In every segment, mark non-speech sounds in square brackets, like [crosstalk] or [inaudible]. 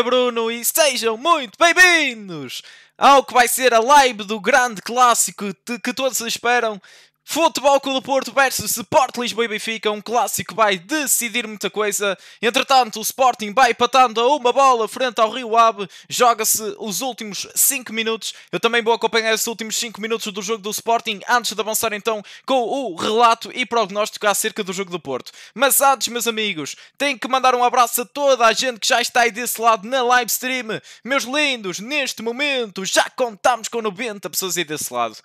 é Bruno e sejam muito bem-vindos ao que vai ser a live do grande clássico que todos esperam Futebol Clube Porto versus Sport Lisboa e Benfica, um clássico vai decidir muita coisa. Entretanto, o Sporting vai empatando a uma bola frente ao Rio Ave, joga-se os últimos 5 minutos. Eu também vou acompanhar esses últimos 5 minutos do jogo do Sporting antes de avançar então com o relato e prognóstico acerca do jogo do Porto. Mas antes, meus amigos, tenho que mandar um abraço a toda a gente que já está aí desse lado na live stream. Meus lindos, neste momento já contamos com 90 pessoas aí desse lado.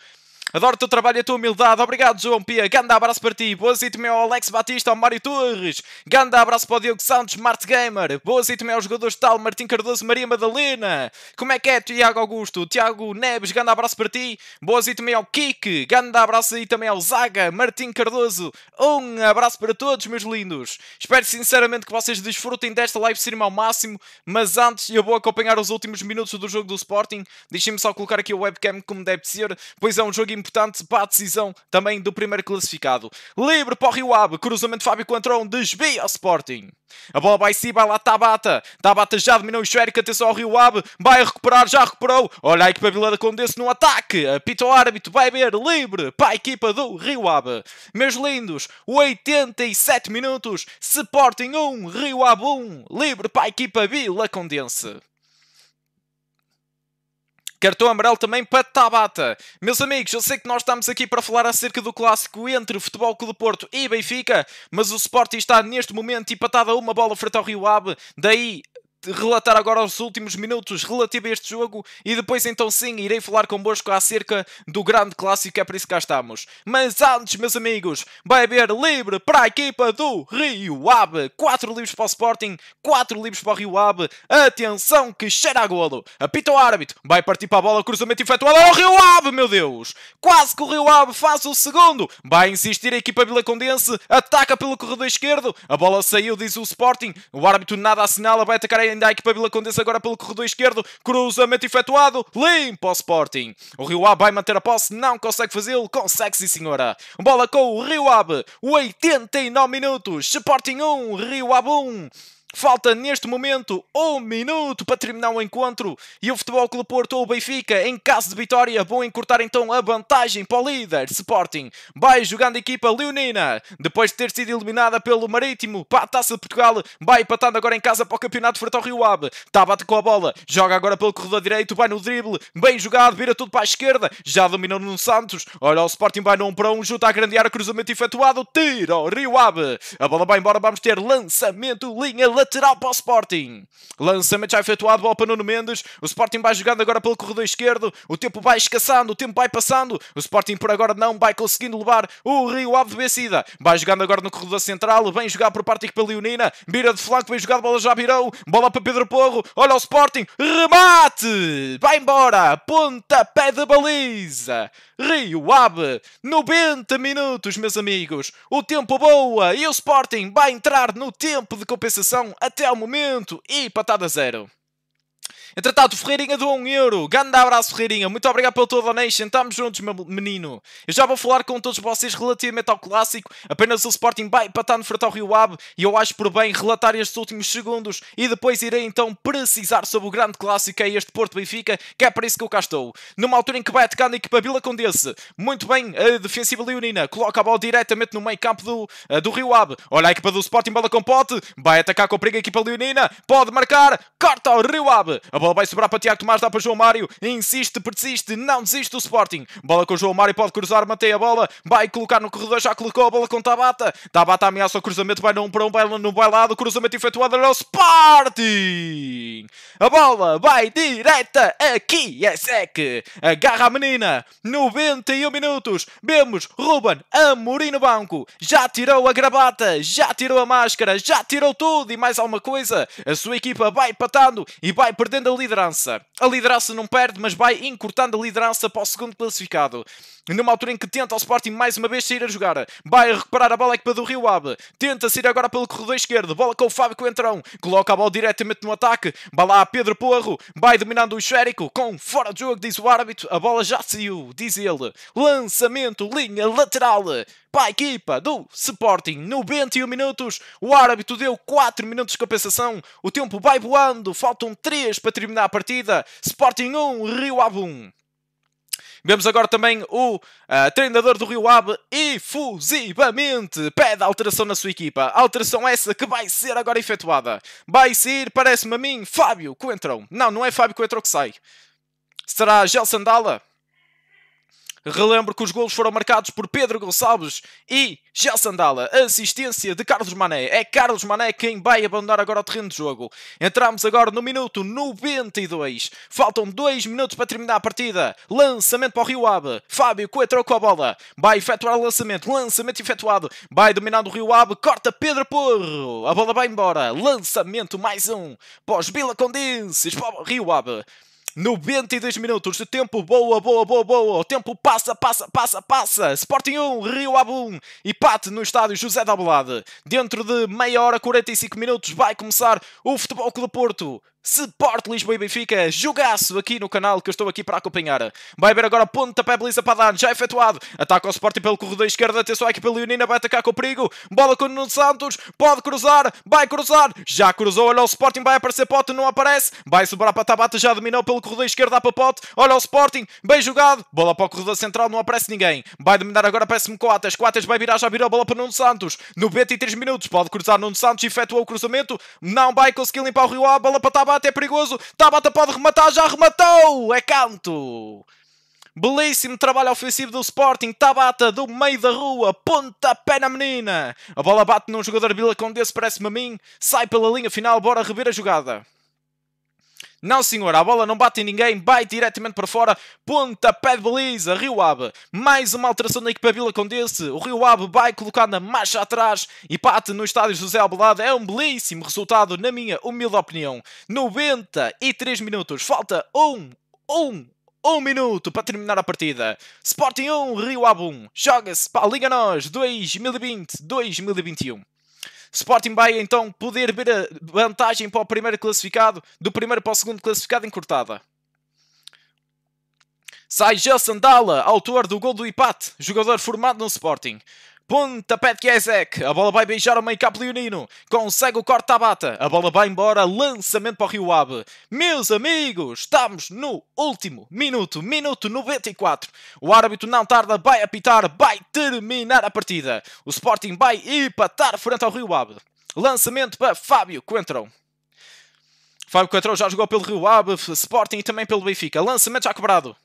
Adoro o teu trabalho e a tua humildade. Obrigado, João Pia. Ganda abraço para ti. Boas e também ao Alex Batista, ao Mário Torres. Ganda abraço para o Diogo Santos, Smart Gamer. Boas e também aos jogadores tal, Martim Cardoso, Maria Madalena. Como é que é, Tiago Augusto? Tiago Neves, grande abraço para ti. Boas e também ao Kik. Ganda abraço e também ao Zaga, Martim Cardoso. Um abraço para todos, meus lindos. Espero sinceramente que vocês desfrutem desta live stream ao máximo. Mas antes, eu vou acompanhar os últimos minutos do jogo do Sporting. Deixem-me só colocar aqui o webcam como deve ser, pois é um jogo importante importante para a decisão também do primeiro classificado. Livre para o Rio Ave, cruzamento Fábio um desvia ao Sporting. A bola vai sim, vai lá Tabata. Tabata já dominou o esférico, atenção ao Rio Ave, vai recuperar, já recuperou. Olha a equipa Vilela Condense no ataque. Apita o árbitro, vai ver, livre para a equipa do Rio Ave. Meus lindos, 87 minutos, Sporting 1, Rio Ave 1, livre para a equipa Vila Condense. Cartão amarelo também para Tabata. Meus amigos, eu sei que nós estamos aqui para falar acerca do clássico entre o Futebol Clube Porto e Benfica, mas o Sporting está neste momento empatado a uma bola frente ao Rio Ave. Daí relatar agora os últimos minutos relativo a este jogo e depois então sim irei falar convosco acerca do grande clássico, é por isso que cá estamos. Mas antes, meus amigos, vai haver livre para a equipa do Rio Ave. 4 livros para o Sporting, 4 livros para o Rio Ave. Atenção que cheira a golo. Apita o árbitro, vai partir para a bola, cruzamento efetuado. o Rio Ave, meu Deus! Quase que o Rio Ave faz o segundo. Vai insistir a equipa vilacondense, ataca pelo corredor esquerdo. A bola saiu, diz o Sporting. O árbitro nada assinala, vai atacar a Van Dijk para Vila Condense agora pelo corredor esquerdo. Cruzamento efetuado. Limpo ao Sporting. O Rio Ave vai manter a posse. Não consegue fazê-lo. Consegue, sim, senhora. Bola com o Rio Ave. 89 minutos. Sporting 1, Rio Ave 1. Falta neste momento um minuto para terminar o encontro e o Futebol Clube Porto ou o Benfica, em caso de vitória, vão encurtar então a vantagem para o líder Sporting. Vai jogando a equipa leonina, depois de ter sido eliminada pelo Marítimo para a Taça de Portugal, vai empatando agora em casa para o Campeonato ao Rio Ave. Tabate com a bola, joga agora pelo corredor direito, vai no drible, bem jogado, vira tudo para a esquerda, já dominou no Santos. Olha, o Sporting vai num para um, junto à grande área, cruzamento efetuado, tira o Rio Ave. A bola vai embora, vamos ter lançamento, linha lateral lateral para o Sporting. Lançamento já efetuado, bola para Nuno Mendes. O Sporting vai jogando agora pelo corredor esquerdo. O tempo vai escassando, o tempo vai passando. O Sporting por agora não vai conseguindo levar o Rio Ave de Becida. Vai jogando agora no corredor central. Bem jogar por parte para Leonina. Vira de flanco, bem jogado, bola já virou. Bola para Pedro Porro. Olha o Sporting. Remate! Vai embora! ponta pé de baliza! Rio Ave, 90 minutos, meus amigos. O tempo boa e o Sporting vai entrar no tempo de compensação até ao momento e patada zero. Entretanto, Ferreirinha do um euro. Grande abraço, Ferreirinha. Muito obrigado pela tua donation. Estamos juntos, meu menino. Eu já vou falar com todos vocês relativamente ao clássico. Apenas o Sporting vai empatar no Fratão Rio Ave e eu acho por bem relatar estes últimos segundos e depois irei então precisar sobre o grande clássico que é este Porto Benfica, que é para isso que eu cá estou. Numa altura em que vai atacando a equipa Vila Condense. Muito bem, a defensiva leonina coloca a bola diretamente no meio campo do, eh, do Rio Ave. Olha a equipa do Sporting, bola com pote. Vai atacar com a perigo a equipa leonina. Pode marcar. Corta ao Rio Ave. A bola vai sobrar para Tiago Tomás, dá para João Mário. Insiste, persiste, não desiste o Sporting. Bola com o João Mário, pode cruzar, mantém a bola. Vai colocar no corredor, já colocou a bola com Tabata. Tabata ameaça o cruzamento, vai num para um, vai no bailado. Cruzamento efetuado, é Sporting. A bola vai direta aqui, é sec. Agarra a menina, 91 minutos. Vemos Ruben Amorim no banco. Já tirou a gravata, já tirou a máscara, já tirou tudo e mais alguma coisa. A sua equipa vai patando e vai perdendo a liderança. A liderança não perde, mas vai encurtando a liderança para o segundo classificado. Numa altura em que tenta o Sporting mais uma vez sair a jogar. Vai a recuperar a bola equipa do Rio Ave. Tenta sair agora pelo corredor esquerdo. Bola com o Fábio Coentrão. Coloca a bola diretamente no ataque. Vai lá Pedro Porro. Vai dominando o esférico. Com fora de jogo, diz o árbitro. A bola já saiu, diz ele. Lançamento, linha lateral para a equipa do Sporting. 91 minutos, o árbitro deu 4 minutos de compensação, o tempo vai voando, faltam 3 para terminar a partida. Sporting 1, Rio Ave 1. Vemos agora também o uh, treinador do Rio Ave efusivamente pede alteração na sua equipa. Alteração é essa que vai ser agora efetuada. Vai sair, parece-me a mim, Fábio Coentrão. Não, não é Fábio Coentrão que sai. Será Gelson Dalla? Relembro que os golos foram marcados por Pedro Gonçalves e Gel Sandala. Assistência de Carlos Mané. É Carlos Mané quem vai abandonar agora o terreno de jogo. Entramos agora no minuto 92. Faltam 2 minutos para terminar a partida. Lançamento para o Rio Ave. Fábio Coetrou com a bola. Vai efetuar o lançamento. Lançamento efetuado. Vai dominando o Rio Ave. Corta Pedro Porro. A bola vai embora. Lançamento mais um. Pós Vila Condenses. Para o Rio Ave. 92 minutos de tempo, boa, boa, boa, boa. O tempo passa, passa, passa, passa. Sporting 1, Rio Abun Empate no estádio José da Dentro de meia hora, 45 minutos, vai começar o Futebol Clube Porto Sport Lisboa e Benfica, jogaço aqui no canal que eu estou aqui para acompanhar. Vai ver agora pé beleza para dar, já é efetuado. Ataca o Sporting pelo corredor esquerdo, atenção aqui pelo Leonina, vai atacar com o perigo. Bola com o Nuno Santos, pode cruzar, vai cruzar, já cruzou, olha o Sporting, vai aparecer Pote, não aparece. Vai sobrar para Tabata, já dominou pelo corredor esquerdo, dá para Pote, olha o Sporting, bem jogado. Bola para o corredor central, não aparece ninguém. Vai dominar agora, parece-me Coates, Coates vai virar, já virou a bola para Nuno Santos. 93 minutos, pode cruzar Nuno Santos, efetuou o cruzamento, não vai conseguir limpar o Rio A, bola para Tabata. Tabata é perigoso. Tabata pode rematar, já rematou! É canto! Belíssimo trabalho ofensivo do Sporting. Tabata do meio da rua. pé na menina. A bola bate num jogador Vila Condense, parece-me a mim. Sai pela linha final. Bora rever a jogada não senhor, a bola não bate em ninguém, vai diretamente para fora, ponta, pé de baliza, Rio Ave, mais uma alteração da equipa Vila Condense, o Rio Ave vai colocar na marcha atrás, e bate no estádio José Albelado, é um belíssimo resultado na minha humilde opinião, 93 minutos, falta 1, 1, um minuto para terminar a partida. Sporting 1, Rio Ave 1. Joga-se para a Liga Nós 2020-2021. Sporting vai então poder ver a vantagem para o primeiro classificado, do primeiro para o segundo classificado encurtada. Sai Gelson Dalla, autor do gol do empate, jogador formado no Sporting pé de Kiesek. A bola vai beijar o meio campo leonino. Consegue o corte à bata. A bola vai embora. Lançamento para o Rio Ave. Meus amigos, estamos no último minuto. Minuto 94. O árbitro não tarda. Vai apitar. Vai terminar a partida. O Sporting vai empatar frente ao Rio Ave. Lançamento para Fábio Coentrão. Fábio Coentrão já jogou pelo Rio Ave, Sporting e também pelo Benfica. Lançamento já cobrado.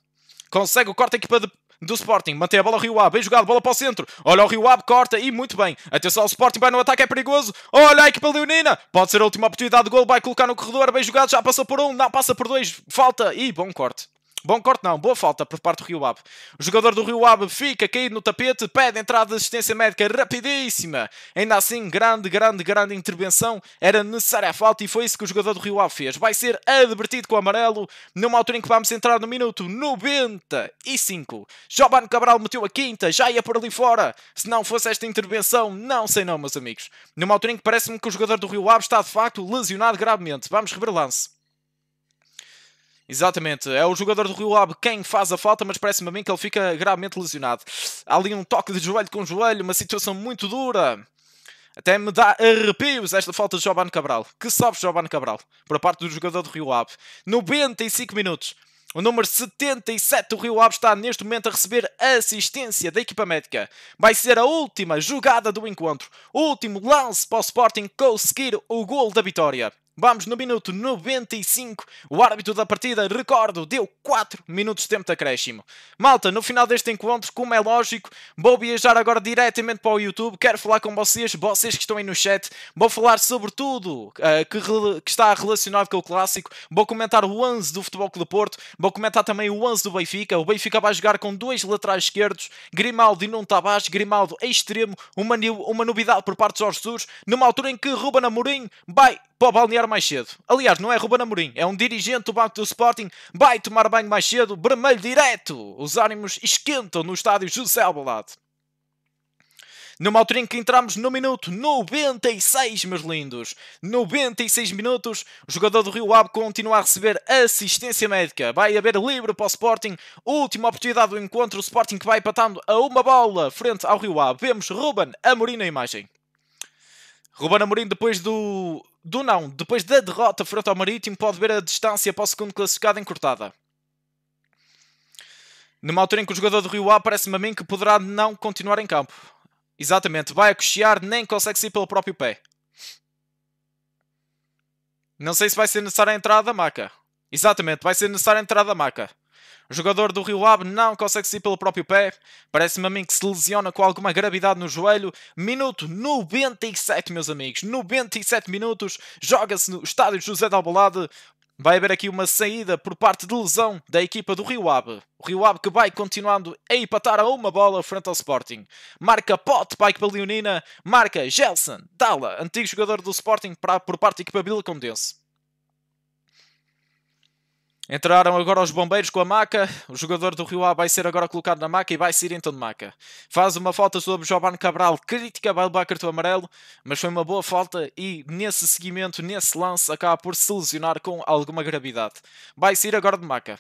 Consegue o corte a equipa de do Sporting. Mantém a bola ao Rio Ave. Bem jogado, bola para o centro. Olha o Rio Ave, corta e muito bem. Atenção, o Sporting vai no ataque, é perigoso. Olha a equipa leonina. Pode ser a última oportunidade de gol. Vai colocar no corredor. Bem jogado, já passou por um. Não, passa por dois. Falta e bom corte. Bom corte não, boa falta por parte do Rio Ave. O jogador do Rio Ave fica caído no tapete, pede entrada de assistência médica rapidíssima. Ainda assim, grande, grande, grande intervenção. Era necessária a falta e foi isso que o jogador do Rio Ave fez. Vai ser advertido com o amarelo numa altura em que vamos entrar no minuto 95. Jovane Cabral meteu a quinta, já ia por ali fora. Se não fosse esta intervenção, não sei não, meus amigos. Numa altura em que parece-me que o jogador do Rio Ave está de facto lesionado gravemente. Vamos rever o lance. Exatamente. É o jogador do Rio Ave quem faz a falta, mas parece-me a mim que ele fica gravemente lesionado. Há ali um toque de joelho com joelho, uma situação muito dura. Até me dá arrepios esta falta de Jovane Cabral. Que sobe Jovane Cabral, por parte do jogador do Rio Ave. 95 minutos. O número 77 do Rio Ave está neste momento a receber assistência da equipa médica. Vai ser a última jogada do encontro. O último lance para o Sporting conseguir o gol da vitória. Vamos no minuto 95. O árbitro da partida, recordo, deu 4 minutos de tempo de acréscimo. Malta, no final deste encontro, como é lógico, vou viajar agora diretamente para o YouTube. Quero falar com vocês, vocês que estão aí no chat. Vou falar sobre tudo uh, que, que, está relacionado com o clássico. Vou comentar o 11 do Futebol Clube Porto. Vou comentar também o 11 do Benfica. O Benfica vai jogar com dois laterais esquerdos: Grimaldo e Nuno Tabás. Grimaldo extremo. Uma, uma novidade por parte de Jorge Jesus. Numa altura em que Ruben Amorim vai para o balneário mais cedo. Aliás, não é Ruben Amorim, é um dirigente do Banco do Sporting, vai tomar banho mais cedo, vermelho direto. Os ânimos esquentam no estádio José Albalade. Numa altura em que entramos no minuto 96, meus lindos. 96 minutos. O jogador do Rio Ave continua a receber assistência médica. Vai haver livre para o Sporting. Última oportunidade do encontro. O Sporting que vai empatando a uma bola frente ao Rio Ave. Vemos Ruben Amorim na imagem. Ruben Amorim, depois do. Do não, depois da derrota frente ao Marítimo, pode ver a distância para o segundo classificado encurtada. Numa altura em que o jogador do Rio A parece-me a mim que poderá não continuar em campo. Exatamente, vai a cochear, nem consegue sair pelo próprio pé. Não sei se vai ser necessária a entrada da maca. Exatamente, vai ser necessária a entrada da maca. O jogador do Rio Ave não consegue sair pelo próprio pé. Parece-me a mim que se lesiona com alguma gravidade no joelho. Minuto 97, meus amigos. 97 minutos. Joga-se no estádio José de Albalade. Vai haver aqui uma saída por parte de lesão da equipa do Rio Ave. O Rio Ave que vai continuando a empatar a uma bola frente ao Sporting. Marca Pote, bike para Leonina. Marca Gelson, Dala, antigo jogador do Sporting para, por parte da equipa Vila Condense. Entraram agora os bombeiros com a maca. O jogador do Rio A vai ser agora colocado na maca e vai sair então de maca. Faz uma falta sobre Giovanni Cabral, crítica vai levar cartão amarelo, mas foi uma boa falta e nesse seguimento, nesse lance, acaba por se lesionar com alguma gravidade. Vai sair agora de maca.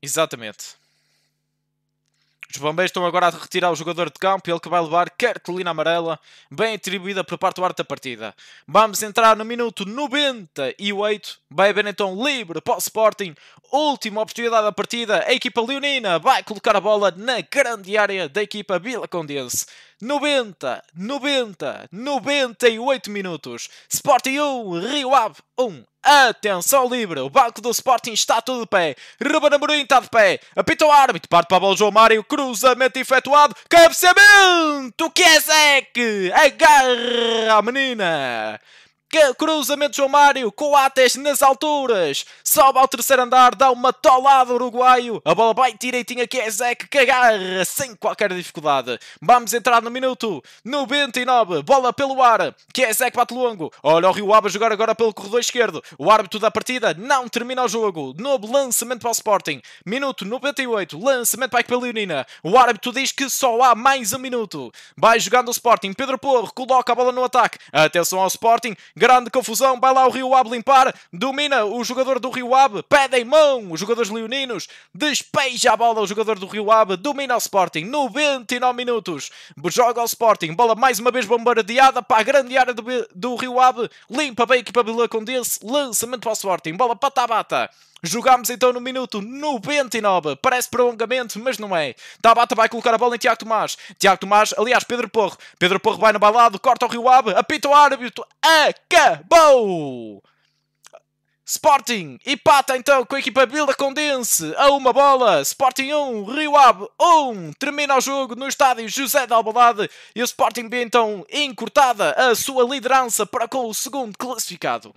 Exatamente. Os bombeiros estão agora a retirar o jogador de campo, ele que vai levar cartolina amarela, bem atribuída por parte do ar da partida. Vamos entrar no minuto 98, vai então livre para o Sporting, última oportunidade da partida, a equipa leonina vai colocar a bola na grande área da equipa Vila Condense. 90, 90, 98 minutos. Sporting 1, Rio Ave 1. Atenção livre, o banco do Sporting está tudo de pé. Ruben Amorim está de pé. Apita o árbitro, parte para a bola João Mário. Cruzamento efetuado. Cabeceamento! Kiesek! É Agarra a menina! Cruzamento João Mário, Coates nas alturas, sobe ao terceiro andar, dá uma tolada uruguaio, a bola vai direitinho aqui é Zeke que agarra sem qualquer dificuldade. Vamos entrar no minuto 99, bola pelo ar, que é Zeke bate longo, olha o Rio Aba jogar agora pelo corredor esquerdo, o árbitro da partida não termina o jogo, novo lançamento para o Sporting, minuto 98, lançamento para a equipa leonina, o árbitro diz que só há mais um minuto, vai jogando o Sporting, Pedro Porro coloca a bola no ataque, atenção ao Sporting, grande confusão, vai lá o Rio Ave limpar, domina o jogador do Rio Ave, pede em mão, os jogadores leoninos, despeja a bola o jogador do Rio Ave, domina o Sporting, 99 minutos, joga ao Sporting, bola mais uma vez bombardeada para a grande área do, do Rio Ave, limpa bem a equipa Vila Condense, lançamento para o Sporting, bola para Tabata. Jogámos então no minuto 99. Parece prolongamento, mas não é. Tabata vai colocar a bola em Tiago Tomás. Tiago Tomás, aliás, Pedro Porro. Pedro Porro vai no balado, corta o Rio Ave, apita o árbitro. Acabou! Sporting empata então com a equipa Vila Condense a uma bola. Sporting 1, Rio Ave 1. Termina o jogo no estádio José de Albalade e o Sporting B então encurtada a sua liderança para com o segundo classificado.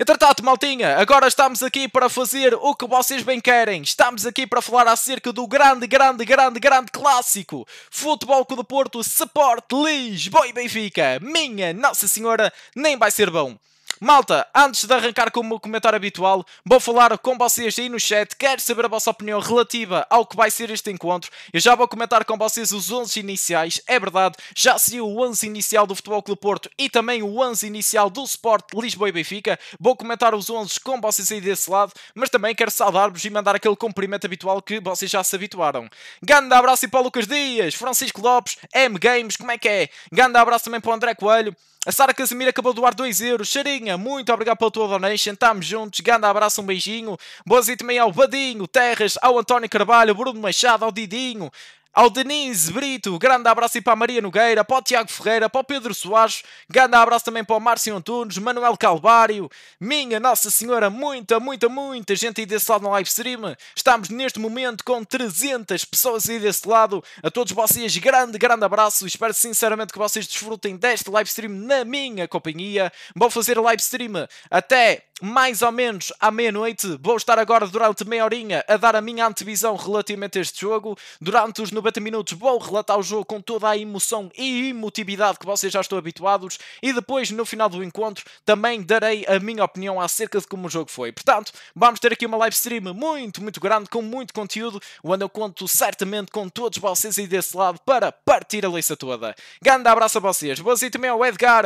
Entretanto, maltinha, agora estamos aqui para fazer o que vocês bem querem. Estamos aqui para falar acerca do grande, grande, grande, grande clássico. Futebol Clube do Porto, Sport Lisboa e Benfica. Minha Nossa Senhora, nem vai ser bom. Malta, antes de arrancar com o meu comentário habitual, vou falar com vocês aí no chat. Quero saber a vossa opinião relativa ao que vai ser este encontro. Eu já vou comentar com vocês os 11 iniciais. É verdade, já saiu o 11 inicial do Futebol Clube Porto e também o 11 inicial do Sport Lisboa e Benfica. Vou comentar os 11 com vocês aí desse lado, mas também quero saudar-vos e mandar aquele cumprimento habitual que vocês já se habituaram. Grande abraço e para o Lucas Dias, Francisco Lopes, M Games, como é que é? Grande abraço também para o André Coelho. A Sara Casimiro acabou de doar 2 euros. Charinha, muito obrigado pela tua donation. Estamos juntos. Grande abraço, um beijinho. Boas e também ao Badinho, Terras, ao António Carvalho, Bruno Machado, ao Didinho, ao Denise Brito, grande abraço e para a Maria Nogueira, para o Tiago Ferreira, para o Pedro Soares, grande abraço também para o Márcio Antunes, Manuel Calvário, minha Nossa Senhora, muita, muita, muita gente aí desse lado no live stream. Estamos neste momento com 300 pessoas aí desse lado. A todos vocês, grande, grande abraço. Espero sinceramente que vocês desfrutem deste live stream na minha companhia. Vou fazer o live stream até mais ou menos à meia-noite. Vou estar agora durante meia horinha a dar a minha antevisão relativamente a este jogo. Durante os 90 minutos vou relatar o jogo com toda a emoção e emotividade que vocês já estão habituados. E depois, no final do encontro, também darei a minha opinião acerca de como o jogo foi. Portanto, vamos ter aqui uma live stream muito, muito grande, com muito conteúdo, onde eu conto certamente com todos vocês aí desse lado para partir a liça toda. Grande abraço a vocês. Boas e também ao Edgar.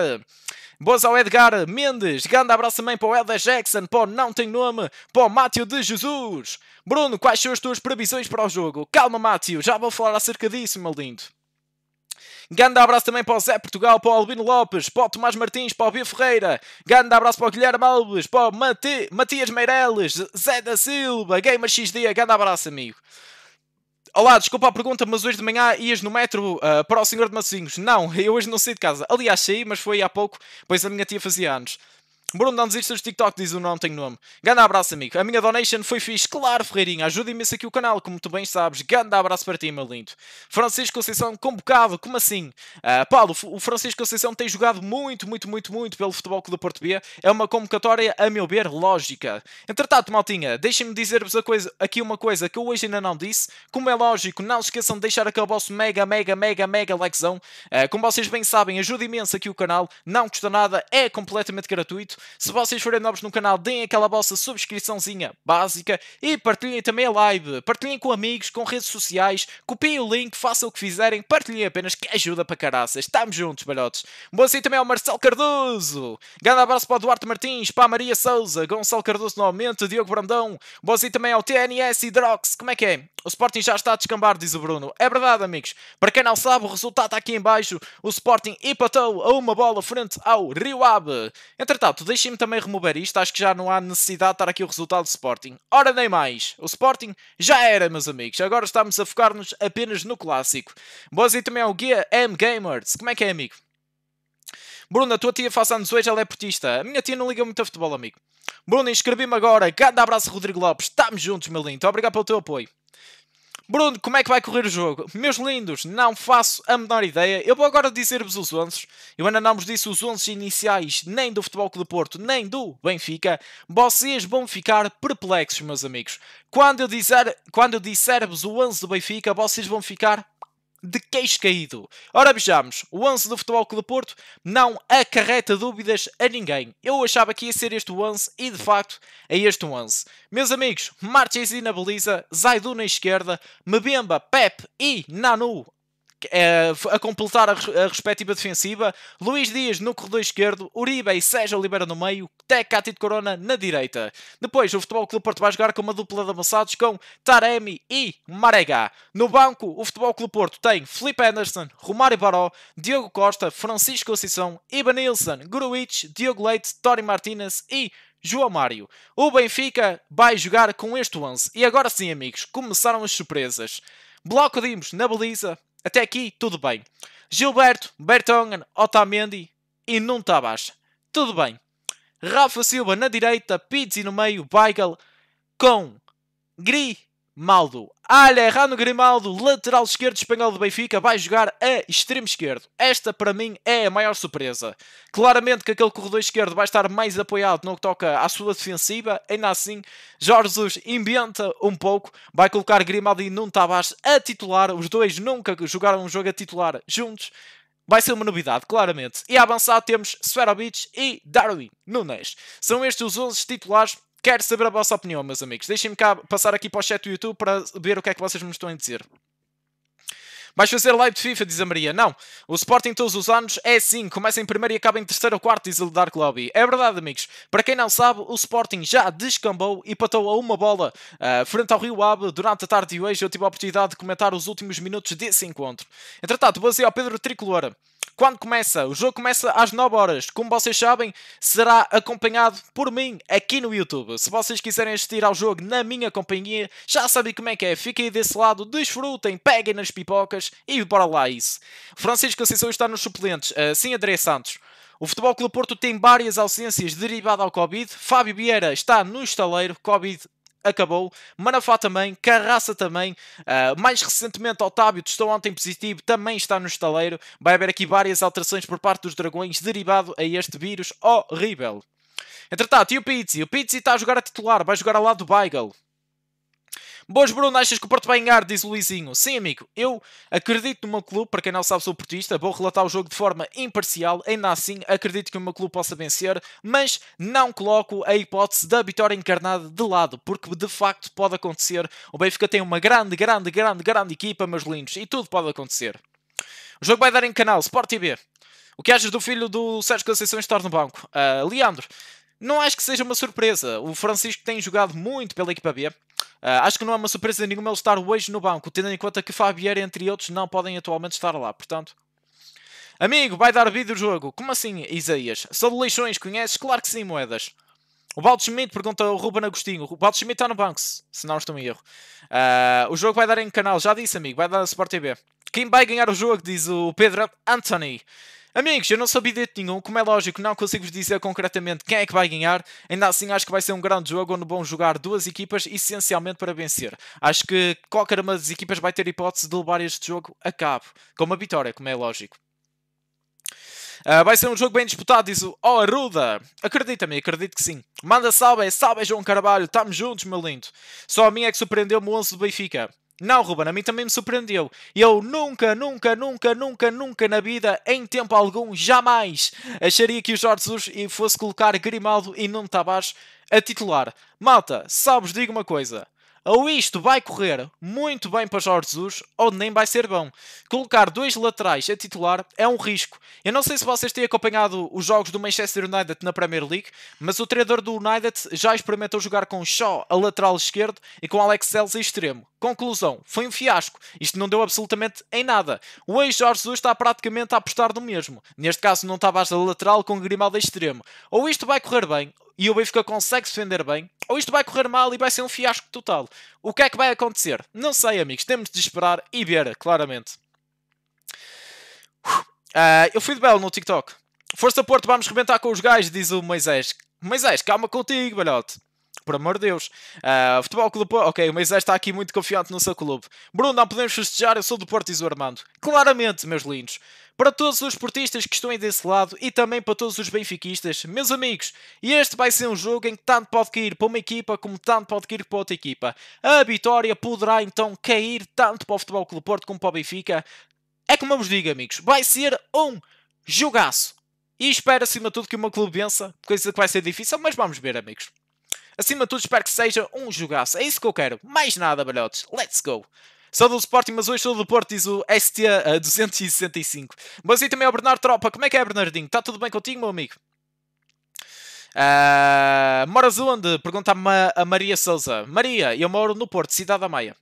Boas ao Edgar Mendes. Grande abraço também para o Elder Jackson, para o Não Tem Nome, para o Mátio de Jesus. Bruno, quais são as tuas previsões para o jogo? Calma, Mátio, já vou falar acerca disso, meu lindo. Grande abraço também para o Zé Portugal, para o Albino Lopes, para o Tomás Martins, para o Bia Ferreira. Grande abraço para o Guilherme Alves, para o Mate... Matias Meireles, Zé da Silva, Gamer XD. Grande abraço, amigo. Olá, desculpa a pergunta, mas hoje de manhã ias no metro uh, para o Senhor de Massinhos? Não, [laughs] eu hoje não saí de casa. Aliás, saí, mas foi há pouco, pois a minha tia fazia anos. Bruno, não desistas do TikTok, diz o Não Tenho Nome. Ganda abraço, amigo. A minha donation foi fixe. Claro, Ferreirinha, ajuda imenso aqui o canal, como tu bem sabes. Ganda abraço para ti, meu lindo. Francisco Conceição, convocado, como assim? Uh, Paulo, o Francisco Conceição tem jogado muito, muito, muito, muito pelo Futebol Clube do Porto B. É uma convocatória, a meu ver, lógica. Entretanto, maltinha, deixem-me dizer-vos aqui uma coisa que eu hoje ainda não disse. Como é lógico, não se esqueçam de deixar aquele vosso mega, mega, mega, mega likezão. Uh, como vocês bem sabem, ajuda imenso aqui o canal. Não custa nada, é completamente gratuito. Se vocês forem novos no canal, deem aquela vossa subscriçãozinha básica e partilhem também a live. Partilhem com amigos, com redes sociais, copiem o link, façam o que fizerem, partilhem apenas que ajuda para caraças. Estamos juntos, barotes. boa bom assim também ao Marcelo Cardoso. Grande abraço para o Duarte Martins, para a Maria Souza, Gonçalo Cardoso novamente, Diogo Brandão. boa bom assim também ao TNS Hidrox. Como é que é? O Sporting já está a descambar, diz o Bruno. É verdade, amigos. Para quem não sabe, o resultado está aqui embaixo. O Sporting empatou a uma bola frente ao Rio Ave. Entretanto, deixem-me também remover isto. Acho que já não há necessidade de estar aqui o resultado do Sporting. Ora nem mais. O Sporting já era, meus amigos. Agora estamos a focar-nos apenas no clássico. Boas e também ao guia M Gamers. Como é que é, amigo? Bruno, a tua tia faz anos hoje, ela é portista. A minha tia não liga muito a futebol, amigo. Bruno, inscrevi-me agora. Grande abraço, Rodrigo Lopes. Estamos juntos, meu lindo. Obrigado pelo teu apoio. Bruno, como é que vai correr o jogo? Meus lindos, não faço a menor ideia. Eu vou agora dizer-vos os 11. Eu ainda não vos disse os 11 iniciais, nem do Futebol Clube do Porto, nem do Benfica. Vocês vão ficar perplexos, meus amigos. Quando eu disser, quando eu disser-vos o 11 do Benfica, vocês vão ficar de queixo caído. Ora, vejamos, o 11 do Futebol Clube Porto não acarreta dúvidas a ninguém. Eu achava que ia ser este o 11 e, de facto, é este o 11. Meus amigos, Marchesi na baliza, Zaidu na esquerda, Mbemba, Pep e Nanu eh, a completar a, respectiva defensiva, Luís Dias no corredor esquerdo, Uribe e Sérgio Oliveira no meio, Tecati de Corona na direita. Depois, o Futebol Clube Porto vai jogar com uma dupla de avançados com Taremi e Marega. No banco, o Futebol Clube Porto tem Felipe Anderson, Romário Baró, Diogo Costa, Francisco Iba Ibanilson, Gruitch, Diogo Leite, Tori Martinez e João Mário. O Benfica vai jogar com este 11. E agora sim, amigos, começaram as surpresas. Bloco Dimos na baliza, até aqui, tudo bem. Gilberto, Bertongan, Otamendi e Nunta Abaixa. Tudo bem. Rafa Silva na direita, Pizzi no meio, Weigl com Gri Maldo. Alejandro Grimaldo, lateral esquerdo espanhol do Benfica, vai jogar a extremo esquerdo. Esta, para mim, é a maior surpresa. Claramente que aquele corredor esquerdo vai estar mais apoiado no que toca à sua defensiva. Ainda assim, Jorge Jesus inventa um pouco, vai colocar Grimaldo e Nuno Tavares a titular. Os dois nunca jogaram um jogo a titular juntos. Vai ser uma novidade, claramente. E a avançar temos Sferovic e Darwin Nunes. São estes os 11 titulares Quero saber a vossa opinião, meus amigos. Deixem-me cá passar aqui para o chat do YouTube para ver o que é que vocês me estão a dizer. Vais fazer live de FIFA, diz a Maria. Não, o Sporting todos os anos é assim, começa em primeiro e acaba em terceiro ou quarto, diz o Dark Lobby. É verdade, amigos. Para quem não sabe, o Sporting já descambou e patou a uma bola uh, frente ao Rio Ave durante a tarde de hoje. Eu tive a oportunidade de comentar os últimos minutos desse encontro. Entretanto, vou dizer ao Pedro Tricolor quando começa. O jogo começa às 9 horas. Como vocês sabem, será acompanhado por mim aqui no YouTube. Se vocês quiserem assistir ao jogo na minha companhia, já sabem como é que é. Fiquem desse lado, desfrutem, peguem nas pipocas e bora lá isso. Francisco Assunção está nos suplentes. Ah, sim, André Santos. O Futebol Clube Porto tem várias ausências derivadas ao Covid. Fábio Vieira está no estaleiro Covid acabou. Manafá também, Carraça também, uh, mais recentemente Otávio testou ontem positivo, também está no estaleiro. Vai haver aqui várias alterações por parte dos dragões derivado a este vírus horrível. Entretanto, e o Pizzi? O Pizzi está a jogar a titular, vai jogar ao lado do Beigel. Boas, Bruno, achas que o Porto vai ganhar? Diz o Luizinho. Sim, amigo, eu acredito no meu clube, para quem não sabe, sou portista, vou relatar o jogo de forma imparcial, ainda assim acredito que o meu clube possa vencer, mas não coloco a hipótese da vitória encarnada de lado, porque de facto pode acontecer. O Benfica tem uma grande, grande, grande, grande equipa, meus lindos, e tudo pode acontecer. O jogo vai dar em canal Sport TV. O que achas do filho do Sérgio Conceição estar no banco? Uh, Leandro, não acho que seja uma surpresa. O Francisco tem jogado muito pela equipa B. Uh, acho que não é uma surpresa nenhuma ele estar hoje no banco, tendo em conta que Fabier, entre outros, não podem atualmente estar lá. Portanto, amigo, vai dar vídeo o jogo. Como assim, Isaías? São Leixões, conheces? Claro que sim, moedas. O Baldo Schmidt pergunta ao Ruben Agostinho. O Baldo Schmidt está no banco, se não estou em erro. Uh, o jogo vai dar em canal, já disse, amigo, vai dar na Sport TV. Quem vai ganhar o jogo, diz o Pedro Anthony. Amigos, eu não sabia de nenhum, como é lógico, não consigo vos dizer concretamente quem é que vai ganhar. Ainda assim, acho que vai ser um grande jogo onde vão jogar duas equipas essencialmente para vencer. Acho que qualquer uma das equipas vai ter hipótese de levar este jogo a cabo, com uma vitória, como é lógico. Uh, vai ser um jogo bem disputado, diz o oh, Arruda. Acredita-me, acredito que sim. Manda salve, salve João Carvalho, estamos juntos, meu lindo. Só a mim é que surpreendeu-me o 11 do Benfica. Não, Ruben, a mim também me surpreendeu. Eu nunca, nunca, nunca, nunca, nunca na vida, em tempo algum, jamais, acharia que o Jorge Jesus fosse colocar Grimaldo e Nuno Tavares a titular. Malta, sabes, diga uma coisa. Ou isto vai correr muito bem para Jorge Jesus, ou nem vai ser bom. Colocar dois laterais a titular é um risco. Eu não sei se vocês têm acompanhado os jogos do Manchester United na Premier League, mas o treinador do United já experimentou jogar com Shaw a lateral esquerdo e com Alex Celso a extremo. Conclusão, foi um fiasco. Isto não deu absolutamente em nada. ex Jorge Jesus está praticamente a apostar no mesmo. Neste caso não estava a lateral com Grimaldo a extremo. Ou isto vai correr bem, e o Benfica consegue se defender bem, ou isto vai correr mal e vai ser um fiasco total. O que é que vai acontecer? Não sei, amigos. Temos de esperar e ver, claramente. Uh, eu fui de Belo no TikTok. Força Porto, vamos rebentar com os gajos, diz o Moisés. Moisés, calma contigo, balhote por amor de Deus. Uh, futebol Clube Porto, ok, o Moisés está aqui muito confiante no seu clube. Bruno, não podemos festejar, eu sou do Porto e sou Armando. Claramente, meus lindos. Para todos os portistas que estão desse lado e também para todos os benfiquistas, meus amigos, este vai ser um jogo em que tanto pode cair para uma equipa como tanto pode cair para outra equipa. A vitória poderá então cair tanto para o Futebol Clube Porto como para o Benfica. É como eu vos digo, amigos, vai ser um jogaço. E espero acima de tudo que uma clube vença, coisa que vai ser difícil, mas vamos ver, amigos. Acima de tudo, espero que seja um jogaço. É isso que eu quero. Mais nada, balhotes. Let's go! Sou do Sporting, mas hoje sou do Porto, diz o ST265. Eh, mas aí também ao o Bernardo Tropa. Como é que é, Bernardinho? Está tudo bem contigo, meu amigo? Uh, moras onde? Pergunta-me a Maria Souza. Maria, eu moro no Porto, Cidade da Maia.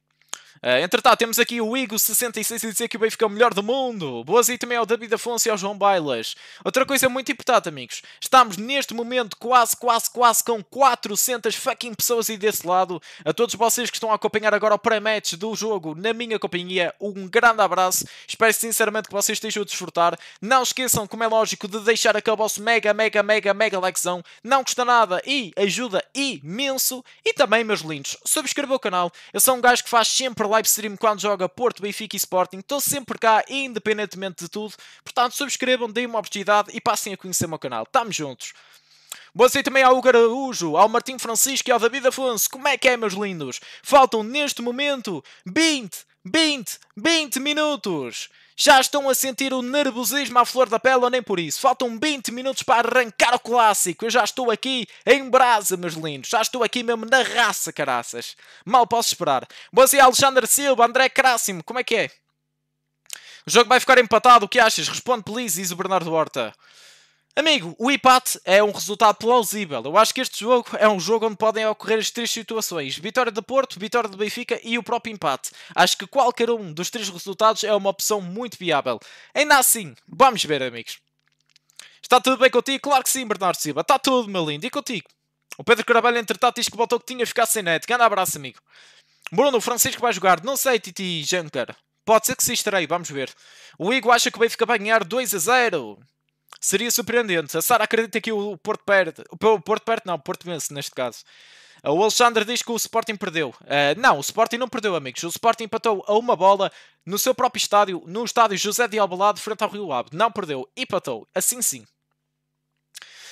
Uh, entretanto, temos aqui o Igo66 a dizer que o Benfica é o melhor do mundo. Boas aí também ao David Afonso e ao João Bailas. Outra coisa muito importante, amigos. Estamos neste momento quase, quase, quase com 400 fucking pessoas aí desse lado. A todos vocês que estão a acompanhar agora o pré-match do jogo na minha companhia, um grande abraço. Espero sinceramente que vocês estejam a desfrutar. Não esqueçam, como é lógico, de deixar aquele vosso mega, mega, mega, mega likezão. Não custa nada e ajuda imenso. E também, meus lindos, subscreva o canal. Eu sou um gajo que faz sempre live stream quando joga Porto, Benfica e Sporting. Estou sempre cá, independentemente de tudo. Portanto, subscrevam, deem uma oportunidade e passem a conhecer o meu canal. Tamo juntos! Boas noite também ao Hugo Araújo, ao Martim Francisco e ao David Afonso. Como é que é, meus lindos? Faltam neste momento 20, 20, 20 minutos já estão a sentir o nervosismo à flor da pele ou nem por isso? Faltam 20 minutos para arrancar o clássico. Eu já estou aqui em brasa, meus lindos. Já estou aqui mesmo na raça, caraças. Mal posso esperar. Você, é Alexandre Silva, André Crássimo, como é que é? O jogo vai ficar empatado, o que achas? Responde, please, diz o Bernardo Horta. Amigo, o empate é um resultado plausível. Eu acho que este jogo é um jogo onde podem ocorrer as três situações: vitória de Porto, vitória de Benfica e o próprio empate. Acho que qualquer um dos três resultados é uma opção muito viável. Ainda assim, vamos ver, amigos. Está tudo bem contigo? Claro que sim, Bernardo Silva. Está tudo, meu lindo. E contigo? O Pedro Carvalho, entretanto, diz que voltou que tinha ficado sem net. Grande abraço, amigo. Bruno, o Francisco vai jogar. Não sei, Titi Junker. Pode ser que se estarei, vamos ver. O Igor acha que o Benfica vai ganhar 2 a 0 seria surpreendente. A Sara acredita que o Porto perde. O Porto perde, não, o Porto vence neste caso. O Alexandre diz que o Sporting perdeu. Uh, não, o Sporting não perdeu, amigos. O Sporting empatou a uma bola no seu próprio estádio, no estádio José de Albalado, frente ao Rio Ave. Não perdeu, empatou. Assim sim.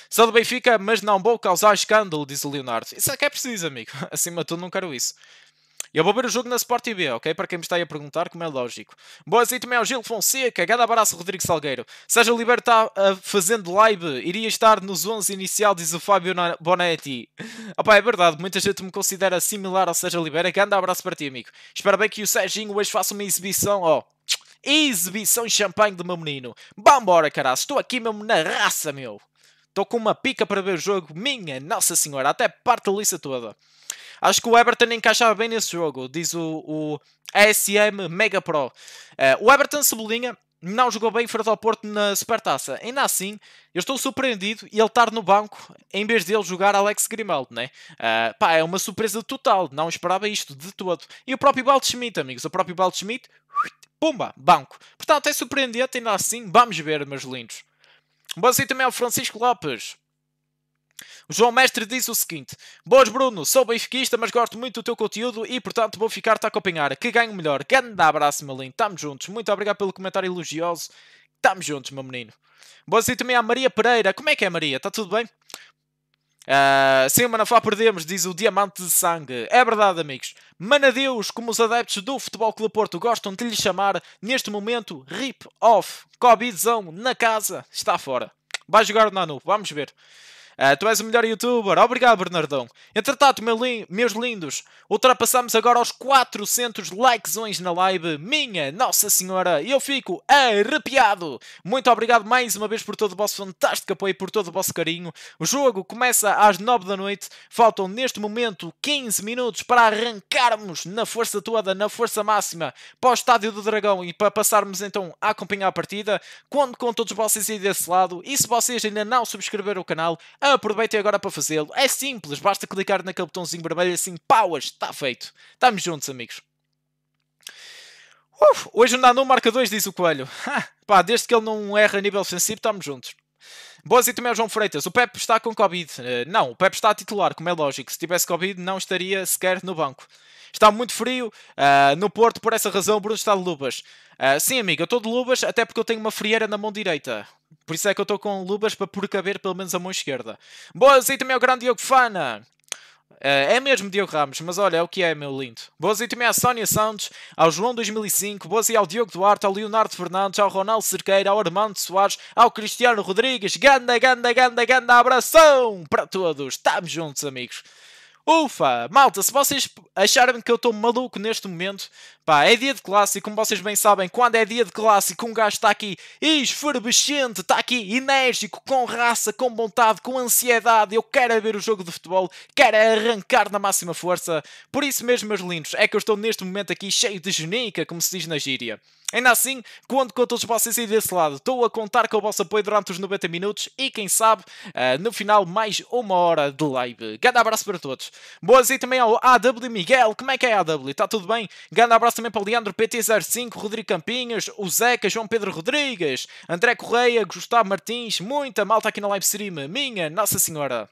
Sou do Benfica, mas não vou causar escândalo, diz o Leonardo. Isso é que é preciso, amigo. [laughs] Acima de tudo, não quero isso. Eu vou ver o jogo na Sport TV, ok? Para quem me está aí a perguntar, como é lógico. Boas aí também ao Gil Fonseca, cada abraço Rodrigo Salgueiro. Sérgio Libero está uh, ah, fazendo live, iria estar nos 11 inicial, diz o Fábio Bonetti. Opa, é verdade, muita gente me considera similar ao Sérgio Libero. Grande abraço para ti, amigo. Espero bem que o Serginho hoje faça uma exibição, ó. Oh, exibição e champanhe do meu menino. Vambora, caralho, estou aqui mesmo na raça, meu. Estou com uma pica para ver o jogo, minha Nossa Senhora, até parte a lista toda. Acho que o Everton encaixava bem nesse jogo, diz o, o ASM Mega Pro. Uh, o Everton Cebolinha não jogou bem frente ao Porto na Supertaça. Ainda assim, eu estou surpreendido e ele estar no banco em vez dele jogar Alex Grimaldo, né? Uh, pá, é uma surpresa total, não esperava isto de todo. E o próprio Baldschmidt, amigos, o próprio Baldschmidt, pumba, banco. Portanto, é surpreendente, ainda assim, vamos ver, meus lindos. Um bom também ao Francisco Lopes. O João Mestre disse o seguinte: Boas, Bruno, sou benfiquista, mas gosto muito do teu conteúdo e, portanto, vou ficar-te a acompanhar. Que ganho melhor. Grande abraço, meu lindo. Tamo juntos. Muito obrigado pelo comentário elogioso. Tamo juntos, meu menino. Boas e também à Maria Pereira. Como é que é, Maria? Está tudo bem? Uh, sim, Manafá perdemos, diz o Diamante de Sangue. É verdade, amigos. Manadeus, como os adeptos do Futebol Clube Porto gostam de lhe chamar, neste momento, rip off. Covidzão na casa. Está fora. Vai jogar o Nanu. Vamos ver. Uh, tu és o melhor youtuber. Obrigado, Bernardão. Entretanto, meu li meus lindos, ultrapassamos agora os 400 likes na live. Minha Nossa Senhora, eu fico arrepiado. Muito obrigado mais uma vez por todo o vosso fantástico apoio, por todo o vosso carinho. O jogo começa às 9 da noite. Faltam neste momento 15 minutos para arrancarmos na força toda, na força máxima, para o Estádio do Dragão e para passarmos então a acompanhar a partida. Conto com todos vocês aí desse lado. E se vocês ainda não subscreveram o canal, Aproveitem agora para fazê-lo. É simples, basta clicar naquele botãozinho vermelho assim, powers, está feito. Estamos juntos, amigos. Uf, hoje o Nanu marca 2, diz o Coelho. Ha, [laughs] pá, desde que ele não erra a nível ofensivo, estamos juntos. Boas e também ao João Freitas. O Pep está com Covid. Uh, não, o Pep está a titular, como é lógico. Se tivesse Covid, não estaria sequer no banco. Está muito frio uh, no Porto, por essa razão, Bruno está de luvas. Uh, sim, amigo, eu estou de luvas, até porque eu tenho uma frieira na mão direita. Por isso é que eu estou com luvas para por caber pelo menos a mão esquerda. Boas e também ao grande Diogo Fana. É, é mesmo Diogo Ramos, mas olha, é o que é, meu lindo. Boas e também à Sónia Santos, ao João 2005, boas e ao Diogo Duarte, ao Leonardo Fernandes, ao Ronaldo Cerqueira, ao Armando Soares, ao Cristiano Rodrigues. Ganda, ganda, ganda, ganda abração para todos. Estamos juntos, amigos. Ufa! Malta, se vocês acharem que eu estou maluco neste momento, pá, é dia de clássico, como vocês bem sabem, quando é dia de clássico, um gajo está aqui esfervescente, está aqui enérgico, com raça, com vontade, com ansiedade, eu quero é ver o jogo de futebol, quero é arrancar na máxima força. Por isso mesmo, meus lindos, é que eu estou neste momento aqui cheio de genica, como se diz na gíria. Ainda assim, conto com todos vocês aí desse lado. Estou a contar com o vosso apoio durante os 90 minutos e, quem sabe, eh, no final, mais uma hora de live. Grande abraço para todos. Boas aí também ao AW Miguel. Como é que é AW? Está tudo bem? Grande abraço também para o Leandro PT05, Rodrigo Campinhas, o Zeca, João Pedro Rodrigues, André Correia, Gustavo Martins, muita malta aqui na live stream. Minha Nossa Senhora.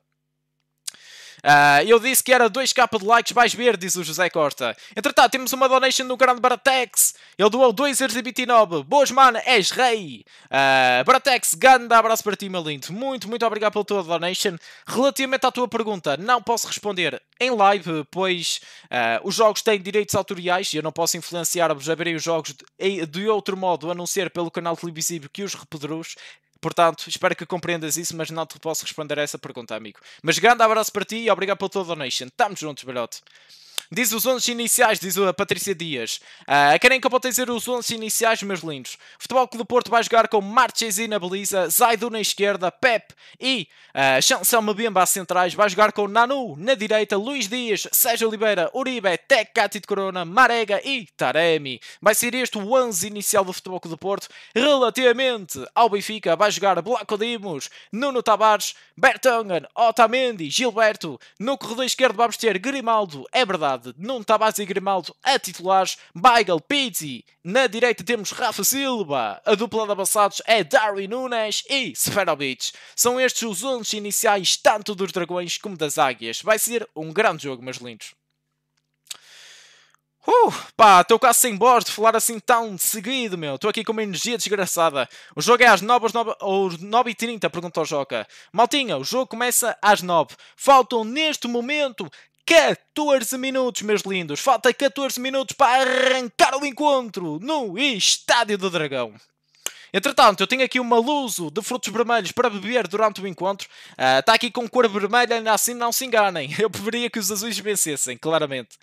Uh, eu disse que era 2k de likes, vais ver, diz o José Costa. Entretanto, temos uma donation do grande Baratex. Ele doou 2,29€. Boas, mano, és rei. Uh, Baratex, grande abraço para ti, meu lindo. Muito, muito obrigado pela tua donation. Relativamente à tua pergunta, não posso responder em live, pois uh, os jogos têm direitos autoriais e eu não posso influenciar-vos a verem os jogos de, de, outro modo, a não ser pelo canal televisivo que os reproduz. Portanto, espero que compreendas isso, mas não te posso responder a essa pergunta, amigo. Mas grande abraço para ti e obrigado pela tua donation. Tamo juntos, velhote. Diz os 11 iniciais, diz a Patrícia Dias. Uh, querem que eu possa dizer os 11 iniciais, meus lindos? Futebol Clube do Porto vai jogar com Marchesi na baliza, Zaidu na esquerda, Pep e uh, Chancel Mbemba às centrais. Vai jogar com Nanu na direita, Luís Dias, Sérgio Oliveira, Uribe, Tecati de Corona, Marega e Taremi. Vai ser este o 11 inicial do Futebol Clube do Porto. Relativamente ao Benfica, vai jogar Blaco Dimos, Nuno Tavares, Bertongan, Otamendi, Gilberto. No corredor esquerdo vamos ter Grimaldo, é verdade titularidade de Nuno Tabás tá e Grimaldo a titulares, Michael Pizzi. Na direita temos Rafa Silva. A dupla de avançados é Darwin Nunes e Seferovic. São estes os 11 iniciais tanto dos Dragões como das Águias. Vai ser um grande jogo, meus lindos. Uh, pá, estou quase sem bordo de falar assim tão seguido, meu. Estou aqui com uma energia desgraçada. O jogo é às 9, 9 9h30, perguntou Joca. Maltinha, o jogo começa às 9. Faltam neste momento 14 minutos, meus lindos. Falta 14 minutos para arrancar o encontro no Estádio do Dragão. Entretanto, eu tenho aqui uma luzo de frutos vermelhos para beber durante o encontro. Uh, ah, está aqui com cor vermelha, assim não se enganem. Eu preferia que os azuis vencessem, claramente.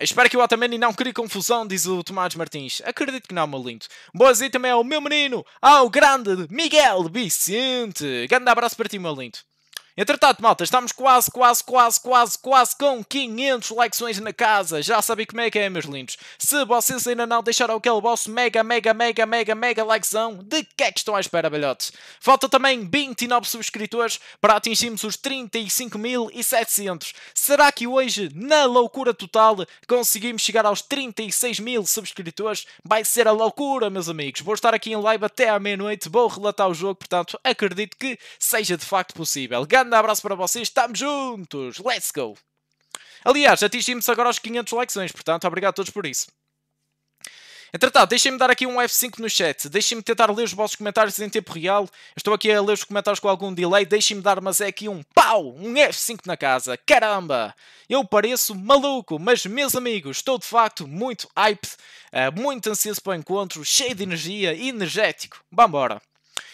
Espero que o Otamendi não crie confusão, diz o Tomás Martins. Acredito que não, meu lindo. Boas aí também ao é meu menino, ao grande Miguel Vicente. Grande abraço para ti, meu lindo. Entretanto, malta, estamos quase, quase, quase, quase, quase com 500 likes na casa. Já sabem como é que é, meus lindos. Se vocês ainda não deixaram aquele vosso mega, mega, mega, mega, mega likezão, de que é que estão à espera, belhotes? Falta também 29 subscritores para atingirmos os 35.700. Será que hoje, na loucura total, conseguimos chegar aos 36 mil subscritores? Vai ser a loucura, meus amigos. Vou estar aqui em live até à meia-noite, vou relatar o jogo, portanto, acredito que seja de facto possível grande abraço para vocês, estamos juntos, let's go! Aliás, atingimos agora os 500 likes, é portanto, obrigado a todos por isso. Entretanto, deixem-me dar aqui um F5 no chat, deixem-me tentar ler os vossos comentários em tempo real, estou aqui a ler os comentários com algum delay, deixem-me dar, mas é aqui um pau, um F5 na casa, caramba! Eu pareço maluco, mas meus amigos, estou de facto muito hyped, eh, muito ansioso para o encontro, cheio de energia, energético, vambora!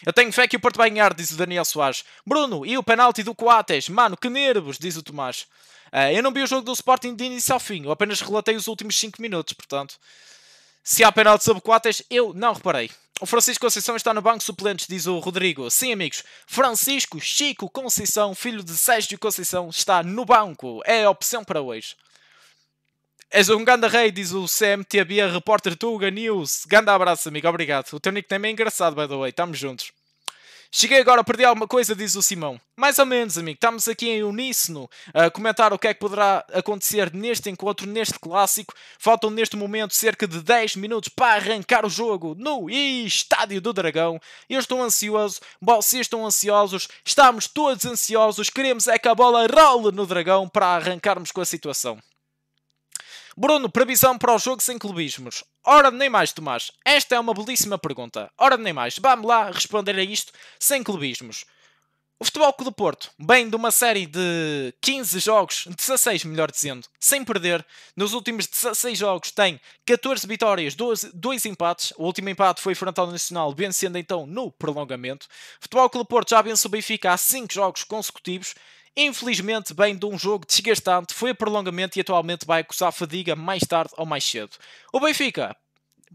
Eu tenho fé que o Porto vai ganhar, diz o Daniel Soares. Bruno, e o penalti do Coates? Mano, que nervos, diz o Tomás. Uh, eu não vi o jogo do Sporting de início ao fim, eu apenas relatei os últimos 5 minutos, portanto. Se há penalti sobre Coates, eu não reparei. O Francisco Conceição está no banco suplentes, diz o Rodrigo. Sim, amigos. Francisco Chico Conceição, filho de Sérgio Conceição, está no banco. É a opção para hoje. És um ganda rei, diz o CMTB, repórter Tuga News. Ganda abraço, amigo, obrigado. O teu nickname é engraçado, by the way, estamos juntos. Cheguei agora a perder alguma coisa, diz o Simão. Mais ou menos, amigo. Estamos aqui em uníssono a comentar o que é que poderá acontecer neste encontro, neste clássico. Faltam neste momento cerca de 10 minutos para arrancar o jogo no Estádio do Dragão. Eu estou ansioso, vocês estão ansiosos, estamos todos ansiosos. Queremos é que a bola role no Dragão para arrancarmos com a situação. Bruno, previsão para o jogo sem clubismos. Ora, nem mais, Tomás. Esta é uma belíssima pergunta. Ora, nem mais. Vamos lá responder a isto sem clubismos. O Futebol Clube do Porto vem de uma série de 15 jogos, 16 melhor dizendo, sem perder. Nos últimos 16 jogos tem 14 vitórias, 12, 2 empates. O último empate foi frente ao Nacional, vencendo então no prolongamento. O Futebol Clube do Porto já venceu o Benfica há 5 jogos consecutivos. Infelizmente, bem de um jogo desgastante, foi a prolongamento e atualmente vai acusar fadiga mais tarde ou mais cedo. O Benfica,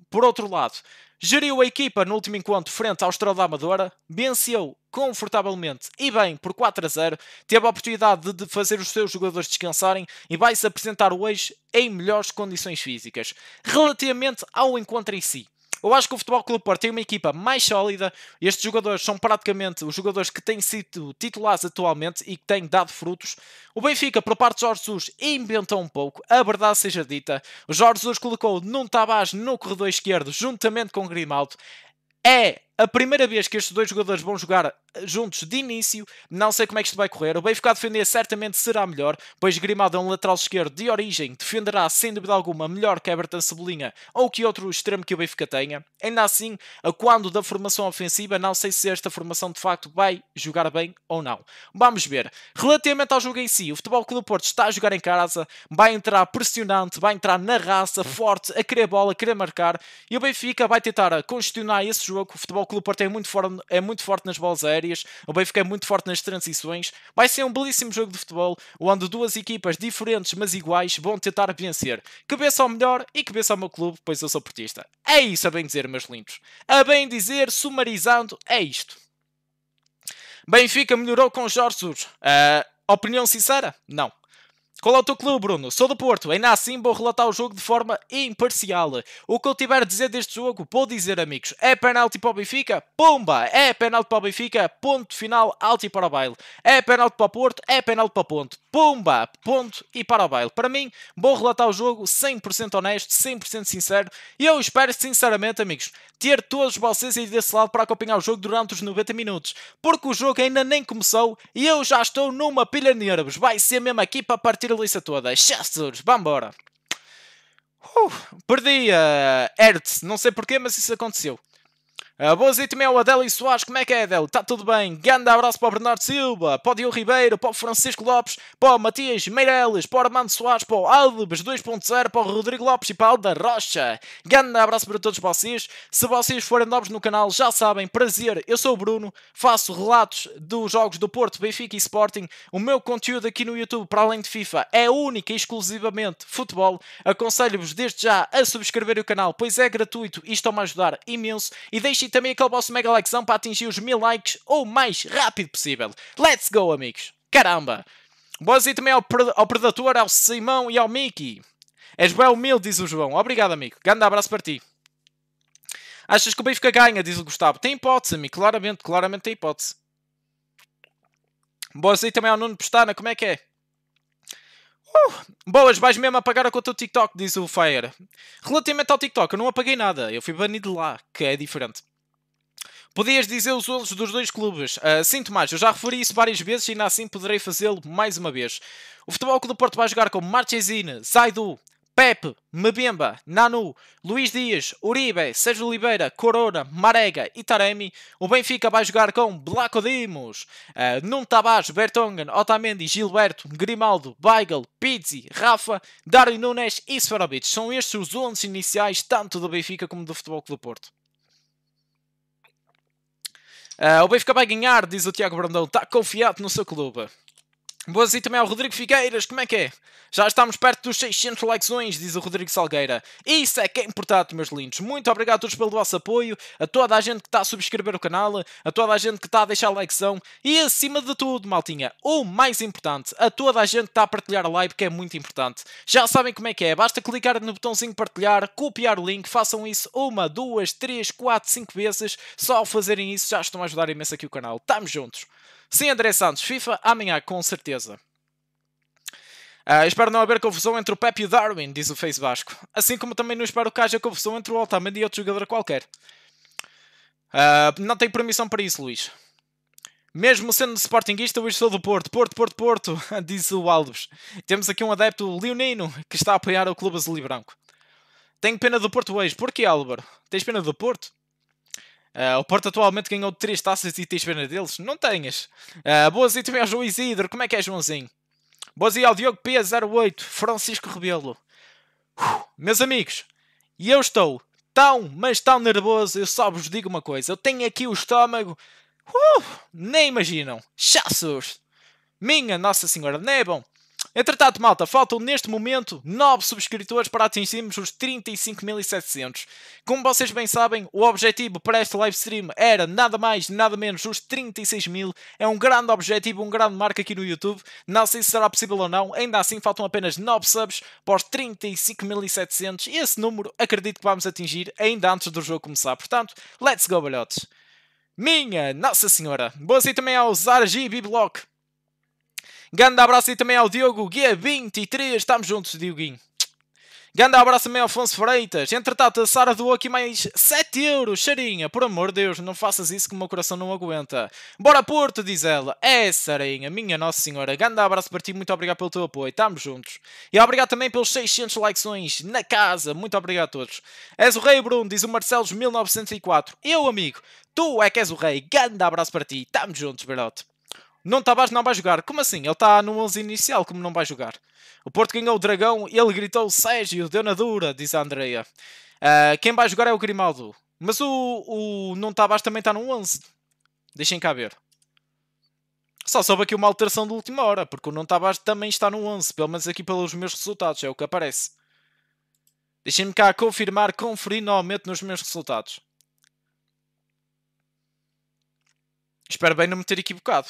por outro lado, geriu a equipa no último encontro frente à Austrália Amadora, venceu confortavelmente e bem por 4 a 0, teve a oportunidade de fazer os seus jogadores descansarem e vai se apresentar hoje em melhores condições físicas. Relativamente ao encontro em si, eu acho que o Futebol Clube Porto tem uma equipa mais sólida. Estes jogadores são praticamente os jogadores que têm sido titulares atualmente e que têm dado frutos. O Benfica, por parte de Jorge Jesus, inventou um pouco. A verdade seja dita, Jorge Jesus colocou Nuno Tabás no corredor esquerdo, juntamente com o Grimaldo. É a primeira vez que estes dois jogadores vão jogar eh, juntos de início, não sei como é que isto vai correr. O Benfica a defender certamente será melhor, pois Grimaldo é um lateral esquerdo de origem, defenderá sem dúvida alguma melhor que Everton Cebolinha ou que outro extremo que o Benfica tenha. Ainda assim, a quando da formação ofensiva, não sei se esta formação de facto vai jogar bem ou não. Vamos ver. Relativamente ao jogo em si, o Futebol Clube do Porto está a jogar em casa, vai entrar pressionante, vai entrar na raça, forte, a querer bola, a querer marcar, e o Benfica vai tentar congestionar esse jogo. O Futebol Clube Porto é muito, forte, é muito forte nas bolas aéreas, o Benfica é muito forte nas transições. Vai ser um belíssimo jogo de futebol, onde duas equipas diferentes, mas iguais, vão tentar vencer. Que vença ao melhor e que vença ao meu clube, pois eu sou portista. É isso a bem dizer, meus lindos. A bem dizer, sumarizando, é isto. Benfica melhorou com Jorge Jesus. Uh, opinião sincera? Não. Qual é o teu clube, Bruno? Sou do Porto. Ainda assim vou relatar o jogo de forma imparcial. O que eu tiver a dizer deste jogo, vou dizer, amigos. É penalti para o Benfica? Pumba! É penalti para o Benfica? Ponto final, alto e para o baile. É penalti para o Porto? É penalti para o Ponto. Pumba! Ponto e para o baile. Para mim, vou relatar o jogo 100% honesto, 100% sincero e eu espero, sinceramente, amigos, ter todos vocês aí desse lado para acompanhar o jogo durante os 90 minutos, porque o jogo ainda nem começou e eu já estou numa pilha de nervos. Vai ser mesmo aqui para partir a lista toda. Jesus, vambora! Uh, perdi a uh, eh, Hertz, não sei porquê, mas isso aconteceu. Ah, boas e também Adele Adélio Soares, como é que é Adélio? Está tudo bem? Grande abraço para o Bernardo Silva, para o Diogo Ribeiro, para o Francisco Lopes, para o Matias Meireles, para o Armando Soares, para o Alves 2.0, para o Rodrigo Lopes e para o Alda Rocha. Grande abraço para todos vocês. Se vocês forem novos no canal, já sabem, prazer, eu sou o Bruno, faço relatos dos jogos do Porto, Benfica e Sporting. O meu conteúdo aqui no YouTube, para além de FIFA, é única e exclusivamente futebol. Aconselho-vos desde já a subscrever o canal, pois é gratuito e estão-me a ajudar imenso. E deixem e também aquele vosso mega likezão para atingir os mil likes ou mais rápido possível. Let's go, amigos! Caramba! Boas e também ao, é ao Predator, ao Simão e ao Mickey. És bem humilde, diz o João. Obrigado, amigo. Grande abraço para ti. Achas que o Benfica ganha? Diz o Gustavo. Tem hipótese, amigo. Claramente, claramente tem hipótese. Boas aí também ao é Nuno Postana. Como é que é? Uh, boas, vais mesmo apagar a conta do TikTok, diz o Fire. Relativamente ao TikTok, eu não apaguei nada. Eu fui banido lá, que é diferente. Podias dizer os olhos dos dois clubes. Uh, ah, sinto mais, eu já referi isso várias vezes e ainda assim poderei fazê-lo mais uma vez. O Futebol Clube do Porto vai jogar com Marchesine, Zaidu, Pepe, Mbemba, Nanu, Luís Dias, Uribe, Sérgio Oliveira, Corona, Marega e Taremi. O Benfica vai jogar com Blaco Dimos, uh, ah, Nuno Bertongan, Otamendi, Gilberto, Grimaldo, Weigl, Pizzi, Rafa, Darwin Nunes e Sferovic. São estes os 11 iniciais tanto do Benfica como do Futebol Clube do Porto. Uh, o Benfica vai ganhar, diz o Tiago Brandão. Está confiado no seu clube. Boas e também ao Rodrigo Figueiras, como é que é? Já estamos perto dos 600 likes, diz o Rodrigo Salgueira. Isso é que é importante, meus lindos. Muito obrigado a todos pelo vosso apoio, a toda a gente que está a subscrever o canal, a toda a gente que está a deixar likezão e, acima de tudo, maltinha, o mais importante, a toda a gente que está a partilhar a live, que é muito importante. Já sabem como é que é, basta clicar no botãozinho partilhar, copiar o link, façam isso uma, duas, três, quatro, cinco vezes. Só ao fazerem isso já estão a ajudar imenso aqui o canal. Tamo juntos! Sem André Santos, FIFA amanhã, com certeza. Uh, espero não haver confusão entre o Pepe e o Darwin, diz o Face Vasco. Assim como também não espero que haja confusão entre o Altamendi e outro jogador qualquer. Uh, não tenho permissão para isso, Luís. Mesmo sendo Sportingista, hoje sou do Porto. Porto, Porto, Porto, [laughs] diz o Alves. Temos aqui um adepto leonino que está a apoiar o Clube Azul e Branco. Tenho pena do Porto hoje. Porquê, Álvaro? Tens pena do Porto? Uh, o Porto atualmente ganhou 3 taças e tens pena deles? Não tenhas. Uh, boas e também ao João Isidro. Como é que é, Joãozinho? Boas e ao Diogo P08, Francisco Rebelo. Uh, meus amigos, e eu estou tão, mas tão nervoso. Eu só vos digo uma coisa. Eu tenho aqui o estômago. Uh, nem imaginam. Chassos! Minha Nossa Senhora, não é bom? Entretanto, malta, faltam neste momento 9 subscritores para atingirmos os 35.700. Como vocês bem sabem, o objetivo para este live stream era nada mais, nada menos os 36.000. É um grande objetivo, um grande marco aqui no YouTube. Não sei se será possível ou não, ainda assim faltam apenas 9 subs para os 35.700. E esse número acredito que vamos atingir ainda antes do jogo começar. Portanto, let's go, balhotes! Minha Nossa Senhora! Boas aí também aos Zargi Biblock, Grande abraço e também ao Diogo Guia23. Estamos juntos, Dioguinho. Grande abraço também ao Afonso Freitas. Entretanto, a Sara doou aqui mais 7 euros, Sarinha. Por amor de Deus, não faças isso que o meu coração não aguenta. Bora Porto, diz ela. É, Sarinha, minha Nossa Senhora. Grande abraço para ti, muito obrigado pelo teu apoio. Estamos juntos. E obrigado também pelos 600 likes na casa. Muito obrigado a todos. És o rei, Bruno, diz o Marcelos 1904. Eu, amigo, tu é que és o rei. Grande abraço para ti. Estamos juntos, Berote. Não Tavares tá não vai jogar. Como assim? Ele está no 11 inicial, como não vai jogar? O Porto ganhou o Dragão, ele gritou Sérgio, deu na dura, diz a Andreia. Uh, ah, quem vai jogar é o Grimaldo. Mas o, o Não Tavares tá também está no 11. Deixem cá ver. Só soube aqui uma alteração de última hora, porque o Não Tavares tá também está no 11, pelo menos aqui pelos meus resultados, é o que aparece. Deixem-me cá confirmar, conferir novamente nos meus resultados. Espero bem não me ter equivocado.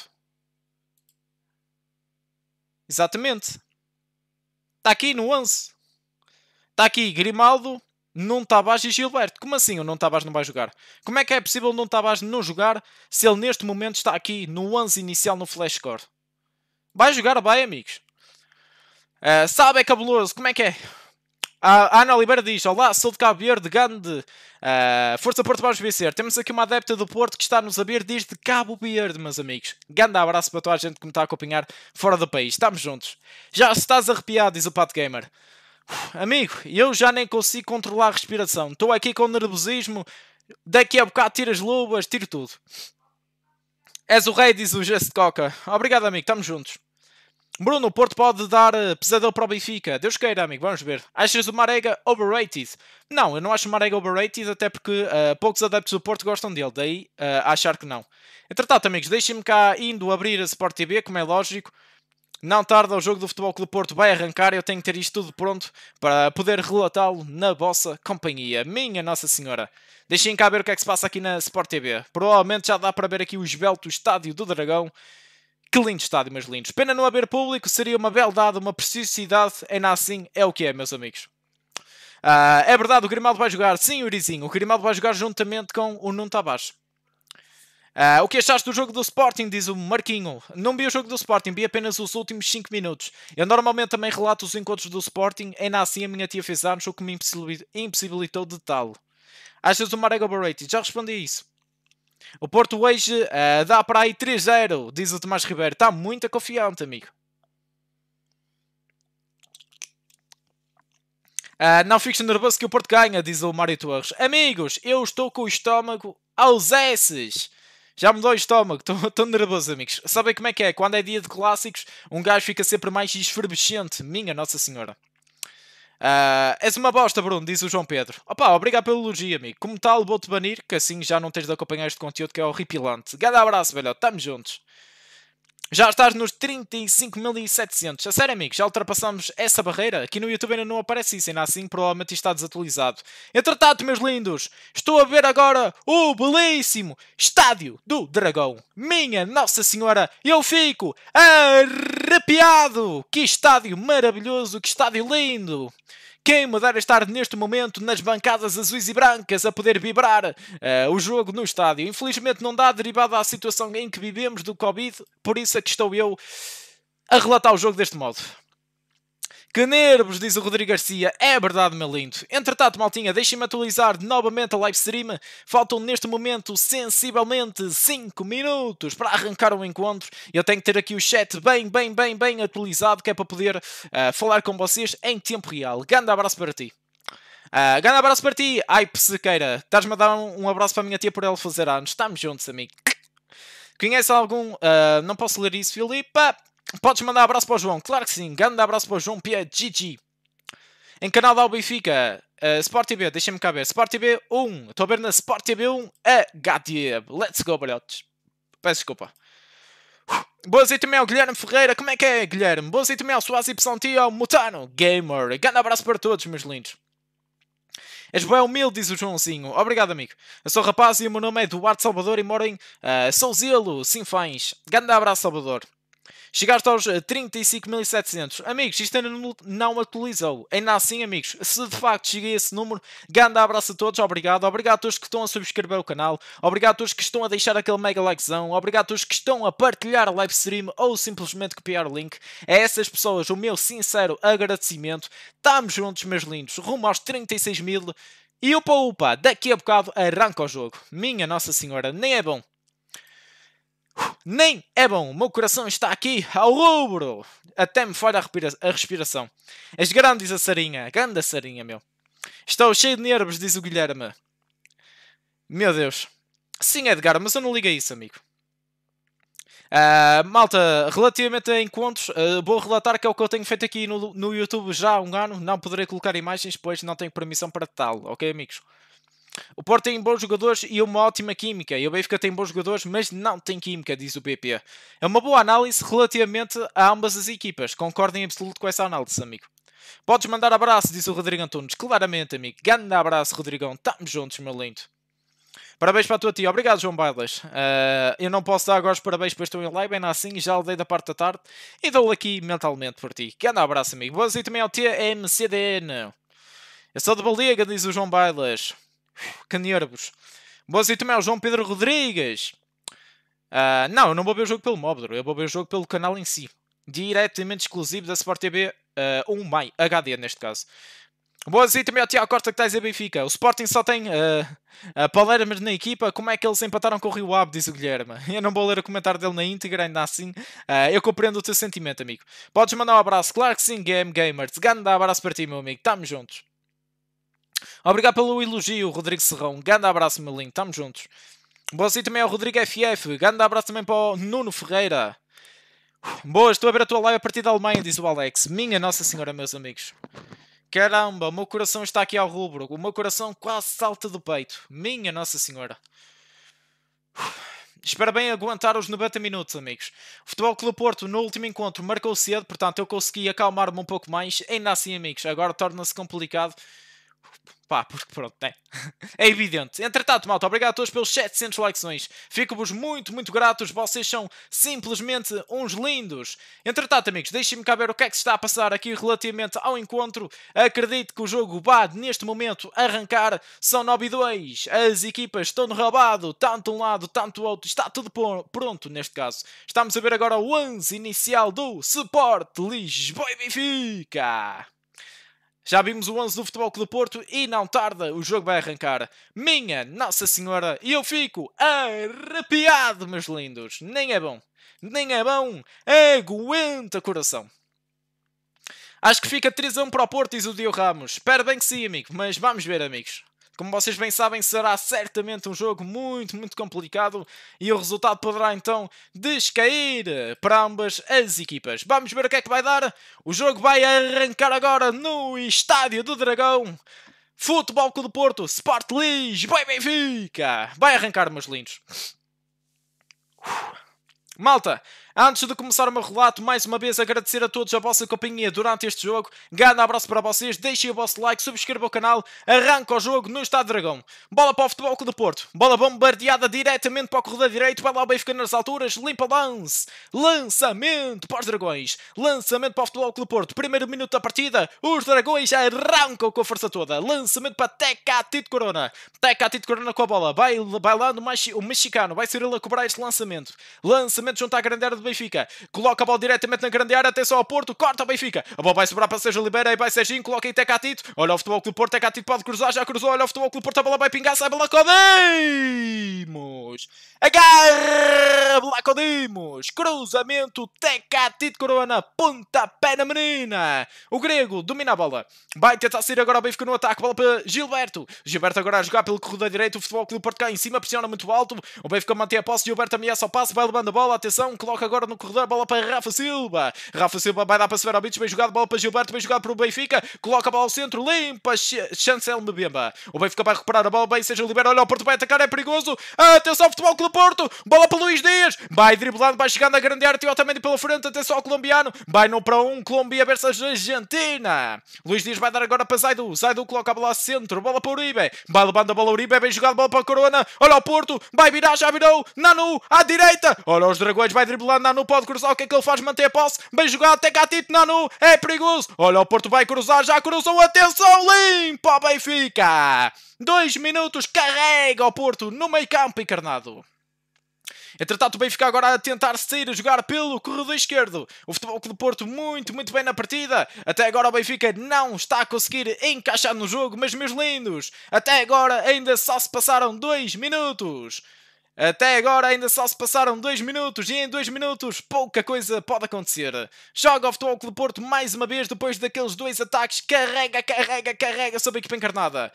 Exatamente. Está aqui no 11. Está aqui Grimaldo, Nuno Tabás e Gilberto. Como assim o Nuno Tabás não vai jogar? Como é que é possível o Nuno Tabás não jogar se ele neste momento está aqui no 11 inicial no flashcore? Vai jogar, vai amigos. Uh, sabe é cabuloso, como é que é? A Ana Oliveira diz: Olá, sou de Cabo Verde, grande. Uh, Força Porto, vamos vencer. Temos aqui uma adepta do Porto que está-nos abrir desde Cabo Verde, meus amigos. Grande abraço para toda a gente que me está a acompanhar fora do país. Estamos juntos. Já estás arrepiado, diz o Pat Gamer. amigo, eu já nem consigo controlar a respiração. Estou aqui com nervosismo. Daqui a bocado tiro as luvas, tiro tudo. És o rei, diz o Just Coca. Obrigado, amigo. Estamos juntos. Bruno, o Porto pode dar eh, pesadelo para o Benfica. Deus queira, amigo, vamos ver. Achas o Marega overrated? Não, eu não acho o Marega overrated, até porque uh, poucos adeptos do Porto gostam dele, daí uh, achar que não. Entretanto, amigos, deixem-me cá indo abrir a Sport TV, como é lógico. Não tarda, o jogo do Futebol Clube Porto vai arrancar, eu tenho que ter isto tudo pronto para poder relatá-lo na vossa companhia. Minha Nossa Senhora. Deixem cá ver o que é que se passa aqui na Sport TV. Provavelmente já dá para ver aqui o esbelto estádio do Dragão. Que lindo estádio, meus lindos. Pena não haver público, seria uma beldade, uma precisidade. Ainda assim, é o que é, meus amigos. Uh, é verdade, o Grimaldo vai jogar. Sim, Urizinho, o Grimaldo vai jogar juntamente com o Nuno abaixo. Uh, ah, o que achaste do jogo do Sporting? Diz o Marquinho. Não vi o jogo do Sporting, vi apenas os últimos 5 minutos. Eu normalmente também relato os encontros do Sporting, ainda assim a minha tia fez anos, o que me impossibilitou de tal. Achas o Marega overrated? Já respondi isso. O Porto hoje uh, dá para aí 3-0, diz o Tomás Ribeiro. Está muito confiante, amigo. Uh, não fiques nervoso que o Porto ganha, diz o Mário Torres. Amigos, eu estou com o estômago aos S. Já me dói o estômago, estou nervoso, amigos. Sabem como é que é? Quando é dia de clássicos, um gajo fica sempre mais esfervescente. Minha Nossa Senhora. Uh, és uma bosta, Bruno, diz o João Pedro. Opa, obrigado pelo elogio, amigo. Como tal, vou-te banir, que assim já não tens de acompanhar este conteúdo que é horripilante. Grande abraço, velho. Tamo juntos já estás nos 35.700. A sério, amigos, já ultrapassamos essa barreira. Aqui no YouTube ainda não aparece isso, ainda assim provavelmente está desatualizado. Entretanto, meus lindos, estou a ver agora o belíssimo Estádio do Dragão. Minha Nossa Senhora, eu fico arrepiado! Que estádio maravilhoso, que estádio lindo! Quem me dera estar neste momento nas bancadas azuis e brancas a poder vibrar uh, o jogo no estádio. Infelizmente não dá derivada à situação em que vivemos do Covid, por isso aqui é estou eu a relatar o jogo deste modo. Que nervos, diz o Rodrigo Garcia. É verdade, meu lindo. Entretanto, maltinha, deixem-me atualizar novamente a live stream. Faltam neste momento sensivelmente 5 minutos para arrancar o encontro. Eu tenho que ter aqui o chat bem, bem, bem, bem atualizado, que é para poder uh, falar com vocês em tempo real. Grande abraço para ti. Uh, grande abraço para ti, Aipe Sequeira. Estás-me a dar um, um, abraço para a minha tia por ela fazer anos. Estamos juntos, amigo. Conhece algum? Uh, não posso ler isso, Filipa. Podes mandar abraço para o João, claro que sim. Grande abraço para o João Pia GG. Em canal da Benfica, uh, eh, Sport TV, deixem-me cá ver. Sport TV 1, estou a ver na Sport TV 1 HD. Let's go, balhotes. Peço desculpa. Boas e também ao Guilherme Ferreira, como é que é, Guilherme? Boas e também ao Suazi e ao Mutano Gamer. Grande abraço para todos, meus lindos. És bem humilde, diz o Joãozinho. Obrigado, amigo. Eu sou rapaz e o meu nome é Eduardo Salvador e moro em uh, eh, Souzelo, Sinfãs. Grande abraço, Salvador. Chegaste aos 35.700. Eh, amigos, isto ainda não atualizou. Ainda assim, amigos, se de facto cheguei a esse número, grande abraço a todos, obrigado. Obrigado a todos que estão a subscrever o canal. Obrigado a todos que estão a deixar aquele mega likezão. Obrigado a todos que estão a partilhar a live stream ou simplesmente copiar o link. A essas pessoas, o meu sincero agradecimento. Estamos juntos, meus lindos, rumo aos 36 mil. E upa upa, daqui a bocado arranca o jogo. Minha Nossa Senhora, nem é bom. Nem é bom, o meu coração está aqui ao rubro. Até me falha a respiração. És grande, diz a Sarinha. Grande a Sarinha, meu. Estou cheio de nervos, diz o Guilherme. Meu Deus. Sim, Edgar, mas eu não ligo a isso, amigo. Uh, malta, relativamente a encontros, uh, vou relatar que é o que eu tenho feito aqui no, no YouTube já há um ano. Não poderei colocar imagens, pois não tenho permissão para tal, ok, amigos? O Porto tem bons jogadores e uma ótima química, e o Benfica tem bons jogadores, mas não tem química, diz o BP. É uma boa análise relativamente a ambas as equipas. Concordo em absoluto com essa análise, amigo. Podes mandar abraço, diz o Rodrigo Antunes. Claramente, amigo. Grande abraço, Rodrigão. Tamo juntos, meu lindo. Parabéns para a tua tia. Obrigado, João Bailes. Uh, ah, eu não posso dar agora os parabéns, pois estou em live, bem assim, já o dei da parte da tarde e dou-lhe aqui mentalmente por ti. Grande abraço, amigo. Boas e também ao TMCDN. Eu sou de Baliga, diz o João Bailes que nervos. Boas e também ao João Pedro Rodrigues. Uh, não, eu não vou ver o jogo pelo Mobdro, eu vou ver o jogo pelo canal em si. Diretamente exclusivo da Sport TV uh, ah, 1 Mai, HD neste caso. Boas e também ao Tiago Costa que estás a Benfica. O Sporting só tem uh, a Palermo na equipa. Como é que eles empataram com o Rio Ave, diz o Guilherme. [laughs] Eu não vou ler o comentário dele na íntegra, ainda assim. Uh, eu compreendo o teu sentimento, amigo. Podes mandar um abraço, claro que sim, Game Gamers. Ganda abraço para ti, meu amigo. Tamo juntos. Obrigado pelo elogio, Rodrigo Serrão. Grande abraço, meu lindo. Tamo juntos. Boa sim também ao Rodrigo FF. Grande abraço também para o Nuno Ferreira. Boas, estou a ver a tua live a partir da Alemanha, diz o Alex. Minha Nossa Senhora, meus amigos. Caramba, o meu coração está aqui ao rubro. O meu coração quase salta do peito. Minha Nossa Senhora. Espero bem aguentar os 90 minutos, amigos. O Futebol Clube Porto, no último encontro, marcou cedo, portanto eu consegui acalmar-me um pouco mais. Ainda assim, amigos, agora torna-se complicado. Pá, porque pronto, né? [laughs] É evidente. Entretanto, malta, obrigado a todos pelos 700 likesões. Fico-vos muito, muito gratos. Vocês são simplesmente uns lindos. Entretanto, amigos, deixem-me cá ver o que é que se está a passar aqui relativamente ao encontro. Acredito que o jogo vá, neste momento, arrancar. São 9 e 2. As equipas estão no rabado. Tanto um lado, tanto o outro. Está tudo pronto, neste caso. Estamos a ver agora o 11 inicial do Sport Lisboa e Benfica. Já vimos o 11 do Futebol Clube Porto e não tarda, o jogo vai arrancar. Minha Nossa Senhora, e eu fico arrepiado, meus lindos. Nem é bom, nem é bom. Aguenta, coração. Acho que fica 3 a 1 para o Porto, e o Dio Ramos. Espero bem que sim, amigo, mas vamos ver, amigos. Como vocês bem sabem, será certamente um jogo muito, muito complicado e o resultado poderá então descair para ambas as equipas. Vamos ver o que é que vai dar. O jogo vai arrancar agora no Estádio do Dragão. Futebol Clube do Porto, Sport Lisboa e Benfica. Vai arrancar, meus lindos. Malta, Antes de começar o meu relato, mais uma vez agradecer a todos a vossa companhia durante este jogo. Grande abraço para vocês, deixem o vosso like, subscrevam o canal, arranca o jogo no Estado Dragão. Bola para o Futebol Clube do Porto, bola bombardeada diretamente para o corredor direito, vai lá o Benfica nas alturas, limpa lance, lançamento para os Dragões, lançamento para o Futebol Clube do Porto, primeiro minuto da partida, os Dragões arrancam com a força toda, lançamento para Teca Tito Corona, Teca Tito Corona com a bola, vai, vai lá no, o mexicano, vai ser ele a cobrar este lançamento, lançamento junto à grande área do Benfica. Coloca a bola diretamente na grande área, atenção ao Porto, corta o Benfica. A bola vai sobrar para Sérgio Libera e vai Serginho, coloca em Tecatito. Olha o futebol o Porto, Tecatito pode cruzar, já cruzou. Olha o futebol o Porto, a bola vai pingar, sai Blacodimos. Agarra Blacodimos. Cruzamento, Tecatito Tito Corona ponta, pé na menina. O grego domina a bola. Vai tentar sair agora o Benfica no ataque, bola para Gilberto. Gilberto agora a jogar pelo corredor direito, o futebol o Porto cá em cima, pressiona muito alto. O Benfica mantém a posse, Gilberto ameaça o passe vai levando a bola, atenção, coloca agora no corredor, bola para Rafa Silva. Rafa Silva vai dar para Severo Bits, bem jogado, bola para Gilberto, bem jogado para o Benfica. Coloca a bola ao centro, limpa, chancel Mbemba. O Benfica vai recuperar a bola, bem, seja libera, olha o Porto vai atacar, é perigoso. Atenção, ao Futebol Clube Porto, bola para Luís Dias. Vai driblando, vai chegando a grande área, também pela frente, atenção ao colombiano. Vai no para um, Colômbia versus Argentina. Luís Dias vai dar agora para Zaidu, Zaidu coloca a bola ao centro, bola para Uribe. Vai levando a bola Uribe, bem jogado, bola para Corona. Olha o Porto, vai virar, já virou, Nanu, à direita. Olha os dragões, vai driblando jogado Nanu, pode cruzar, o que é que ele faz? Manter a posse, bem jogado, tem Tito Nanu, é perigoso. Olha, o Porto vai cruzar, já cruzou, atenção, limpa, Benfica. Dois minutos, carrega o Porto no meio campo, encarnado. Entretanto, o Benfica agora a tentar sair a jogar pelo corredor esquerdo. O Futebol do Porto muito, muito bem na partida. Até agora o Benfica não está a conseguir encaixar no jogo, mas meus lindos, até agora ainda só se passaram dois minutos. Até agora ainda só se passaram 2 minutos e em 2 minutos pouca coisa pode acontecer. Joga o Futebol Clube Porto mais uma vez depois daqueles dois ataques. Carrega, carrega, carrega sobre a equipa encarnada.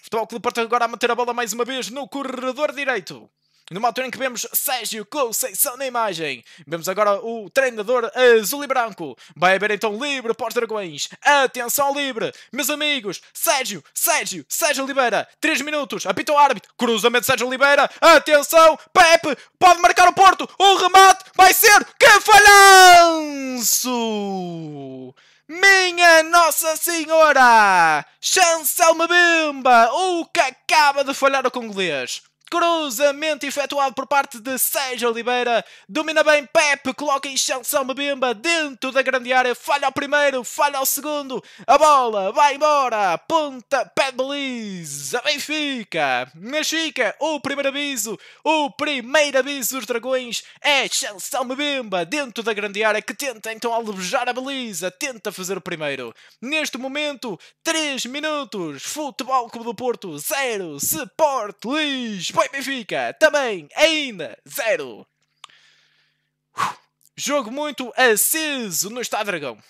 Futebol Clube Porto agora a manter a bola mais uma vez no corredor direito. Numa altura em que vemos Sérgio Conceição na imagem. Vemos agora o treinador azul e branco. Vai haver então livre para os dragões. Atenção livre, meus amigos. Sérgio, Sérgio, Sérgio Oliveira. 3 minutos, apita o árbitro. Cruzamento de Sérgio Oliveira. Atenção, Pepe pode marcar o Porto. O remate vai ser que falhanço! Minha Nossa Senhora! Chancel Mabimba! O que acaba de falhar o congolês? Cruzamento efetuado por parte de Sérgio Oliveira. Domina bem Pepe, coloca em extensão Mbemba dentro da grande área. Falha o primeiro, falha o segundo. A bola vai embora. Ponta, pé de a Benfica. Mexica, o primeiro aviso. O primeiro aviso dos dragões é extensão Mbemba dentro da grande área que tenta então alvejar a baliza. Tenta fazer o primeiro. Neste momento, 3 minutos. Futebol Clube do Porto 0, Sport Lisboa. Sporting Benfica, também ainda zero Jogo muito aceso no Estádio Dragão.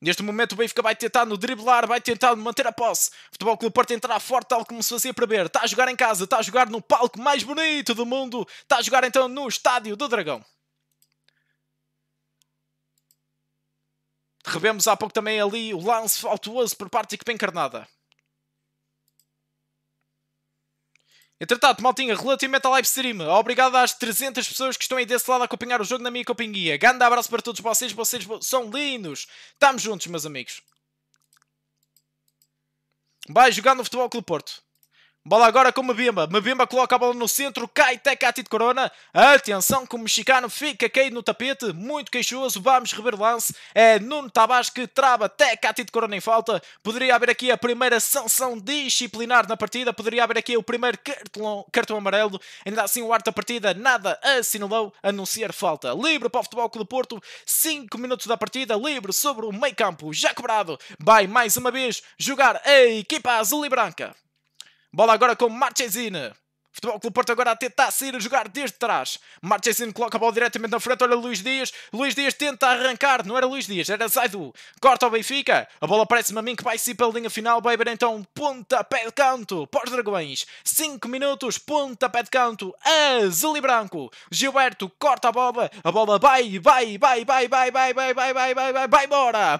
Neste momento o Benfica vai tentar no driblar, vai tentar manter a posse. O Futebol Clube Porto entrar forte, tal como se fazia para ver Está a jogar em casa, está a jogar no palco mais bonito do mundo. Está a jogar então no Estádio do Dragão. Revemos há pouco também ali o lance faltuoso por parte da equipa encarnada. Entretanto, maltinha, relativamente à live stream, obrigado às 300 pessoas que estão aí desse lado a acompanhar o jogo na minha companhia. Grande abraço para todos vocês, vocês são lindos. Estamos juntos, meus amigos. Vai jogar no Futebol Clube Porto. Bola agora com Mbemba. Mbemba coloca a bola no centro. Cai Tecati de Corona. Atenção que o mexicano fica caído no tapete. Muito queixoso. Vamos rever o lance. É Nuno Tabás que trava Tecati de Corona em falta. Poderia haver aqui a primeira sanção disciplinar na partida. Poderia haver aqui o primeiro cartão, cartão amarelo. Ainda assim o arte da partida nada assinalou. Anunciar falta. Livre para o Futebol Clube do Porto. 5 minutos da partida. Livre sobre o meio campo. Já cobrado. Vai mais uma vez jogar a equipa azul e branca. Bola agora com Marchesina. Futebol Clube Porto agora a tentar sair a jogar desde trás. Marchesin coloca a bola diretamente na frente. Olha Luís Dias. Luís Dias tenta arrancar. Não era Luís Dias, era Zaidu. Corta o Benfica. A bola parece-me a mim que vai sair pela linha final. Vai haver então pé de canto Pós Dragões. 5 minutos, pé de canto. Azul e branco. Gilberto corta a bola. A bola vai, vai, vai, vai, vai, vai, vai, vai, vai, vai, vai, vai embora.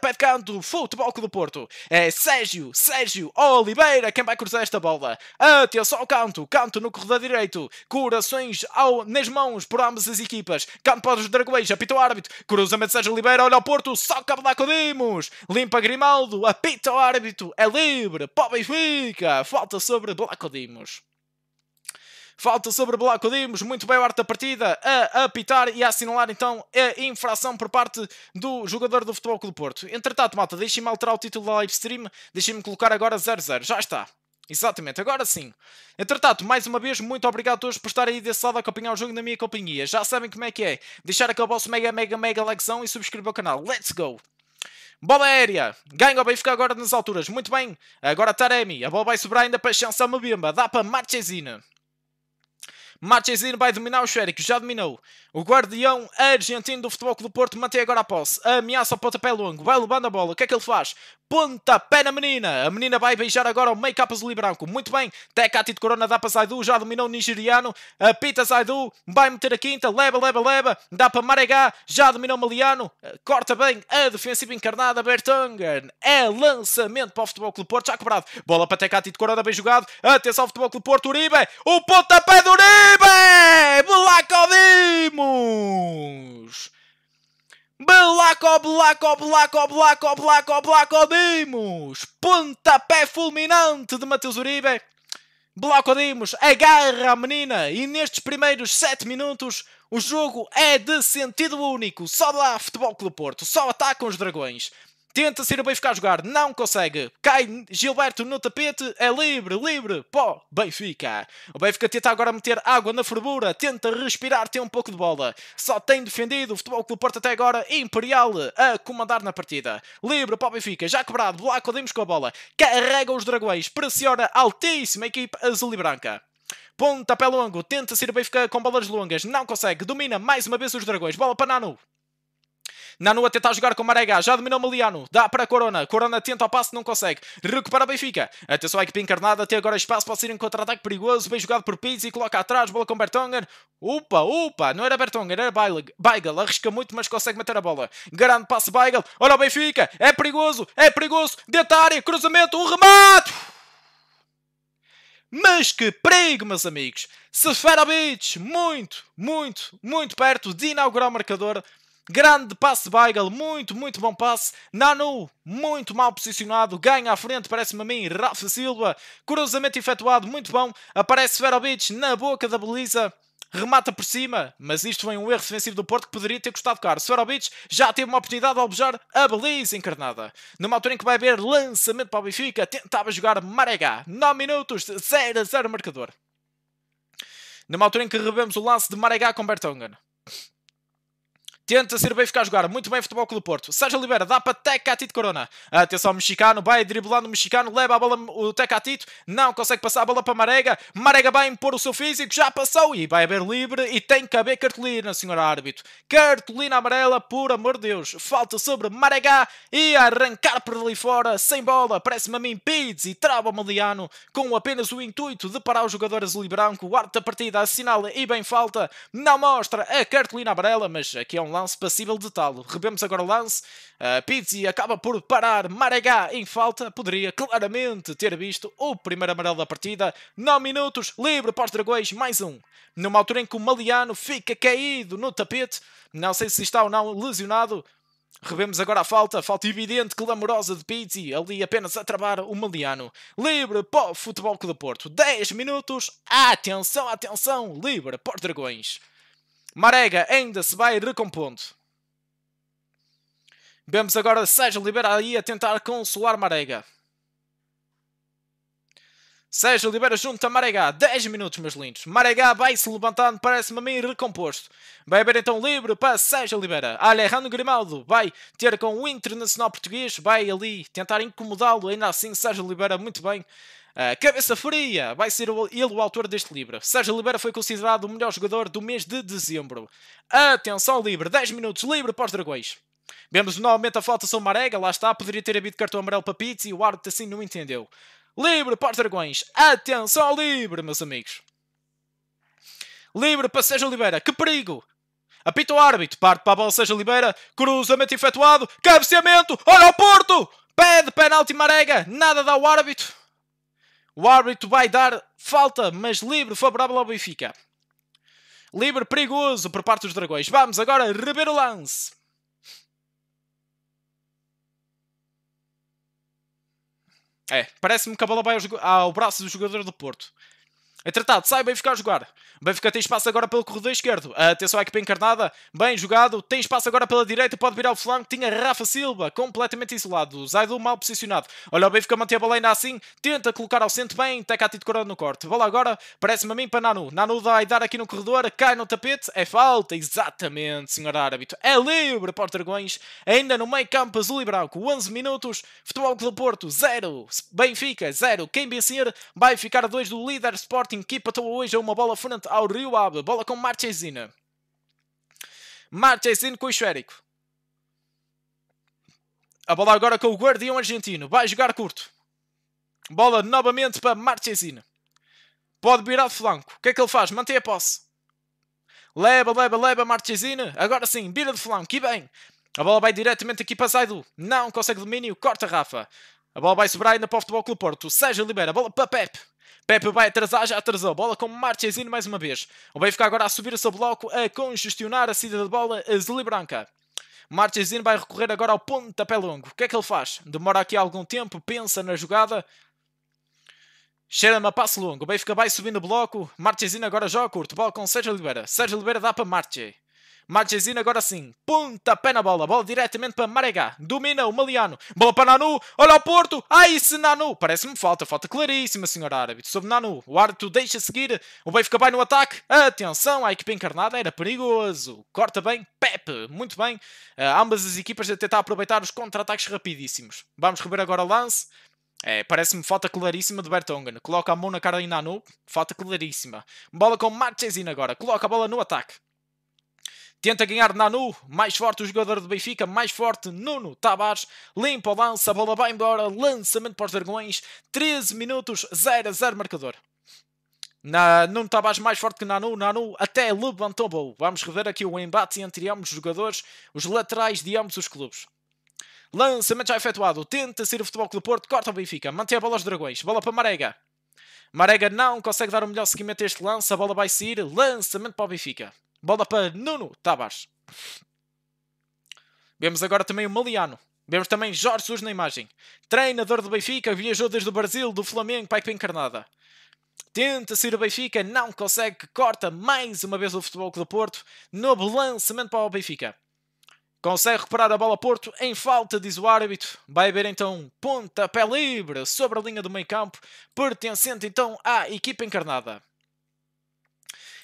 pé de canto. Futebol Clube Porto. É Sérgio, Sérgio Oliveira quem vai cruzar esta bola. Atenção ao canto canto no corredor direito, corações ao, nas mãos por ambas as equipas, canto para os dragões apita o árbitro, cruzamento Sérgio Libera, olha ao Porto, soca Bedaco Dimos, limpa Grimaldo, apita o árbitro, é livre, Pobre fica, falta sobre Blaco Dimos. Falta sobre Blanco Dimos, muito bem o arte da partida, a apitar e a assinalar então a infração por parte do jogador do Futebol Clube Porto. Entretanto, malta, deixem-me alterar o título da live stream, deixem-me colocar agora 0-0, já está. Exatamente, agora sim. Entretanto, mais uma vez, muito obrigado a todos por estarem aí desse lado a acompanhar o jogo na minha companhia. Já sabem como é que é. Deixar aquele vosso mega, mega, mega likezão e subscrever o canal. Let's go! Bola aérea! Ganha o Benfica agora nas alturas. Muito bem. Agora Taremi. A bola vai sobrar ainda para Chansão bimba Dá para Marchesina. Marchesino vai dominar o Xerico, já dominou. O guardião argentino do Futebol do Porto mantém agora a posse. Ameaça o pontapé longo, vai levando a bola. O que é que ele faz? Pontapé na menina. A menina vai beijar agora o make-up azul e branco. Muito bem. Tecati de Corona dá para Zaidu, já dominou o nigeriano. Apita Zaidu, vai meter a quinta. Leva, leva, leva. Dá para Maregá, já dominou o Maliano. Corta bem a defensiva encarnada. Bertongen. É lançamento para o Futebol do Porto, já cobrado. Bola para Tecati de Corona, bem jogado. Atenção ao Futebol do Porto, Uribe. O pontapé do Uribe! bem! Belaco Blaco, Blaco, Blaco, Blaco, belaco, Pontapé fulminante de Matheus Uribe. Belaco agarra a menina e nestes primeiros 7 minutos o jogo é de sentido único. Só lá Futebol Clube Porto, só atacam os dragões. Tenta ser o Benfica a jogar, não consegue. Cai Gilberto no tapete, é livre, livre. Pó, Benfica. O Benfica tenta agora meter água na fervura, tenta respirar, tem um pouco de bola. Só tem defendido o Futebol Clube Porto até agora, Imperial a comandar na partida. Livre para o Benfica, já cobrado, lá Lemos com a bola. Carrega os dragões, pressiona altíssima equipe azul e branca. Ponta pé longo, tenta ser o Benfica com bolas longas, não consegue, domina mais uma vez os dragões. Bola para Nanu. Nanu a tentar jogar com Marega. Já dominou Meliano. Dá para Corona. Corona tenta ao passe, não consegue. Recupera Benfica. Atenção à equipe encarnada. Até agora espaço. para ser um contra-ataque perigoso. Bem jogado por Pizzi. Coloca atrás. Bola com Bertonger. Upa, upa. Não era Bertonger, era Weigl. Arrisca muito, mas consegue meter a bola. Grande passe Weigl. Olha o Benfica. É perigoso. É perigoso. Dentro da área. Cruzamento. Um remate. Mas que perigo, meus amigos! Seferovic, muito, muito, muito perto de inaugurar o marcador Grande passe de Weigl, muito, muito bom passe. Nanu, muito mal posicionado, ganha à frente, parece-me a mim. Rafa Silva, cruzamento efetuado, muito bom. Aparece Sverovic na boca da Belisa. remata por cima, mas isto foi um erro defensivo do Porto que poderia ter custado caro. Sverovic já teve uma oportunidade de alvejar a baliza encarnada. Numa altura em que vai haver lançamento para o Benfica, tentava jogar Maragá. 9 minutos, 0 a 0 marcador. Numa altura em que revemos o lance de Maragá com Bertongan. Tenta ser bem ficar a jogar. Muito bem, Futebol Clube do Porto. Sérgio Libera dá para Tecatito Corona. Atenção, mexicano. Vai driblar no mexicano. Leva a bola o Tecatito. Não consegue passar a bola para Marega. Marega vai impor o seu físico. Já passou e vai haver livre. E tem que haver cartolina, senhor árbitro. Cartolina amarela, por amor de Deus. Falta sobre Marega e arrancar por ali fora. Sem bola. Parece-me a mim Pides e trava Maliano com apenas o intuito de parar os jogadores azul e branco. O arte da partida assinala e bem falta. Não mostra a cartolina amarela, mas aqui é um lance passível de talo. Rebemos agora o lance. Uh, Pizzi acaba por parar Maragá em falta. Poderia claramente ter visto o primeiro amarelo da partida. 9 minutos, livre para os dragões, mais um. Numa altura em que o Maliano fica caído no tapete. Não sei se está ou não lesionado. Revemos agora a falta, falta evidente, clamorosa de Pizzi, ali apenas a travar o Maliano. Livre para o Futebol Clube do Porto, 10 minutos, atenção, atenção, livre para os Dragões. Marega ainda se vai recompondo. Vemos agora Sérgio Libera aí a tentar consolar Marega. Sérgio Libera junto a Marega. 10 minutos, meus lindos. Marega vai se levantando, parece-me a mim recomposto. Vai haver então livre para Sérgio Libera. Alejandro Grimaldo vai ter com o Internacional Português. Vai ali tentar incomodá-lo. Ainda assim, Sérgio Libera muito bem Uh, cabeça Fria vai ser ele o autor deste livro. Sérgio Oliveira foi considerado o melhor jogador do mês de dezembro. Atenção, livre, 10 minutos livre para os dragões. Vemos novamente a falta de Marega, lá está, poderia ter havido cartão amarelo para Pitts e o árbitro assim não entendeu. Livre para os dragões, atenção livre, meus amigos. Livre para Sérgio Oliveira, que perigo! Apita o árbitro, parte para a bola Sérgio Oliveira, cruzamento efetuado, cabeceamento, olha o Porto! Pede penalti Marega, nada dá o árbitro. O árbitro vai dar falta, mas livre, favorável ao Benfica. Livre, perigoso por parte dos dragões. Vamos agora rever o lance. É, parece-me que a bola vai ao, ao braço do jogador do Porto. Entretanto, é sai bem, ficar a jogar. Benfica tem espaço agora pelo corredor esquerdo. Atenção à equipa encarnada. Bem jogado. Tem espaço agora pela direita. Pode virar o flanco. Tinha Rafa Silva completamente isolado. Zaidu mal posicionado. Olha, o Benfica manter a bola ainda assim. Tenta colocar ao centro bem. Teca a Tito no corte. Bola agora. Parece-me a mim para Nanu. Nanu vai dar aqui no corredor. Cai no tapete. É falta. Exatamente, senhor árbitro. É livre para os Dragões. Ainda no meio campo azul e branco. 11 minutos. Futebol Clube Porto 0. Benfica 0. Quem vencer vai ficar a 2 do líder Sport Sporting que empatou hoje a é uma bola frente ao Rio Ave. Bola com Marchesina. Marchesina com o esférico. A bola agora com o guardião argentino. Vai jogar curto. Bola novamente para Marchesina. Pode virar de flanco. O que é que ele faz? Mantém a posse. Leva, leva, leva Marchesina. Agora sim, vira de flanco. E bem. A bola vai diretamente aqui para Zaidu. Não consegue domínio. Corta Rafa. A bola vai sobrar ainda para o Futebol Clube Porto. Sérgio libera. A bola para Pepe. Pepe vai atrasar, já atrasou. Bola com Marchesino mais uma vez. O Benfica agora a subir o seu bloco, a congestionar a saída de bola azul e branca. Marchesino vai recorrer agora ao pontapé longo. O que é que ele faz? Demora aqui algum tempo, pensa na jogada. Cheira-me a passo longo. O Benfica vai subindo o bloco. Marchesino agora joga curto. Bola com Sérgio Oliveira. Sérgio Oliveira dá para Marche. Marchesino agora sim. pé na bola. Bola diretamente para Maregá. Domina o Maliano. Bola para Nanu. Olha o Porto. Ai, se Nanu. Parece-me falta. Falta claríssima, senhor árbitro. Sobre Nanu. O árbitro deixa seguir. O Benfica vai no ataque. Atenção. A equipa encarnada era perigoso. Corta bem. Pepe. Muito bem. Uh, ambas as equipas a tentar aproveitar os contra-ataques rapidíssimos. Vamos rever agora o lance. É, parece-me falta claríssima de Bertongen. Coloca a mão na cara de Nanu. Falta claríssima. Bola com Marchesino agora. Coloca a bola no ataque. Tenta ganhar Nanu, mais forte o jogador do Benfica, mais forte Nuno Tavares, limpa o lance, a bola vai embora, lançamento para os Dragões, 13 minutos, 0 a 0 marcador. Na, Nuno Tavares mais forte que Nanu, Nanu até levantou bom. Vamos rever aqui o embate entre ambos os jogadores, os laterais de ambos os clubes. Lançamento já efetuado, tenta ser o Futebol Clube do Porto, corta o Benfica, mantém a bola aos Dragões, bola para Marega. Marega não consegue dar o melhor seguimento a este lance, a bola vai sair, lançamento para o Benfica. Bola para Nuno Tavares. Vemos agora também o Maliano. Vemos também Jorge Sousa na imagem. Treinador do Benfica, viajou desde o Brasil, do Flamengo, para a encarnada. Tenta sair o Benfica, não consegue, corta mais uma vez o Futebol do Porto, novo lançamento para o Benfica. Consegue recuperar a bola Porto em falta, diz o árbitro. Vai haver então pontapé livre sobre a linha do meio campo, pertencente então à equipa encarnada.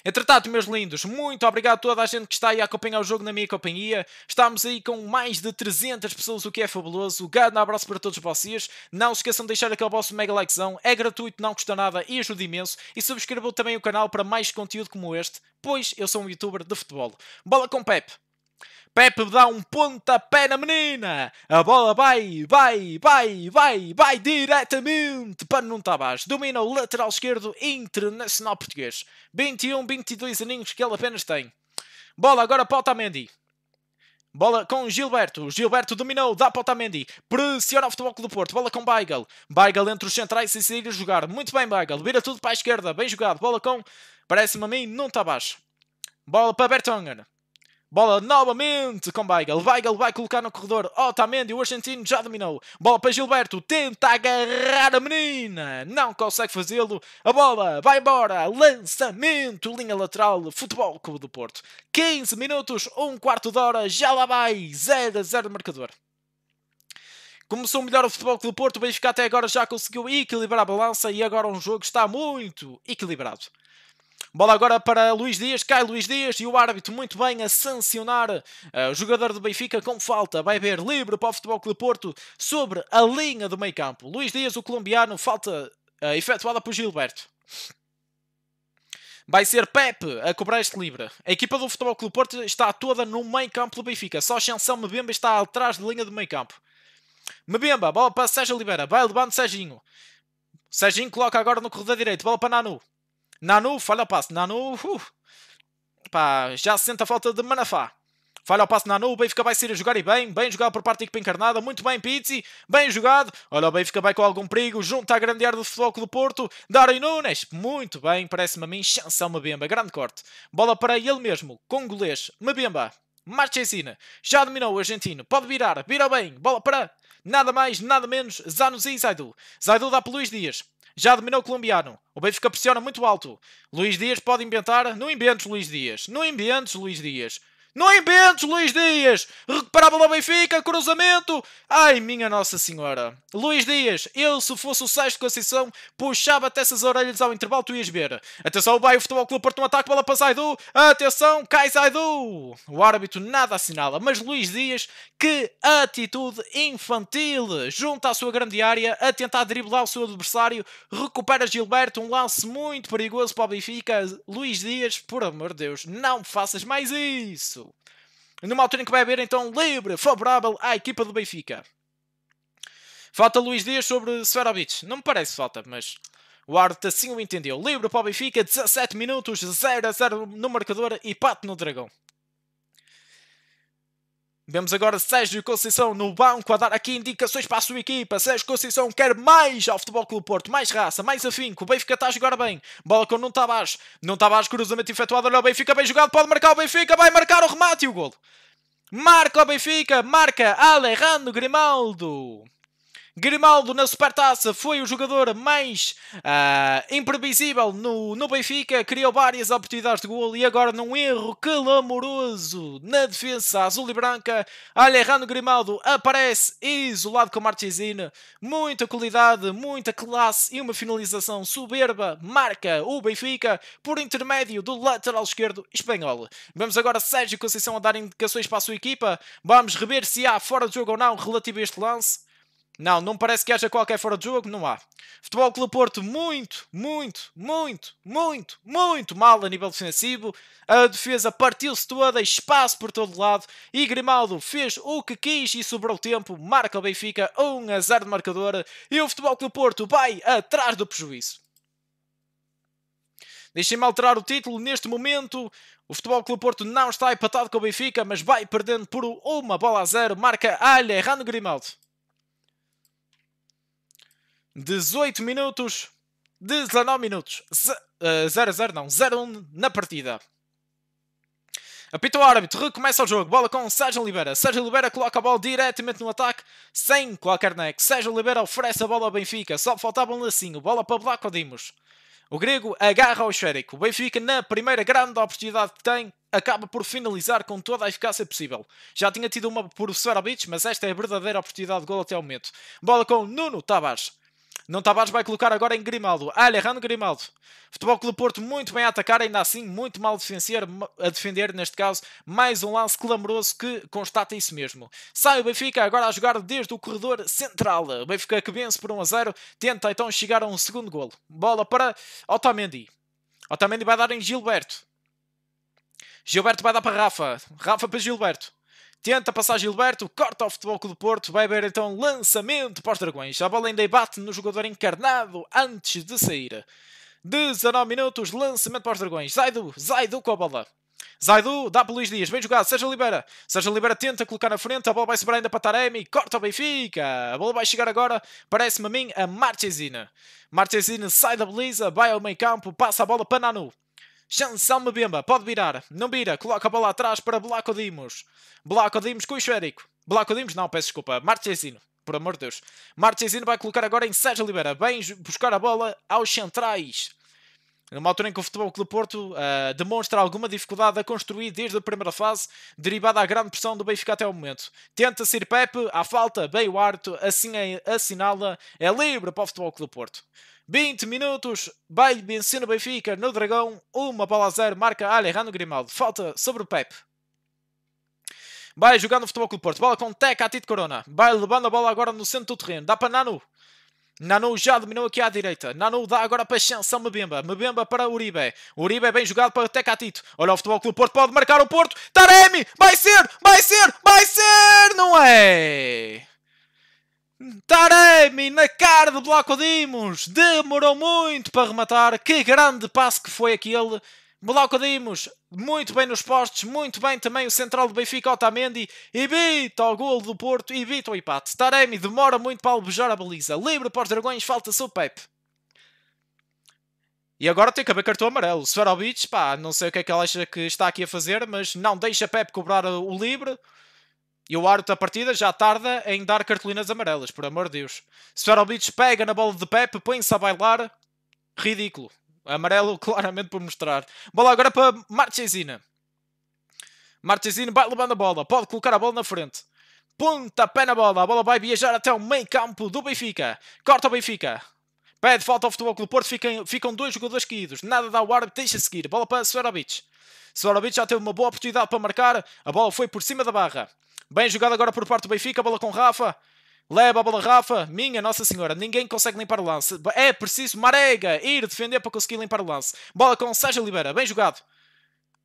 Entretanto, meus lindos, muito obrigado a toda a gente que está aí a acompanhar o jogo na minha companhia. Estamos aí com mais de 300 pessoas, o que é fabuloso. Um grande abraço para todos vocês. Não se esqueçam de deixar aquele vosso mega likezão. É gratuito, não custa nada e ajuda imenso. E subscrevam também o canal para mais conteúdo como este, pois eu sou um youtuber de futebol. Bola com Pepe! Pepe dá um pontapé na menina. A bola vai, vai, vai, vai, vai diretamente para Nuno Tavares. Tá Domina o lateral esquerdo internacional português. 21, 22 aninhos que ele apenas tem. Bola agora para o Otamendi. Bola com Gilberto. Gilberto dominou, dá para o Otamendi. Pressiona o Futebol Clube do Porto. Bola com Baigal. Baigal entre os centrais e sair a jogar. Muito bem, Baigal. Vira tudo para a esquerda. Bem jogado. Bola com, parece-me a mim, Nuno Tavares. Tá bola para Bertonger. Bola novamente com Weigel. Weigel vai colocar no corredor. Otamendi, o argentino, já dominou. Bola para Gilberto. Tenta agarrar a menina. Não consegue fazê-lo. A bola vai embora. Lançamento. Linha lateral. Futebol Clube do Porto. 15 minutos, um quarto de hora. Já lá vai. 0 a 0 marcador. Começou melhor o futebol Clube do Porto. O Benfica até agora já conseguiu equilibrar a balança. E agora um jogo está muito equilibrado. Bola agora para Luís Dias, cai Luís Dias e o árbitro muito bem a sancionar uh, o jogador do Benfica com falta. Vai ver livre para o Futebol Clube Porto sobre a linha do meio campo. Luís Dias, o colombiano, falta uh, efetuada por Gilberto. Vai ser Pepe a cobrar este livre. A equipa do Futebol Clube Porto está toda no meio campo do Benfica. Só Chansão Mbemba está atrás da linha do meio campo. Mbemba, bola para Sérgio Oliveira. Vai levando Serginho. Serginho coloca agora no corredor direito. Bola para Nanu. Nanu, falha o passe Nanu, uh, pá, já sente a falta de Manafá. Falha o passe Nanu, o Benfica vai sair a jogar e bem, bem jogado por parte da equipa encarnada, muito bem Pizzi, bem jogado. Olha, o Benfica vai com algum perigo, junto à grande área do Futebol do Porto, Darwin Nunes, muito bem, parece-me a mim, chanção Mabemba, grande corte. Bola para ele mesmo, congolês, Mabemba, Marchesina, já dominou o argentino, pode virar, vira bem, bola para nada mais, nada menos, Zanuzi e Zaidu. Zaidu dá para Luís Dias, já dominou o colombiano. O Benfica pressiona muito alto. Luís Dias pode inventar. Não inventes, Luís Dias. Não inventes, Luís Dias. Não inventes, Luís Dias! Recuperável bola Benfica, cruzamento! Ai, minha Nossa Senhora! Luís Dias, eu se fosse o Sérgio Conceição, puxava-te essas orelhas ao intervalo, tu ias ver. Atenção, vai o Futebol Clube Porto um ataque, bola para Zaidu! Atenção, cai Zaidu! O árbitro nada assinala, mas Luís Dias, que atitude infantil! Junto à sua grande área, a tentar driblar o seu adversário, recupera Gilberto, um lance muito perigoso para o Benfica. Luís Dias, por amor de Deus, não faças mais isso! numa altura em que vai haver então livre, favorável à equipa do Benfica. Falta Luís Dias sobre Sferovic. Não me parece falta, mas o árbitro assim o entendeu. Livre para o Benfica, 17 minutos, 0 a 0 no marcador e pato no dragão. Vemos agora Sérgio Conceição no banco a dar aqui indicações para a sua equipa. Sérgio Conceição quer mais ao Futebol Clube Porto, mais raça, mais afinco. O Benfica está a jogar bem. Bola com Nuno não Nuno Tavares cruzamento efetuado. Olha o Benfica bem jogado, pode marcar o Benfica, vai marcar o remate e o golo. Marca o Benfica, marca Alejandro Grimaldo. Grimaldo na Supertaça foi o jogador mais uh, imprevisível no, no Benfica, criou várias oportunidades de gol e agora num erro clamoroso na defesa azul e branca, Alejandro Grimaldo aparece isolado com Marchesina, muita qualidade, muita classe e uma finalização soberba, marca o Benfica por intermédio do lateral esquerdo espanhol. Vamos agora Sérgio Conceição a dar indicações para a sua equipa, vamos rever se há fora de jogo ou não relativo a este lance. Não, não parece que haja qualquer fora de jogo, não há. Futebol Clube Porto muito, muito, muito, muito, muito mal a nível defensivo. A defesa partiu-se toda, espaço por todo lado e Grimaldo fez o que quis e sobrou tempo. Marca o Benfica 1 a 0 de marcador e o Futebol Clube Porto vai atrás do prejuízo. Deixem-me alterar o título neste momento. O Futebol Clube Porto não está empatado com o Benfica, mas vai perdendo por uma bola a zero. Marca Alha, errando Grimaldo. 18 minutos, 19 minutos, 0-0 eh, não, 0-1 na partida. Apita o árbitro, recomeça o jogo, bola com Sérgio Oliveira. Sérgio Oliveira coloca a bola diretamente no ataque, sem qualquer neck. Sérgio Oliveira oferece a bola ao Benfica, só faltava um lacinho, bola para Blaco Dimos. O grego agarra o esférico. O Benfica, na primeira grande oportunidade que tem, acaba por finalizar com toda a eficácia possível. Já tinha tido uma por Sarabic, mas esta é a verdadeira oportunidade de gol até o momento. Bola com Nuno Tavares. Não Tavares vai colocar agora em Grimaldo. Alejandro Grimaldo. Futebol Clube Porto muito bem a atacar, ainda assim muito mal defender, a defender, neste caso, mais um lance clamoroso que constata isso mesmo. Sai o Benfica agora a jogar desde o corredor central. O Benfica que vence por 1 a 0, tenta então chegar a um segundo golo. Bola para Otamendi. Otamendi vai dar em Gilberto. Gilberto vai dar para Rafa. Rafa para Gilberto. Tenta passar Gilberto, corta ao Futebol do Porto, vai haver então lançamento para os Dragões. A bola ainda bate no jogador encarnado antes de sair. 19 minutos, lançamento para os Dragões. Zaidu, Zaidu com a bola. Zaidu, dá para Luís Dias, bem jogado, Sérgio libera. Sérgio libera. tenta colocar na frente, a bola vai sobrar ainda para Taremi, corta o Benfica. A bola vai chegar agora, parece-me a mim, a Marchesina. Marchesina sai da Belisa, vai ao meio campo, passa a bola para Nanu. Chansal Mbemba, pode virar, não vira, coloca a bola atrás para Blaco Dimos. Blaco Dimos com o esférico. Blaco Dimos, não, peço desculpa, Marchesino, por amor de Deus. Marchesino vai colocar agora em Sérgio Oliveira, Vem buscar a bola aos centrais. Numa altura em que o Futebol Clube Porto uh, demonstra alguma dificuldade a construir desde a primeira fase, derivada à grande pressão do Benfica até o momento. Tenta ser Pepe, à falta, bem o Arto, assim é, assinala, é livre para o Futebol Clube Porto. 20 minutos, baile vencendo Benfica no Dragão, uma bola a zero, marca Alejandro Grimaldo, falta sobre o Pepe. Vai jogando futebol Futebol o Porto, bola com Teca, a Tito Corona, vai levando a bola agora no centro do terreno, dá para Nanu. Nanu já dominou aqui à direita. Nanu dá agora para Chansão Mbemba. Mbemba para Uribe. Uribe é bem jogado para Tecatito. Olha o Futebol Clube Porto. Pode marcar o Porto. Taremi. Vai ser. Vai ser. Vai ser. Não é. Taremi na cara do Bloco Dimos. Demorou muito para rematar. Que grande passo que foi aquele. Bloco Dimos, muito bem nos postos, muito bem também o central do Benfica, Otamendi, evita o golo do Porto, evita o empate. Taremi demora muito para alvejar a baliza. Livre para os dragões, falta-se o Pepe. E agora tem que haver cartão amarelo. Svarovic, pá, não sei o que é que ele acha que está aqui a fazer, mas não deixa Pepe cobrar o livre. E o árbitro da partida já tarda em dar cartolinas amarelas, por amor de Deus. Sferal pega na bola de Pepe, põe-se a bailar. Ridículo. Amarelo, [laughs] claramente, por mostrar. Bola agora para Marchesina. Marchesina vai levando a bola. Pode colocar a bola na frente. ponta pé na bola. A bola vai viajar até o meio campo do Benfica. Corta o Benfica. Pede falta ao futebol Clube Porto. Ficam, ficam dois jogadores caídos. Nada dá o árbitro. Deixa seguir. Bola para Sferal Beach. já teve uma boa oportunidade para marcar. A bola foi por cima da barra. Bem jogado agora por parte do Benfica, bola com Rafa. Leva a bola Rafa, minha Nossa Senhora, ninguém consegue limpar o lance. É preciso Marega ir defender para conseguir limpar o lance. Bola com Sérgio Libera, bem jogado.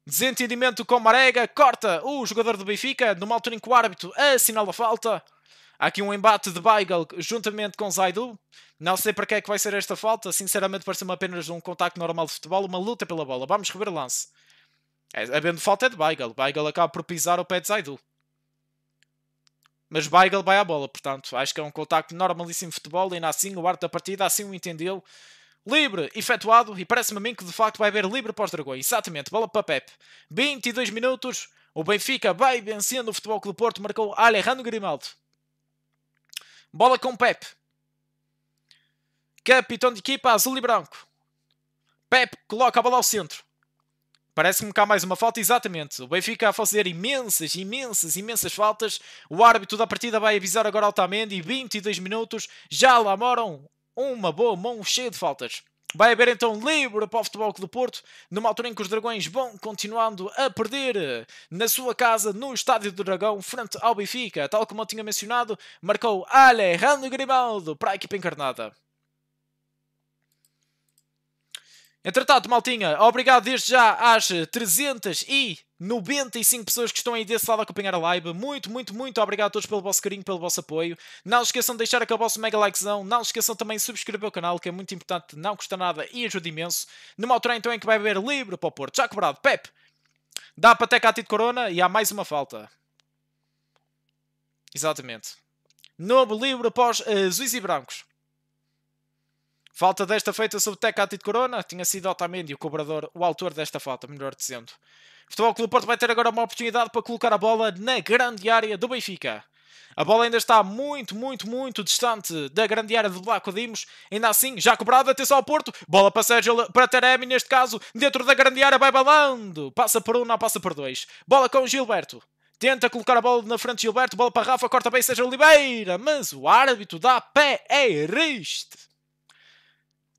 Desentendimento com Marega, corta o jogador do Benfica, numa altura em que o árbitro assinala a falta. Há aqui um embate de Weigl juntamente com Zaidu. Não sei para que é que vai ser esta falta, sinceramente parece-me apenas um contacto normal de futebol, uma luta pela bola. Vamos rever o lance. É, havendo falta é de Weigl, Weigl acaba por pisar o pé de Zaidu. Mas Weigl vai à bola, portanto, acho que é um contacto normalíssimo de futebol, ainda assim o arte da partida, assim o entendeu. Livre, efetuado, e parece-me a mim que de facto vai haver livre para os dragões. Exatamente, bola para Pepe. 22 minutos, o Benfica vai vencendo o Futebol do Porto, marcou Alejandro Grimaldo. Bola com Pepe. Capitão de equipa azul e branco. Pepe coloca a bola ao centro. Parece-me cá mais uma falta, exatamente. O Benfica a fazer imensas, imensas, imensas faltas. O árbitro da partida vai avisar agora altamente e 22 minutos já lá moram uma boa mão cheia de faltas. Vai haver então livre para o Futebol Clube do Porto, numa altura em que os Dragões vão continuando a perder eh, na sua casa, no Estádio do Dragão, frente ao Benfica. Tal como eu tinha mencionado, marcou Alejandro Grimaldo para a equipa encarnada. Entretanto, maltinha, obrigado desde já às 395 pessoas que estão aí desse lado a acompanhar a live. Muito, muito, muito obrigado a todos pelo vosso carinho, pelo vosso apoio. Não esqueçam de deixar o vosso mega likezão. Não esqueçam também de subscrever o canal, que é muito importante, não custa nada e ajuda imenso. Numa altura então em que vai haver livre para o Porto. Já cobrado, Pep! Dá para ter cá de Corona e há mais uma falta. Exatamente. Novo livro após uh, eh, azuis e brancos. Falta desta feita sobre Tecate de Corona, tinha sido Otamendi o cobrador, o autor desta falta, melhor dizendo. O Futebol Clube Porto vai ter agora uma oportunidade para colocar a bola na grande área do Benfica. A bola ainda está muito, muito, muito distante da grande área do Blaco Dimos. Ainda assim, já cobrada, atenção ao Porto. Bola para Sérgio, para Taremi, neste caso, dentro da grande área, vai balando. Passa por um, não passa por dois. Bola com Gilberto. Tenta colocar a bola na frente de Gilberto, bola para Rafa, corta bem Sérgio Oliveira, mas o árbitro dá pé, é riste.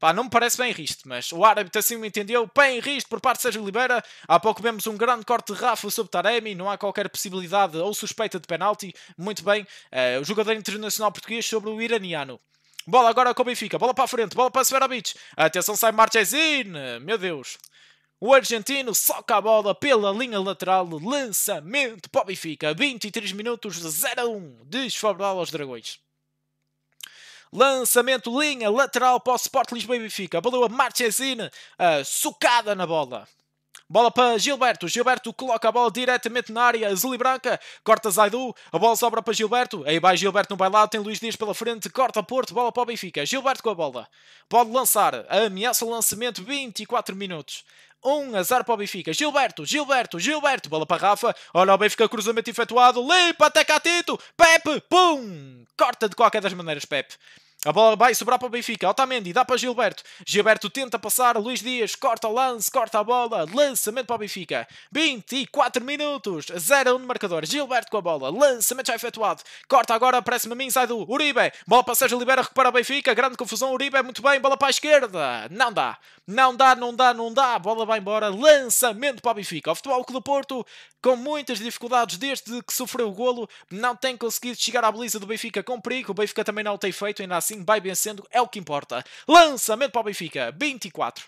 Pá, não me parece bem risto, mas o árbitro assim me entendeu. Bem risto por parte de Sérgio Oliveira. Há pouco vemos um grande corte de Rafa sobre Taremi. Não há qualquer possibilidade ou suspeita de penalti. Muito bem. Uh, o jogador internacional português sobre o iraniano. Bola agora com o Benfica. Bola para a frente. Bola para Severovic. Atenção, sai Marchesín. Meu Deus. O argentino soca a bola pela linha lateral, lançamento para o Benfica, 23 minutos 0 a 1, desfavorável aos dragões. Lançamento, linha, lateral para o Sport Lisboa e Benfica. A bola a Marchesine, uh, sucada na bola. Bola para Gilberto. Gilberto coloca a bola diretamente na área azul e branca. Corta Zaidu. A bola sobra para Gilberto. Aí vai Gilberto no bailado. Tem Luís Dias pela frente. Corta Porto. Bola para o Benfica. Gilberto com a bola. Pode lançar. Ameaça o lançamento. 24 minutos. 1 a 0 para o Benfica. Gilberto, Gilberto, Gilberto, bola para Rafa. Olha o Benfica, cruzamento efetuado, limpa, até Catito. Tito. Pepe, pum! Corta de qualquer das maneiras, Pepe. A bola vai sobrar para o Benfica. Otamendi dá para Gilberto. Gilberto tenta passar. Luís Dias corta o lance, corta a bola. Lançamento para o Benfica. 24 minutos. 0 a 1 no marcador. Gilberto com a bola. Lançamento já efetuado. Corta agora. Parece-me a mim. Sai do Uribe. Bola para Sérgio libera Recupera o Benfica. Grande confusão. Uribe é muito bem. Bola para a esquerda. Não dá. Não dá, não dá, não dá. A bola vai embora. Lançamento para o Benfica. O Futebol Clube do Porto com muitas dificuldades desde que sofreu o golo, não tem conseguido chegar à baliza do Benfica com perigo, o Benfica também não o tem feito, ainda assim vai vencendo, é o que importa. Lançamento para o Benfica, 24.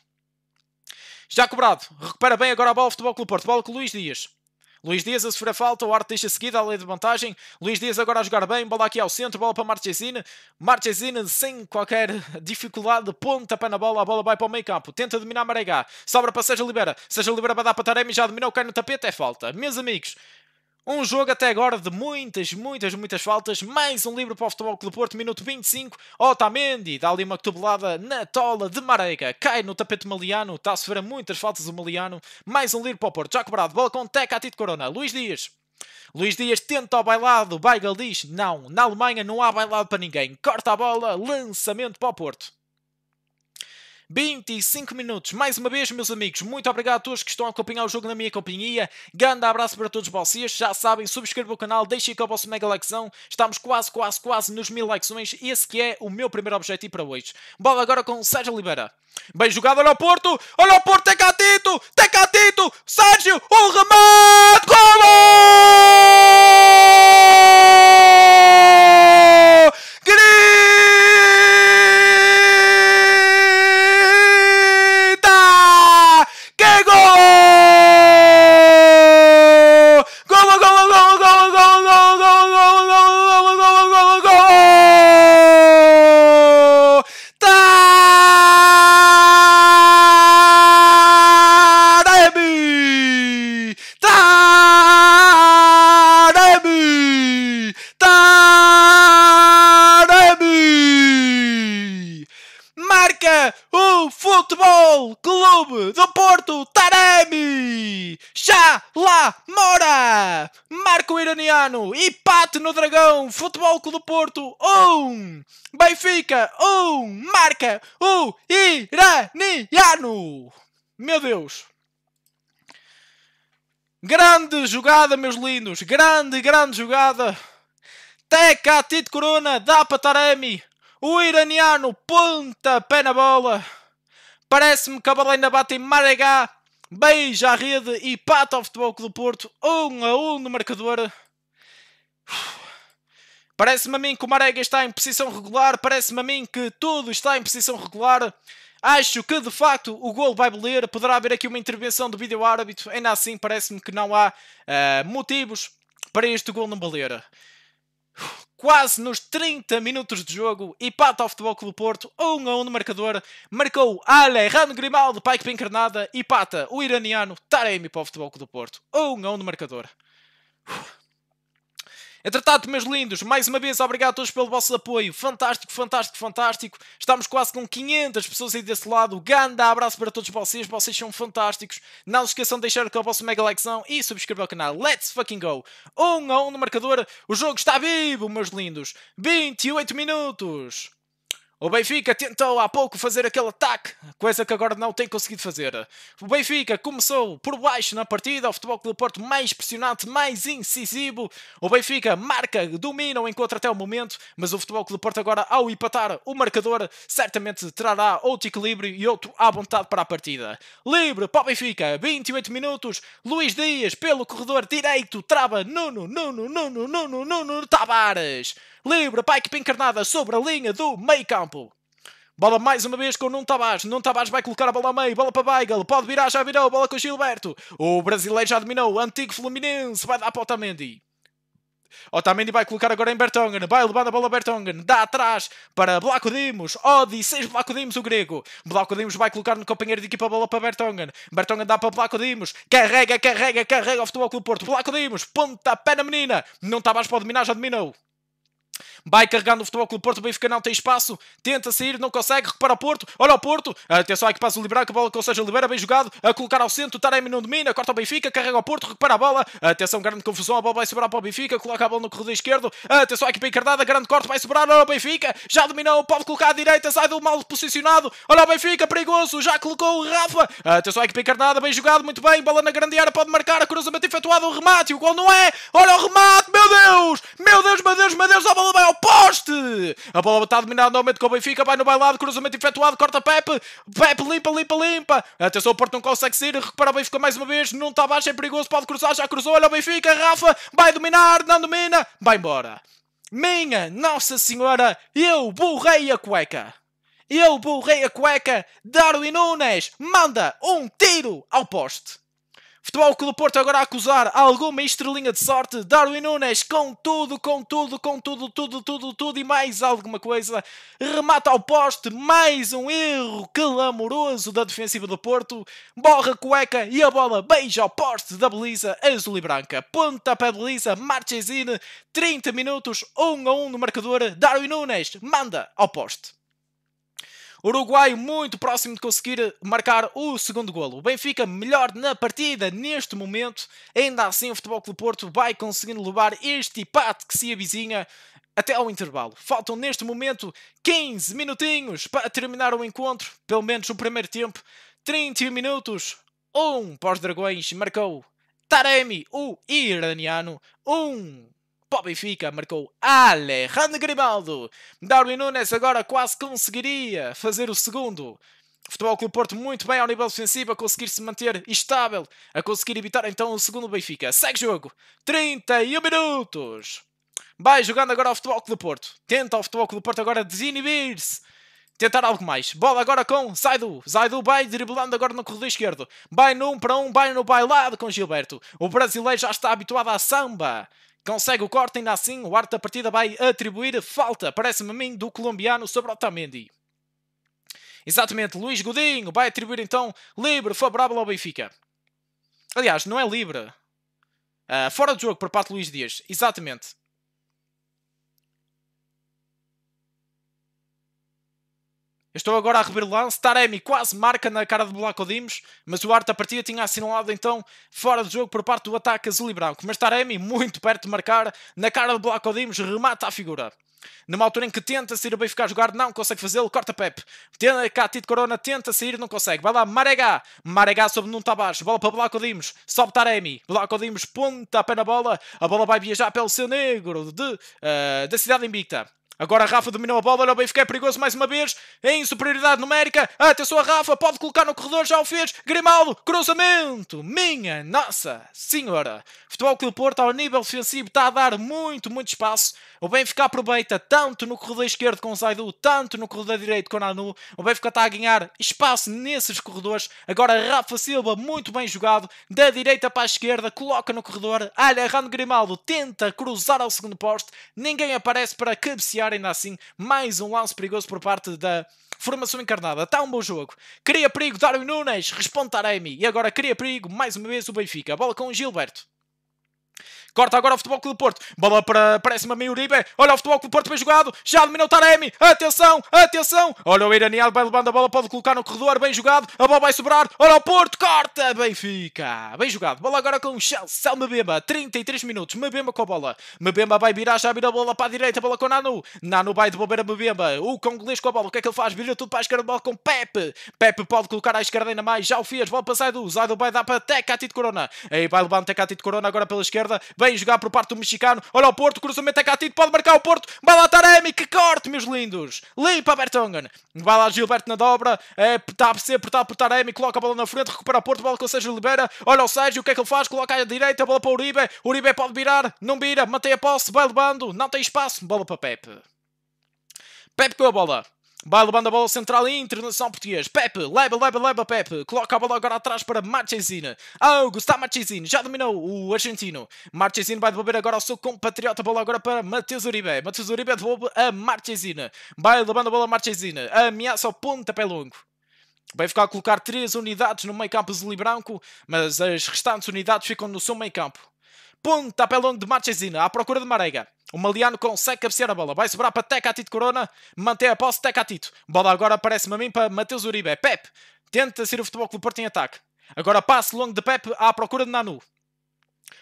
Já cobrado, recupera bem agora a bola o Futebol Clube Porto, bola com o Luís Dias. Luís Dias a sofrer falta, o Arte deixa seguida, a lei de vantagem. Luís Dias agora a jogar bem, bola aqui ao centro, bola para Marchesine. Marchesine sem qualquer dificuldade, ponta para na bola, a bola vai para o meio campo. Tenta dominar Maregá, sobra para Seja Libera. Seja Libera para dar para Taremi, já dominou, cai no tapete, é falta. Meus amigos, um jogo até agora de muitas, muitas, muitas faltas. Mais um livro para o Futebol Clube Porto, minuto 25. Otamendi dá ali uma tubulada na tola de Marega. Cai no tapete maliano, está a sofrer muitas faltas o maliano. Mais um livro para o Porto, já cobrado. Bola com Teca, a Tito Corona. Luís Dias. Luís Dias tenta o bailado. Beigel diz não. Na Alemanha não há bailado para ninguém. Corta a bola, lançamento para o Porto. 25 minutos. Mais uma vez, meus amigos, muito obrigado a todos que estão a acompanhar o jogo na minha companhia. Grande abraço para todos vocês. Já sabem, subscrevam o canal, deixem aqui o vosso mega likezão. Estamos quase, quase, quase nos mil likezões. Esse que é o meu primeiro objetivo para hoje. Bola agora com o Sérgio Oliveira. Bem jogado, olha o Porto! Olha o Porto, tem cá Tito! Tem cá Tito! Sérgio, o remate! Golo! Germano, empate no Dragão, Futebol Clube do Porto, 1, um. Benfica, 1, um. marca o Iraniano. Meu Deus. Grande jogada, meus lindos, grande, grande jogada. Teca, Tito Corona, dá para Taremi, o Iraniano, ponta, pé na bola. Parece-me que a bola ainda bate em Maragá, beija a rede e pata ao Futebol Clube do Porto, 1 um a 1 um no marcador. Parece-me a mim que o Marega está em posição regular, parece-me a mim que tudo está em posição regular. Acho que de facto o gol vai valer. Poderá haver aqui uma intervenção do vídeo árbitro. Ainda assim, parece-me que não há uh, motivos para este gol não valer. Quase nos 30 minutos de jogo, e pata ao Futebol Clube Porto, 1 a 1 no marcador. Marcou Alejandro Grimaldo, Paique bem encarnada, e pata o iraniano Taremi para o Futebol Clube Porto, 1 a 1 no marcador. Entretanto, meus lindos, mais uma vez obrigado a todos pelo vosso apoio. Fantástico, fantástico, fantástico. Estamos quase com 500 pessoas aí desse lado. Ganda, abraço para todos vocês. Vocês são fantásticos. Não se esqueçam de deixar o vosso mega likezão e subscrever o canal. Let's fucking go. 1 um a 1 um no marcador. O jogo está vivo, meus lindos. 28 minutos. O Benfica tentou há pouco fazer aquele ataque, coisa que agora não tem conseguido fazer. O Benfica começou por baixo na partida, o Futebol Clube Porto mais pressionante, mais incisivo. O Benfica marca, domina o encontro até o momento, mas o Futebol Clube Porto agora ao empatar o marcador, certamente trará outro equilíbrio e outro à vontade para a partida. Livre para o Benfica, 28 minutos, Luís Dias pelo corredor direito, trava Nuno, Nuno, Nuno, Nuno, Nuno, Nuno Tavares. Libra, pai que encarnada sobre a linha do meio campo. Bola mais uma vez com Nuno Tavares. Nuno Tavares vai colocar a bola ao meio. Bola para Weigl. Pode virar, já virou. Bola com Gilberto. O brasileiro já dominou. Antigo Fluminense. Vai dar para Otamendi. Otamendi vai colocar agora em Bertongen. Vai levando a bola a Bertongen. Dá atrás para Blaco Dimos. Odisseis Blaco Dimos, o grego. Blaco Dimos vai colocar no companheiro de equipa a bola para Bertongen. Bertongen dá para Blaco Dimos. Carrega, carrega, carrega o futebol o Porto. Blaco Dimos. Ponta pé na menina. Não está mais para dominar, já dominou vai carregando no Futebol com o Porto, o Benfica não tem espaço, tenta sair, não consegue, recupera o Porto, olha o Porto, atenção aqui passa o liberar, que a bola que o Sérgio Libera, bem jogado, a colocar ao centro, Taremi não domina, corta o Benfica, carrega o Porto, recupera a bola, atenção, grande confusão, a bola vai sobrar para o Benfica, coloca a bola no corredor esquerdo, atenção aqui bem encardada, grande corte, vai sobrar, olha o Benfica, já dominou, pode colocar à direita, sai do mal posicionado, olha o Benfica, perigoso, já colocou o Rafa, atenção aqui bem encardada, bem jogado, muito bem, bola na grande área, pode marcar, cruzamento efetuado, o remate, o gol não é, olha o remate, meu Deus, meu Deus, meu Deus, meu Deus, a bola vai ao ao poste! A bola está dominada novamente com o Benfica, vai no bailado, cruzamento efetuado, corta Pepe, Pepe limpa, limpa, limpa. Atenção, o Porto não consegue sair, recupera o Benfica mais uma vez, não está baixo, é perigoso, pode cruzar, já cruzou, olha o Benfica, Rafa, vai dominar, não domina, vai embora. Minha Nossa Senhora, eu burrei a cueca. Eu burrei a cueca, Darwin Nunes manda um tiro ao poste. Futebol Clube o Porto agora a acusar alguma estrelinha de sorte. Darwin Nunes com tudo, com tudo, com tudo, tudo, tudo, tudo e mais alguma coisa. Remata ao poste, mais um erro clamoroso da defensiva do Porto. Borra cueca e a bola beija ao poste da Belisa azul e branca. Ponta para Belisa, Marchesine, 30 minutos, 1 a 1 no marcador. Darwin Nunes manda ao poste. Uruguai muito próximo de conseguir marcar o segundo golo. O Benfica melhor na partida neste momento. Ainda assim, o Futebol Clube Porto vai conseguindo levar este empate que se avizinha até ao intervalo. Faltam neste momento 15 minutinhos para terminar o encontro, pelo menos o primeiro tempo. 30 minutos, 1 um Pós Dragões, marcou Taremi, o iraniano, 1 um para o Benfica, marcou Alejandro Grimaldo. Darwin Nunes agora quase conseguiria fazer o segundo. Futebol Clube Porto muito bem ao nível defensivo, a conseguir se manter estável, a conseguir evitar então o segundo Benfica. Segue jogo, 31 minutos. Vai jogando agora ao Futebol Clube Porto. Tenta o Futebol Clube Porto agora desinibir-se. Tentar algo mais. Bola agora com Zaidu. Zaidu vai driblando agora no corredor esquerdo. Vai num para um, vai no bailado com Gilberto. O brasileiro já está habituado à samba. Consegue o corte, ainda assim, o arte da partida vai atribuir falta, parece-me a mim, do colombiano sobre Otamendi. Exatamente, Luís Godinho vai atribuir então livre, favorável ao Benfica. Aliás, não é livre. Uh, fora de jogo por parte de Luís Dias, exatamente. Eu estou agora a rever o lance. Taremi quase marca na cara de Blanco Dimos, mas o arte da partida tinha assinalado então fora de jogo por parte do ataque azul e branco. Mas Taremi, muito perto de marcar, na cara de Blanco Dimos, remata a figura. Numa altura em que tenta sair o Benfica a jogar, não consegue fazê-lo, corta Pepe. Tenta cá, Tito Corona, tenta sair, não consegue. Vai lá, Maregá. Maregá sobre nunta Tavares. Bola para Blanco Dimos. Sobe Taremi. Blanco Dimos ponta a pé na bola. A bola vai viajar pelo seu negro de, uh, da cidade invicta. Agora Rafa dominou a bola, olha o Benfica é perigoso mais uma vez, é em superioridade numérica. Ah, atenção a Rafa, pode colocar no corredor, já o fez. Grimaldo, cruzamento, minha nossa senhora. Futebol Clube Porto ao nível defensivo está a dar muito, muito espaço. O Benfica aproveita tanto no corredor esquerdo com o Zaidu, tanto no corredor direito com o Nanu. O Benfica está a ganhar espaço nesses corredores. Agora Rafa Silva, muito bem jogado, da direita para a esquerda, coloca no corredor. Alejandro Grimaldo tenta cruzar ao segundo poste, ninguém aparece para cabecear ainda assim mais um lance perigoso por parte da formação encarnada. Está um bom jogo. Cria perigo, Darwin Nunes, responde Taremi. E agora cria perigo, mais uma vez o Benfica. Bola com o Gilberto. Corta agora o Futebol Clube do Porto. Bola para, parece uma meio Uribe. Olha o Futebol Clube do Porto bem jogado. Já dominou o Taremi. Atenção, atenção. Olha o Iraniado vai levando a bola, pode colocar no corredor. Bem jogado. A bola vai sobrar. Olha o Porto. Corta. Benfica. Bem jogado. Bola agora com o Chancel Mebemba. 33 minutos. Mebemba com a bola. Mebemba vai virar, já vira a bola para a direita. Bola com Nanu. Nanu vai devolver a Mebemba. O congolês com a bola. O que é que ele faz? Vira tudo para a esquerda. Bola com Pepe. Pepe pode colocar à esquerda ainda mais. Já o fez. Bola para Zaidu. Zaidu vai dar para Tecati de Corona. Aí vai levando Tecati de Corona agora pela esquerda. Vem jogar por parte do mexicano. Olha o Porto, cruzamento é Catito, pode marcar o Porto. Vai lá Taremi, que corte, meus lindos. Limpa Bertongan. Vai lá Gilberto na dobra. É, está a ser apertado tá por Taremi, coloca a bola na frente, recupera o Porto, bola com o Sérgio Libera. Olha o Sérgio, o que é que ele faz? Coloca à direita, a bola para o Uribe. Uribe pode virar, não vira, mantém a posse, vai levando, não tem espaço. Bola para Pepe. Pepe com a bola. Vai levando a bola central e internacional português. Pepe, leva, leva, leva Pepe. Coloca a bola agora atrás para Marchesina. Ah, Gustavo Marchesina. Já dominou o argentino. Marchesina vai devolver agora ao seu compatriota. Bola agora para Matheus Uribe. Matheus Uribe devolve a Marchesina. Vai levando a bola a Marchesina. Ameaça o pontapé longo. Vai ficar a colocar 3 unidades no meio campo azul branco, mas as restantes unidades ficam no seu meio campo. Pontapé longo de Marchesina à procura de Marega. O Maliano consegue cabecear a bola. Vai sobrar para tecatito Corona. Mantém a posse, Teca Bola agora parece-me a mim para matheus Uribe. É Pep tenta ser o Futebol o Porto em ataque. Agora passe longo de Pep à procura de Nanu.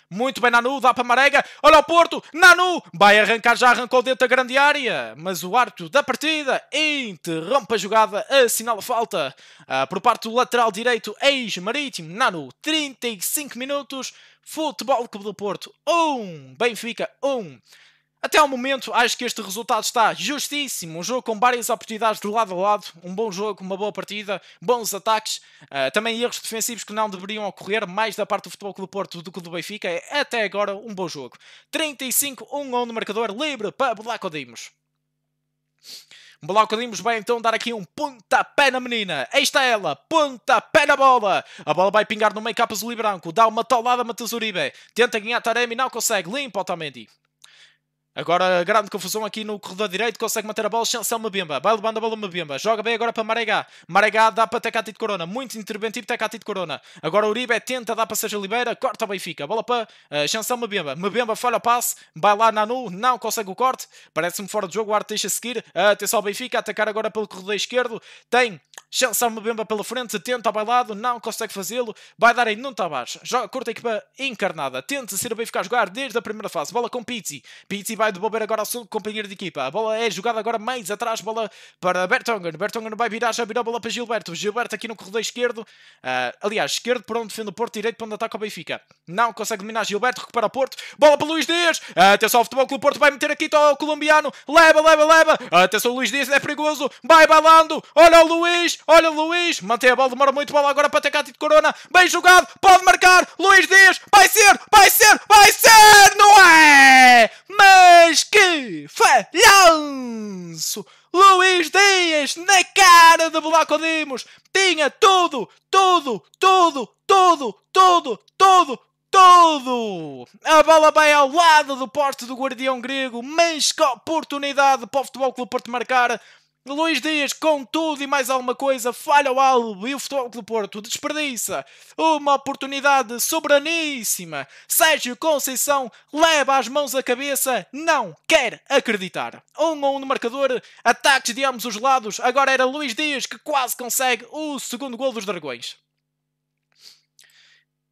Muito bem, Nanu, dá para Marega. Olha o Porto, Nanu vai arrancar, já arrancou dentro da grande área. Mas o árbitro da partida interrompe a jogada, assinala falta ah, por parte do lateral direito, ex-marítimo. Nanu, 35 minutos. Futebol Clube do Porto, 1. Um. Benfica, 1. Um. Até ao momento, acho que este resultado está justíssimo. Um jogo com várias oportunidades de lado a lado, um bom jogo, uma boa partida, bons ataques, uh, também erros defensivos que não deveriam ocorrer, mais da parte do Futebol Clube Porto do que do Benfica. É até agora um bom jogo. 35-1 ao no marcador, livre para Bolaco Dimos. Bloco Dimos vai então dar aqui um pontapé na menina. Aí está ela, pontapé na bola. A bola vai pingar no meio capa azul e branco. Dá uma tolada a Matheus Uribe. Tenta ganhar Taremi, não consegue. Limpa Otamendi. Agora grande confusão aqui no corredor direito, consegue manter a bola, chancel é Mabemba, vai levando a bola Mabemba, joga bem agora para Maregá, Maregá dá para Tecati de Corona, muito interventivo Tecati de Corona, agora Uribe tenta, dar para Sérgio Oliveira, corta o Benfica, bola para uh, eh, chancel é Mabemba, Mabemba falha o passe, vai lá Nanu, não consegue o corte, parece-me fora de jogo, o Arte deixa seguir, uh, atenção ao Benfica, atacar agora pelo corredor esquerdo, tem Chelsea Mbemba pela frente, tenta ao bailado, não consegue fazê-lo, vai dar em está Tavares, joga, curta a equipa encarnada, tenta ser bem ficar a jogar desde a primeira fase, bola com Pizzi, Pizzi vai devolver agora ao seu companheiro de equipa, a bola é jogada agora mais atrás, bola para Bertongen, Bertongen vai virar, já virou a bola para Gilberto, Gilberto aqui no corredor esquerdo, uh, aliás, esquerdo para onde defende o Porto, direito para onde ataca o Benfica, não consegue dominar Gilberto, recupera o Porto, bola para Luís Dias, atenção ao futebol que o Porto vai meter aqui tá, o colombiano, leva, leva, leva, atenção Luís Dias, é perigoso, vai balando, olha o Luís, Olha o Luís. Mantém a bola. Demora muito. Bola agora para Tecati de Corona. Bem jogado. Pode marcar. Luís Dias. Vai ser. Vai ser. Vai ser. Não é? Mas que falhanço. Luís Dias na cara de Bolaco Dimos. Tinha tudo. Tudo. Tudo. Tudo. Tudo. Tudo todo! A bola vai ao lado do poste do guardião grego, mas que oportunidade para o Futebol Clube Porto marcar Luís Dias, com tudo e mais alguma coisa, falha o alvo e o Futebol do Porto desperdiça uma oportunidade soberaníssima. Sérgio Conceição leva as mãos à cabeça, não quer acreditar. Um a um no marcador, ataques de ambos os lados. Agora era Luís Dias que quase consegue o segundo gol dos Dragões.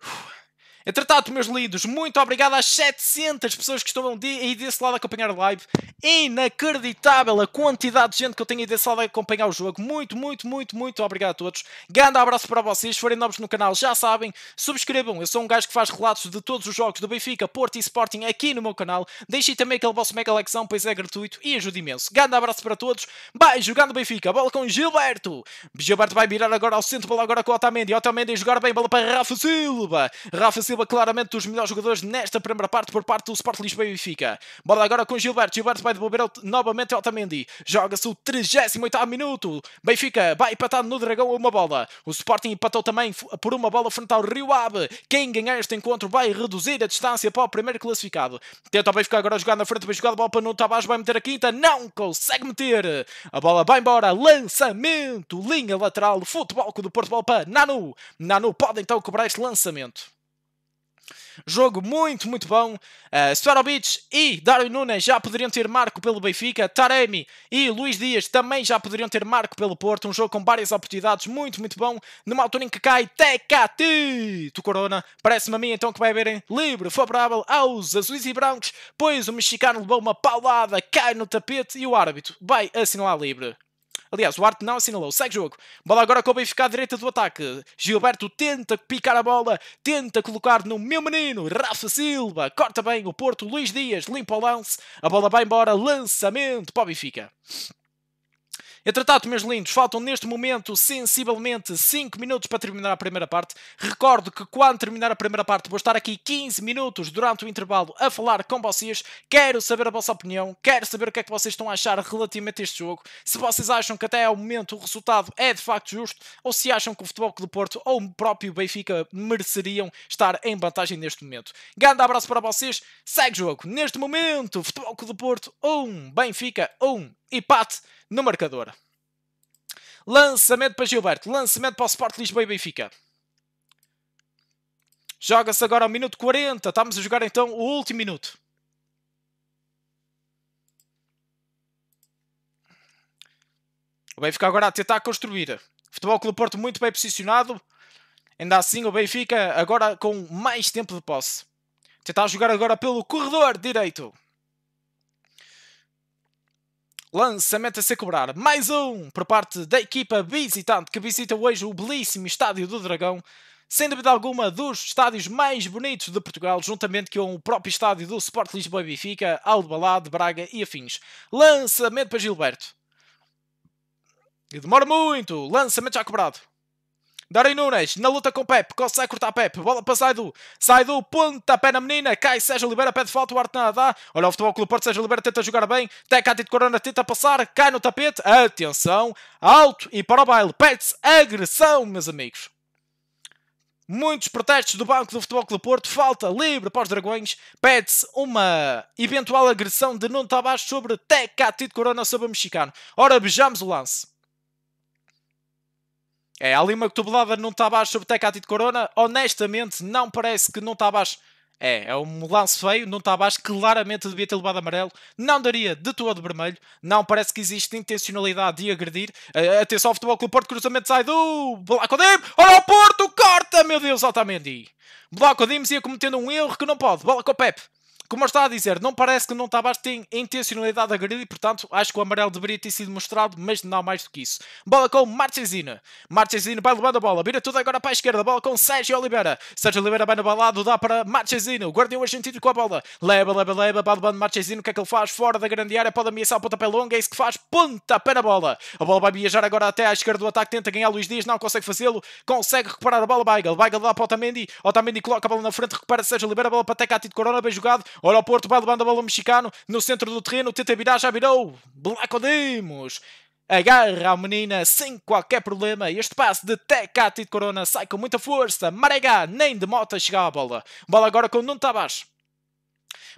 Uf. Entretanto, meus lidos, muito obrigado às 700 pessoas que estão aí desse lado a acompanhar a live. Inacreditável a quantidade de gente que eu tenho aí desse lado a acompanhar o jogo. Muito, muito, muito, muito obrigado a todos. Grande abraço para vocês. Se forem novos no canal, já sabem, subscrevam. Eu sou um gajo que faz relatos de todos os jogos do Benfica, Porto e Sporting aqui no meu canal. Deixem também aquele vosso mega lexão, pois é gratuito e ajuda imenso. Grande abraço para todos. Vai jogando Benfica. Bola com Gilberto. Gilberto vai virar agora ao centro. Bola agora com o Otamendi. Otamendi jogar bem. Bola para Rafa Silva. Rafa Silva Silva claramente dos melhores jogadores nesta primeira parte por parte do Sport Lisboa e Benfica. Bola agora com Gilberto. Gilberto vai devolver novamente ao Otamendi. Joga-se o 38 minuto. Benfica vai empatado no Dragão a uma bola. O Sporting empatou também por uma bola frente ao Rio Ave. Quem ganhar este encontro vai reduzir a distância para o primeiro classificado. Tenta o Benfica agora jogar na frente, bem jogado. Bola para Nuno Tabás, vai meter a quinta. Não consegue meter. A bola vai embora. Lançamento. Linha lateral. Futebol do Porto. Bola para Nanu. Nanu pode então cobrar este lançamento. Jogo muito, muito bom. Uh, e Darwin Nunes já poderiam ter marco pelo Benfica. Taremi e Luís Dias também já poderiam ter marco pelo Porto. Um jogo com várias oportunidades, muito, muito bom. Numa altura em que cai Tecati do Corona. Parece-me a mim então que vai haver livre favorável aos azuis e brancos, pois o mexicano levou uma paulada, cai no tapete e o árbitro vai assinalar livre. Aliás, o Arte não assinalou. Segue jogo. Bola agora com o Benfica à direita do ataque. Gilberto tenta picar a bola, tenta colocar no meu menino, Rafa Silva. Corta bem o Porto, Luís Dias, limpa o lance. A bola vai embora, lançamento para o Benfica. Entretanto, meus lindos, faltam neste momento sensivelmente 5 minutos para terminar a primeira parte. Recordo que quando terminar a primeira parte vou estar aqui 15 minutos durante o intervalo a falar com vocês. Quero saber a vossa opinião, quero saber o que é que vocês estão a achar relativamente a este jogo. Se vocês acham que até ao momento o resultado é de facto justo ou se acham que o Futebol Clube do Porto ou o próprio Benfica mereceriam estar em vantagem neste momento. Grande abraço para vocês, segue o jogo. Neste momento, Futebol Clube do Porto 1, um, Benfica 1, um, empate no marcador. Lançamento para Gilberto. Lançamento para o Sport Lisboa e Benfica. Joga-se agora ao minuto 40. Estamos a jogar então o último minuto. O Benfica agora a tentar construir. Futebol Clube Porto muito bem posicionado. Ainda assim o Benfica agora com mais tempo de posse. Tentar jogar agora pelo corredor direito lançamento a ser cobrado. Mais um por parte da equipa visitante que visita hoje o belíssimo Estádio do Dragão. Sem dúvida alguma, dos estádios mais bonitos de Portugal, juntamente com o próprio estádio do Sport Lisboa e Benfica, Aldebalade, Braga e afins. Lançamento para Gilberto. E demora muito! Lançamento já cobrado. Darwin Nunes na luta com Pep, consegue cortar Pep, bola para Saidu, Saidu, pé na menina, cai Sérgio libera pé de falta, o Arte nada Olha o Futebol Clube Porto, Sérgio libera tenta jogar bem, Teca de Corona tenta passar, cai no tapete, atenção, alto e para o baile, pede-se agressão, meus amigos. Muitos protestos do Banco do Futebol Clube Porto, falta livre para os Dragões, pede-se uma eventual agressão de Nuno Tavares sobre Tecatito Corona sobre o mexicano. Ora, vejamos o lance. É, a Lima que tu belava não está abaixo sobre Tecati de Corona, honestamente, não parece que não está abaixo. É, é um lance feio, não está abaixo, claramente devia ter levado amarelo, não daria de todo vermelho, não parece que existe intencionalidade de agredir. Uh, atenção ao futebol o Porto, cruzamento sai do Blacodim, olha o Porto, corta, meu Deus, Otamendi. Blacodim ia cometendo um erro que não pode, bola com o Pepe como eu estava a dizer, não parece que não Tavares tem intencionalidade agredida e portanto, acho que o amarelo deveria ter sido mostrado, mas não mais do que isso. Bola com Marchesina. Marchesina vai levando a bola, vira tudo agora para a esquerda. Bola com Sérgio Oliveira. Sérgio Oliveira vai no balado, dá para Marchesina. O guardião argentino é com a bola. Leva, leva, leva, vai levando Marchesina. O que é que ele faz? Fora da grande área, pode ameaçar o pontapé longo. É isso que faz, ponta para a bola. A bola vai viajar agora até à esquerda do ataque, tenta ganhar Luís Dias, não consegue fazê-lo. Consegue recuperar a bola, Weigl. Weigl dá para Otamendi. Otamendi coloca a bola na frente, recupera Sérgio Oliveira. A bola para Tecati de Corona, bem jogado. Olha o Porto, vai levando a bola mexicano no centro do terreno, tenta virar, já virou. Blaco Dimos agarra a menina sem qualquer problema. Este passe de Tecati de Corona sai com muita força. Maregá nem de Mota chega à bola. Bola agora com Nuno Tavares.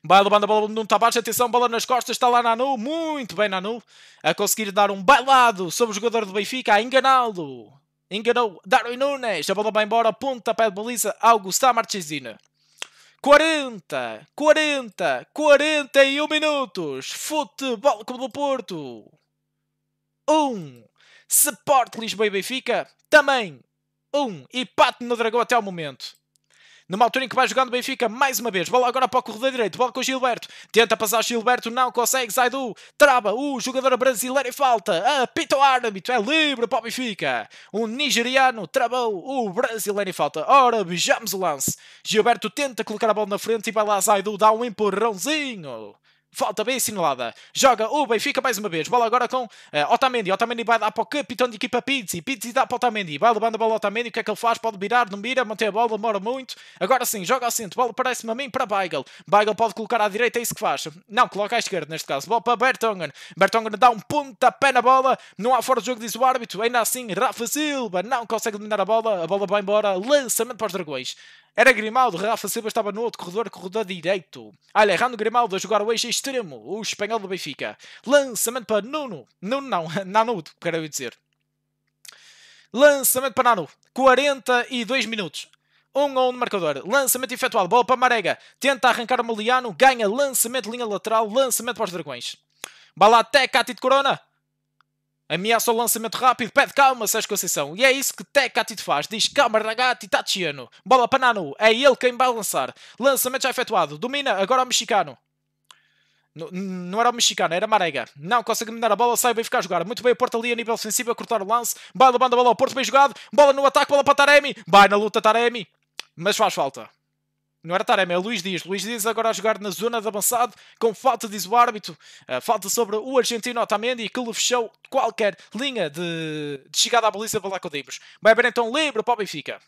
Vai levando a bola Nuno Tavares, atenção, bola nas costas, está lá Nanu, muito bem Nanu, a conseguir dar um bailado sobre o jogador do Benfica, a enganá-lo. Enganou Darwin Nunes, a bola vai embora, ponta pé de baliza, Augusto Marchesina. 40, 40, 41 minutos. Futebol Clube do Porto. 1. Um. Sport Lisboa e Benfica. Também 1. Um. Empate no Dragão até o momento. Numa altura em que vai jogando o Benfica, mais uma vez. Bola agora para o corredor direito. Bola com o Gilberto. Tenta passar Gilberto, não consegue. Sai do. Trava o jogador brasileiro e falta. Apita o árbitro. É livre para o Benfica. Um nigeriano travou o brasileiro e falta. Ora, vejamos o lance. Gilberto tenta colocar a bola na frente e vai lá. Sai do. Dá um empurrãozinho. Falta bem assinalada. Joga o Benfica mais uma vez. Bola agora com uh, Otamendi. Otamendi vai dar para o capitão de equipa Pizzi. Pizzi dá para Otamendi. Vai levando a bola Otamendi. O que é que ele faz? Pode virar, não mira, manter a bola, demora muito. Agora sim, joga ao centro. Bola parece-me a mim para Weigl. Weigl pode colocar à direita, é isso que faz. Não, coloca à esquerda neste caso. Bola para Bertongen. Bertongen dá um pontapé na bola. Não há fora de jogo, diz o árbitro. Ainda assim, Rafa Silva não consegue dominar a bola. A bola vai embora. Lançamento para os dragões. Era Grimaldo, Rafa Silva estava no outro corredor, corredor direito. Alejandro Grimaldo a jogar o eixo extremo, o espanhol do Benfica. Lançamento para Nuno. Nuno não, [laughs] Nanu, quero dizer. Lançamento para Nanu. 42 minutos. 1 um a 1 um no marcador. Lançamento efetuado. Bola para Marega. Tenta arrancar o Maliano Ganha lançamento linha lateral. Lançamento para os Dragões. Bala até Cati de Corona. Ameaça o lançamento rápido, pede calma, Sérgio Conceição. E é isso que Tecatito faz. Diz calma, ragazzi, Tatiano. Bola para Nanu. É ele quem vai lançar. Lançamento já efetuado. Domina, agora o mexicano. não era o mexicano, era Marega. Não consegue dominar a bola, sai bem ficar a jogar. Muito bem, a porta ali a nível ofensivo a cortar o lance. Vai levando a bola ao Porto, bem jogado. Bola no ataque, bola para Taremi. Vai na luta, Taremi. Mas faz falta. Não era Taremi, é Luís Dias. Luís Dias agora a jogar na zona de avançado, com falta, diz o árbitro. Ah, falta sobre o argentino Otamendi, que lhe fechou qualquer linha de, de chegada à baliza para lá com Vai haver então livre para o Benfica.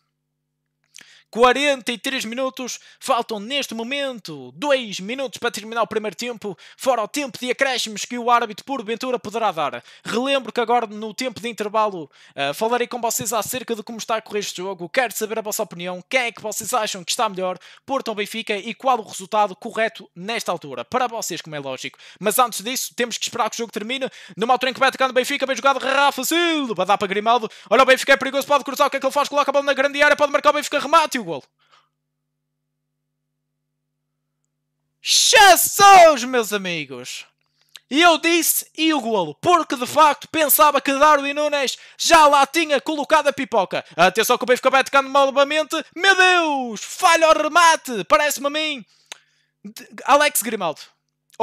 43 minutos, faltam neste momento 2 minutos para terminar o primeiro tempo, fora o tempo de acréscimos que o árbitro porventura poderá dar. Relembro que agora no tempo de intervalo uh, falarei com vocês acerca de como está a correr este jogo, quero saber a vossa opinião, quem é que vocês acham que está melhor, Porto ou Benfica e qual o resultado correto nesta altura, para vocês como é lógico. Mas antes disso, temos que esperar que o jogo termine, numa altura em que vai atacando o Benfica, bem jogado, Rafa Silva, dá para Grimaldo, olha o Benfica é perigoso, pode cruzar, o que é que ele faz, coloca a bola na grande área, pode marcar o Benfica, remate o golo. Chassos, meus amigos! E eu disse e o golo, porque de facto pensava que Darwin Nunes já lá tinha colocado a pipoca. Atenção que o Benfica vai tocando novamente. Meu Deus! Falha o remate! Parece-me a mim. Alex Grimaldo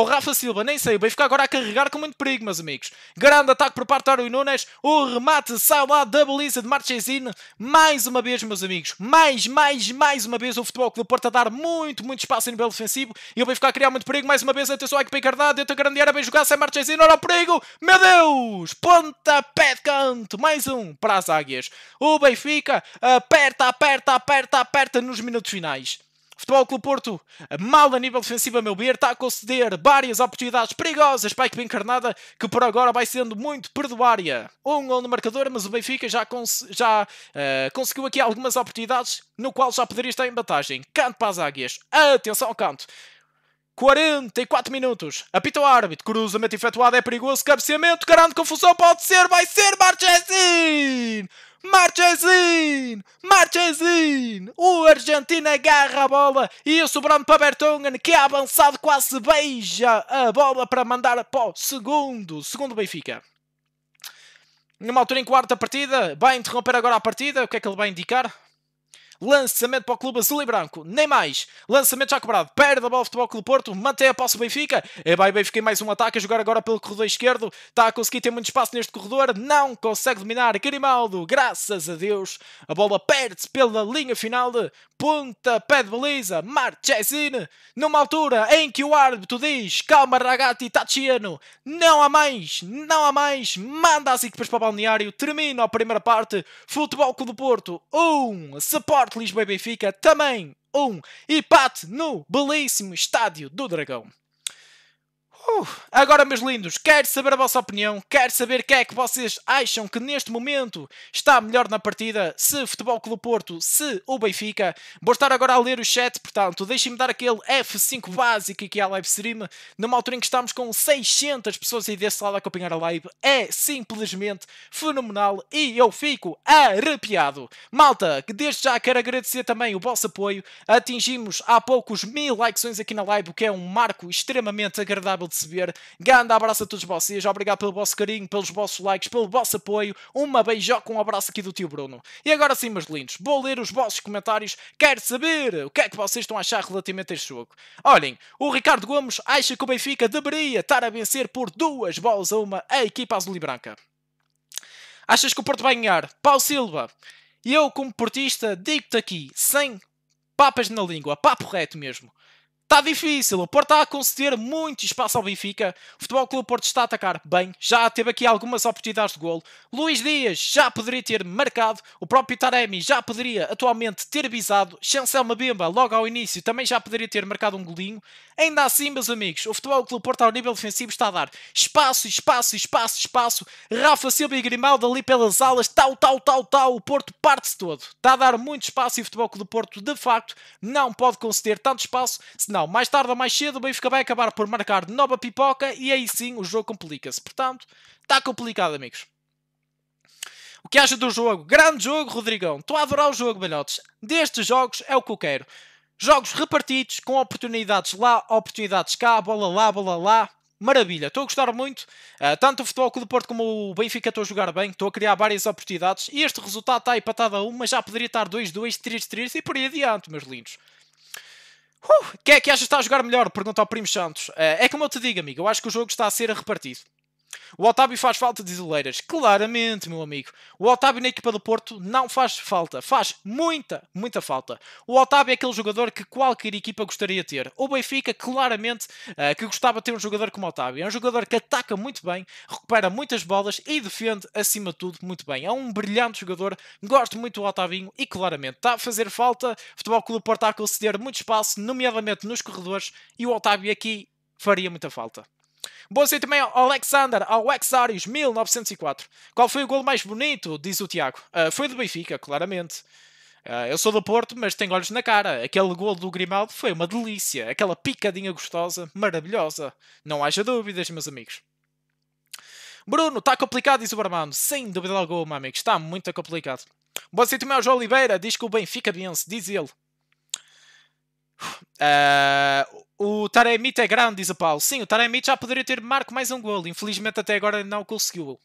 ao Rafa Silva, nem sei, o Benfica agora a carregar com muito perigo, meus amigos. Grande ataque por parte de Arui Nunes, o remate sai lá da baliza de Marchesine, mais uma vez, meus amigos, mais, mais, mais uma vez o Futebol que do Porto a dar muito, muito espaço no nível defensivo, e o Benfica a criar muito perigo, mais uma vez, atenção aqui equipa Encardado, dentro da grande área, bem jogado, sem Marchesine, olha o perigo, meu Deus, pé de canto, mais um para as Águias. O Benfica aperta, aperta, aperta, aperta nos minutos finais. Futebol Clube Porto, mal a nível defensivo, a meu ver, está a conceder várias oportunidades perigosas para a equipa encarnada, que por agora vai sendo muito perdoária. Um gol no marcador, mas o Benfica já, cons já uh, conseguiu aqui algumas oportunidades, no qual já poderia estar em vantagem. Canto para as águias. Atenção ao canto. 44 minutos. Apita o árbitro. Cruzamento efetuado é perigoso. Cabeceamento. Grande confusão. Pode ser. Vai ser. Marchesin! Marchesin! Marchesin! O argentino agarra a bola e o sobrando para Bertongan, que é avançado, quase beija a bola para mandar para o segundo. Segundo Benfica. Numa altura em quarta partida, vai interromper agora a partida. O que é que ele vai indicar? Lançamento para o Clube Azul e Branco. Nem mais. Lançamento já cobrado. Perde a bola ao Futebol Clube Porto. Mantém a posse o Benfica. É e vai Benfica em mais um ataque. A jogar agora pelo corredor esquerdo. Está a conseguir ter muito espaço neste corredor. Não consegue dominar. Grimaldo. Graças a Deus. A bola perde-se pela linha final. De ponta, pé de baliza. Marchesine. Numa altura em que o árbitro diz calma Ragatti Tatiano, Não há mais. Não há mais. Manda assim depois para o balneário. Termina a primeira parte. Futebol Clube Porto 1. Um. Sport Lisboa e Benfica também um empate no belíssimo Estádio do Dragão. Uh, agora, meus lindos, quero saber a vossa opinião, quero saber quem é que vocês acham que neste momento está melhor na partida, se Futebol Clube Porto, se o Benfica. Vou estar agora a ler o chat, portanto, deixem-me dar aquele F5 básico aqui à live stream, numa altura em que estamos com 600 pessoas aí desse lado a acompanhar a live. É simplesmente fenomenal e eu fico arrepiado. Malta, desde já quero agradecer também o vosso apoio. Atingimos há poucos mil likes aqui na live, o que é um marco extremamente agradável de se ver. Grande abraço a todos vocês, obrigado pelo vosso carinho, pelos vossos likes, pelo vosso apoio. Uma beijoca, um abraço aqui do tio Bruno. E agora sim, meus lindos, vou ler os vossos comentários. Quero saber o que é que vocês estão a achar relativamente a este jogo. Olhem, o Ricardo Gomes acha que o Benfica deveria estar a vencer por duas bolas a uma a equipa azul e branca. Achas que o Porto vai ganhar? Paulo Silva, eu como portista digo-te aqui, sem papas na língua, papo reto mesmo. Está difícil, o Porto está a conceder muito espaço ao Benfica. O Futebol Clube Porto está a atacar bem, já teve aqui algumas oportunidades de golo. Luís Dias já poderia ter marcado, o próprio Taremi já poderia atualmente ter avisado. Chancel Mabemba, logo ao início, também já poderia ter marcado um golinho. Ainda assim, meus amigos, o Futebol Clube Porto ao nível defensivo está a dar espaço, espaço, espaço, espaço. Rafa Silva e Grimaldo ali pelas alas, tal, tal, tal, tal. O Porto parte-se todo. Está a dar muito espaço e o Futebol Clube Porto, de facto, não pode conceder tanto espaço, senão não, mais tarde ou mais cedo o Benfica vai acabar por marcar nova pipoca e aí sim o jogo complica-se. Portanto, está complicado, amigos. O que acha do jogo? Grande jogo, Rodrigão. Estou a adorar o jogo, Belhotes. Destes jogos é o que eu quero. Jogos repartidos, com oportunidades lá, oportunidades cá, bola lá, bola lá. Maravilha, estou a gostar muito. Uh, tanto o Futebol do Porto como o Benfica estou a jogar bem, estou a criar várias oportunidades. E este resultado está empatado a 1, mas já poderia estar 2-2, 3-3 e por aí adiante, meus lindos. Uh, quem é que achas que está a jogar melhor? Pergunta ao Primo Santos. Uh, é como eu te digo, amigo, eu acho que o jogo está a ser repartido. O Otávio faz falta de isoleiras. Claramente, meu amigo. O Otávio na equipa do Porto não faz falta. Faz muita, muita falta. O Otávio é aquele jogador que qualquer equipa gostaria de ter. O Benfica, claramente, eh, que gostava de ter um jogador como o Otávio. É um jogador que ataca muito bem, recupera muitas bolas e defende, acima de tudo, muito bem. É um brilhante jogador. Gosto muito do Otávio e, claramente, está a fazer falta. O Futebol Clube Porto está a conceder muito espaço, nomeadamente nos corredores. E o Otávio aqui faria muita falta. Boa noite também ao Alexander, ao Exarius 1904. Qual foi o gol mais bonito? Diz o Tiago. Uh, foi do Benfica, claramente. Uh, eu sou do Porto, mas tenho olhos na cara. Aquele gol do Grimaldo foi uma delícia. Aquela picadinha gostosa, maravilhosa. Não haja dúvidas, meus amigos. Bruno, está complicado, diz o Armando. Sem dúvida alguma, amigo. Está muito complicado. Boa noite também ao João Oliveira. Diz que o Benfica vence, diz ele. Uh, o Taremit é grande, diz o Paulo. Sim, o Taremit já poderia ter marco mais um golo. Infelizmente até agora não conseguiu.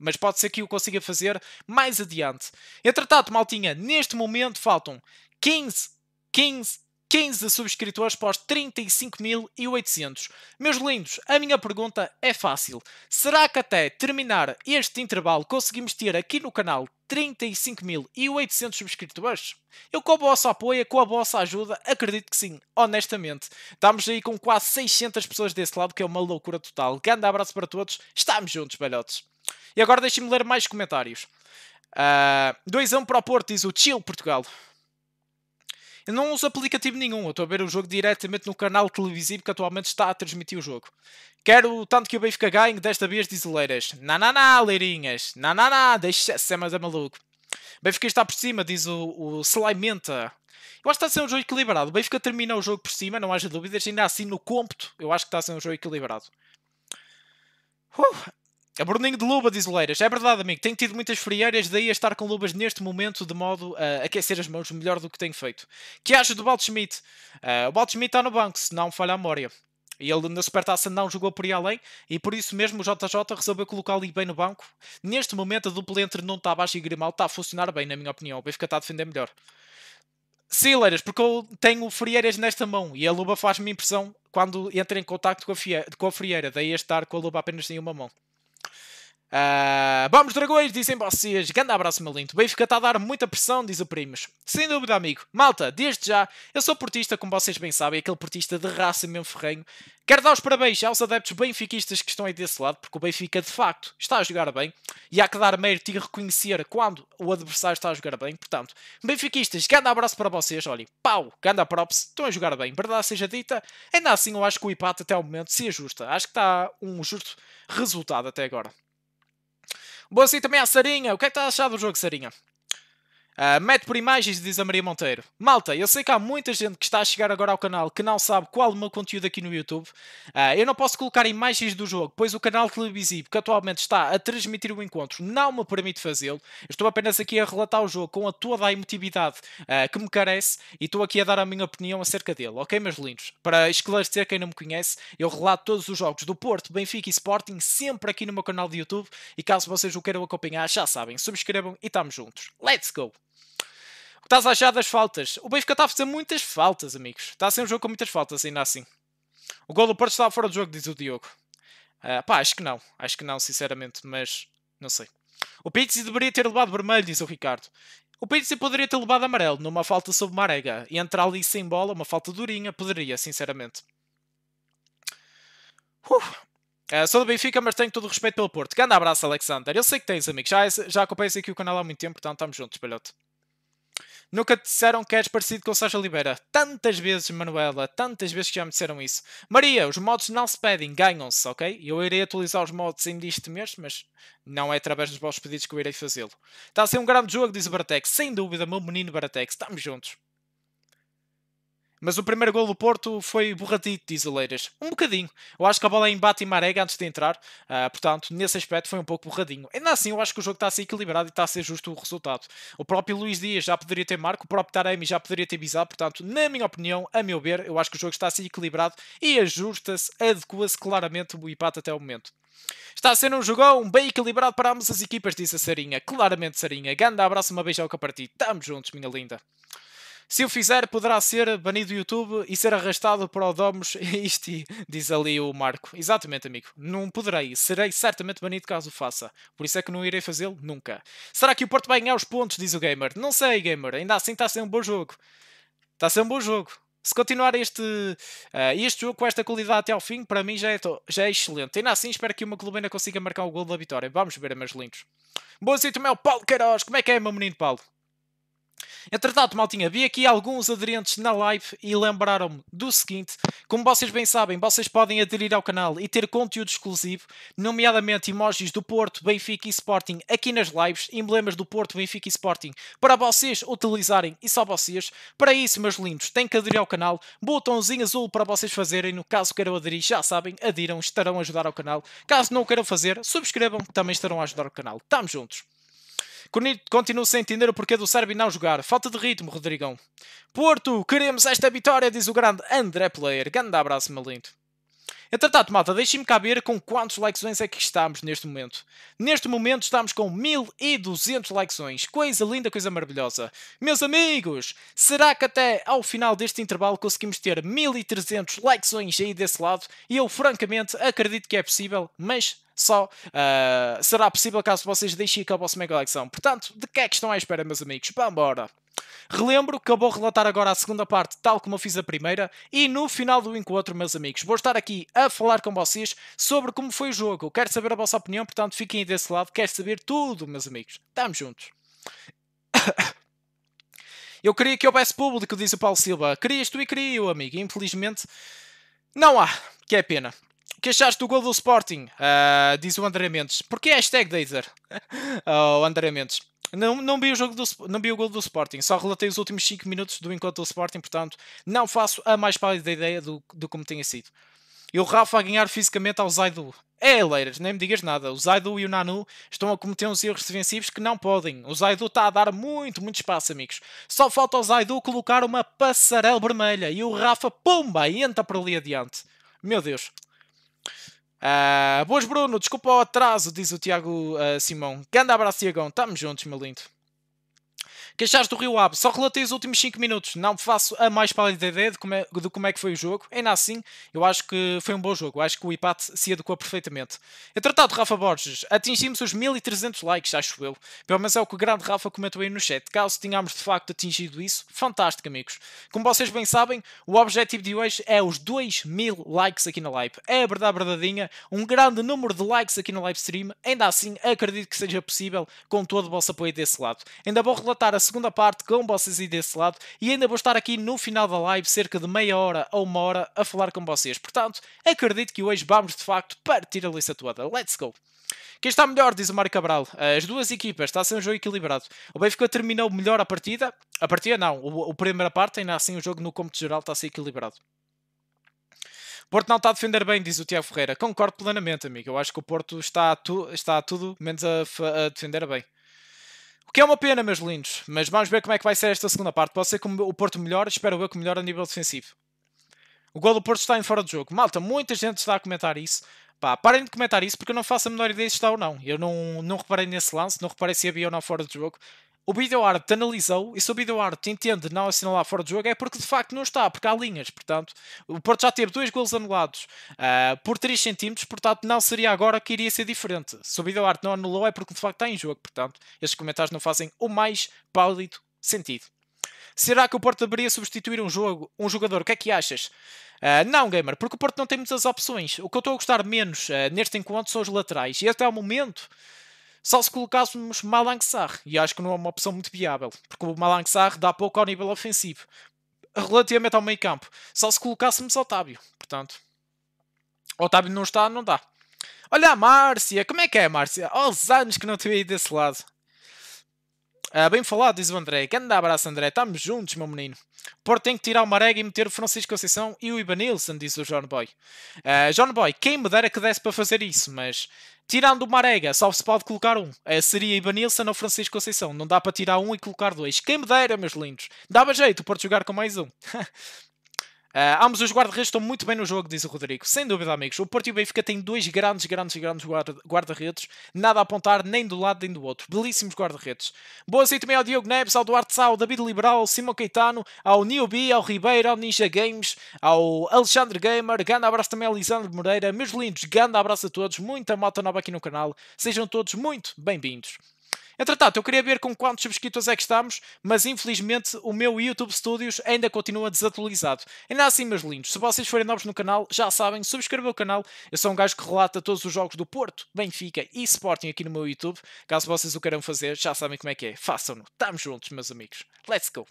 Mas pode ser que o consiga fazer mais adiante. Entretanto, Maltinha, neste momento faltam 15, 15 15 subscritores para os 35.800. Meus lindos, a minha pergunta é fácil. Será que até terminar este intervalo conseguimos ter aqui no canal 35.800 subscritores? Eu com o vosso apoio, com a vossa ajuda, acredito que sim, honestamente. Estamos aí com quase 600 pessoas desse lado, que é uma loucura total. Grande abraço para todos, estamos juntos, velhotes. E agora deixem-me ler mais comentários. Ah, dois 2 a para o Porto, diz o Chill Portugal. Eu não uso aplicativo nenhum, eu estou a ver o jogo diretamente no canal televisivo que atualmente está a transmitir o jogo. Quero tanto que o Benfica ganhe desta vez diz o Leiras. Nananá, Leirinhas. Nananá, deixa ser mais é maluco. Benfica está por cima, diz o, o Slimenta. Eu acho que está a ser um jogo equilibrado. O Benfica termina o jogo por cima, não haja dúvidas. Ainda assim, no compto, eu acho que está a ser um jogo equilibrado. Uh, a é Bruninho de luva diz Leiras. É verdade, amigo. Tenho tido muitas frieiras, daí a estar com luvas neste momento, de modo a aquecer as mãos melhor do que tenho feito. que acho do Baltschmidt? Uh, ah, o Schmidt está no banco, se não falha a memória. E ele na Supertaça não jogou por aí além, e por isso mesmo o JJ resolveu colocar ali bem no banco. Neste momento, a dupla entre está baixo e grimal está a funcionar bem, na minha opinião. O Benfica está a defender melhor. Sim, Leiras, porque eu tenho frieiras nesta mão e a luba faz-me impressão quando entra em contacto com a, com a frieira, daí a estar com a luba apenas em uma mão. Uh, vamos, dragões, dizem vocês. Grande abraço, meu lindo. Benfica está a dar muita pressão, diz o Primos. Sem dúvida, amigo. Malta, desde já, eu sou portista, como vocês bem sabem, aquele portista de raça mesmo ferrenho. Quero dar os parabéns aos adeptos benfiquistas que estão aí desse lado, porque o Benfica, de facto, está a jogar bem. E há que dar mérito e reconhecer quando o adversário está a jogar bem. Portanto, benfiquistas, grande abraço para vocês. Olhem, pau, grande props, estão a jogar bem. Verdade seja dita, ainda assim eu acho que o empate até o momento se ajusta. Acho que está um justo resultado até agora. Boa assim também à Sarinha. O que é que está a achar do jogo, Sarinha? Uh, mete por imagens, diz a Maria Monteiro. Malta, eu sei que há muita gente que está a chegar agora ao canal que não sabe qual é o meu conteúdo aqui no YouTube. Uh, eu não posso colocar imagens do jogo, pois o canal televisivo que atualmente está a transmitir o encontro não me permite fazê-lo. Estou apenas aqui a relatar o jogo com a toda a emotividade uh, que me carece e estou aqui a dar a minha opinião acerca dele, ok, meus lindos? Para esclarecer quem não me conhece, eu relato todos os jogos do Porto, Benfica e Sporting sempre aqui no meu canal de YouTube. E caso vocês o queiram acompanhar, já sabem, subscrevam e estamos juntos. Let's go! O que estás a achar das faltas? O Benfica está a fazer muitas faltas, amigos. Está a ser um jogo com muitas faltas, ainda assim. O gol do Porto está fora do jogo, diz o Diogo. Uh, pá, acho que não. Acho que não, sinceramente, mas não sei. O Pizzi deveria ter levado vermelho, diz o Ricardo. O Pizzi poderia ter levado amarelo numa falta sobre Marega. E entrar ali sem bola, uma falta durinha, poderia, sinceramente. Uh. Uh, sou do Benfica, mas tenho todo o respeito pelo Porto. Grande abraço, Alexander. Eu sei que tens, amigos. Já, já acompanhas aqui o canal há muito tempo, portanto, estamos juntos, palhote. Nunca te disseram que és parecido com o Sérgio Oliveira. Tantas vezes, Manuela, tantas vezes que já me disseram isso. Maria, os modos não se pedem, ganham-se, ok? Eu irei atualizar os modos ainda isto mês, mas não é através dos vossos pedidos que eu irei fazê-lo. Está a ser um grande jogo, diz o Baratex. Sem dúvida, meu menino Baratex. Estamos juntos. Mas o primeiro gol do Porto foi borradito, diz o Leiras. Um bocadinho. Eu acho que a bola é embate e marega antes de entrar. Uh, portanto, nesse aspecto foi um pouco borradinho. Ainda assim, eu acho que o jogo está a ser equilibrado e está a ser justo o resultado. O próprio Luís Dias já poderia ter marco, o próprio Taremi já poderia ter bizarro. Portanto, na minha opinião, a meu ver, eu acho que o jogo está a ser equilibrado e ajusta-se, adequa-se claramente o empate até o momento. Está a ser um jogão bem equilibrado para ambas as equipas, disse a Sarinha. Claramente, Sarinha. Ganda abraço, uma que para ti. Tamo juntos, minha linda. Se o fizer, poderá ser banido do YouTube e ser arrastado para o Domus. [laughs] Isto diz ali o Marco. Exatamente, amigo. Não poderei. Serei certamente banido caso o faça. Por isso é que não irei fazê-lo nunca. Será que o Porto vai ganhar os pontos? Diz o Gamer. Não sei, Gamer. Ainda assim está a ser um bom jogo. Está a ser um bom jogo. Se continuar este, uh, este jogo com esta qualidade até ao fim, para mim já é, já é excelente. Ainda assim, espero que uma Colomena consiga marcar o gol da vitória. Vamos ver, meus lindos. Boa noite, meu Paulo Queiroz. Como é que é, meu menino Paulo? Entretanto, maltinha, vi aqui alguns aderentes na live e lembraram-me do seguinte: como vocês bem sabem, vocês podem aderir ao canal e ter conteúdo exclusivo, nomeadamente emojis do Porto, Benfica e Sporting aqui nas lives, emblemas do Porto, Benfica e Sporting, para vocês utilizarem e só vocês. Para isso, meus lindos, têm que aderir ao canal, botãozinho azul para vocês fazerem. No caso queiram aderir, já sabem, adiram, estarão a ajudar ao canal. Caso não queiram fazer, subscrevam, também estarão a ajudar o canal. Tamo juntos! continua sem entender o porquê do Sérvio não jogar. Falta de ritmo, Rodrigão. Porto, queremos esta vitória, diz o grande André Player. Grande abraço, meu lindo. Entretanto, malta, deixem-me caber com quantos likesões é que estamos neste momento. Neste momento estamos com 1200 likesões. Coisa linda, coisa maravilhosa. Meus amigos, será que até ao final deste intervalo conseguimos ter 1300 likesões aí desse lado? E Eu, francamente, acredito que é possível, mas só uh, será possível caso vocês deixem que a vossa mega coleção. Portanto, de que é que estão à espera, meus amigos? Vambora! Relembro que eu vou relatar agora a segunda parte, tal como eu fiz a primeira, e no final do encontro, meus amigos, vou estar aqui a falar com vocês sobre como foi o jogo. quero saber a vossa opinião, portanto, fiquem desse lado, quero saber tudo, meus amigos. Estamos juntos. [coughs] eu queria que houvesse público, diz o Paulo Silva. Querias tu e queria eu, amigo. Infelizmente, não há, que é pena que achaste do gol do Sporting? Uh, diz o André Mendes. Porquê hashtag Dazer? [laughs] oh, André Mendes. Não, não vi o jogo do, não vi o gol do Sporting, só relatei os últimos 5 minutos do encontro do Sporting, portanto, não faço a mais pálida ideia do, do como tenha sido. E o Rafa a ganhar fisicamente ao Zaidu. É, Leiras, nem me digas nada. O Zaidu e o Nanu estão a cometer uns erros defensivos que não podem. O Zaidu está a dar muito, muito espaço, amigos. Só falta ao Zaidu colocar uma passarela vermelha e o Rafa, pumba, entra para ali adiante. Meu Deus, Uh, boas, Bruno. Desculpa o atraso, diz o Tiago uh, Simão. Grande abraço, Tiagão. Estamos juntos, meu lindo. Queixares do Rio Ave, só relatei os últimos 5 minutos, não faço a mais pálida ideia de como, é, de como é que foi o jogo. Ainda assim, eu acho que foi um bom jogo, acho que o empate se adequou perfeitamente. Entretanto, Rafa Borges, atingimos os 1300 likes, acho eu. Pelo menos é o que o grande Rafa comentou aí no chat. Caso tenhamos de facto atingido isso, fantástico, amigos. Como vocês bem sabem, o objetivo de hoje é os 2000 likes aqui na live. É a verdade verdadeira, um grande número de likes aqui na live stream. Ainda assim, acredito que seja possível com todo o vosso apoio desse lado. Ainda vou relatar a segunda parte com vocês aí desse lado e ainda vou estar aqui no final da live, cerca de meia hora ou uma hora, a falar com vocês. Portanto, acredito que hoje vamos de facto partir a lista toda. Let's go! Quem está melhor, diz o Mário Cabral. As duas equipas, está a ser um jogo equilibrado. O Benfica terminou melhor a partida. A partida não, o, a primeira parte, ainda assim o jogo no cômputo geral está a ser equilibrado. Porto não está a defender bem, diz o Tiago Ferreira. Concordo plenamente, amigo. Eu acho que o Porto está, tu, está tudo menos a, a defender bem. O que é uma pena, meus lindos. Mas vamos ver como é que vai ser esta segunda parte. Pode ser como o Porto melhor, espero eu que melhor a nível defensivo. O gol do Porto está em fora de jogo. Malta, muita gente está a comentar isso. Pá, parem de comentar isso porque eu não faço a menor ideia se está ou não. Eu não, não reparei nesse lance, não reparei se havia ou não fora de jogo o videoarte analisou e se o videoarte entende não assinalar fora de jogo é porque de facto não está, porque há linhas. Portanto, o Porto já teve dois golos anulados uh, por 3 centímetros, portanto não seria agora que iria ser diferente. Se o videoarte não anulou é porque de facto está em jogo. Portanto, estes comentários não fazem o mais pálido sentido. Será que o Porto deveria substituir um, jogo, um jogador? O que é que achas? Uh, não, Gamer, porque o Porto não tem muitas opções. O que eu estou a gostar menos uh, neste encontro são os laterais. E até ao momento só se colocássemos Malang Sarr, e acho que não é uma opção muito viável, porque o Malang Sarr dá pouco ao nível ofensivo, relativamente ao meio campo, só se colocássemos Otávio, portanto, Otávio não está, não dá. Olha a Márcia, como é que é Márcia? Há oh, anos que não te veio desse lado. Ah, bem falado, diz o André. Grande abraço, André. Estamos juntos, meu menino. Porto tem que tirar o Marega e meter o Francisco Conceição e o Ibanilson, diz o John Boy. Ah, John Boy, quem me dera que desse para fazer isso, mas tirando o Marega, só se pode colocar um. Ah, seria Ibanilson ou Francisco Conceição. Não dá para tirar um e colocar dois. Quem me dera, meus lindos. Dava jeito o Porto jogar com mais um. [laughs] Uh, ambos os guarda-redes estão muito bem no jogo, diz o Rodrigo. Sem dúvida, amigos. O Porto e o Benfica têm dois grandes, grandes, grandes guarda-redes. Nada a apontar nem do lado nem do outro. Belíssimos guarda-redes. Boas aí também ao Diogo Neves, ao Duarte Sá, ao David Liberal, ao Simão Caetano, ao Niobi, ao Ribeiro, ao Ninja Games, ao Alexandre Gamer. Grande abraço também ao Lisandro Moreira. Meus lindos, grande abraço a todos. Muita malta nova aqui no canal. Sejam todos muito bem-vindos. Entretanto, eu queria ver com quantos subscritos é que estamos, mas infelizmente o meu YouTube Studios ainda continua desatualizado. Ainda assim, meus lindos, se vocês forem novos no canal, já sabem, subscrevam o canal. Eu sou um gajo que relata todos os jogos do Porto, Benfica e Sporting aqui no meu YouTube. Caso vocês o queiram fazer, já sabem como é que é. Façam-no. Tamo juntos, meus amigos. Let's go.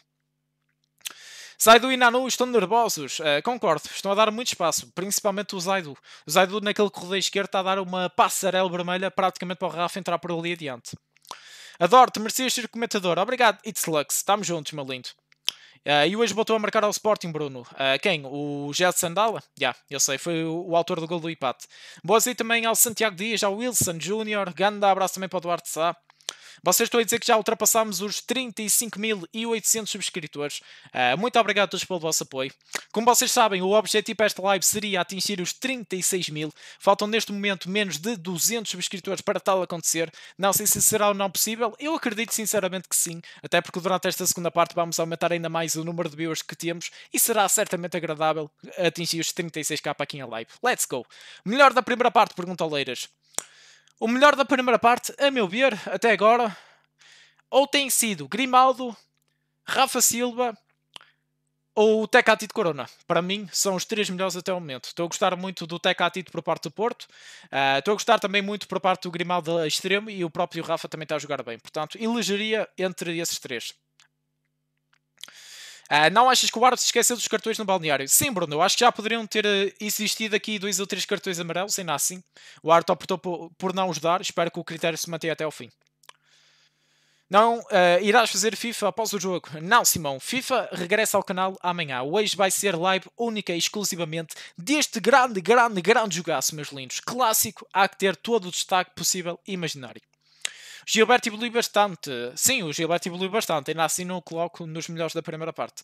Zaidu e Nanu estão nervosos. Uh, concordo, estão a dar muito espaço, principalmente o Zaidu. O Zaidu naquele corredor esquerdo está a dar uma passarela vermelha praticamente para o Rafa entrar por ali adiante. Adoro-te, merecias ser comentador. Obrigado, It's Lux. Estamos juntos, meu lindo. Uh, e hoje voltou a marcar ao Sporting, Bruno. Uh, quem? O Gerson Sandala? Já, yeah, eu sei, foi o, o, autor do gol do empate. Boas aí também ao Santiago Dias, ao Wilson Júnior. Ganda abraço também para o Duarte Sá. Vocês estão a dizer que já ultrapassámos os 35.800 subscritores. Uh, muito obrigado a todos pelo vosso apoio. Como vocês sabem, o objetivo para esta live seria atingir os 36 mil. Faltam neste momento menos de 200 subscritores para tal acontecer. Não sei se será ou não possível. Eu acredito sinceramente que sim, até porque durante esta segunda parte vamos aumentar ainda mais o número de viewers que temos e será certamente agradável atingir os 36k aqui em live. Let's go! Melhor da primeira parte, pergunta ao Leiras. O melhor da primeira parte, a meu ver, até agora, ou tem sido Grimaldo, Rafa Silva ou Tecati de Corona. Para mim, são os três melhores até o momento. Estou a gostar muito do Tecati por parte do Porto. Uh, estou a gostar também muito por parte do Grimaldo extremo e o próprio Rafa também está a jogar bem. Portanto, elegeria entre esses três. Uh, não achas que o árbitro se esqueceu dos cartões no balneário? Sim, Bruno, eu acho que já poderiam ter ah, existido aqui dois ou três cartões amarelos, ainda assim. O árbitro optou por, não os dar, espero que o critério se mantenha até ao fim. Não uh, irás fazer FIFA após o jogo. Não, Simão. FIFA regressa ao canal amanhã. Hoje vai ser live única e exclusivamente deste grande, grande, grande jogaço, meus lindos. Clássico, há que ter todo o destaque possível e imaginário. Gilberto evolui bastante. Sim, o Gilberto evolui bastante. Ainda assim não o coloco nos melhores da primeira parte.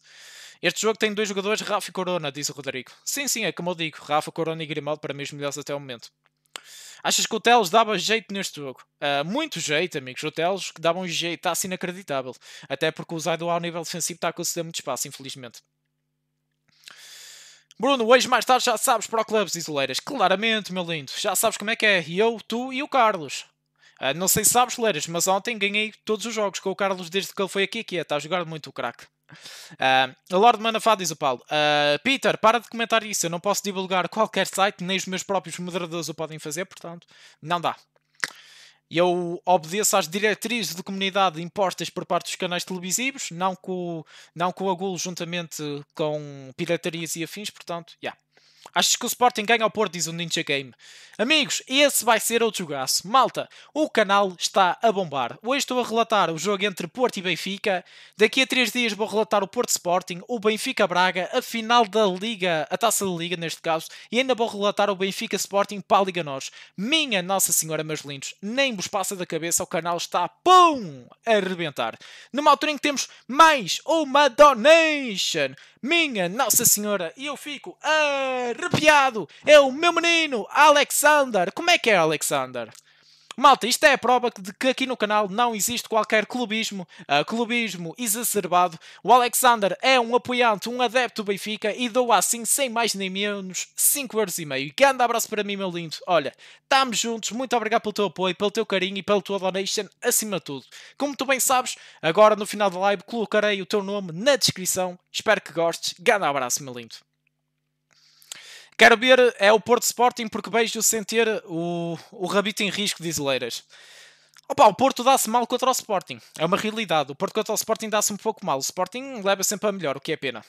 Este jogo tem dois jogadores, Rafa e Corona, diz o Rodrigo. Sim, sim, é como eu digo. Rafa, Corona e Grimaldo para mim os melhores até o momento. Achas que o Teles dava jeito neste jogo? Uh, muito jeito, amigos. O Teles dava um jeito, está assim inacreditável. Até porque o Zaido ao nível defensivo está a conceder muito espaço, infelizmente. Bruno, hoje mais tarde já sabes para o Clubes Isoleiras. Claramente, meu lindo. Já sabes como é que é. E eu, tu e o Carlos. Ah, não sei se sabes, Leras, mas ontem ganhei todos os jogos com o Carlos desde que ele foi aqui, que é, está a jogar muito o craque. Uh, ah, Lord Manafá diz o Paulo: uh, Peter, para de comentar isso. Eu não posso divulgar qualquer site, nem os meus próprios moderadores o podem fazer, portanto, não dá. Eu obedeço às diretrizes de comunidade impostas por parte dos canais televisivos, não com, não com a juntamente com piratarias e afins, portanto, já. Yeah. Achas que o Sporting ganha ao Porto, diz o Ninja Game. Amigos, esse vai ser outro jogaço. Malta, o canal está a bombar. Hoje estou a relatar o jogo entre Porto e Benfica. Daqui a 3 dias vou relatar o Porto Sporting, o Benfica Braga, a final da Liga, a Taça da Liga neste caso, e ainda vou relatar o Benfica Sporting para a Liga Nós. Minha Nossa Senhora, meus lindos, nem vos passa da cabeça, o canal está, pum, a arrebentar. Numa altura em que temos mais uma donation. Minha Nossa Senhora, e eu fico a arrepiado. É o meu menino, Alexander. Como é que é, Alexander? Malta, isto é a prova de que aqui no canal não existe qualquer clubismo, uh, clubismo exacerbado. O Alexander é um apoiante, um adepto do Benfica e dou assim, sem mais nem menos, e meio. Grande abraço para mim, meu lindo. Olha, estamos juntos, muito obrigado pelo teu apoio, pelo teu carinho e pelo teu donation, acima de tudo. Como tu bem sabes, agora no final da live colocarei o teu nome na descrição. Espero que gostes. Grande abraço, meu lindo. Quero ver é o Porto Sporting porque beijo sem ter o, o Rabito em risco de Isoleiras. Opa, o Porto dá-se mal contra o Sporting. É uma realidade. O Porto contra o Sporting dá-se um pouco mal. O Sporting leva sempre a melhor, o que é pena.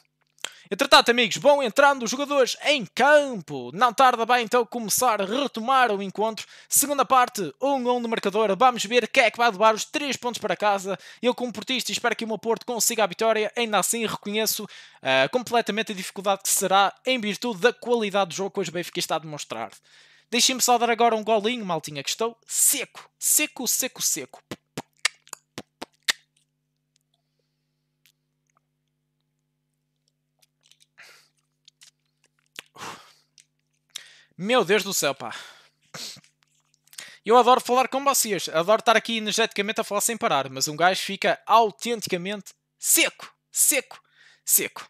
Entretanto, amigos, vão entrando os jogadores em campo. Não tarda bem então começar a retomar o encontro. Segunda parte, 1 um 1 um no marcador. Vamos ver quem é que vai levar os 3 pontos para casa. Eu, como portista, espero que o meu Porto consiga a vitória. Ainda assim, reconheço uh, completamente a dificuldade que será em virtude da qualidade do jogo que hoje o Benfica está a demonstrar. Deixem-me só dar agora um golinho, maltinha, que estou seco, seco, seco, seco. Meu Deus do céu, pá. Eu adoro falar com vocês, adoro estar aqui energeticamente a falar sem parar, mas um gajo fica autenticamente seco, seco, seco.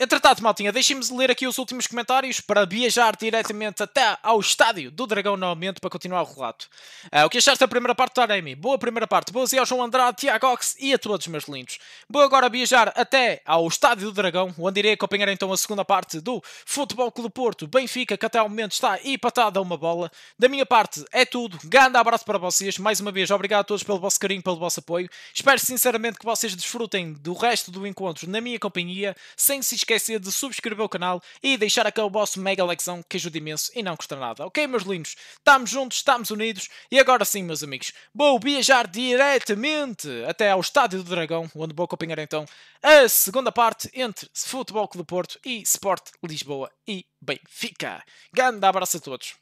Entretanto, maltinha, deixem-me ler aqui os últimos comentários para viajar diretamente até ao estádio do Dragão novamente para continuar o relato. Uh, o que achaste da primeira parte do Aremi? Boa primeira parte. Boas e ao João Andrade, Tiago Ox e a todos, meus lindos. Vou agora viajar até ao estádio do Dragão, onde irei acompanhar então a segunda parte do Futebol Clube Porto Benfica, que até ao momento está empatado a uma bola. Da minha parte, é tudo. Grande abraço para vocês. Mais uma vez, obrigado a todos pelo vosso carinho, pelo vosso apoio. Espero sinceramente que vocês desfrutem do resto do encontro na minha companhia, sem sem se esquecer de subscrever o canal e deixar aquele vosso mega lexão que ajuda imenso e não custa nada. Ok, meus lindos? Estamos juntos, estamos unidos e agora sim, meus amigos, vou viajar diretamente até ao Estádio do Dragão, onde vou acompanhar então a segunda parte entre Futebol Clube do Porto e Sport Lisboa e Benfica. Grande abraço a todos.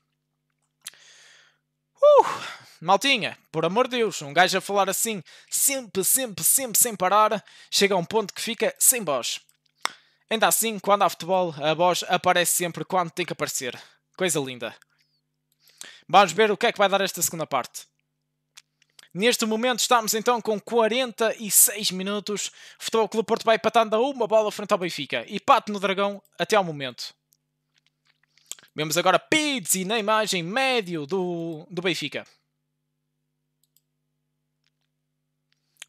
Uh! Maltinha, por amor de Deus, um gajo a falar assim, sempre, sempre, sempre, sem parar, chega a um ponto que fica sem voz. Ainda assim, quando há futebol, a voz aparece sempre quando tem que aparecer. Coisa linda. Vamos ver o que é que vai dar esta segunda parte. Neste momento estamos então com 46 minutos. Futebol Clube Porto vai empatando a uma bola frente ao Benfica. E pato no Dragão até ao momento. Vemos agora Pizzi na imagem médio do, do Benfica.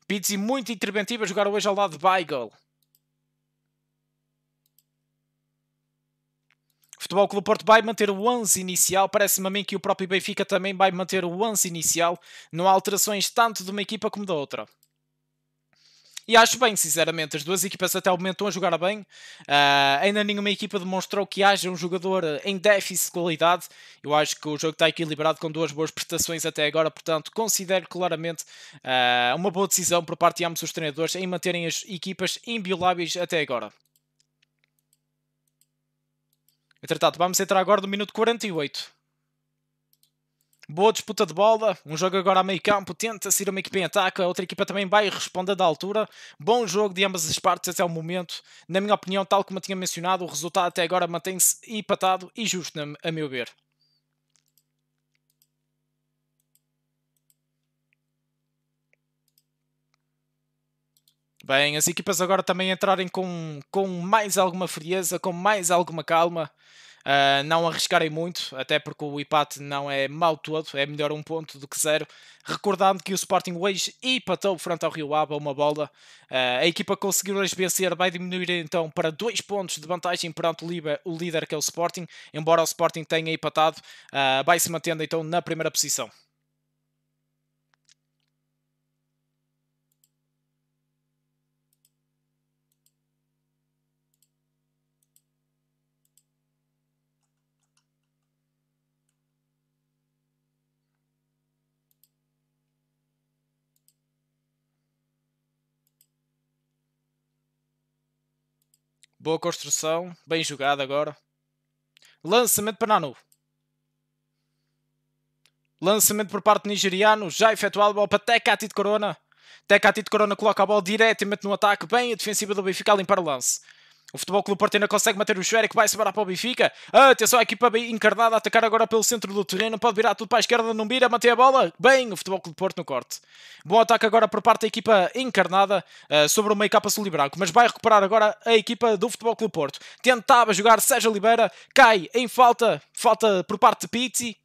Pizzi muito interventivo a jogar hoje ao lado de Weigl. Futebol Clube Porto vai manter o 11 inicial, parece-me a mim que o próprio Benfica também vai manter o 11 inicial, não há alterações tanto de uma equipa como da outra. E acho bem, sinceramente, as duas equipas até o momento estão a jogar bem. Uh, ainda nenhuma equipa demonstrou que haja um jogador em déficit de qualidade. Eu acho que o jogo está equilibrado com duas boas prestações até agora, portanto, considero claramente uh, uma boa decisão por parte de ambos os treinadores em manterem as equipas invioláveis até agora. Entretanto, vamos entrar agora no minuto 48. Boa disputa de bola, um jogo agora a meio campo, tenta-se ir uma equipa em ataque, a outra equipa também vai respondendo à altura. Bom jogo de ambas as partes até o momento. Na minha opinião, tal como eu tinha mencionado, o resultado até agora mantém-se empatado e justo, a meu ver. bem. As equipas agora também entrarem com, com mais alguma frieza, com mais alguma calma. Uh, não arriscarem muito, até porque o empate não é mal todo, é melhor um ponto do que zero. Recordando que o Sporting hoje empatou frente ao Rio Ave uma bola. Uh, a equipa que conseguiu hoje vencer vai diminuir então para dois pontos de vantagem perante o, Liba, o líder que é o Sporting. Embora o Sporting tenha empatado, uh, vai se mantendo então na primeira posição. Boa construção. Bem jogada agora. Lançamento para Nanu. Lançamento por parte nigeriano. Já efetuado. Bola para Tecati de Corona. Tecati de Corona coloca a bola diretamente no ataque. Bem a defensiva do Benfica a limpar o lance. O Futebol Clube Porto ainda consegue manter o que vai sobrar para o Benfica. Atenção, a equipa bem encarnada a atacar agora pelo centro do terreno. Pode virar tudo para a esquerda, não vira, mantém a bola. Bem, o Futebol Clube Porto no corte. Bom ataque agora por parte da equipa encarnada uh, sobre o meio capa sul branco, mas vai recuperar agora a equipa do Futebol Clube Porto. Tentava jogar Sérgio Oliveira, cai em falta, falta por parte de Pizzi.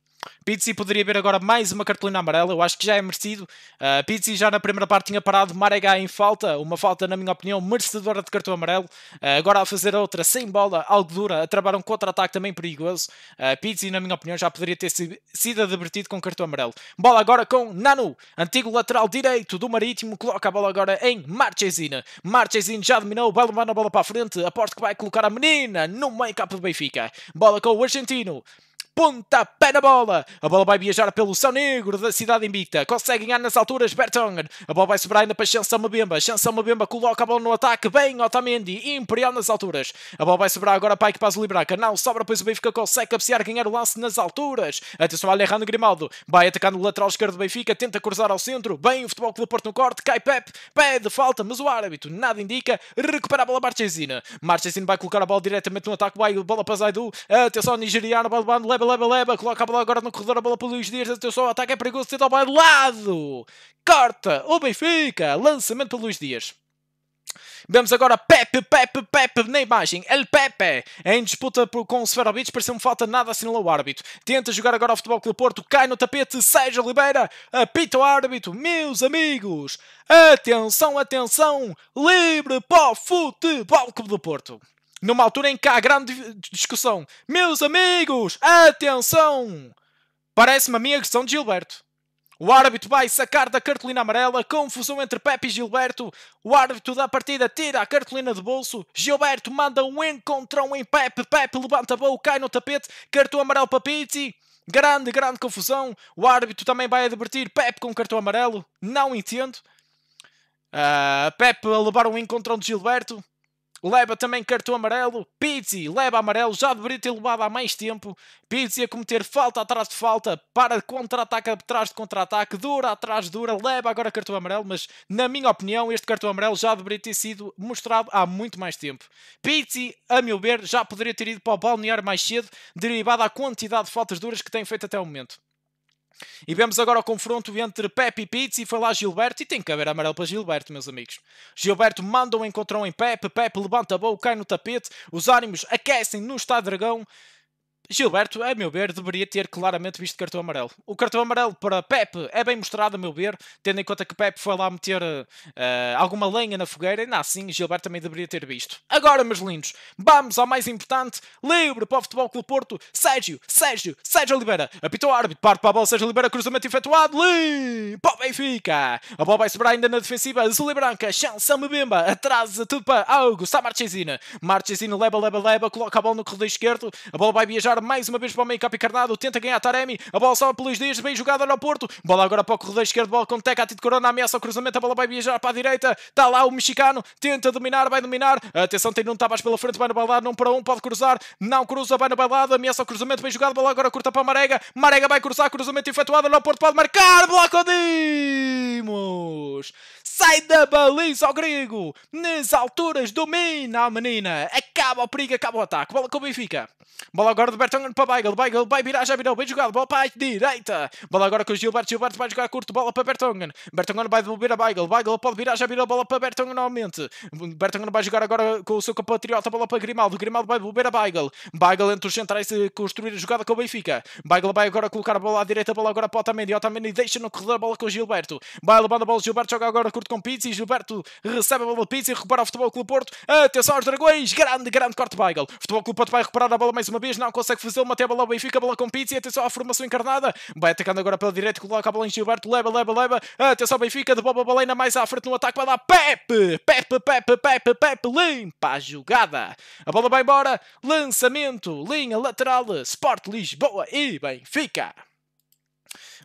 Pizzi poderia ver agora mais uma cartolina amarela, eu acho que já é merecido. Uh, Pizzi já na primeira parte tinha parado Marega em falta, uma falta, na minha opinião, merecedora de cartão amarelo. Uh, agora a fazer outra sem bola, algo dura, a travar um contra-ataque também perigoso. Uh, Pizzi, na minha opinião, já poderia ter sido advertido com cartão amarelo. Bola agora com Nanu, antigo lateral direito do Marítimo, coloca a bola agora em Marchesina. Marchesina já dominou, vai levar a bola para a frente, aposto que vai colocar a menina no meio campo do Benfica. Bola com o argentino pontapé na bola. A bola vai viajar pelo São Negro da cidade invicta. Consegue ganhar nas alturas Bertongen. A bola vai sobrar ainda para Chansão Mabemba. Chansão Mabemba coloca a bola no ataque. Bem, Otamendi. Imperial nas alturas. A bola vai sobrar agora para a equipa azul canal branca. Não sobra, pois o Benfica consegue cabecear, ganhar o lance nas alturas. Atenção a Alejandro Grimaldo. Vai atacando o lateral esquerdo do Benfica. Tenta cruzar ao centro. Bem, o Futebol Clube Porto no corte. Cai Pep. Pede falta, mas o árbitro nada indica. Recupera a bola Marchesina. Marchesina vai colocar a bola diretamente no ataque. Vai a bola para Zaidu. Atenção, nigeriano. Balbano leva leva, leva, leva, coloca a bola agora no corredor, a bola para o Luís Dias, atenção, o ataque é perigoso, tenta ao lado, corta, o Benfica, lançamento para o Luís Dias. Vemos agora Pepe, Pepe, Pepe na imagem. El Pepe em disputa com o Seferovic. Pareceu-me falta nada, assinalou o árbitro. Tenta jogar agora ao Futebol Clube Porto. Cai no tapete. Sérgio Oliveira apita o árbitro. Meus amigos, atenção, atenção. Livre para o Futebol Clube do Porto numa altura em que há grande discussão. Meus amigos, atenção! Parece-me a minha questão de Gilberto. O árbitro vai sacar da cartolina amarela, confusão entre Pepe e Gilberto. O árbitro da partida tira a cartolina de bolso. Gilberto manda um encontrão em Pepe. Pepe levanta a boa, cai no tapete. Cartão amarelo para Pizzi. Grande, grande confusão. O árbitro também vai advertir Pepe com cartão amarelo. Não entendo. Uh, Pepe a levar um encontrão de Gilberto leva também cartão amarelo. Pizzi leva amarelo, já deveria ter levado há mais tempo. Pizzi a cometer falta atrás de falta, para contra-ataque atrás de contra-ataque, dura atrás dura, leva agora cartão amarelo, mas na minha opinião este cartão amarelo já deveria ter sido mostrado há muito mais tempo. Pizzi, a meu ver, já poderia ter ido para o balneário mais cedo, derivado à quantidade de faltas duras que tem feito até o momento. E vemos agora o confronto entre Pepe e Pitts e foi lá Gilberto e tem que haver amarelo para Gilberto, meus amigos. Gilberto manda o um encontrão em Pepe, Pepe levanta a bola cai no tapete, os ânimos aquecem no está Dragão Gilberto, a meu ver, deveria ter claramente visto cartão amarelo. O cartão amarelo para Pepe é bem mostrado, a meu ver, tendo em conta que Pepe foi lá meter uh, alguma lenha na fogueira, ainda assim Gilberto também deveria ter visto. Agora, meus lindos, vamos ao mais importante, livre para o Futebol Clube Porto, Sérgio, Sérgio, Sérgio Oliveira, apita o árbitro, parte para a bola, Sérgio Oliveira, cruzamento efetuado, limpa o Benfica, a bola vai sobrar ainda na defensiva, azul e branca, chanção Mbemba, atrás tudo para está Marchesina, Marchesina leva, leva, leva, coloca a bola no corredor esquerdo, a bola vai viajar mais uma vez para o meio campo encarnado, tenta ganhar Taremi, a bola sobe pelos dias, bem jogada ao Porto, bola agora para o corredor esquerdo, bola com Teca, de Corona, ameaça o cruzamento, a bola vai viajar para a direita, está lá o mexicano, tenta dominar, vai dominar, atenção, tem um Tabas pela frente, vai na balada, não para um, pode cruzar, não cruza, vai na balada, ameaça o cruzamento, bem jogado, bola agora curta para Marega, Marega vai cruzar, cruzamento efetuado, ao Porto pode marcar, bloco Dimos! Sai da baliza ao grego, nas alturas domina a menina, acaba o perigo, acaba o ataque, bola com o Benfica, bola agora de Gilberto para Weigl, Weigl vai virar, já virou, bem jogado, bola para a direita, bola agora com o Gilberto, Gilberto vai jogar curto, bola para Bertongen, Bertongen vai devolver a Weigl, Weigl pode virar, já virou, bola para Bertongen novamente, Bertongen vai jogar agora com o seu compatriota, bola para Grimaldo, Grimaldo vai devolver a Weigl, Weigl entre os centrais e construir a jogada com o Benfica, Weigl vai agora colocar a bola à direita, bola agora para Otamendi, Otamendi deixa no corredor a bola com o Gilberto, vai levando a bola, Gilberto joga agora curto com Pizzi, Gilberto recebe a bola de Pizzi, recupera o Futebol Clube Porto, atenção aos dragões, grande, grande corte Weigl, Futebol Clube Porto vai recuperar a bola mais uma vez, não consegue consegue fazer, uma a bola ao Benfica, bola com Pizzi, atenção à formação encarnada, vai atacando agora pela direita, coloca a bola em Gilberto, leva, leva, leva, atenção Benfica, de a baleina mais à frente no ataque, vai lá, Pepe, Pepe, Pepe, Pepe, Pepe, limpa a jogada, a bola vai embora, lançamento, linha lateral, Sport Lisboa e Benfica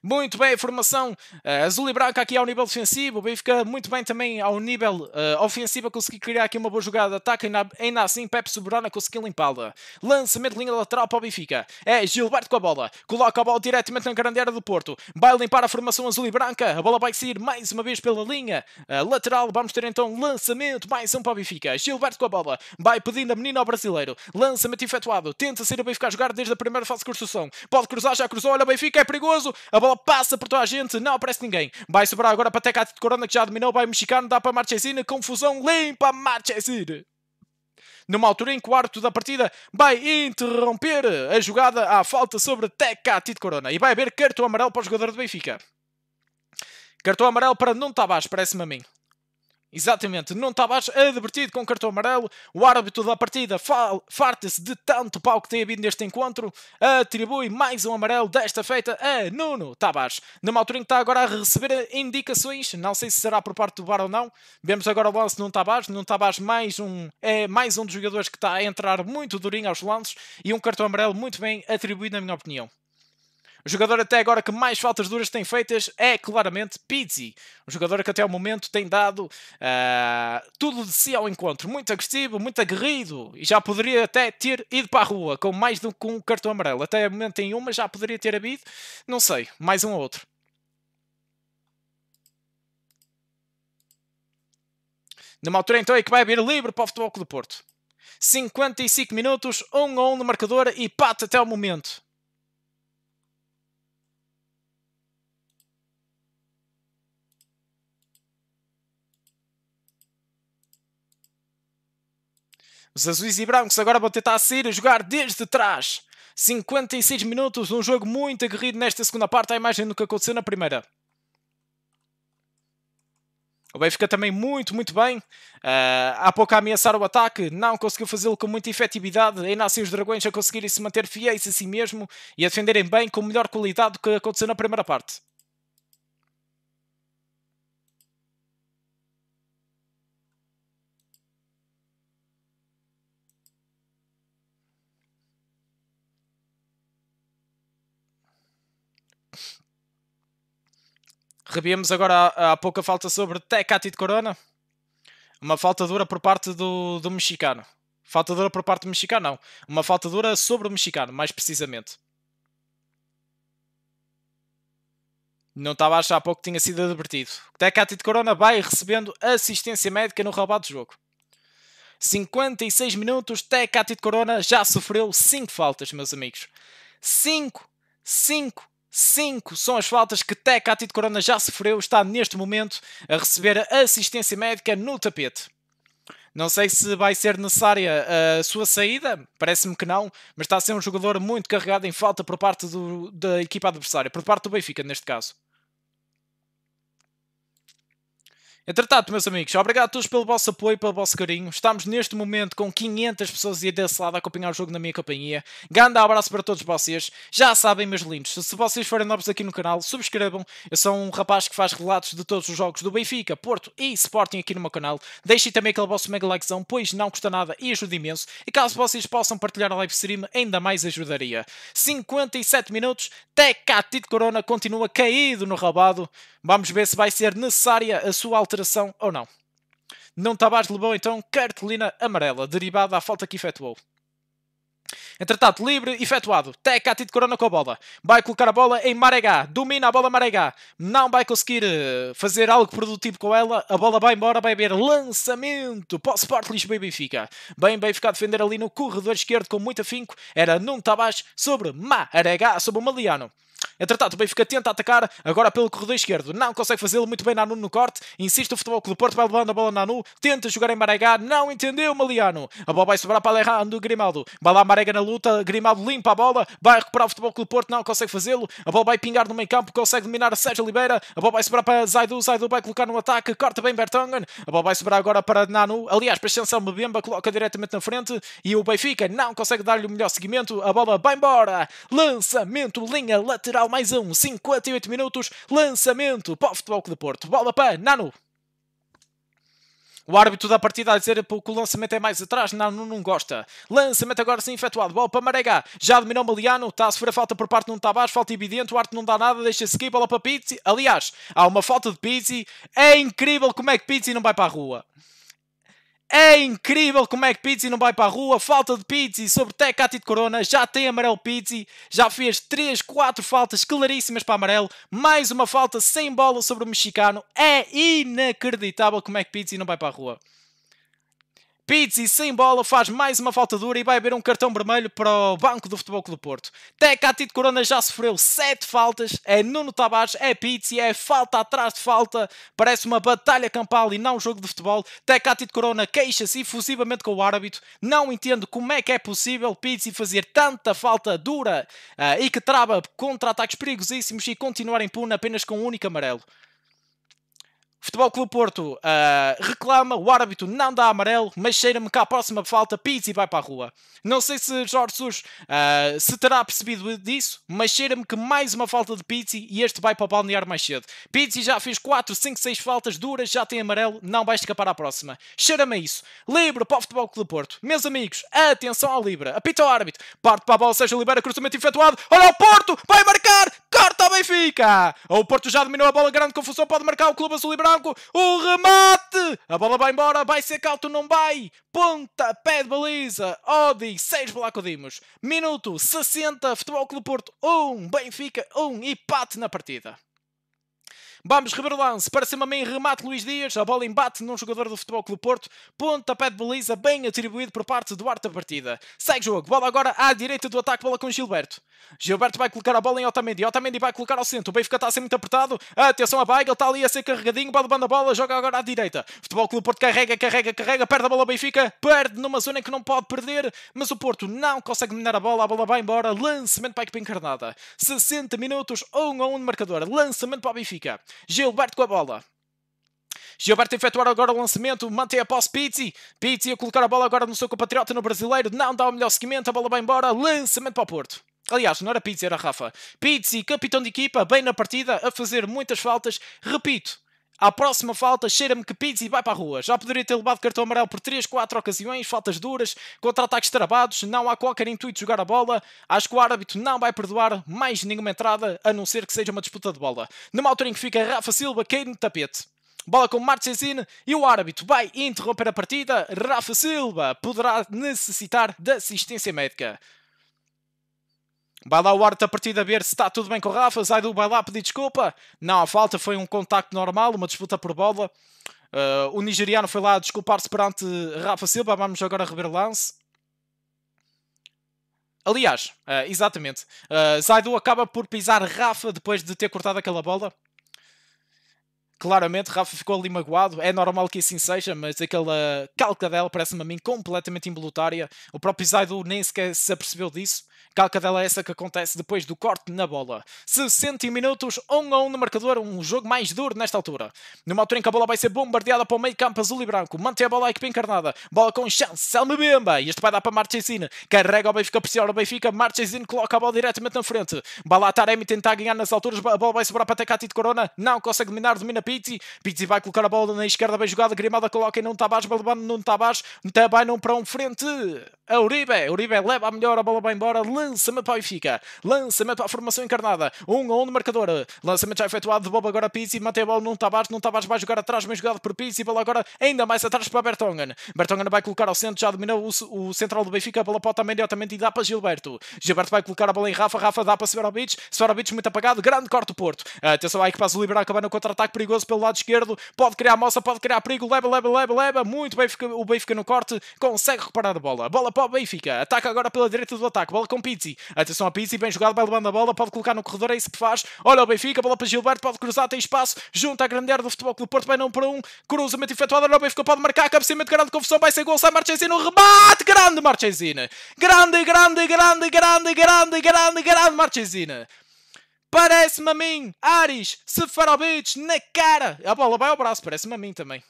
muito bem a formação uh, azul e branca aqui ao nível defensivo, o Benfica muito bem também ao nível uh, ofensivo Conseguiu criar aqui uma boa jogada de ataque, ainda, ainda assim Pepe Soberana conseguiu limpá-la. Lançamento de linha lateral para o Benfica, é Gilberto com a bola, coloca a bola diretamente na grande área do Porto, vai limpar a formação azul e branca, a bola vai sair mais uma vez pela linha uh, lateral, vamos ter então lançamento, mais um para o Benfica, Gilberto com a bola, vai pedindo a menina ao brasileiro, lançamento efetuado, tenta ser o Benfica a jogar desde a primeira fase de construção, pode cruzar, já cruzou, olha o Benfica, é perigoso, a bola bola passa por toda a gente, não aparece ninguém. Vai sobrar agora para Tecate de Corona que já dominou, vai mexicano, dá para Marchesina, confusão limpa Marchesina. Numa altura em quarto da partida, vai interromper a jogada à falta sobre Tecate de Corona e vai haver cartão amarelo para o jogador do Benfica. Cartão amarelo para Nuno Tavares, parece-me a mim. Exatamente, não estavas advertido com cartão amarelo. O árbitro da partida farta-se de tanto pau que tem havido neste encontro. Atribui mais um amarelo desta feita a Nuno Tabas. Numa altura em que está agora a receber indicações, não sei se será por parte do bar ou não. Vemos agora o lance de Nuno Tabas. Nuno Tabas mais um, é mais um dos jogadores que está a entrar muito durinho aos lances e um cartão amarelo muito bem atribuído, na minha opinião. O jogador até agora que mais faltas duras tem feitas é claramente Pizzi. Um jogador que até o momento tem dado uh, tudo de si ao encontro. Muito agressivo, muito aguerrido e já poderia até ter ido para a rua com mais do que um cartão amarelo. Até o momento em uma já poderia ter havido, não sei, mais um ou outro. Numa altura então é que vai abrir livre para o Futebol Clube do Porto. 55 minutos, 1 a 1 no marcador e pato até o momento. Os azuis e brancos agora vão tentar sair a jogar desde trás. 56 minutos, um jogo muito aguerrido nesta segunda parte, A imagem do que aconteceu na primeira. O Benfica também muito, muito bem. Uh, há pouco a ameaçar o ataque, não conseguiu fazê-lo com muita efetividade. Ainda assim, os Dragões a conseguirem se manter fiéis a si mesmo e a defenderem bem com melhor qualidade do que aconteceu na primeira parte. Revíamos agora há, pouca pouco a falta sobre Tecati de Corona. Uma falta dura por parte do, do mexicano. Falta dura por parte do mexicano, não. Uma falta dura sobre o mexicano, mais precisamente. Não estava a achar há pouco que tinha sido advertido. Tecati de Corona vai recebendo assistência médica no roubado do jogo. 56 minutos, Tecati de Corona já sofreu 5 faltas, meus amigos. 5, 5, 5 são as faltas que Teca de Corona já sofreu, está neste momento a receber assistência médica no tapete. Não sei se vai ser necessária a sua saída, parece-me que não, mas está a ser um jogador muito carregado em falta por parte do, da equipa adversária, por parte do Benfica neste caso. Entretanto, meus amigos, obrigado a todos pelo vosso apoio, pelo vosso carinho. Estamos neste momento com 500 pessoas aí desse lado a acompanhar o jogo na minha companhia. Grande abraço para todos vocês. Já sabem, meus lindos, se vocês forem novos aqui no canal, subscrevam. Eu sou um rapaz que faz relatos de todos os jogos do Benfica, Porto e Sporting aqui no meu canal. Deixem também aquele vosso mega likezão, pois não custa nada e ajuda imenso. E caso vocês possam partilhar a live stream, ainda mais ajudaria. 57 minutos, até de Corona continua caído no rabado. Vamos ver se vai ser necessária a sua alteração alteração ou não. Não Tavares levou então cartolina amarela, derivada à falta que efetuou. Entretanto, livre efetuado. Teca a Corona com a bola. Vai colocar a bola em Maregá. Domina a bola Maregá. Não vai conseguir eh, fazer algo produtivo com ela. A bola vai embora. Vai haver lançamento para o Sport Lisboa e Benfica. Bem fica a defender ali no corredor esquerdo com muito afinco. Era Nuno Tabás sobre Maregá, sobre o Maliano. Entretanto, o Benfica tenta atacar agora pelo corredor esquerdo. Não consegue fazê-lo muito bem Nanu no corte. Insiste o Futebol que do Porto, vai levando a bola Nanu. Tenta jogar em Marega. Não entendeu Maliano. A bola vai sobrar para Alejandro Grimaldo. Vai lá Marega na luta. Grimaldo limpa a bola. Vai recuperar o Futebol que do Porto. Não consegue fazê-lo. A bola vai pingar no meio campo. Consegue dominar Sérgio Oliveira. A bola vai sobrar para Zaidu. Zaidu vai colocar no ataque. Corta bem Bertongen. A bola vai sobrar agora para Nanu. Aliás, para Chancel Mbemba. Coloca diretamente na frente. E o Benfica não consegue dar-lhe o melhor seguimento. A bola vai embora. Lançamento linha lateral lateral mais um, 58 minutos, lançamento para o Futebol Clube do Porto. Bola para Nano. O árbitro da partida a dizer que o lançamento é mais atrás, nano não, gosta. Lançamento agora sim efetuado, bola para Marega, já dominou Maliano, está a sofrer falta por parte de um Tabás, falta evidente, o Arte não dá nada, deixa seguir, bola para Pizzi. Aliás, há uma falta de Pizzi, é incrível como é que Pizzi não vai para a rua. É incrível como é que Pizzi não vai para a rua. Falta de Pizzi sobre Tecati de Corona. Já tem amarelo Pizzi. Já fez 3, 4 faltas claríssimas para amarelo. Mais uma falta sem bola sobre o mexicano. É inacreditável como é que Pizzi não vai para a rua. Pizzi, sem bola, faz mais uma falta dura e vai haver um cartão vermelho para o banco do Futebol Clube do Porto. Teca Tito Corona já sofreu 7 faltas, é Nuno Tavares, é Pizzi, é falta atrás de falta, parece uma batalha campal e não um jogo de futebol. Teca Tito Corona queixa-se efusivamente com o árbitro, não entendo como é que é possível Pizzi fazer tanta falta dura uh, e que trava contra-ataques perigosíssimos e continuar impune apenas com um único amarelo. Futebol Clube Porto uh, reclama, o árbitro não dá amarelo, mas cheira-me que a próxima falta, pisa e vai para a rua. Não sei se Jorge Sus uh, se terá percebido disso, mas cheira-me que mais uma falta de Pizzi e este vai para o balneário mais cedo. Pizzi já fez 4, 5, 6 faltas duras, já tem amarelo, não vai escapar à próxima. Cheira-me a isso. Libra para o Futebol Clube Porto. Meus amigos, atenção ao Libra. Apita o árbitro. Parte para a bola, seja libera, cruzamento efetuado. Olha o Porto, vai marcar, corta ao Benfica. O Porto já dominou a bola, grande confusão, pode marcar o Clube Azul Liberado. Branco, o remate! A bola vai embora, vai ser cauto, não vai! Ponta, pé de baliza, Odi, 6 Blanco Minuto 60, Futebol Clube Porto 1, um, Benfica 1, um, empate na partida. Vamos rever o lance para cima meio remate Luís Dias, a bola embate num jogador do Futebol Clube Porto, ponta pé de baliza bem atribuído por parte do Arte da partida. Segue jogo, bola agora à direita do ataque, bola com Gilberto. Gilberto vai colocar a bola em Otamendi, Otamendi vai colocar ao centro, o Benfica está a ser muito apertado, atenção a Weigl, está ali a ser carregadinho, bola levando a bola, joga agora à direita. Futebol Clube Porto carrega, carrega, carrega, perde a bola ao Benfica, perde numa zona em que não pode perder, mas o Porto não consegue dominar a bola, a bola vai embora, lançamento para a equipa encarnada. 60 minutos, 1 a 1 de marcador, lançamento para o Benfica. Gilberto com a bola. Gilberto a efetuar agora o lançamento, mantém a posse Pizzi. Pizzi a colocar a bola agora no seu compatriota no brasileiro, não dá o melhor seguimento, a bola vai embora, lançamento para o Porto. Aliás, não era Pizzi, era Rafa. Pizzi, capitão de equipa, bem na partida, a fazer muitas faltas. Repito, à próxima falta, cheira-me que pizza e vai para a rua. Já poderia ter levado cartão amarelo por 3, 4 ocasiões, faltas duras, contra-ataques travados, não há qualquer intuito de jogar a bola. Acho que o árbitro não vai perdoar mais nenhuma entrada, a não ser que seja uma disputa de bola. Numa altura em que fica Rafa Silva caído no tapete. Bola com Marchesine e o árbitro vai interromper a partida. Rafa Silva poderá necessitar de assistência médica. Vai lá o árbitro a partida ver se está tudo bem com o Rafa. Zaidu vai lá pedir desculpa. Não, a falta foi um contacto normal, uma disputa por bola. Uh, o nigeriano foi lá desculpar-se perante Rafa Silva. Vamos agora rever lance. Aliás, uh, exatamente. Uh, Zaidu acaba por pisar Rafa depois de ter cortado aquela bola. Claramente, Rafa ficou ali magoado. É normal que assim seja, mas aquela calcadela parece-me a mim completamente involuntária. O próprio Zaidu nem sequer se apercebeu disso. Calcadela é essa que acontece depois do corte na bola. 60 minutos, 1 a 1 no marcador, um jogo mais duro nesta altura. Numa altura em que a bola vai ser bombardeada para o meio campo azul e branco. Mantém a bola a equipe encarnada. Bola com chance, Selma Bemba. E este vai dar para Marchesine. Carrega o Benfica, pressiona o Benfica. Marchesine coloca a bola diretamente na frente. Bala a Taremi tentar ganhar nas alturas. A bola vai sobrar para Tecati de Corona. Não consegue dominar, domina Pizzi, Pizzi vai colocar a bola na esquerda, bem jogada, Grimada coloca em está Tavares, Balbano Nuno Tavares, também não para um frente, a Uribe, Uribe leva a melhor, a bola vai embora, lança-me para o lança-me para a formação encarnada, 1 um a 1 um no marcador, lançamento já efetuado de bola agora Pizzi, mantém a bola Nuno não está Tavares vai jogar atrás, bem jogado por Pizzi, bola agora ainda mais atrás para Bertongan, Bertongan vai colocar ao centro, já dominou o, o central do Benfica, a bola pode também diretamente e dá para Gilberto, Gilberto vai colocar a bola em Rafa, Rafa dá para Severovic, Severovic muito apagado, grande corte do Porto, atenção aí que passa o liberar, acabar no contra-ataque perigoso, perigoso pelo lado esquerdo, pode criar moça, pode criar perigo, leva, leva, leva, leva, muito bem, o Benfica no corte, consegue reparar a bola, bola para o Benfica, ataca agora pela direita do ataque, bola com Pizzi, atenção a Pizzi, bem jogado, vai levando a bola, pode colocar no corredor, é isso que faz, olha o Benfica, bola para Gilberto, pode cruzar, tem espaço, junto à grande área do Futebol do Porto, vai não para um, cruzamento efetuado, olha o Benfica, pode marcar, cabeceamento, grande confusão, vai ser gol, sai Marchesino, rebate, grande Marchesino, grande, grande, grande, grande, grande, grande, grande, grande Marchesino. Parece-me a mim! Ares, Sefarovic, na cara! A bola vai ao braço, parece-me a mim também.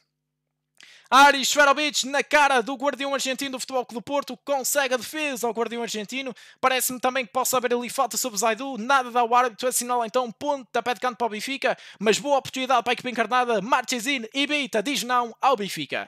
Aris Ferovic na cara do guardião argentino do Futebol Clube do Porto, consegue a defesa ao guardião argentino. Parece-me também que possa haver ali falta sobre Zaidu, nada dá o árbitro, assinala então ponto da pé de canto para o Bifica, mas boa oportunidade para a equipe encarnada, Marchesin e Bita diz não ao Bifica.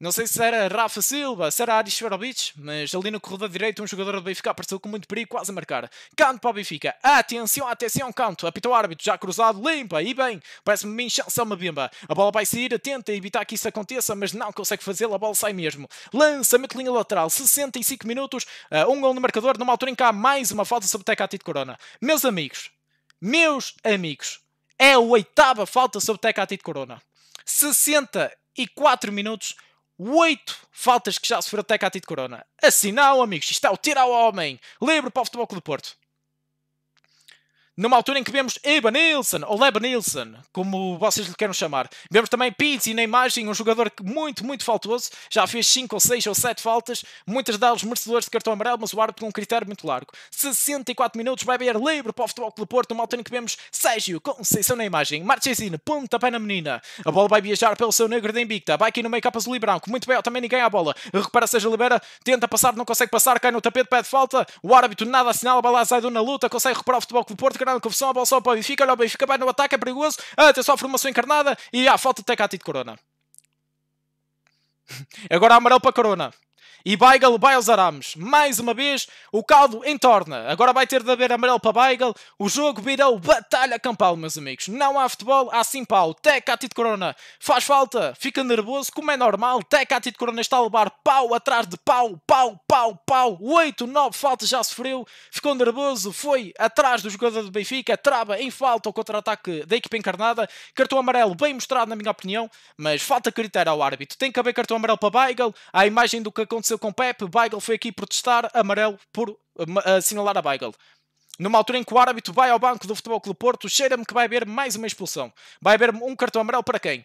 Não sei se era Rafa Silva, se era Adi Shverovic, mas ali no corredor direito um jogador do Benfica apareceu com muito perigo, quase a marcar. Canto para o Benfica. Atenção, atenção, canto. Apita o árbitro, já cruzado, limpa. E bem, parece-me uma chance, uma bimba. A bola vai sair, tenta evitar que isso aconteça, mas não consegue fazê-lo, a bola sai mesmo. Lançamento linha lateral, 65 minutos, uh, um gol no marcador, numa altura em que há mais uma falta sobre o de Corona. Meus amigos, meus amigos, é a oitava falta sobre o de Corona. 64 minutos oito faltas que já sofreu até Cati de Corona. Assim não, amigos, isto é o tiro ao homem. Livre para o Futebol Clube do Porto numa altura em que vemos Nilsson, ou Nilsson, como vocês lhe queiram chamar. Vemos também Pizzi na imagem, um jogador muito, muito faltoso, já fez 5 ou 6 ou 7 faltas, muitas delas merecedores de cartão amarelo, mas o árbitro com um critério muito largo. 64 minutos, vai ver livre para o Futebol Clube Porto, numa altura em que vemos Sérgio Conceição na imagem, Marchesino, pontapé na menina, a bola vai viajar pelo seu negro de Invicta, vai aqui no meio capa azul e branco, muito bem, também ninguém a bola, recupera seja Libera, tenta passar, não consegue passar, cai no tapete, pede falta, o árbitro nada assinala, a bola sai na luta, consegue recuperar o Futebol Clube Porto, grande confusão, a bola só para o Benfica, olha o Benfica vai no ataque, é perigoso, atenção ah, à formação encarnada e há falta de Tecati de Corona. [laughs] Agora amarelo para Corona e Weigl vai aos arames. Mais uma vez, o caldo entorna. Agora vai ter de haver amarelo para Weigl. O jogo virou batalha campal, meus amigos. Não há futebol, há sim pau. Teca a Corona. Faz falta, fica nervoso, como é normal. Teca a Corona está a levar pau atrás de pau, pau, pau, pau. 8, 9 faltas já sofreu. Ficou nervoso, foi atrás do jogador do Benfica. Trava em falta o contra-ataque da equipa encarnada. Cartão amarelo bem mostrado, na minha opinião. Mas falta critério ao árbitro. Tem que haver cartão amarelo para Weigl. A imagem do que aconteceu aconteceu com Pep, Weigl foi aqui protestar, amarelo por assinalar a Weigl. Numa altura em que o árbitro vai ao banco do Futebol Clube Porto, cheira-me que vai haver mais uma expulsão. Vai haver um cartão amarelo para quem?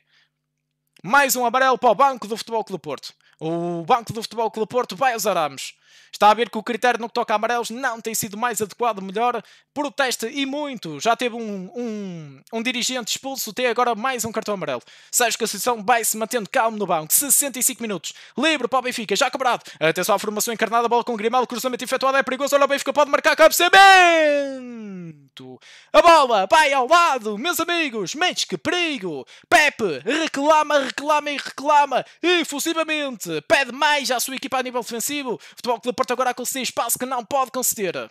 Mais um amarelo para o banco do Futebol Clube Porto. O banco do Futebol Clube Porto vai aos arames. Está a ver que o critério no que toca a amarelos não tem sido mais adequado, melhor. Protesta e muito. Já teve um, um, um dirigente expulso, tem agora mais um cartão amarelo. Sérgio Conceição vai se mantendo calmo no banco. 65 minutos. Livre para o Benfica, já cobrado. Atenção à formação encarnada, bola com Grimaldo, cruzamento efetuado é perigoso. Olha o Benfica, pode marcar cabeceamento. A bola vai ao lado, meus amigos. Mentes que perigo. Pepe reclama, reclama e reclama efusivamente. Pede mais à sua equipa a nível defensivo. Futebol Futebol porta agora a conceder espaço que não pode conceder.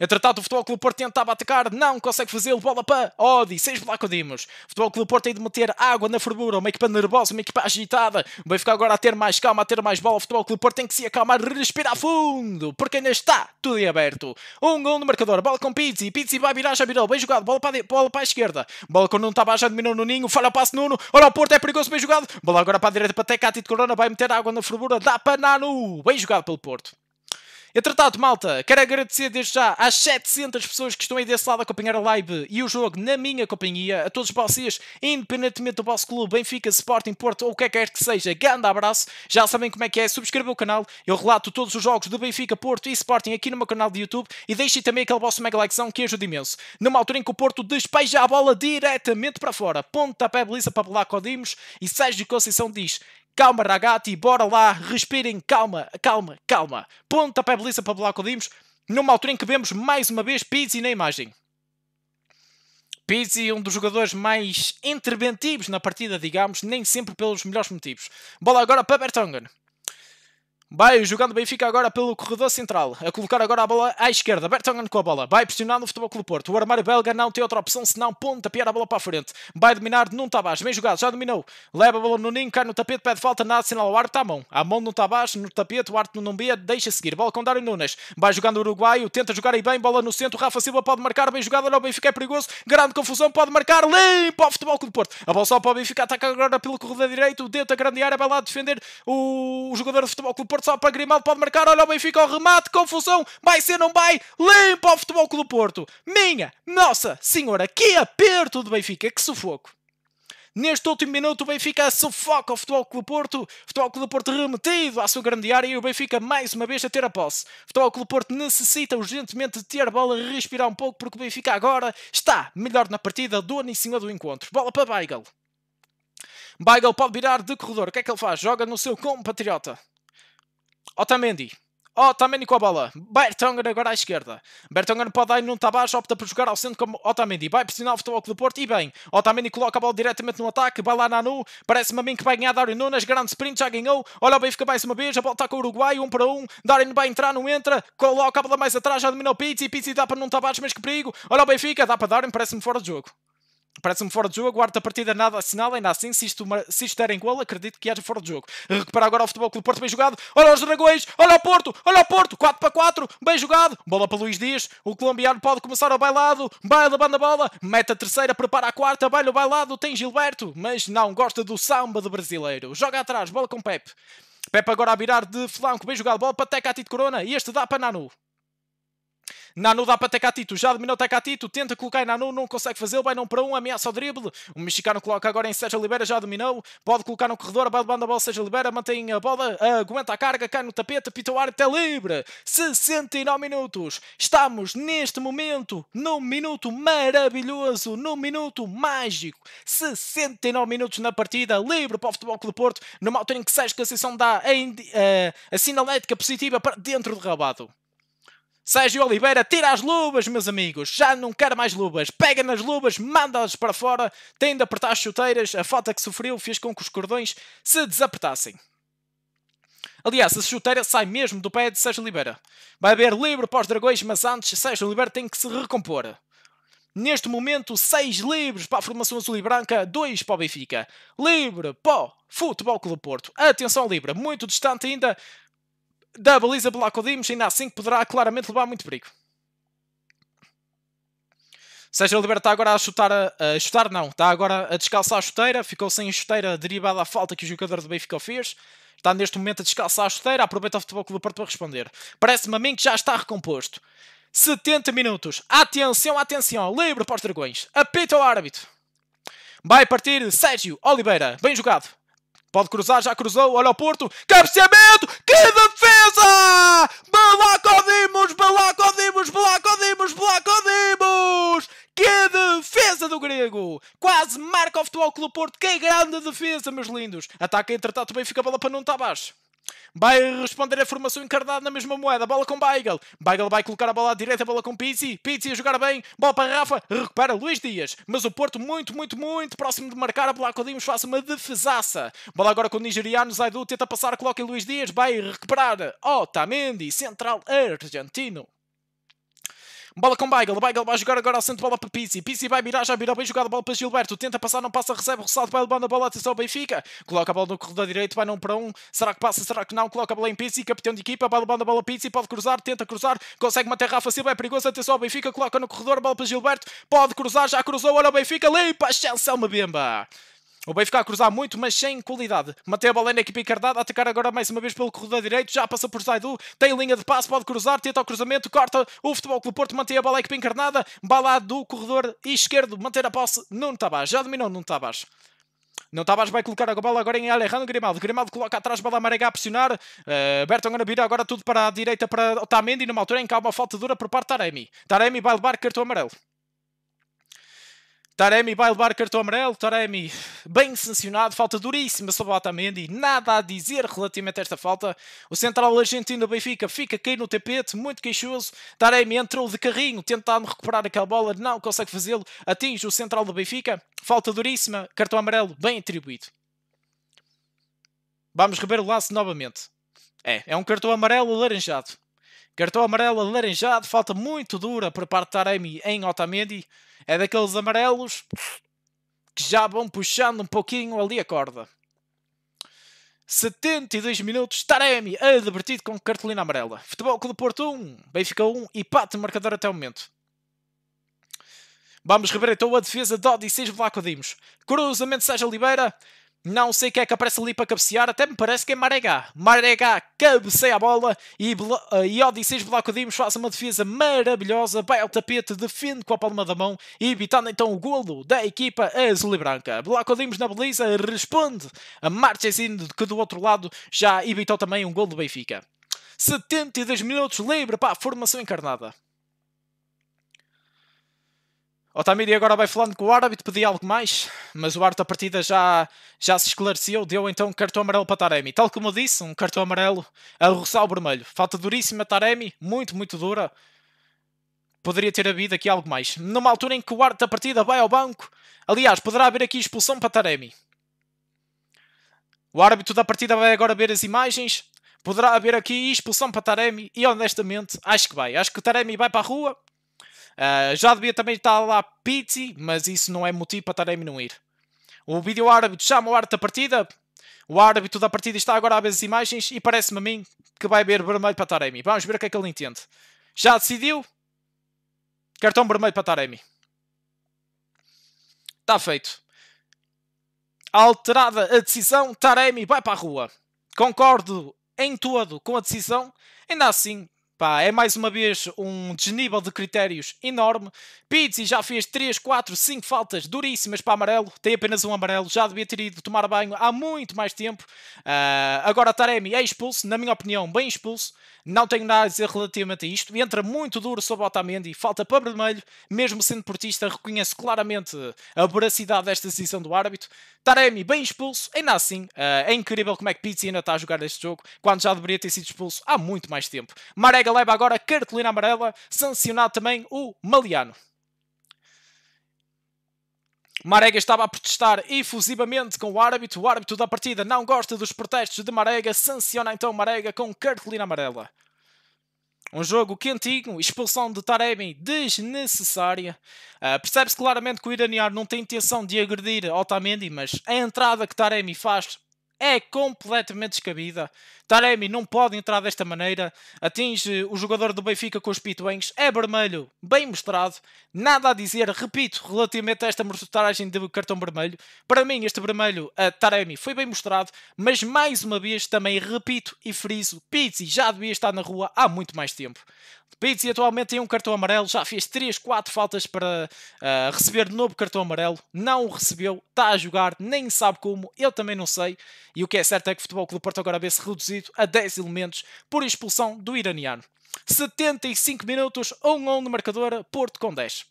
Entretanto, o Futebol Clube Porto tentava atacar, não consegue fazê-lo, bola para Odi, 6 Blaco Dimos. O Futebol Clube Porto tem de meter água na fervura, uma equipa nervosa, uma equipa agitada. O Benfica agora a ter mais calma, a ter mais bola. O Futebol Clube Porto tem que se acalmar, respirar fundo, porque ainda está tudo em aberto. Um gol no marcador, bola com Pizzi, Pizzi vai virar, já virou, bem jogado, bola para, bola para a esquerda. Bola com Nuno Tabás, já dominou no Ninho, falha o passe Nuno, olha o Porto, é perigoso, bem jogado. Bola agora para a direita para Tecati de Corona, vai meter água na fervura, dá para Nanu, bem jogado pelo Porto. Entretanto, malta, quero agradecer desde já às 700 pessoas que estão aí desse lado a acompanhar a live e o jogo na minha companhia. A todos vocês, independentemente do vosso clube, Benfica, Sporting, Porto ou o que é que quer que seja, grande abraço. Já sabem como é que é, subscrevam o canal. Eu relato todos os jogos do Benfica, Porto e Sporting aqui no meu canal de YouTube e deixem também aquele vosso mega likezão que ajuda imenso. Numa altura em que o Porto despeja a bola diretamente para fora, pontapé beliza para Blaco Dimos e Sérgio Conceição diz Calma, ragati, bora lá, respirem, calma, calma, calma. Ponta pé a para Blanco Dimos, numa altura em que vemos mais uma vez Pizzi na imagem. Pizzi, um dos jogadores mais interventivos na partida, digamos, nem sempre pelos melhores motivos. Bola agora para Bertongan. Vai jogando Benfica agora pelo corredor central, a colocar agora a bola à esquerda. Bertongan com a bola, vai pressionar no Futebol Clube Porto. O armário belga não tem outra opção senão pontapear a bola para a frente. Vai dominar Nuno Tavares, bem jogado, já dominou. Leva a bola no ninho, cai no tapete, pede falta, nada, sinal o está à mão. A mão no Tavares, no tapete, o arte não via, deixa seguir. Bola com Dário Nunes, vai jogando o Uruguaio, tenta jogar aí bem, bola no centro. Rafa Silva pode marcar, bem jogado, não, o Benfica é perigoso. Grande confusão, pode marcar, limpa o Futebol Clube Porto. A bola só para o Benfica, ataca agora pelo corredor direito, dentro da grande área, é vai lá defender o jogador do Futebol Clube Porto. Porto só para Grimaldo, pode marcar, olha o Benfica ao remate, confusão, vai ser, não vai, limpa o Futebol Clube Porto. Minha, nossa senhora, que aperto do Benfica, que sufoco. Neste último minuto, o Benfica sufoca o Futebol Clube Porto. Futebol Clube Porto remetido à sua grande área e o Benfica mais uma vez a ter a posse. Futebol Clube Porto necessita urgentemente de ter a bola, respirar um pouco, porque o Benfica agora está melhor na partida, dono em cima do encontro. Bola para Weigl. Weigl pode virar de corredor. O que é que ele faz? Joga no seu compatriota. Otamendi. Otamendi com a bola. Bertongan agora à esquerda. Bertongan pode dar num Tabás, opta por jogar ao centro como Otamendi. Vai pressionar o Futebol Clube do Porto e bem. Otamendi coloca a bola diretamente no ataque. Vai lá nu Parece-me a mim que vai ganhar Darwin Nunes. Grande sprint, já ganhou. Olha o Benfica mais uma vez. A bola está com o Uruguai. Um para um. Darwin vai entrar, não entra. Coloca a bola mais atrás. Já dominou Pizzi. Pizzi dá para num Tabás, mas que perigo. Olha o Benfica. Dá para Darwin. Parece-me fora de jogo. Parece-me fora de jogo, aguardo a partida, nada assinala, ainda assim, se isto, se isto der em gol, acredito que haja fora de jogo. Recupera agora o Futebol o Porto, bem jogado, olha os dragões, olha o Porto, olha o Porto, 4 para 4, bem jogado, bola para Luís Dias, o colombiano pode começar ao bailado, baila, banda bola, mete a terceira, prepara a quarta, baila o bailado, tem Gilberto, mas não gosta do samba do brasileiro, joga atrás, bola com Pepe. Pepe agora a virar de flanco, bem jogado, bola para Teca, Tito Corona, e este dá para Nanu. Nanu dá para Tecatito, já dominou Tecatito, tenta colocar em Nanu, não consegue fazê-lo, vai não para um, ameaça o drible. O mexicano coloca agora em Sérgio libera já dominou, pode colocar no corredor, a banda a bola Sérgio libera mantém a bola, aguenta a carga, cai no tapete, pita o ar, até livre. 69 minutos. Estamos neste momento num minuto maravilhoso, num minuto mágico. 69 minutos na partida, livre para o Futebol Clube Porto, numa altura em que Sérgio Conceição dá eh, a, a, a sinalética positiva para dentro do rabado. Sérgio Oliveira, tira as luvas, meus amigos. Já não quero mais luvas. Pega nas luvas, manda-as para fora. Tem de apertar as chuteiras. A falta que sofreu fez com que os cordões se desapertassem. Aliás, a chuteira sai mesmo do pé de Sérgio Oliveira. Vai haver livre para os dragões, mas antes Sérgio Oliveira tem que se recompor. Neste momento, seis livres para a formação azul e branca, dois para o Benfica. Livre pó, Futebol Clube Porto. Atenção, libra. muito distante ainda da baliza pela Dimos, ainda assim poderá claramente levar muito perigo. Sérgio Oliveira está agora a chutar, a, a, chutar não, está agora a descalçar a chuteira, ficou sem chuteira derivada à falta que o jogador do Benfica fez. Está neste momento a descalçar a chuteira, aproveita o Futebol Clube o Porto para responder. Parece-me a mim que já está recomposto. 70 minutos. Atenção, atenção. Livre para os dragões. Apita o árbitro. Vai partir Sérgio Oliveira. Bem jogado. Pode cruzar, já cruzou, olha o Porto, cabeceamento, que defesa! Balacodimos, Balacodimos, Balacodimos, Balacodimos! Que defesa do grego! Quase marca o Futebol Clube Porto, que grande defesa, meus lindos! ataque entretanto, bem fica a bola para não estar abaixo. Vai responder a formação encardada na mesma moeda. Bola com Weigl. Weigl vai colocar a bola à direita, bola com Pizzi. Pizzi a jogar bem. Bola para Rafa. Recupera Luís Dias. Mas o Porto muito, muito, muito próximo de marcar. A bola com Dimos faz uma defesaça. Bola agora com o nigeriano. Zaidu tenta passar, coloca em Luís Dias. Vai recuperar Otamendi, central argentino. Bola com Weigl. Weigl vai jogar agora ao centro. Bola para Pizzi. Pizzi vai virar. Já virou bem jogada. Bola para Gilberto. Tenta passar. Não passa. Recebe. Ressalto. Vai levando a bola. Atenção. Benfica. Coloca a bola no corredor direito. Vai num para um. Será que passa? Será que não? Coloca a bola em Pizzi. Capitão de equipa. Vai levando a bola Pizzi. Pode cruzar. Tenta cruzar. Consegue manter Rafa Silva. É perigoso. Atenção. Benfica. Coloca no corredor. Bola para Gilberto. Pode cruzar. Já cruzou. Olha o Benfica. Limpa. uma Mbemba. O Benfica a cruzar muito, mas sem qualidade. Matei a bola na equipa encardada, atacar agora mais uma vez pelo corredor direito, já passa por Zaidu, tem linha de passe, pode cruzar, tenta o cruzamento, corta o Futebol Clube Porto, mantém a bola na equipa encarnada, bala do corredor esquerdo, manter a posse, Nuno baixo. já dominou Nuno baixo. Não baixo vai colocar a bola agora em Alejandro Grimaldo. Grimaldo coloca atrás, bola Maragá a pressionar. Uh, Berton Anabira agora tudo para a direita para Otamendi. Numa altura em que há uma falta dura por parte de Taremi. Taremi vai levar cartão amarelo. Taremi vai levar cartão amarelo. Taremi bem sancionado. Falta duríssima sobre o Otamendi. Nada a dizer relativamente a esta falta. O central argentino do Benfica fica a cair no tapete. Muito queixoso. Taremi entrou de carrinho tentando recuperar aquela bola. Não consegue fazê-lo. Atinge o central do Benfica. Falta duríssima. Cartão amarelo bem atribuído. Vamos rever o lance novamente. É, é um cartão amarelo alaranjado. Cartão amarelo alaranjado, falta muito dura por parte de Taremi em Otamendi. É daqueles amarelos que já vão puxando um pouquinho ali a corda. 72 minutos, Taremi advertido com cartolina amarela. Futebol Clube Porto 1, Benfica 1, pato marcador até o momento. Vamos rever então a defesa de Dodi Vlaco Blaco Dimos. Cruzamento Sérgio Oliveira. Não sei quem é que aparece ali para cabecear, até me parece que é Marega. Marega cabeceia a bola e, uh, e Odisseus Bloco Dimos faz uma defesa maravilhosa, vai ao tapete, defende com a palma da mão, evitando então o golo da equipa azul e branca. Bloco Dimos na beleza responde a Marchesino, que do outro lado já evitou também um golo do Benfica. 72 minutos livre para a formação encarnada. Otamiri agora vai falando com o árbitro, pedir algo mais, mas o árbitro a partida já, já se esclareceu, deu então um cartão amarelo para Taremi. Tal como eu disse, um cartão amarelo a roçar o vermelho. Falta duríssima Taremi, muito, muito dura. Poderia ter havido aqui algo mais. Numa altura em que o árbitro da partida vai ao banco, aliás, poderá haver aqui expulsão para Taremi. O árbitro da partida vai agora ver as imagens. Poderá haver aqui expulsão para Taremi e honestamente acho que vai. Acho que o Taremi vai para a rua ah, já devia também estar lá Pizzi, mas isso não é motivo para estar a diminuir. O vídeo árbitro chama o árbitro da partida. O árbitro da partida está agora a ver as imagens e parece-me a mim que vai ver vermelho para Taremi. Vamos ver o que é que ele entende. Já decidiu? Cartão vermelho para Taremi. Está feito. Alterada a decisão, Taremi vai para a rua. Concordo em todo com a decisão. Ainda assim, Pá, é mais uma vez um desnível de critérios enorme. Pizzi já fez 3, 4, 5 faltas duríssimas para amarelo. Tem apenas um amarelo. Já devia ter ido tomar banho há muito mais tempo. Uh, agora Taremi é expulso. Na minha opinião, bem expulso. Não tenho nada a dizer relativamente a isto. Entra muito duro sobre o Otamendi. Falta para vermelho. Mesmo sendo portista, reconhece claramente a veracidade desta decisão do árbitro. Taremi bem expulso. Ainda assim, uh, é incrível como é que Pizzi ainda está a jogar este jogo. Quando já deveria ter sido expulso há muito mais tempo. Marega Marega leva agora cartolina amarela, sancionado também o Maliano. Marega estava a protestar efusivamente com o árbitro. O árbitro da partida não gosta dos protestos de Marega, sanciona então Marega com cartolina amarela. Um jogo quentinho, expulsão de Taremi desnecessária. Uh, Percebe-se claramente que o iraniano não tem intenção de agredir Otamendi, mas a entrada que Taremi faz é completamente descabida. Taremi não pode entrar desta maneira. Atinge o jogador do Benfica com os pitões. É vermelho, bem mostrado. Nada a dizer, repito, relativamente a esta mostragem de cartão vermelho. Para mim, este vermelho a Taremi foi bem mostrado, mas mais uma vez também repito e friso: Pizzi já devia estar na rua há muito mais tempo. Pizzi atualmente tem um cartão amarelo, já fez 3, 4 faltas para uh, receber de novo cartão amarelo, não o recebeu, está a jogar, nem sabe como, eu também não sei, e o que é certo é que o Futebol do Porto agora vê-se reduzido a 10 elementos por expulsão do iraniano. 75 minutos, 1-1 um, um de marcador, Porto com 10.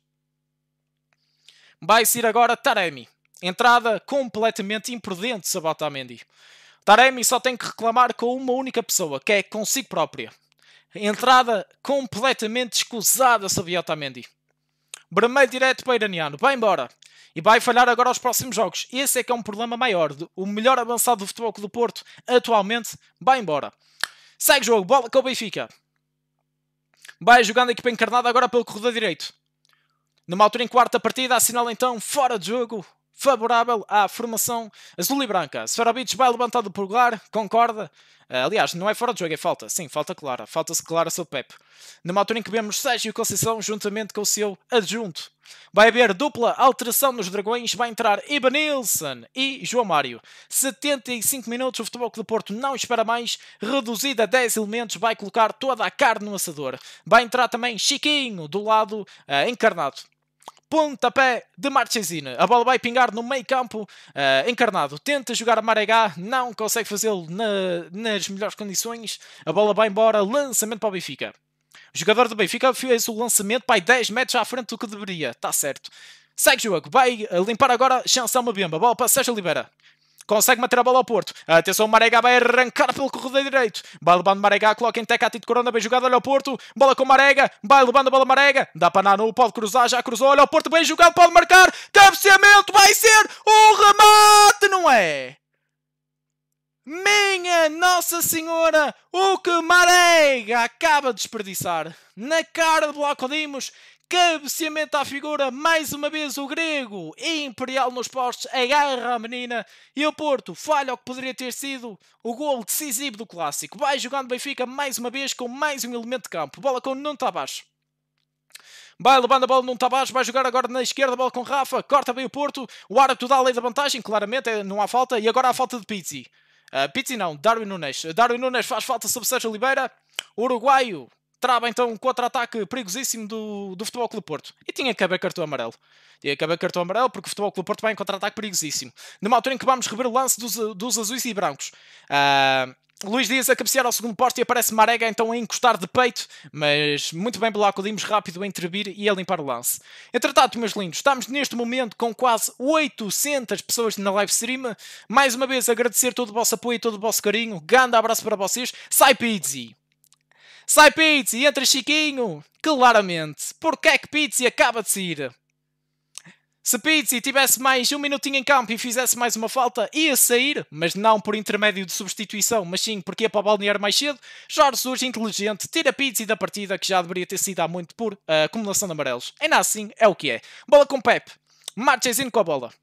Vai ser agora Taremi. Entrada completamente imprudente, Sabota Mendy. Taremi só tem que reclamar com uma única pessoa, que é consigo própria. Entrada completamente escusada sobre Otamendi. Vermelho direto para Iraniano. Vai embora. E vai falhar agora aos próximos jogos. Esse é que é um problema maior. O melhor avançado do futebol do Porto, atualmente, vai embora. Segue jogo. Bola com o Benfica. Vai jogando a equipa encarnada agora pelo corredor direito. Numa altura em quarta partida, assinala então fora de jogo favorável à formação azul e branca. Seferovic vai levantado por Goulart, concorda? Eh, aliás, não é fora de jogo, é falta. Sim, falta clara. Falta-se clara seu Pepe. Numa altura em que vemos Sérgio Conceição juntamente com o seu adjunto. Vai haver dupla alteração nos Dragões. Vai entrar Ibanilson e João Mário. 75 minutos. O Futebol do Porto não espera mais. Reduzida a 10 elementos. Vai colocar toda a carne no assador. Vai entrar também Chiquinho do lado uh, encarnado pontapé de Marchesina. A bola vai pingar no meio campo. Uh, encarnado tenta jogar a Maregá, não consegue fazê-lo na, nas melhores condições. A bola vai embora, lançamento para o Benfica. O jogador do Benfica fez o lançamento para 10 metros à frente do que deveria. Está certo. Segue o jogo. Vai eh, limpar agora uma Mabemba. Bola para Sérgio Oliveira consegue manter a bola ao Porto. Atenção, Marega vai arrancar pelo corredor direito. Vai levando Marega, coloca em Tecati de Corona, bem jogada olha o Porto. Bola com Marega, vai levando a bola Marega. Dá para Nanu, pode cruzar, já cruzou, olha o Porto, bem jogado, pode marcar. Cabeceamento, vai ser um remate, não é? Minha Nossa Senhora, o que Marega acaba de desperdiçar na cara de Bloco Dimos Cabeceamento à figura, mais uma vez o grego. Imperial nos postos, agarra a menina. E o Porto falha o que poderia ter sido o gol decisivo do clássico. Vai jogando Benfica mais uma vez com mais um elemento de campo. Bola com Nuno Tavares. Vai levando a bola num Tavares, vai jogar agora na esquerda, bola com Rafa, corta bem o Porto, o árbitro dá a lei da vantagem, claramente eh, não há falta, e agora há falta de Pizzi. Uh, Pizzi não, Darwin Nunes. Darwin Nunes faz falta sobre Sérgio Oliveira, uruguaio, Trava então um contra-ataque perigosíssimo do, do Futebol Clube Porto. E tinha que haver cartão amarelo. Tinha que haver cartão amarelo porque o Futebol Clube Porto vai em contra-ataque perigosíssimo. Numa altura em que vamos rever o lance dos, dos azuis e brancos. Uh, Luís Dias a cabecear ao segundo posto e aparece Marega então a encostar de peito, mas muito bem pelo Dimos rápido a intervir e a limpar o lance. Entretanto, meus lindos, estamos neste momento com quase 800 pessoas na live stream. Mais uma vez agradecer todo o vosso apoio e todo o vosso carinho. Grande abraço para vocês. Sai Pizzi! Sai Pizzi, entra Chiquinho! Claramente. Porquê é que Pizzi acaba de sair? Se Pizzi tivesse mais um minutinho em campo e fizesse mais uma falta, ia sair, mas não por intermédio de substituição, mas sim porque ia para o balneário mais cedo. Jorge surge inteligente, tira Pizzi da partida que já deveria ter sido há muito por uh, acumulação de amarelos. Ainda assim, é o que é. Bola com Pep. Marchezinho com a bola.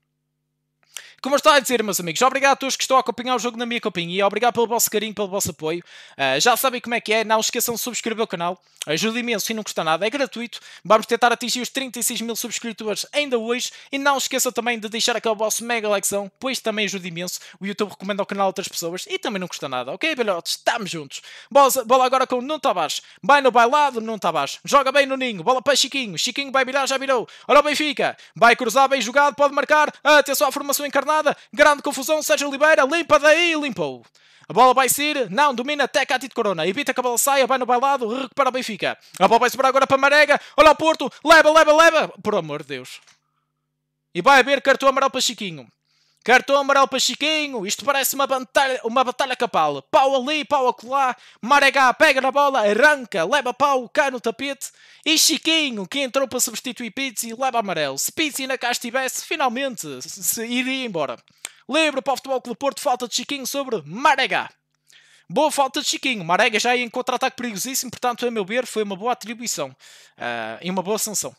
Como está a dizer, meus amigos, obrigado a todos que estão a acompanhar o jogo na minha companhia, obrigado pelo vosso carinho, pelo vosso apoio. Uh, já sabem como é que é, não esqueçam de subscrever o canal, ajuda imenso e não custa nada, é gratuito. Vamos tentar atingir os 36 mil subscritores ainda hoje e não esqueçam também de deixar aquele vosso mega likezão, pois também ajuda imenso. O YouTube recomenda o canal a outras pessoas e também não custa nada, ok, belhotes? Estamos juntos. Bola, bola agora com o Nuno Tavares, vai no bailado, Nuno Tavares, joga bem no Ninho, bola para Chiquinho, Chiquinho vai virar, já virou, olha o Benfica, vai cruzar, bem jogado, pode marcar, atenção à formação encarnada grande confusão, Sérgio Oliveira, limpa daí, limpou. A bola vai sair, não, domina até cá de Corona. Evita que a bola saia, vai no bailado, recupera o Benfica. A bola vai sobrar agora para Marega, olha o Porto, leva, leva, leva. Por amor de Deus. E vai haver cartão amarelo para Chiquinho. Cartão amarelo para Chiquinho. Isto parece uma batalha, uma batalha capal. Pau ali, pau acolá. Maragá pega na bola, arranca, leva pau, cai no tapete. E Chiquinho, que entrou para substituir Pizzi, leva amarelo. Se Pizzi na cá estivesse, finalmente se iria embora. Livre para o Futebol Clube Porto, falta de Chiquinho sobre Maragá. Boa falta de Chiquinho. Marega já ia em contra-ataque perigosíssimo, portanto, a meu ver, foi uma boa atribuição uh, e uma boa sanção.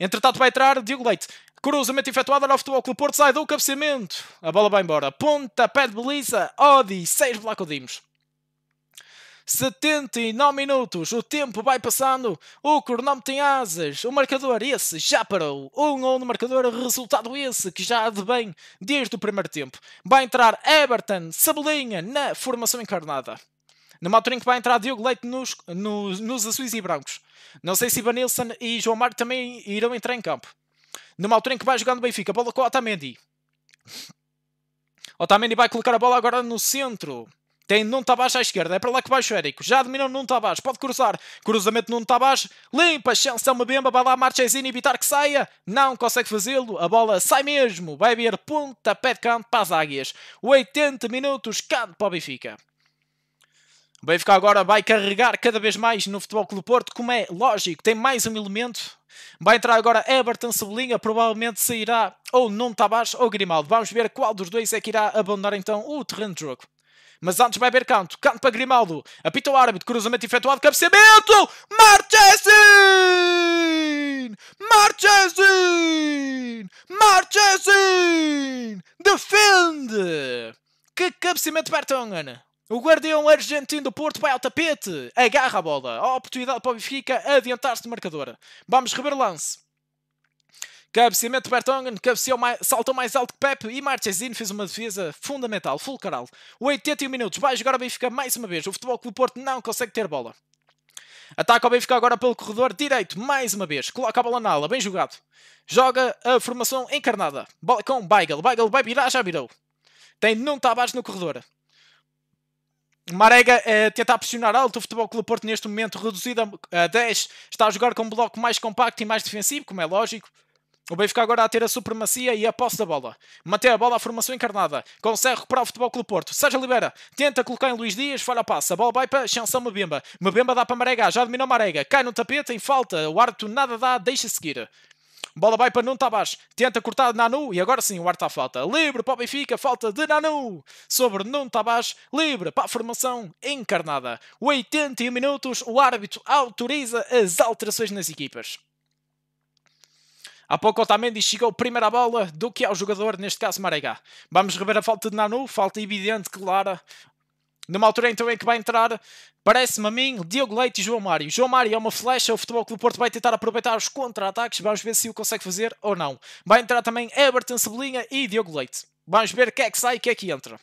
Entretanto, vai entrar Diogo Leite. Cruzamento efetuado, no futebol Clube Porto, sai do cabeceamento. A bola vai embora. Ponta, pé de beliza, Odi, 6 Blaco Dimos. 79 minutos, o tempo vai passando, o cronómetro tem asas, o marcador esse já parou, um gol no marcador, resultado esse que já há de bem desde o primeiro tempo. Vai entrar Everton, Sabolinha na formação encarnada numa altura em que vai entrar Diogo Leite nos, nos, nos azuis e brancos. Não sei se Ivanilson e João Mário também irão entrar em campo. Numa altura em que vai jogando o Benfica, bola com Otamendi. Otamendi vai colocar a bola agora no centro. Tem Nuno Tavares à esquerda, é para lá que vai o Érico. Já dominou Nuno Tavares, pode cruzar. Cruzamento Nuno Tavares, limpa, chance é uma bemba, vai lá e evitar que saia. Não consegue fazê-lo, a bola sai mesmo. Vai vir pé de canto para as águias. 80 minutos, canto para o Benfica. O Benfica agora vai carregar cada vez mais no Futebol Clube Porto, como é lógico, tem mais um elemento. Vai entrar agora Everton Cebolinha, provavelmente sairá ou Nuno Tabas ou Grimaldo. Vamos ver qual dos dois é que irá abandonar então o terreno de jogo. Mas antes vai haver canto, canto para Grimaldo, apita o árbitro, cruzamento efetuado, cabeceamento! Marchesin! Marchesin! Marchesin! Defende! Que cabeceamento, Bertongan! O guardião argentino do Porto vai ao tapete. Agarra a bola. A oportunidade para o Benfica adiantar-se de marcador. Vamos rever lance. Cabeceamento de Bertongen, cabeceou mais, saltou mais alto que Pepe e Marchesino fez uma defesa fundamental, fulcral. 81 minutos, vai jogar o Benfica mais uma vez. O Futebol Clube Porto não consegue ter bola. Ataca o Benfica agora pelo corredor direito, mais uma vez. Coloca a bola na ala, bem jogado. Joga a formação encarnada. Bola com Beigel, Beigel vai virar, já virou. Tem Nuno abaixo no corredor. Marega uh, tenta pressionar alto, o Futebol Clube Porto neste momento reduzido a 10, está a jogar com um bloco mais compacto e mais defensivo, como é lógico. O Benfica agora a ter a supremacia e a posse da bola. Mantém a bola à formação encarnada. Consegue recuperar o Futebol Clube Porto. Sérgio Libera tenta colocar em Luís Dias, falha a passa. A bola vai para Chansão Mbemba. Mbemba dá para Marega, já dominou Marega. Cai no tapete em falta. O árbitro nada dá, deixa seguir. Bola vai para Nuno Tavares. Tenta cortar Nanu e agora sim o está à falta. Livre para o Benfica, falta de Nanu. Sobre Nuno Tavares, livre para a formação encarnada. 81 minutos, o árbitro autoriza as alterações nas equipas. Há pouco Otamendi chegou primeiro à bola do que ao é jogador, neste caso Maregá. Vamos rever a falta de Nanu, falta evidente, clara. Numa altura então em que vai entrar, parece-me a mim, Diogo Leite e João Mário. João Mário é uma flecha, o Futebol Clube o Porto vai tentar aproveitar os contra-ataques, vamos ver se o consegue fazer ou não. Vai entrar também Everton Cebolinha e Diogo Leite. Vamos ver o que é que sai e o que é que entra.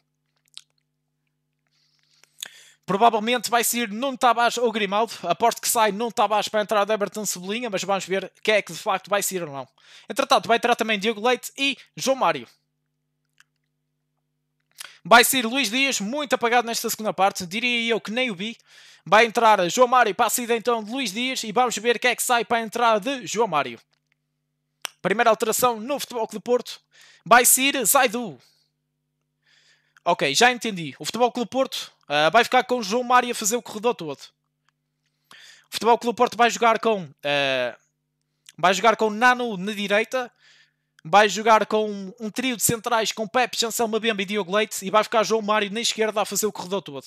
Provavelmente vai sair Nuno Tavares ou Grimaldo. Aposto que sai Nuno Tavares para entrar Everton Cebolinha, mas vamos ver quem é que de facto vai sair ou não. Entretanto, vai entrar também Diogo Leite e João Mário. Vai ser Luís Dias, muito apagado nesta segunda parte, diria eu que nem o vi. Vai entrar João Mário para a saída então de Luís Dias e vamos ver o que é que sai para a entrada de João Mário. Primeira alteração no Futebol Clube do Porto. Vai ser Zaidu. Ok, já entendi. O Futebol Clube do Porto uh, vai ficar com João Mário a fazer o corredor todo. O Futebol Clube do Porto vai jogar com... Uh, vai jogar com Nano na direita vai jogar com um, trio de centrais com Pep, Chancel, Mabemba e Diogo Leite e vai ficar João Mário na esquerda a fazer o corredor todo.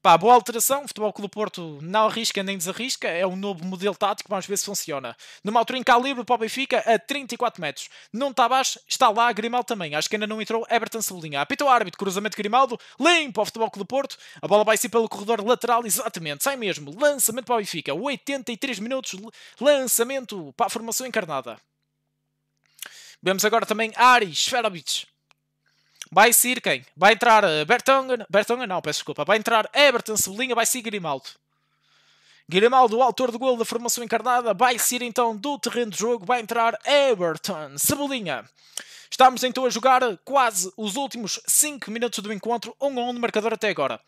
Pá, boa alteração, o Futebol Clube do Porto não arrisca nem desarrisca, é um novo modelo tático, vamos ver se funciona. Numa altura em que há livre para o Benfica a 34 metros. Não está abaixo, está lá, Grimaldo também, acho que ainda não entrou Everton Cebolinha. Apita o árbitro, cruzamento Grimaldo, limpa o Futebol Clube do Porto, a bola vai ser pelo corredor lateral, exatamente, sai mesmo, lançamento para o Benfica, 83 minutos, lançamento para a formação encarnada. Vemos agora também Aris Ferovic. Vai sair quem? Vai entrar eh, Bertongan. Bertongan não, peço desculpa. Vai entrar Everton Cebolinha, vai sair Grimaldo. Grimaldo, autor do gol da formação encarnada, vai sair então do terreno de jogo, vai entrar Everton Cebolinha. Estamos então a jogar quase os últimos 5 minutos do encontro, 1 um a 1 no marcador até agora.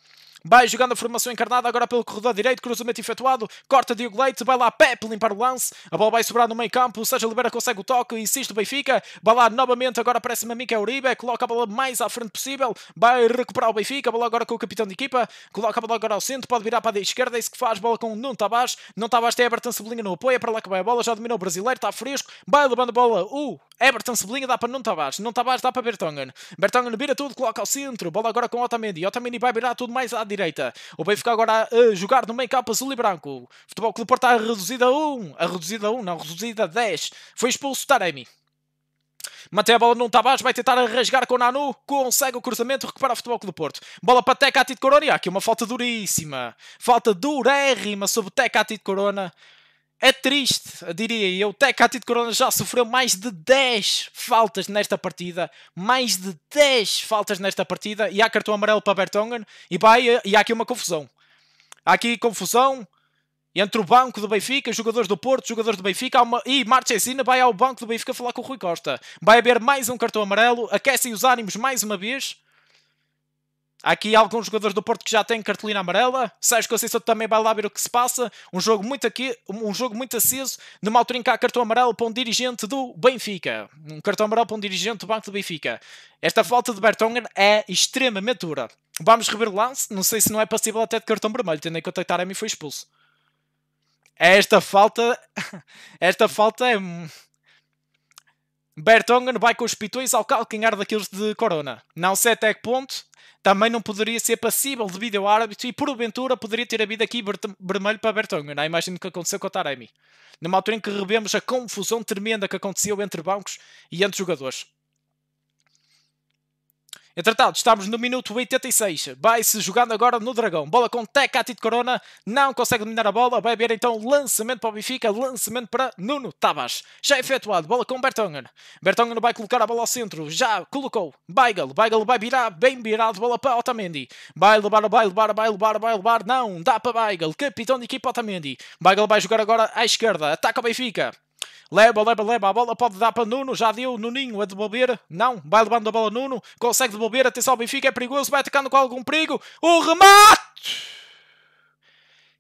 Vai jogando a formação encarnada agora pelo corredor direito, cruzamento efetuado, corta Diogo Leite, vai lá Pepe limpar o lance, a bola vai sobrar no meio campo, Sérgio Oliveira consegue o toque, insiste o Benfica, vai lá novamente, agora parece-me a Mica é Uribe, coloca a bola mais à frente possível, vai recuperar o Benfica, a bola agora com o capitão de equipa, coloca a bola agora ao centro, pode virar para a esquerda, é isso que faz, bola com o Nuno Tavares, Nuno baixo tem a Bertan Cebolinha no apoio, é para lá que vai a bola, já dominou o brasileiro, está fresco, vai levando a bola o Everton sublinha, dá para não Tavares. Não Tavares dá para Bertongan. Bertongan vira tudo, coloca ao centro. Bola agora com Otamendi. Otamendi vai virar tudo mais à direita. O Benfica agora a jogar no meio campo azul e branco. Futebol Clube Porto a reduzida a 1. A reduzida a 1, não, reduzida a 10. Foi expulso Taremi. Mantém a bola está Tavares, vai tentar rasgar com o Nanu, consegue o cruzamento, recupera o Futebol Clube Porto. Bola para Teca, Tito Corona, e há aqui uma falta duríssima. Falta durérrima sobre Teca, Tito Corona. É triste, diria eu. a de Corona já sofreu mais de 10 faltas nesta partida. Mais de 10 faltas nesta partida. E há cartão amarelo para Bertongen E, vai, e há aqui uma confusão. Há aqui confusão entre o banco do Benfica, jogadores do Porto, jogadores do Benfica. Uma... E Marchesina vai ao banco do Benfica falar com o Rui Costa. Vai haver mais um cartão amarelo. Aquecem os ânimos mais uma vez. Há aqui alguns jogadores do Porto que já têm cartolina amarela. Sérgio Conceição também vai lá ver o que se passa. Um jogo muito aqui, um jogo muito aceso, numa altura em que há cartão amarelo para um dirigente do Benfica. Um cartão amarelo para um dirigente do Banco do Benfica. Esta falta de Bertonger é extremamente dura. Vamos rever o lance. Não sei se não é passível até de cartão vermelho, tendo em conta que o Taremi foi expulso. Esta falta. [laughs] Esta falta é. Bertongen vai com os pitões ao calcanhar daqueles de Corona. Não sei até que ponto. Também não poderia ser passível devido ao árbitro e porventura poderia ter havido aqui vermelho para Bertongen. na imagem do que aconteceu com o Taremi. Numa altura em que revemos a confusão tremenda que aconteceu entre bancos e entre jogadores. Entretanto, estamos no minuto 86. Vai-se jogando agora no Dragão. Bola com Tecati de Corona. Não consegue dominar a bola. Vai haver então lançamento para o Benfica. Lançamento para Nuno Tabas. Já é efetuado. Bola com Bertongen. Bertongen vai colocar a bola ao centro. Já colocou. Baigel. Baigel vai virar. Bem virado. Bola para Otamendi. Vai levar, vai levar, vai levar, vai levar. Não. Dá para Baigel. Capitão de equipa Otamendi. Baigel vai jogar agora à esquerda. Ataca o Benfica. Leva, leva, leva. A bola pode dar para Nuno. Já deu Nuninho a devolver. Não. Vai levando a bola Nuno. Consegue devolver. Atenção, Benfica é perigoso. Vai atacando com algum perigo. O remate!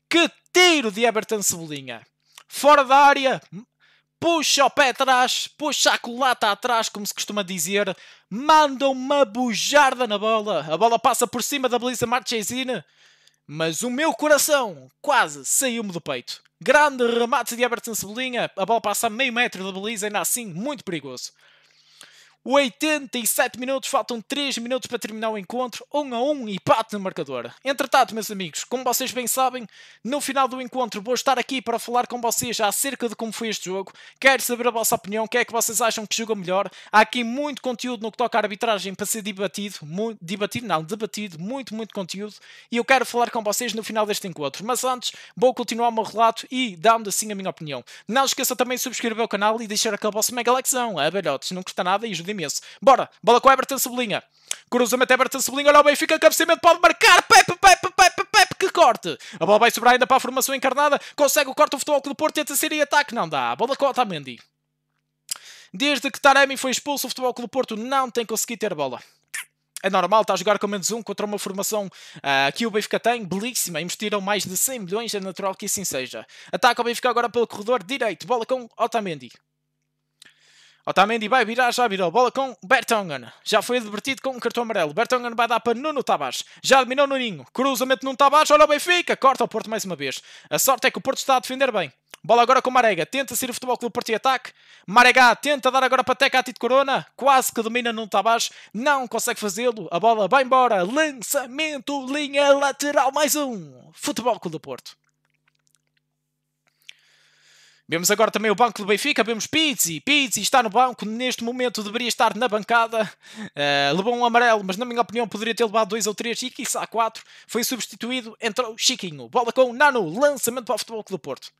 Que tiro de Everton Cebolinha. Fora da área. Puxa o pé atrás. Puxa a colata atrás, como se costuma dizer. Manda uma bujarda na bola. A bola passa por cima da baliza Marchesine mas o meu coração quase saiu-me do peito. Grande remate de Everton Cebolinha, a bola passa a meio metro da baliza, ainda assim muito perigoso. 87 minutos, faltam 3 minutos para terminar o encontro, 1 a 1, empate no marcador. Entretanto, meus amigos, como vocês bem sabem, no final do encontro vou estar aqui para falar com vocês acerca de como foi este jogo. Quero saber a vossa opinião, o que é que vocês acham que jogou melhor. Há aqui muito conteúdo no que toca à arbitragem para ser debatido, muito, debatido não, debatido, muito, muito conteúdo, e eu quero falar com vocês no final deste encontro. Mas antes, vou continuar o meu relato e dando assim a minha opinião. Não esqueça também de subscrever o canal e deixar aquele vosso mega lexão. É, belhotes, não custa nada e ajuda imenso. Bora, bola com o Everton Cebolinha. Cruzamento Everton Sublinha, olha o Benfica, cabeceamento, pode marcar. Pepe, Pepe, Pepe, Pepe, que corte. A bola vai sobrar ainda para a formação encarnada. Consegue o corte o futebol do Porto, tenta ser e ataque, não dá. Bola com o Otamendi. Desde que Taremi foi expulso, o Futebol do Porto não tem conseguido ter bola. É normal, está a jogar com menos um contra uma formação uh, que o Benfica tem, belíssima, investiram mais de 100 milhões, é natural que assim seja. Ataca o Benfica agora pelo corredor direito, bola com Otamendi. Otamendi vai virar, já virou. Bola com Bertongan. Já foi advertido com um cartão amarelo. Bertongan vai dar para Nuno Tavares. Já dominou Nuninho. Cruzamento Nuno Tavares. Olha o Benfica. Corta o Porto mais uma vez. A sorte é que o Porto está a defender bem. Bola agora com Marega. Tenta sair o Futebol Clube Porto e ataque. Marega tenta dar agora para Teca a Tito Corona. Quase que domina Nuno Tavares. Não consegue fazê-lo. A bola vai embora. Lançamento. Linha lateral mais um. Futebol Clube do Porto. Vemos agora também o banco do Benfica, vemos Pizzi. Pizzi está no banco, neste momento deveria estar na bancada. Uh, levou um amarelo, mas na minha opinião poderia ter levado dois ou três e quiçá quatro. Foi substituído, entrou Chiquinho. Bola com Nano, lançamento para o Futebol Clube do Porto.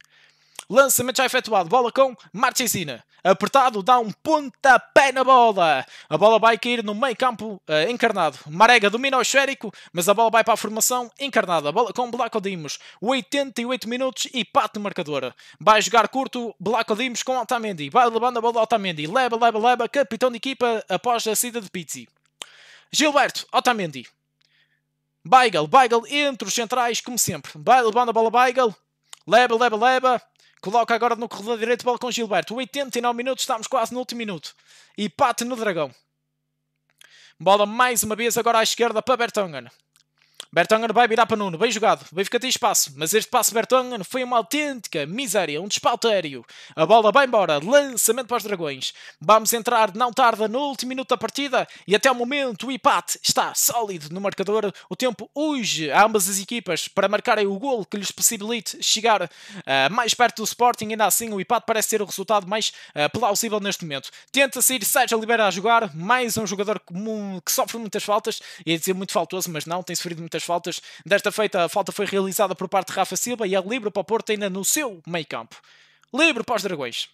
Lançamento já é efetuado. Bola com Marchesina. Apertado, dá um pontapé na bola. A bola vai cair no meio campo uh, encarnado. Marega domina o esférico, mas a bola vai para a formação encarnada. Bola com Blaco Dimos. 88 minutos e pato marcador. Vai jogar curto Blaco Dimos com Otamendi. Vai levando a bola Otamendi. Leva, leva, leva. Capitão de equipa após a saída de Pizzi. Gilberto Otamendi. Weigel, Weigel entre os centrais, como sempre. Vai levando a bola Weigel. Leva, leva, leva. Coloca agora no corredor direito, bola com Gilberto. 89 minutos, estamos quase no último minuto. E pate no Dragão. Bola mais uma vez agora à esquerda para Bertongan. Bertonga vai virar para Nuno, bem jogado, bem Benfica tem espaço, mas este passo Bertongan foi uma autêntica miséria, um despautério. A bola vai embora, lançamento para os dragões. Vamos entrar não tarda no último minuto da partida e até o momento o empate está sólido no marcador. O tempo hoje a ambas as equipas para marcarem o gol que lhes possibilite chegar uh, mais perto do Sporting, ainda assim o empate parece ser o resultado mais uh, plausível neste momento. Tenta sair Sérgio libera a jogar, mais um jogador comum que sofre muitas faltas, ia é dizer muito faltoso, mas não, tem sofrido muitas muitas faltas. Desta feita, a falta foi realizada por parte de Rafa Silva e é livre para o Porto ainda no seu meio campo. Livre para os Dragões.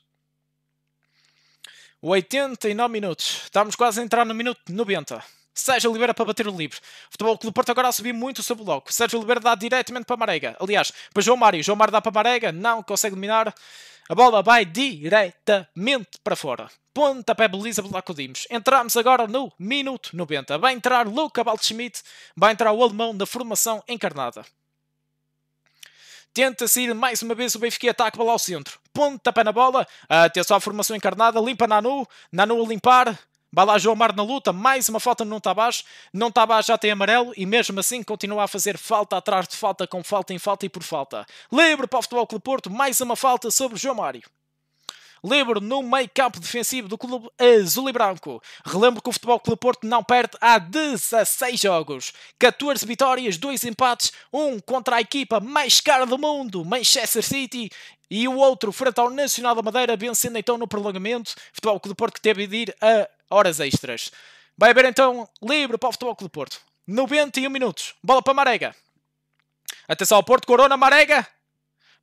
89 minutos. Estamos quase a entrar no minuto 90. Sérgio Oliveira para bater o livre. Futebol Futebol Clube Porto agora a subir muito o seu bloco. Sérgio Oliveira dá diretamente para Marega. Aliás, para João Mário. João Mário dá para Marega. Não consegue dominar. A bola vai diretamente para fora. Pontapé baliza pelo Lacodimos. Entramos agora no minuto 90. Vai entrar Luca Waldschmidt, vai entrar o alemão da formação encarnada. Tenta sair mais uma vez o Benfica ataca bola ao centro. Pontapé na bola. Atenção à formação encarnada. Limpa Nanu. Nanu a limpar. Balajou Mar na luta, mais uma falta no está Tabás. Não Tabás já tem amarelo e mesmo assim continua a fazer falta atrás de falta, com falta em falta e por falta. Lembro para o Futebol Clube Porto, mais uma falta sobre João Mário. Lembro no meio campo defensivo do clube azul e branco. Relembro que o Futebol Clube Porto não perde há 16 jogos. 14 vitórias, 2 empates, um contra a equipa mais cara do mundo, Manchester City, e o outro frente ao Nacional da Madeira, vencendo então no prolongamento. Futebol Clube Porto que teve de ir a horas extras. Vai haver então livre para o Futebol Clube Porto. 91 minutos. Bola para Marega. Atenção ao Porto, Corona, Marega.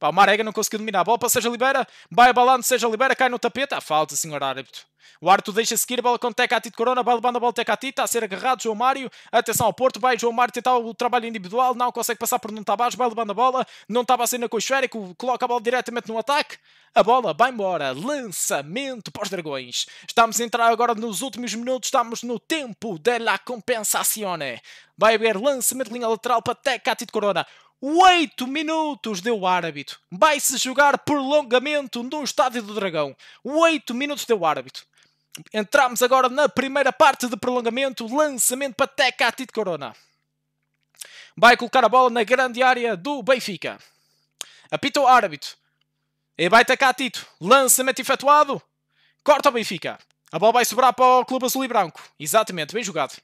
Pá, o Marega não conseguiu dominar a bola para Seja Libera, vai abalando, Seja Libera, cai no tapete. Ah, falta, senhor árbitro. O árbitro deixa seguir a bola com Tecatito Corona, vai levando a bola Tecatito, está a ser agarrado, João Mário, atenção ao Porto, vai João Mário tentar o trabalho individual, não consegue passar por não Tavares, vai levando a bola, não estava a cena com o esférico, coloca a bola diretamente no ataque, a bola vai embora, lançamento para os Dragões. Estamos a entrar agora nos últimos minutos, estamos no tempo da compensazione. Vai haver lançamento de linha lateral para Tecatito Corona. 8 minutos deu o árbitro. Vai-se jogar prolongamento no Estádio do Dragão. 8 minutos deu o árbitro. Entramos agora na primeira parte de prolongamento. Lançamento para Teca Tito Corona. Vai colocar a bola na grande área do Benfica. Apita o árbitro. E vai tacar Tito. Lançamento efetuado. Corta o Benfica. A bola vai sobrar para o Clube Azul e Branco. Exatamente, bem jogado.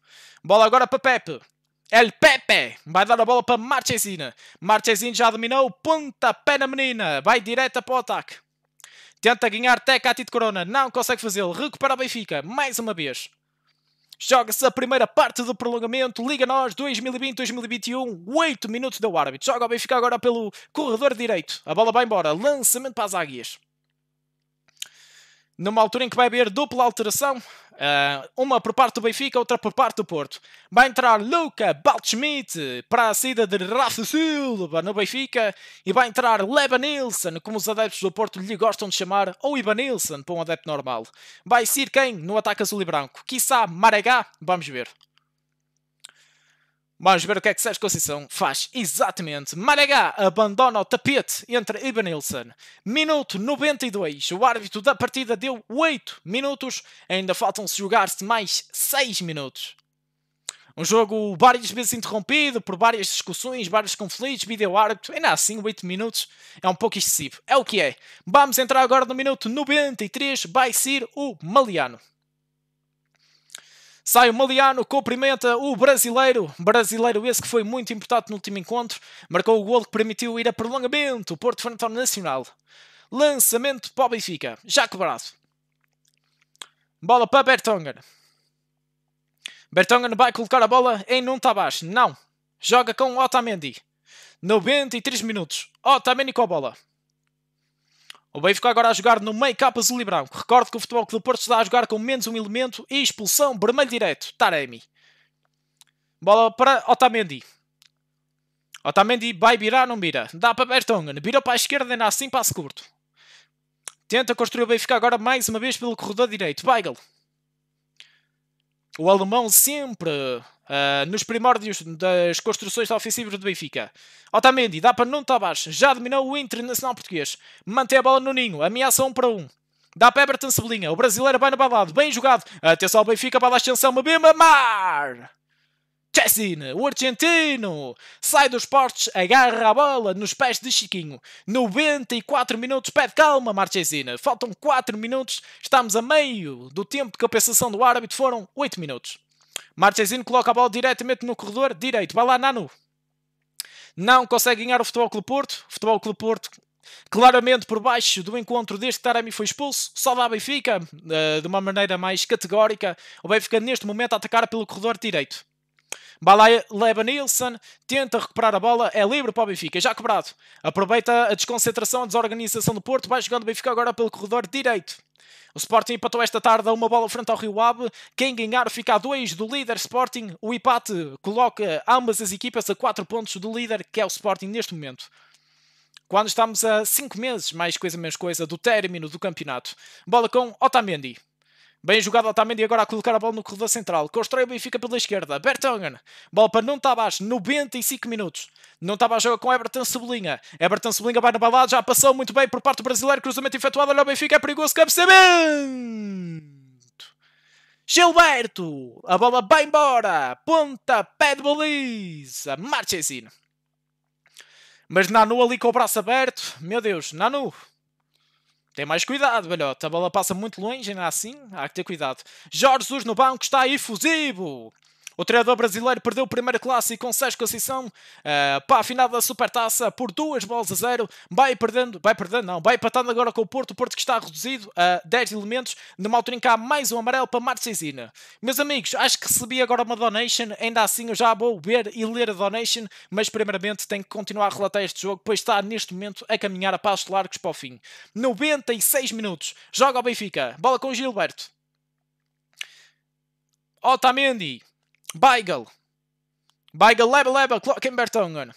Bola agora para Pepe. El Pepe vai dar a bola para Marchesina. Marchesina já dominou. Pontapé na menina. Vai direto para o ataque. Tenta ganhar Teca a Tito Corona. Não consegue fazê-lo. Recupera a Benfica. Mais uma vez. Joga-se a primeira parte do prolongamento. Liga nós 2020-2021. 8 minutos da árbitro. Joga o Benfica agora pelo corredor direito. A bola vai embora. Lançamento para as águias numa altura em que vai haver dupla alteração, eh, uma por parte do Benfica, outra por parte do Porto. Vai entrar Luca Baltschmidt para a saída de Rafa Silva no Benfica e vai entrar Leba Nilsson, como os adeptos do Porto lhe gostam de chamar, ou Ibanilson, Nilsson para um adepto normal. Vai ser quem no ataque azul e branco? Quiçá Maragá? Vamos ver. Vamos ver o que é que Sérgio Conceição faz. Exatamente. Maragá abandona o tapete entre Ibanilson. Minuto 92. O árbitro da partida deu 8 minutos. Ainda faltam-se jogar-se mais 6 minutos. Um jogo várias vezes interrompido por várias discussões, vários conflitos, vídeo árbitro, ainda assim 8 minutos é um pouco excessivo. É o que é. Vamos entrar agora no minuto 93, vai ser o Maliano. Sai o Maliano, cumprimenta o brasileiro. Brasileiro esse que foi muito importante no último encontro. Marcou o gol que permitiu ir a prolongamento. O Porto frente ao Nacional. Lançamento para o Benfica. Já quebrado. Bola para Bertonga Bertongan vai colocar a bola em um Tabás. Não. Joga com Otamendi. 93 minutos. Otamendi com a bola. O Benfica agora a jogar no make-up azul e branco. Recordo que o Futebol Clube do Porto está a jogar com menos um elemento e expulsão vermelho direto. Taremi. Bola para Otamendi. Otamendi vai virar, não vira. Dá para Bertonga. Vira para a esquerda e ainda assim passo curto. Tenta construir o Benfica agora mais uma vez pelo corredor direito. Weigl. O alemão sempre Uh, nos primórdios das construções ofensivas do Benfica. Otamendi dá para Nuno Tavares, já dominou o Internacional Português, mantém a bola no ninho, ameaça 1 um para 1. Um. Dá para Everton Cebolinha, o brasileiro vai no balado, bem jogado, atenção ao Benfica, para a extensão, Mbemba, Mar! Chessin, o argentino, sai dos portes, agarra a bola nos pés de Chiquinho. 94 minutos, pede calma, Marchesina. Faltam 4 minutos, estamos a meio do tempo de compensação do árbitro, foram 8 minutos. Marchesino coloca a bola diretamente no corredor direito. Vai lá, Nanu. Não consegue ganhar o Futebol Clube Porto. O Futebol Clube Porto claramente por baixo do encontro deste que Taremi foi expulso, só dá Benfica eh, de uma maneira mais categórica, o Benfica neste momento a atacar pelo corredor direito Balaia leva Nilsson, tenta recuperar a bola, é livre para o Benfica, já cobrado. Aproveita a desconcentração, a desorganização do Porto, vai jogando o Benfica agora pelo corredor direito. O Sporting empatou esta tarde a uma bola frente ao Rio Ave. Quem ganhar fica a dois do líder Sporting. O empate coloca ambas as equipas a quatro pontos do líder, que é o Sporting neste momento quando estamos a cinco meses, mais coisa menos coisa, do término do campeonato. Bola com Otamendi. Bem jogado Otamendi agora a colocar a bola no corredor central. Constrói o Benfica pela esquerda. Bertongen. Bola para não Tavares. 95 minutos. Não Tavares joga com Everton Cebolinha. Everton Cebolinha vai na balada. Já passou muito bem por parte do brasileiro. Cruzamento efetuado. Olha o Benfica. É perigoso. Cabeceamento. Gilberto. A bola vai embora. Ponta. Pé de baliza. Marchesino. Mas Nanu ali com o braço aberto. Meu Deus. Nanu. Tem mais cuidado, velhote. A bola passa muito longe, ainda assim. Há que ter cuidado. Jorge Jesus no banco está efusivo. O treinador brasileiro perdeu o primeiro clássico com Sérgio Conceição uh, para a final da Supertaça por duas bolas a zero. Vai perdendo, vai perdendo, não, vai empatando agora com o Porto. O Porto que está reduzido a 10 elementos. Numa altura em que há mais um amarelo para Marcesina. Meus amigos, acho que recebi agora uma donation. Ainda assim, eu já vou ver e ler a donation, mas primeiramente tenho que continuar a relatar este jogo, pois está neste momento a caminhar a passos largos para o fim. 96 minutos. Joga o Benfica. Bola com Gilberto. Otamendi. Baigel, Weigl leva, leva, Clockenbertongen.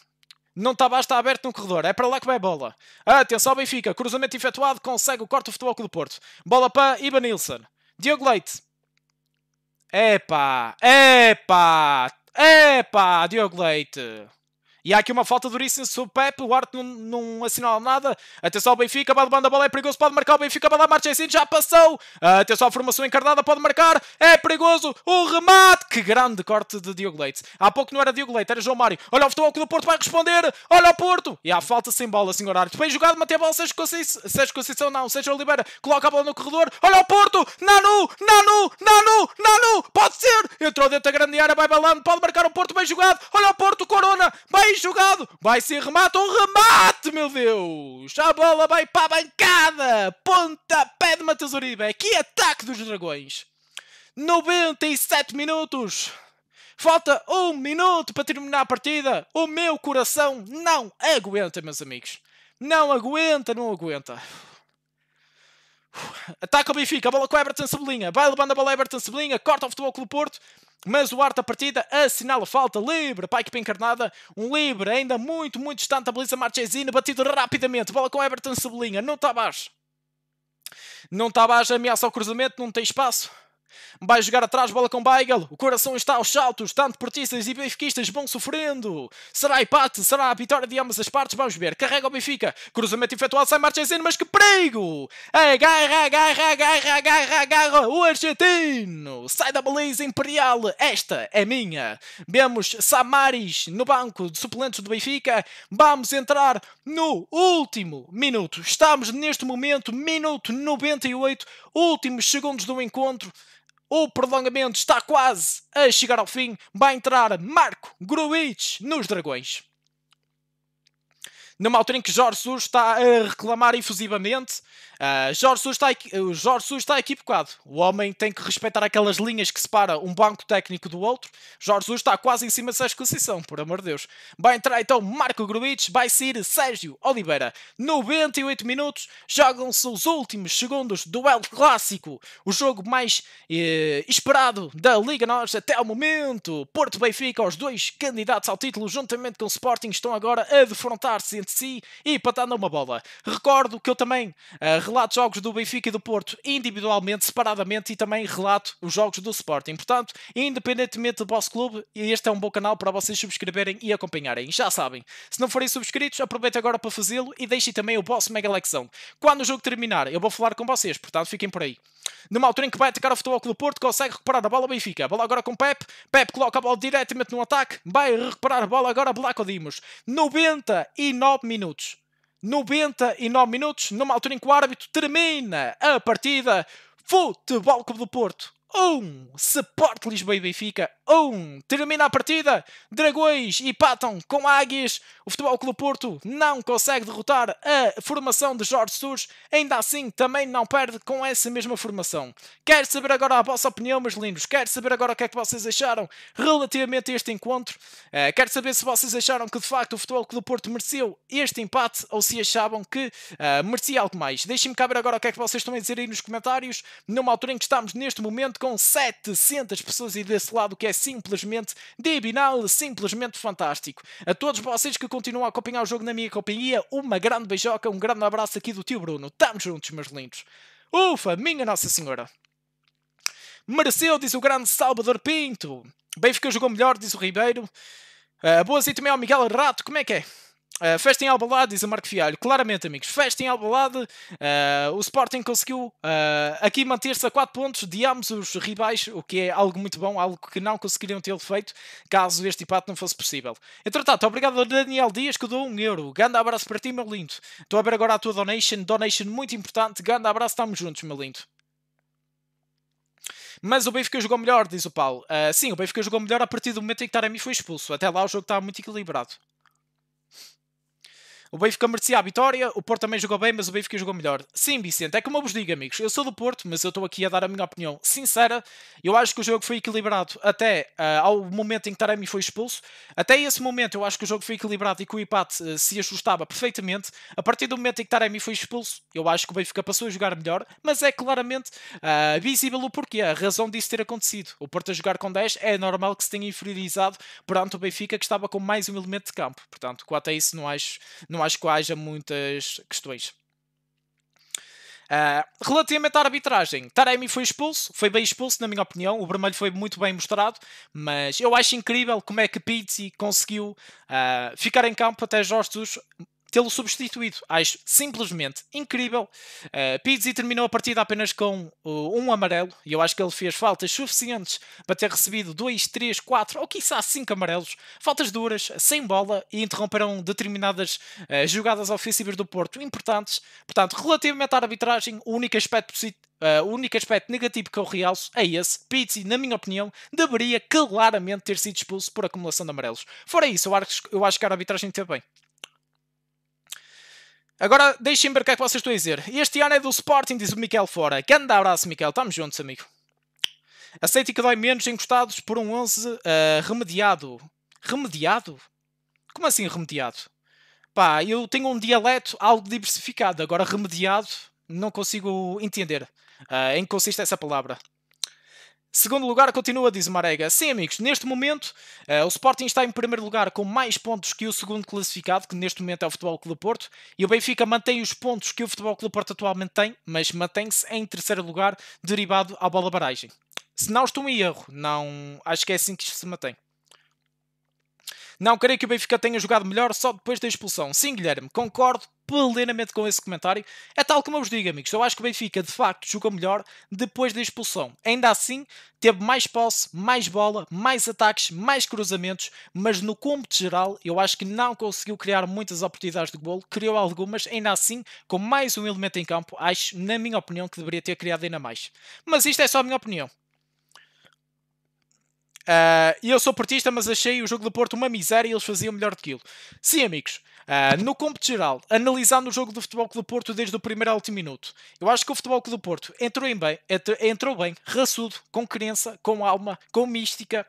Não está basta tá aberto no corredor, é para lá que vai a bola. Atenção ao Benfica, cruzamento efetuado, consegue o corte do futebol do Porto. Bola para Iba Nilsson. Diogo Leite. epa, epa, epa, Diogo Leite. E há aqui uma falta duríssima sobre o Pepe. O Arte não, não assinala nada. Atenção ao Benfica. Vai banda, a bola. É perigoso. Pode marcar o Benfica. marcha lá. É Marchezinho. Assim, já passou. Atenção à formação encarnada. Pode marcar. É perigoso. O remate. Que grande corte de Diogo Leite. Há pouco não era Diogo Leite. Era João Mário. Olha o futebol que o Porto vai responder. Olha o Porto. E há falta sem bola, senhor Arte. Bem jogado. Matei a bola. Sérgio Conceição. Sérgio Conceição não. Sérgio Oliveira. Coloca a bola no corredor. Olha o Porto. Nanu. Nanu. Nanu. Nanu. Pode ser. Entrou dentro da grande área. Vai balando. Pode marcar o Porto. Bem jogado. Olha o Porto. Corona. Bem bem jogado, vai ser remate, um remate, meu Deus! A bola vai para a bancada, ponta pé de uribe aqui ataque dos dragões. 97 minutos, falta um minuto para terminar a partida, o meu coração não aguenta, meus amigos. Não aguenta, não aguenta. Ataca o Benfica, a bola com a Everton vai levando a bola a Everton corta o Futebol Clube Porto, mas o arte da partida assinala falta livre para a equipa encarnada. Um livre ainda muito, muito distante da baliza Marchesina. Batido rapidamente. Bola com Everton sublinha, Não está abaixo. Não está abaixo. Ameaça ao cruzamento. Não tem espaço. Vai jogar atrás, bola com Weigl. O coração está aos saltos. Tanto portistas e benfiquistas vão sofrendo. Será empate? Será a vitória de ambas as partes? Vamos ver. Carrega o Benfica. Cruzamento efetuado. Sai Marchesino, mas que perigo! Agarra, agarra, agarra, agarra, agarra. O argentino. Sai da baliza imperial. Esta é minha. Vemos Samaris no banco de suplentes do Benfica. Vamos entrar no último minuto. Estamos neste momento, minuto 98, últimos segundos do encontro. O prolongamento está quase a chegar ao fim. Vai entrar Marco Gruitch nos Dragões. Numa altura em que Jorge Sousa está a reclamar efusivamente Uh, Jorge Sousa está, Jorge Sousa está equivocado. O homem tem que respeitar aquelas linhas que separa um banco técnico do outro. Jorge Sousa está quase em cima dessa escocição, por amor de Deus. Vai entrar então Marco Gruitch, vai sair Sérgio Oliveira. 98 minutos, jogam-se os últimos segundos do El Clássico, o jogo mais eh, esperado da Liga Norte até o momento. Porto Benfica, os dois candidatos ao título, juntamente com o Sporting, estão agora a defrontar-se entre si e patando uma bola. Recordo que eu também. Uh, relato jogos do Benfica e do Porto individualmente, separadamente e também relato os jogos do Sporting. Portanto, independentemente do vosso clube, este é um bom canal para vocês subscreverem e acompanharem. Já sabem, se não forem subscritos, aproveitem agora para fazê-lo e deixem também o vosso mega lecção. Quando o jogo terminar, eu vou falar com vocês, portanto fiquem por aí. Numa altura em que vai atacar o Futebol Clube Porto, consegue recuperar a bola Benfica. A bola agora com Pep. Pep coloca a bola diretamente no ataque. Vai recuperar a bola agora Blaco Dimos. 99 minutos. 99 minutos, numa altura em que o árbitro termina a partida. Futebol Clube do Porto 1, um, Sport Lisboa e Benfica 1. Termina a partida. Dragões empatam com Águias. O Futebol Clube Porto não consegue derrotar a formação de Jorge Sures. Ainda assim, também não perde com essa mesma formação. Quero saber agora a vossa opinião, meus lindos. Quero saber agora o que é que vocês acharam relativamente a este encontro. Uh, quero saber se vocês acharam que de facto o Futebol Clube Porto mereceu este empate ou se achavam que uh, merecia algo mais. Deixem-me caber agora o que é que vocês estão a dizer aí nos comentários. Numa altura em que estamos neste momento com 700 pessoas e desse lado o que é é simplesmente debinal, simplesmente fantástico. A todos vocês que continuam a acompanhar o jogo na minha companhia, uma grande beijoca, um grande abraço aqui do tio Bruno. Tamo juntos, meus lindos. Ufa, minha Nossa Senhora. Mereceu, diz o grande Salvador Pinto. Benfica jogou melhor, diz o Ribeiro. Uh, ah, boas e também ao Miguel Rato, como é que é? Uh, eh, festa em Albalade, diz o Marco Fialho. Claramente, amigos, festa em Albalade. Uh, o Sporting conseguiu uh, aqui manter-se a 4 pontos de ambos os rivais, o que é algo muito bom, algo que não conseguiriam ter feito caso este empate não fosse possível. Entretanto, obrigado a Daniel Dias que dou um euro. Grande abraço para ti, meu lindo. Estou a abrir agora a tua donation, donation muito importante. Grande abraço, estamos juntos, meu lindo. Mas o Benfica jogou melhor, diz o Paulo. Uh, sim, o Benfica jogou melhor a partir do momento em que Taremi foi expulso. Até lá o jogo estava muito equilibrado. O Benfica merecia a vitória, o Porto também jogou bem, mas o Benfica jogou melhor. Sim, Vicente, é como eu vos digo, amigos. Eu sou do Porto, mas eu estou aqui a dar a minha opinião sincera. Eu acho que o jogo foi equilibrado até uh, ao momento em que Taremi foi expulso. Até esse momento eu acho que o jogo foi equilibrado e que o empate uh, se ajustava perfeitamente. A partir do momento em que Taremi foi expulso, eu acho que o Benfica passou a jogar melhor, mas é claramente uh, visível o porquê, a razão disso ter acontecido. O Porto a jogar com 10 é normal que se tenha inferiorizado perante o Benfica, que estava com mais um elemento de campo. Portanto, quanto a isso, não acho, não acho que quais muitas questões. Uh, relativamente à arbitragem, Taremi foi expulso, foi bem expulso, na minha opinião. O vermelho foi muito bem mostrado, mas eu acho incrível como é que Pizzi conseguiu uh, ficar em campo até Jorge Jesus tê-lo substituído. Acho simplesmente incrível. Uh, eh, Pizzi terminou a partida apenas com uh, um amarelo e eu acho que ele fez faltas suficientes para ter recebido 2, 3, 4 ou quiçá 5 amarelos. Faltas duras, sem bola e interromperam determinadas uh, jogadas ofensivas do Porto importantes. Portanto, relativamente à arbitragem, o único aspecto positivo Uh, o único aspecto negativo que eu realço é esse. Pizzi, na minha opinião, deveria claramente ter sido expulso por acumulação de amarelos. Fora isso, eu acho, eu acho que a arbitragem teve bem. Agora deixem ver o que é que vocês estão a dizer. Este ano é do Sporting, diz o Miquel Fora. Grande abraço, Miquel. Estamos juntos, amigo. Aceite que dói menos encostados por um 11 uh, eh, remediado. Remediado? Como assim remediado? Pá, eu tenho um dialeto algo diversificado. Agora remediado, não consigo entender uh, eh, em é que consiste essa palavra. Segundo lugar, continua, diz Marega. Sim, amigos, neste momento uh, o Sporting está em primeiro lugar com mais pontos que o segundo classificado, que neste momento é o Futebol Clube Porto, e o Benfica mantém os pontos que o Futebol Clube Porto atualmente tem, mas mantém-se em terceiro lugar, derivado à bola baragem. Se não estou em erro, não, acho que é assim que isto se mantém. Não creio que o Benfica tenha jogado melhor só depois da expulsão. Sim, Guilherme, concordo plenamente com esse comentário. É tal como eu vos digo, amigos. Eu acho que o Benfica, de facto, jogou melhor depois da expulsão. Ainda assim, teve mais posse, mais bola, mais ataques, mais cruzamentos, mas no cúmplice geral, eu acho que não conseguiu criar muitas oportunidades de golo. Criou algumas, ainda assim, com mais um elemento em campo, acho, na minha opinião, que deveria ter criado ainda mais. Mas isto é só a minha opinião. Uh, e eu sou portista, mas achei o jogo do Porto uma miséria e eles faziam melhor do que aquilo. Sim, amigos, uh, no campo geral, analisando o jogo do Futebol Clube do Porto desde o primeiro ao último minuto, eu acho que o Futebol Clube do Porto entrou, em bem, entrou bem, raçudo, com crença, com alma, com mística.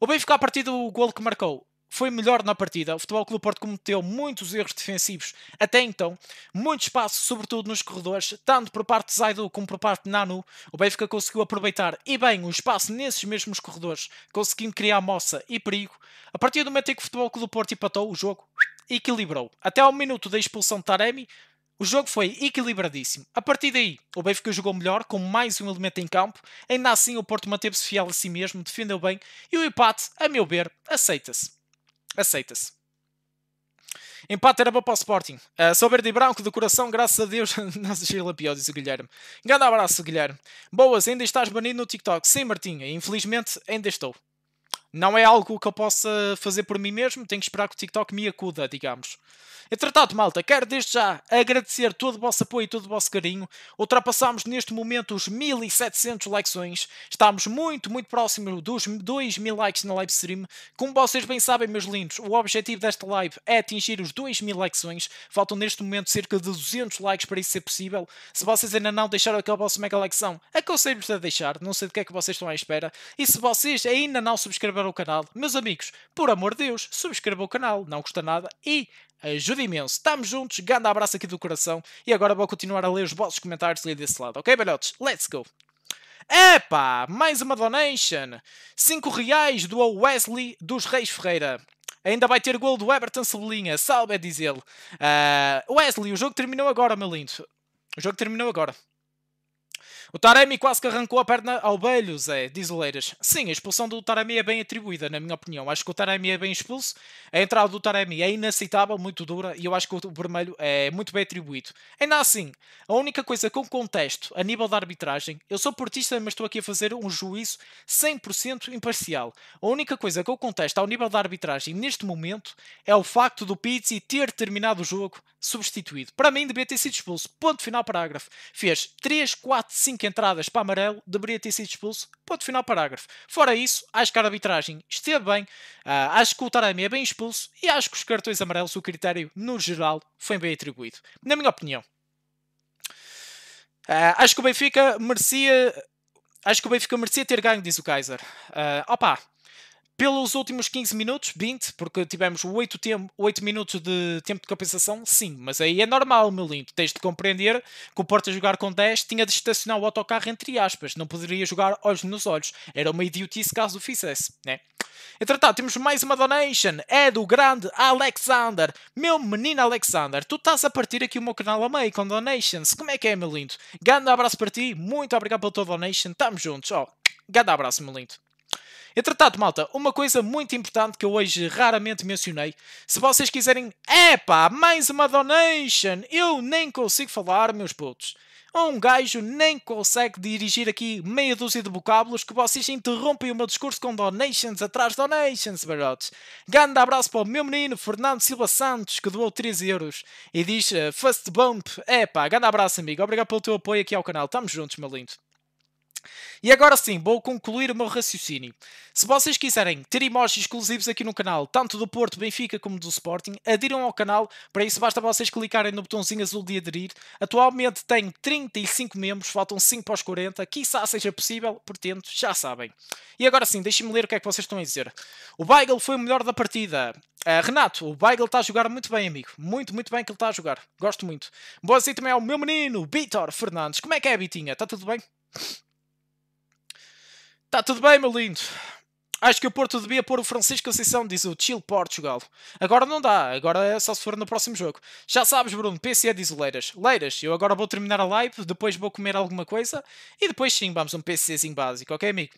O Benfica, a partir do gol que marcou, foi melhor na partida. O Futebol Clube Porto cometeu muitos erros defensivos até então, muito espaço, sobretudo nos corredores, tanto por parte de Zaidu como por parte de Nanu. O Benfica conseguiu aproveitar e bem o espaço nesses mesmos corredores, conseguindo criar moça e perigo. A partir do momento em que o Futebol Clube Porto empatou o jogo, equilibrou. Até ao minuto da expulsão de Taremi, o jogo foi equilibradíssimo. A partir daí, o Benfica jogou melhor, com mais um elemento em campo. Ainda assim, o Porto manteve-se fiel a si mesmo, defendeu bem e o empate, a meu ver, aceita-se aceita-se. Empate era bom para o Sporting. Uh, sou verde e branco de coração, graças a Deus. [laughs] Nossa, Sheila pior, disse o Guilherme. Grande abraço, Guilherme. Boas, ainda estás banido no TikTok. Sim, Martinha, infelizmente ainda estou não é algo que eu possa fazer por mim mesmo, tenho que esperar que o TikTok me acuda, digamos. Entretanto, é malta, quero desde já agradecer todo o vosso apoio e todo o vosso carinho. Ultrapassámos neste momento os 1700 likes. Estamos muito, muito próximos dos 2000 likes na live stream. Como vocês bem sabem, meus lindos, o objetivo desta live é atingir os 2000 likes. Faltam neste momento cerca de 200 likes para isso ser possível. Se vocês ainda não deixaram aquele vosso mega likezão, aconselho-vos a deixar. Não sei do que é que vocês estão à espera. E se vocês ainda não subscreveram, subscrever o canal. Meus amigos, por amor de Deus, subscrevam o canal, não custa nada e ajuda imenso. Estamos juntos, grande abraço aqui do coração e agora vou continuar a ler os vossos comentários ali desse lado, ok, velhotes? Let's go! Epá, mais uma donation! 5 reais do Wesley dos Reis Ferreira. Ainda vai ter gol do Everton Cebolinha, salve, é diz ele. Uh, Wesley, o jogo terminou agora, meu lindo. O jogo terminou agora. O Taremi quase que arrancou a perna ao Belho, Zé, diz o Leiras. Sim, a expulsão do Taremi é bem atribuída, na minha opinião. Acho que o Taremi é bem expulso. A entrada do Taremi é inaceitável, muito dura, e eu acho que o vermelho é muito bem atribuído. Ainda assim, a única coisa que eu contesto a nível da arbitragem, eu sou portista, mas estou aqui a fazer um juízo 100% imparcial. A única coisa que eu contesto ao nível da arbitragem neste momento é o facto do Pizzi ter terminado o jogo substituído. Para mim, devia ter sido expulso. Ponto final, parágrafo. Fez 3, 4, 5 5 entradas para amarelo, deveria ter sido expulso. Ponto final, parágrafo. Fora isso, acho que a arbitragem esteve bem, uh, acho que o Taremi é bem expulso e acho que os cartões amarelos, o critério no geral, foi bem atribuído. Na minha opinião. Uh, acho que o Benfica merecia. Acho que o Benfica merecia ter ganho, diz o Kaiser. Uh, opa, pelos últimos 15 minutos, 20, porque tivemos 8, tempo, 8 minutos de tempo de compensação, sim, mas aí é normal, meu lindo. Tens de compreender que o Porto a jogar com 10 tinha de estacionar o autocarro entre aspas, não poderia jogar olhos nos olhos. Era uma idiotice caso o fizesse, né? Entretanto, temos mais uma donation. É do grande Alexander. Meu menino Alexander, tu estás a partir aqui o meu canal a meio com donations. Como é que é, meu lindo? Grande abraço para ti. Muito obrigado pela tua donation. Tamo juntos. Ó, oh, grande abraço, meu lindo. Entretanto, malta, uma coisa muito importante que eu hoje raramente mencionei. Se vocês quiserem, epá, mais uma donation, eu nem consigo falar, meus putos. Um gajo nem consegue dirigir aqui meia dúzia de vocábulos que vocês interrompem o meu discurso com donations atrás donations, barotes. Grande abraço para o meu menino Fernando Silva Santos, que doou 13 euros e diz uh, Fast Bump. Epá, grande abraço, amigo. Obrigado pelo teu apoio aqui ao canal. Tamo juntos, meu lindo. E agora sim, vou concluir o meu raciocínio. Se vocês quiserem ter emojis exclusivos aqui no canal, tanto do Porto, Benfica como do Sporting, adiram ao canal. Para isso basta vocês clicarem no botãozinho azul de aderir. Atualmente tenho 35 membros, faltam 5 para os 40. Quizá seja possível, portanto, já sabem. E agora sim, deixem-me ler o que é que vocês estão a dizer. O Weigl foi o melhor da partida. Uh, Renato, o Weigl está a jogar muito bem, amigo. Muito, muito bem que ele está a jogar. Gosto muito. Boa assim também ao é meu menino, Vitor Fernandes. Como é que é, Bitinha? Está tudo bem? Está tudo bem, meu lindo. Acho que o Porto devia pôr o Francisco Conceição, diz o Chile Portugal. Agora não dá, agora é só se for no próximo jogo. Já sabes, Bruno, PC é diz o Leiras. Leiras, eu agora vou terminar a live, depois vou comer alguma coisa e depois sim, vamos um PCzinho básico, ok, amigo?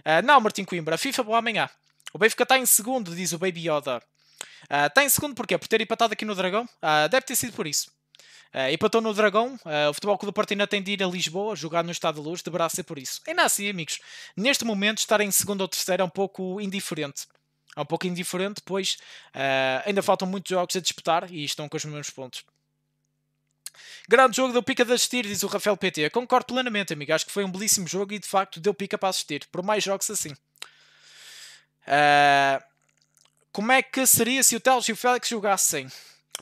Uh, não, Martim Coimbra, FIFA boa amanhã. O Benfica está em segundo, diz o Baby Yoda. Está ah, uh, em segundo porquê? Por ter empatado aqui no Dragão? Uh, deve ter sido por isso. Uh, eh, empatou no Dragão, uh, o Futebol Clube do Porto ainda tem de ir a Lisboa, jogar no Estado de Luz, deverá ser por isso. Ainda assim, amigos, neste momento estar em segundo ou terceiro é um pouco indiferente. É um pouco indiferente, pois uh, ainda faltam muitos jogos a disputar e estão com os mesmos pontos. Grande jogo deu pica de assistir, diz o Rafael PT. Concordo plenamente, amigo. Acho que foi um belíssimo jogo e de facto deu pica para assistir. Por mais jogos assim. como é que seria se o Teles e o Félix jogassem?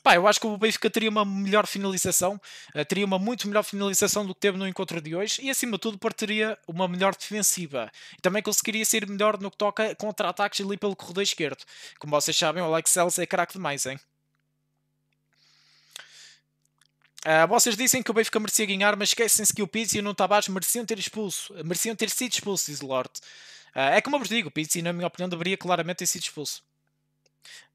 Pá, eu acho que o Benfica teria uma melhor finalização, eh, teria uma muito melhor finalização do que teve no encontro de hoje e, acima de tudo, partiria uma melhor defensiva. E também conseguiria ser melhor no que toca contra-ataques ali pelo corredor esquerdo. Como vocês sabem, o Alex Ellis é craque demais, hein? Uh, vocês dizem que o Benfica merecia ganhar, mas esquecem-se que o Pizzi e o Nuno mereciam ter expulso, mereciam ter sido expulso, diz Lorde. Uh, eh, é como eu vos digo, o Pizzi, na minha opinião, deveria claramente ter sido expulso.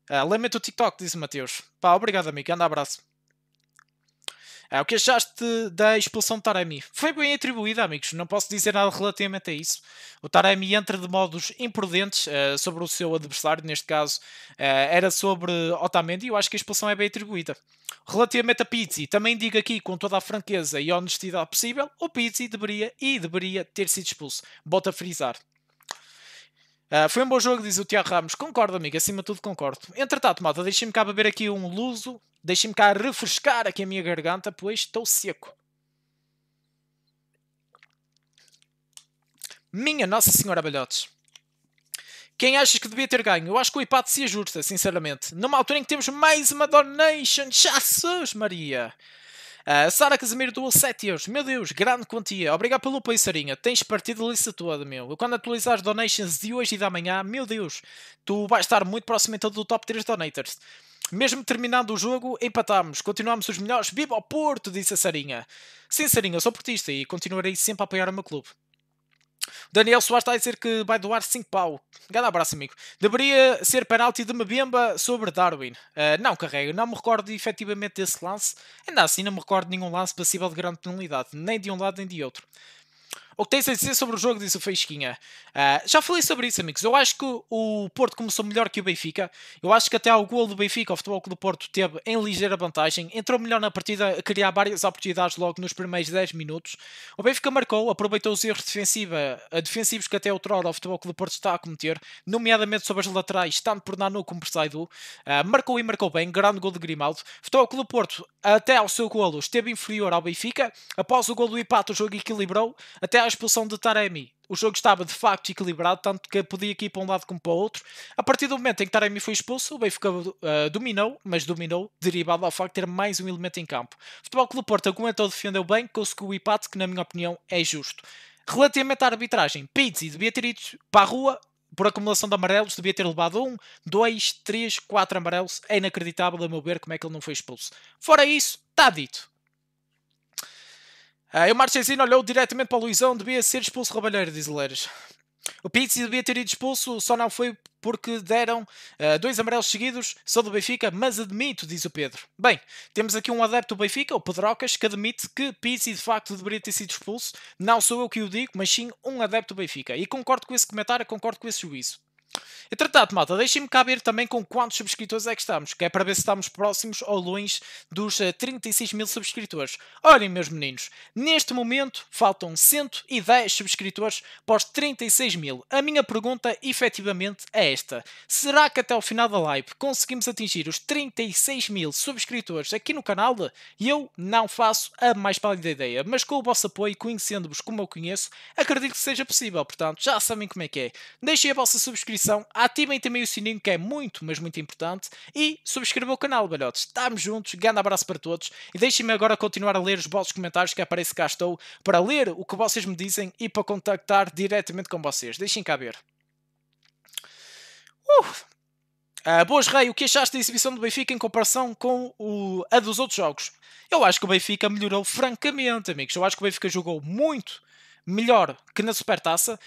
Ah, lamento o te TikTok, disse Mateus. Pá, obrigado, amigo. Anda, abraço. Ah, o que achaste da expulsão de Taremi? Foi bem atribuída, amigos. Não posso dizer nada relativamente a isso. O Taremi entra de modos imprudentes uh, sobre o seu adversário. Neste caso, uh, era sobre Otamendi. E eu acho que a expulsão é bem atribuída. Relativamente a Pizzi, também digo aqui com toda a franqueza e honestidade possível, o Pizzi deveria e deveria ter sido expulso. Bota a frisar. Uh, foi um bom jogo, diz o Tiago Ramos. Concordo, amigo, acima de tudo concordo. Entretanto, malta, deixem-me cá beber aqui um luso, deixem-me cá refrescar aqui a minha garganta, pois estou seco. Minha Nossa Senhora Balhotes. Quem achas que devia ter ganho? Eu acho que o empate se ajusta, sinceramente. Numa altura em que temos mais uma Donation, Jesus Maria! Uh, Sara Casimiro doou 7 euros. Meu Deus, grande quantia. Obrigado pelo Sarinha. Tens partido a lista toda, meu. Quando atualizar as donations de hoje e da manhã, meu Deus, tu vais estar muito próximo então, do top 3 donators. Mesmo terminando o jogo, empatámos, continuámos os melhores. Viva o Porto, disse a Sarinha. Sim, Sarinha, sou portista e continuarei sempre a apoiar o meu clube. Daniel Soares está a dizer que vai doar 5 pau. Grande abraço, amigo. Deveria ser penalti de Mbemba sobre Darwin. Uh, não, carrega. Não me recordo efetivamente desse lance. Ainda assim, não me recordo de nenhum lance passível de grande penalidade. Nem de um lado nem de outro. O que tens a dizer sobre o jogo, diz o Feisquinha. Uh, ah, já falei sobre isso, amigos. Eu acho que o Porto começou melhor que o Benfica. Eu acho que até ao gol do Benfica, o Futebol do Porto teve em ligeira vantagem. Entrou melhor na partida, a criar várias oportunidades logo nos primeiros 10 minutos. O Benfica marcou, aproveitou os erros defensiva, ah, defensivos que até outrora o Futebol do Porto está a cometer, nomeadamente sobre as laterais, tanto por Nanu como por Saidu. Uh, ah, marcou e marcou bem, grande gol de Grimaldo. O Futebol do Porto, até ao seu golo, esteve inferior ao Benfica. Após o gol do empate, o jogo equilibrou. Até a expulsão de Taremi, o jogo estava de facto equilibrado, tanto que podia ir para um lado como para o outro. A partir do momento em que Taremi foi expulso, o Benfica uh, dominou, mas dominou, derivado ao facto de ter mais um elemento em campo. O Futebol Clube Porto aguentou, defendeu bem, conseguiu o empate, que na minha opinião é justo. Relativamente à arbitragem, Pizzi devia ter ido para a rua por acumulação de amarelos, devia ter levado um, dois, três, quatro amarelos. É inacreditável, a meu ver, como é que ele não foi expulso. Fora isso, está dito. Uh, e o Marchesino olhou diretamente para o Luizão, devia ser expulso Rabalheiro, diz Leiras. O Pizzi devia ter ido expulso, só não foi porque deram uh, dois amarelos seguidos, sou do Benfica, mas admito, diz o Pedro. Bem, temos aqui um adepto do Benfica, o Pedrocas, que admite que Pizzi de facto deveria ter sido expulso. Não sou eu que o digo, mas sim um adepto do Benfica. E concordo com esse comentário, concordo com esse juízo. Entretanto, malta, deixem-me cá ver também com quantos subscritores é que estamos, que é para ver se estamos próximos ou longe dos 36 eh, mil subscritores. Olhem, meus meninos, neste momento faltam 110 subscritores para os 36 mil. A minha pergunta, efetivamente, é esta. Será que até o final da live conseguimos atingir os 36 mil subscritores aqui no canal? Eu não faço a mais pálida ideia, mas com o vosso apoio, conhecendo-vos como eu conheço, acredito que seja possível. Portanto, já sabem como é que é. Deixem a vossa subscrição notificação, ativem também o sininho que é muito, mas muito importante e subscrevam o canal, balhotes. Estamos juntos, grande abraço para todos e deixem-me agora continuar a ler os vossos comentários que aparece é cá estou para ler o que vocês me dizem e para contactar diretamente com vocês. Deixem cá ver. Uh, Uh, Boas Rei, o que achaste da exibição do Benfica em comparação com o, a dos outros jogos? Eu acho que o Benfica melhorou francamente, amigos. Eu acho que o Benfica jogou muito melhor que na Supertaça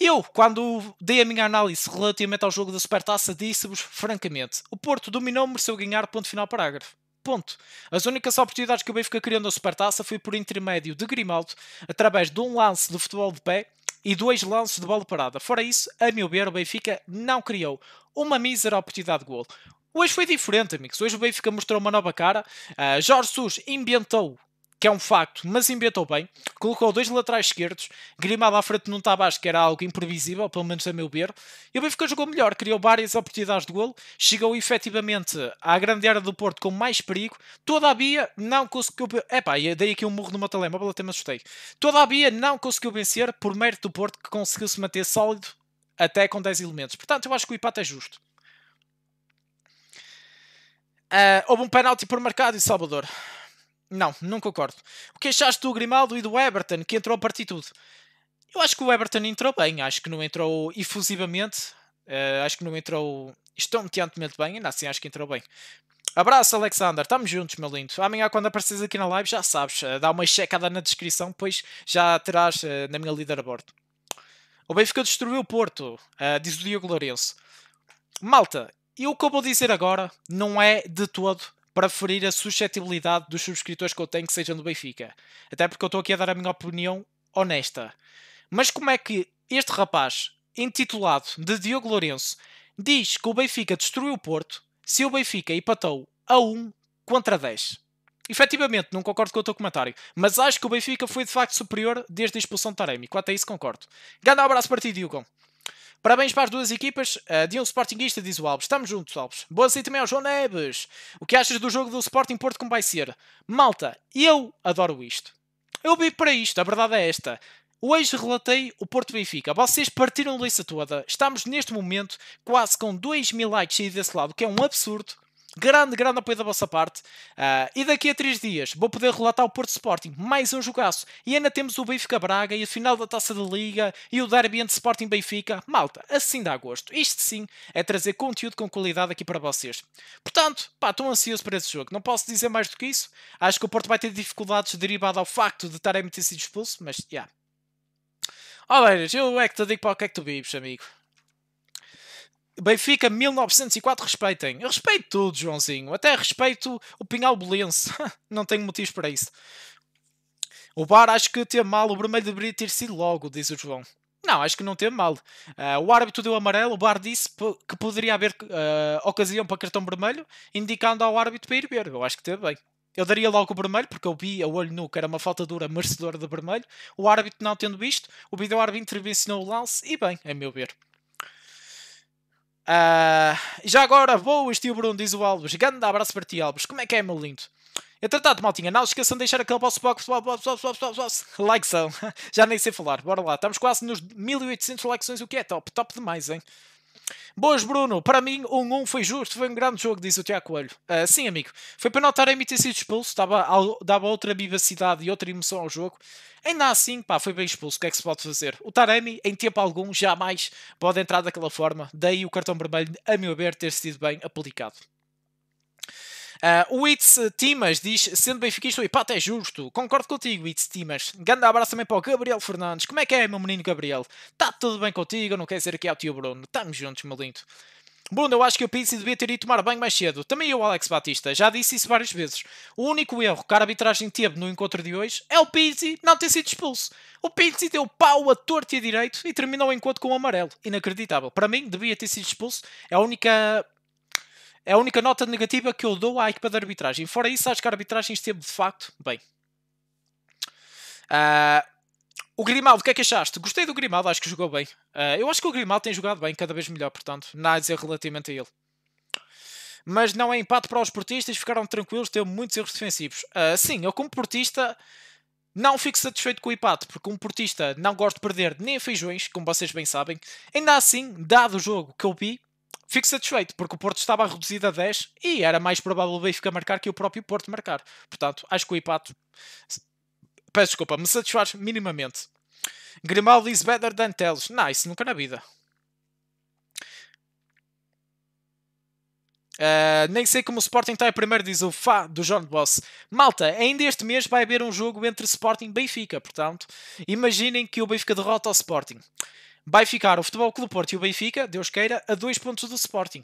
eu, quando dei a minha análise relativamente ao jogo da Supertaça, disse-vos francamente: o Porto dominou mereceu ganhar, ponto final, parágrafo. Ponto. As únicas oportunidades que o Benfica criou na Supertaça foi por intermédio de Grimaldo, através de um lance de futebol de pé e dois lances de bola parada. Fora isso, a meu ver, o Benfica não criou uma mísera oportunidade de gol. Hoje foi diferente, amigos. Hoje o Benfica mostrou uma nova cara. Uh, Jorge Sus inventou que é um facto, mas inventou bem. Colocou dois laterais esquerdos, grimado à frente num Tabasco, que era algo imprevisível, pelo menos a meu ver. E o Benfica jogou melhor, criou várias oportunidades de golo, chegou efetivamente à grande área do Porto com mais perigo. Todavia, não conseguiu. Epá, dei aqui um murro no meu telemóvel, até me assustei. Todavia, não conseguiu vencer por mérito do Porto, que conseguiu se manter sólido até com 10 elementos. Portanto, eu acho que o empate é justo. Uh, houve um penalti por marcado em Salvador. Não, não concordo. O que achaste do Grimaldo e do Everton, que entrou a partir tudo? Eu acho que o Everton entrou bem, acho que não entrou efusivamente, uh, acho que não entrou estonteantemente bem, ainda assim acho que entrou bem. Abraço, Alexander. Estamos juntos, meu lindo. Amanhã, quando apareces aqui na live, já sabes. Eh, dá uma checada na descrição, pois já terás eh, na minha leaderboard. O Benfica destruiu o Porto, diz o Diogo Lourenço. Malta, e o que eu vou dizer agora não é de todo para ferir a suscetibilidade dos subscritores que eu tenho que sejam do Benfica. Até porque eu estou aqui a dar a minha opinião honesta. Mas como é que este rapaz, intitulado de Diogo Lourenço, diz que o Benfica destruiu o Porto se o Benfica empatou a 1 contra 10? Efetivamente, não concordo com o teu comentário, mas acho que o Benfica foi de facto superior desde a expulsão de Taremi. Quanto a isso, concordo. Grande abraço para ti, Diogo. Parabéns para as duas equipas. Uh, de um Sportingista, diz o Alves. Estamos juntos, Alves. Boas aí também ao João Neves. O que achas do jogo do Sporting Porto como vai ser? Malta, eu adoro isto. Eu vi para isto, a verdade é esta. Hoje relatei o Porto Benfica. Vocês partiram a lista toda. Estamos neste momento quase com 2 mil likes ir desse lado, que é um absurdo. Grande, grande apoio da vossa parte. Uh, e daqui a três dias vou poder relatar o Porto Sporting, mais um jogaço. E ainda temos o Benfica Braga e a final da Taça da Liga e o derby entre Sporting Benfica. Malta, assim dá gosto. Isto sim é trazer conteúdo com qualidade aqui para vocês. Portanto, pá, estou ansioso para esse jogo. Não posso dizer mais do que isso. Acho que o Porto vai ter dificuldades derivadas ao facto de estar a MTC assim expulso, mas já. Yeah. eu é que te digo para o que é que tu vives, amigo. Benfica 1904, respeitem. Eu respeito tudo, Joãozinho. Até respeito o Pinhal Bolense. [laughs] Não tenho motivos para isso. O Bar acho que teve mal, o vermelho deveria ter sido logo, diz o João. Não, acho que não teve mal. Uh, o árbitro deu amarelo, o Bar disse que poderia haver uh, ocasião para cartão vermelho, indicando ao árbitro para ir ver. Eu acho que teve bem. Eu daria logo o vermelho, porque eu vi a olho nu que era uma falta dura merecedora de vermelho. O árbitro não tendo visto, o vídeo árbitro intervencionou o lance e bem, a meu ver. Uh, já agora, boas, tio Bruno, diz o Alves. Grande abraço para ti, Alves. Como é que é, meu lindo? Entretanto, maltinha, não esqueçam de deixar aquele vosso box, box, box, box, box, like [laughs] Já nem sei falar, bora lá. Estamos quase nos 1800 likes, o que é top, top demais, hein? Boas, Bruno. Para mim, 1-1 um, foi justo, foi um grande jogo, diz o Tiago Coelho. Uh, sim, amigo. Foi para notar a MT sido expulso, dava, dava outra vivacidade e outra emoção ao jogo. Ainda assim, pá, foi bem expulso. O que é que se pode fazer? O Taremi, em tempo algum, jamais pode entrar daquela forma. Daí o cartão vermelho, a meu ver, ter sido bem aplicado. Uh, o Itz Timas diz, sendo benfiquista, o empate é justo. Concordo contigo, Itz Timas. Grande abraço também para o Gabriel Fernandes. Como é que é, meu menino Gabriel? Está tudo bem contigo? Eu não quero que aqui ao tio Bruno. Estamos juntos, meu lindo. Bruno, eu acho que o Pizzi devia ter ido tomar banho mais cedo. Também eu, Alex Batista, já disse isso várias vezes. O único erro que a arbitragem teve no encontro de hoje é o Pizzi não ter sido expulso. O Pizzi deu pau a torto e a direito e terminou o encontro com o amarelo. Inacreditável. Para mim, devia ter sido expulso. É a única é a única nota negativa que eu dou à equipa de arbitragem. Fora isso, acho que a arbitragem esteve de facto bem. Uh, o Grimaldo, o que é que achaste? Gostei do Grimaldo, acho que jogou bem. Uh, eu acho que o Grimaldo tem jogado bem, cada vez melhor, portanto, nada a dizer relativamente a ele. Mas não é empate para os portistas, ficaram tranquilos, teve muitos erros defensivos. Uh, sim, eu como portista não fico satisfeito com o empate, porque um portista não gosta de perder nem feijões, como vocês bem sabem. Ainda assim, dado o jogo que eu vi, fico satisfeito, porque o Porto estava reduzido a 10 e era mais provável o Benfica marcar que o próprio Porto marcar. Portanto, acho que o empate, peço desculpa, me satisfaz minimamente. Grimaldi is better than Teles. Nice, nunca na vida. Uh, nem sei como o Sporting está em primeiro, diz o Fá do John Boss. Malta, ainda este mês vai haver um jogo entre Sporting e Benfica, portanto, imaginem que o Benfica derrota o Sporting vai ficar o Futebol Clube Porto e o Benfica, Deus queira, a dois pontos do Sporting.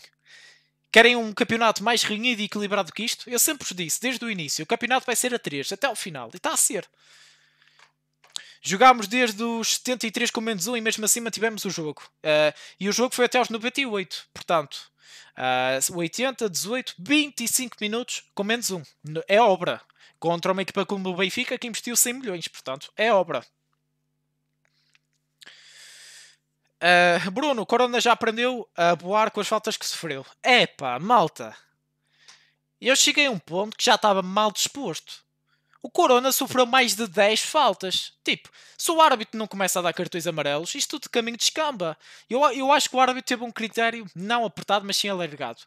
Querem um campeonato mais renhido e equilibrado que isto? Eu sempre vos disse, desde o início, o campeonato vai ser a 3 até ao final. E está a ser. Jogámos desde os 73 com menos 1 e mesmo assim mantivemos o jogo. Uh, e o jogo foi até aos 98. Portanto, uh, 80, 18, 25 minutos com menos 1. É obra. Contra uma equipa como o Benfica que investiu 100 milhões. Portanto, é obra. Uh, Bruno, Corona já aprendeu a boar com as faltas que sofreu. Epá, malta. Eu cheguei a um ponto que já estava mal disposto. O Corona sofreu mais de 10 faltas. Tipo, se o árbitro não começa a dar cartões amarelos, isto tudo de caminho descamba. De eu, eu acho que o árbitro teve um critério não apertado, mas sim alargado.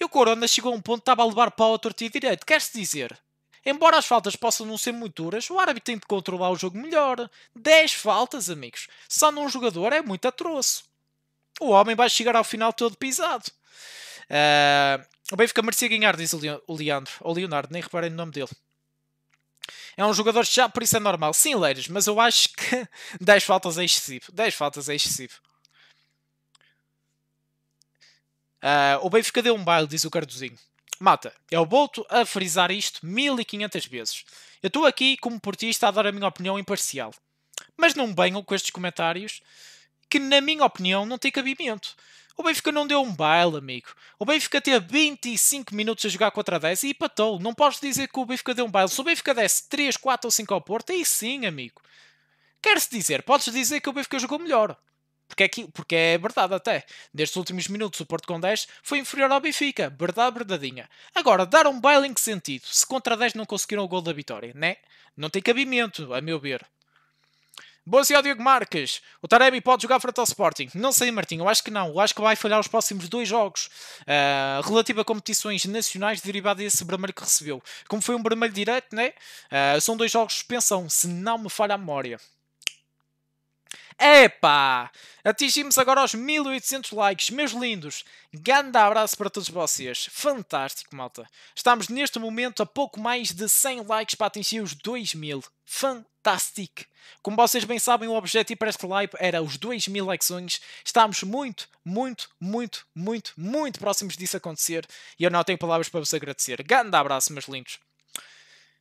E o Corona chegou a um ponto que estava a levar pau à torta e direito. Quer-se dizer, Embora as faltas possam não ser muito duras, o árbitro tem de controlar o jogo melhor. 10 faltas, amigos, só num jogador é muito atroço. O homem vai chegar ao final todo pisado. Uh, o Benfica merecia ganhar, diz o Leandro. Ou Leonardo, nem reparei no nome dele. É um jogador já por isso é normal. Sim, Leiras, mas eu acho que 10 [laughs] faltas é excessivo. 10 faltas é excessivo. Uh, o Benfica deu um baile, diz o Cardozinho. Mata, eu volto a frisar isto 1500 vezes. Eu estou aqui, como portista, a dar a minha opinião imparcial. Mas não banham com estes comentários que, na minha opinião, não têm cabimento. O Benfica não deu um baile, amigo. O Benfica teve 25 minutos a jogar contra 10 e patou. Não posso dizer que o Benfica deu um baile. Se o Benfica desse 3, 4 ou 5 ao Porto, aí sim, amigo. Quer-se dizer, podes dizer que o Benfica jogou melhor. Porque é, que, porque é verdade até. Nestes últimos minutos, o Porto com 10 foi inferior ao Benfica. Verdade, verdadeinha. Agora, dar um baile em que sentido? Se contra 10 não conseguiram o gol da vitória, né? Não tem cabimento, a meu ver. Boa ao Diogo Marques. O Taremi pode jogar frente ao Sporting. Não sei, Martim, eu acho que não. Eu acho que vai falhar os próximos dois jogos. Uh, ah, relativo a competições nacionais derivado desse vermelho que recebeu. Como foi um vermelho direto, né? Uh, são dois jogos de suspensão, se não me falha a memória. Epá! Atingimos agora os 1800 likes, meus lindos! Grande abraço para todos vocês! Fantástico, malta! Estamos neste momento a pouco mais de 100 likes para atingir os 2000. Fantástico! Como vocês bem sabem, o objetivo para este live era os 2000 likes. Estamos muito, muito, muito, muito, muito próximos disso acontecer e eu não tenho palavras para vos agradecer. Grande abraço, meus lindos!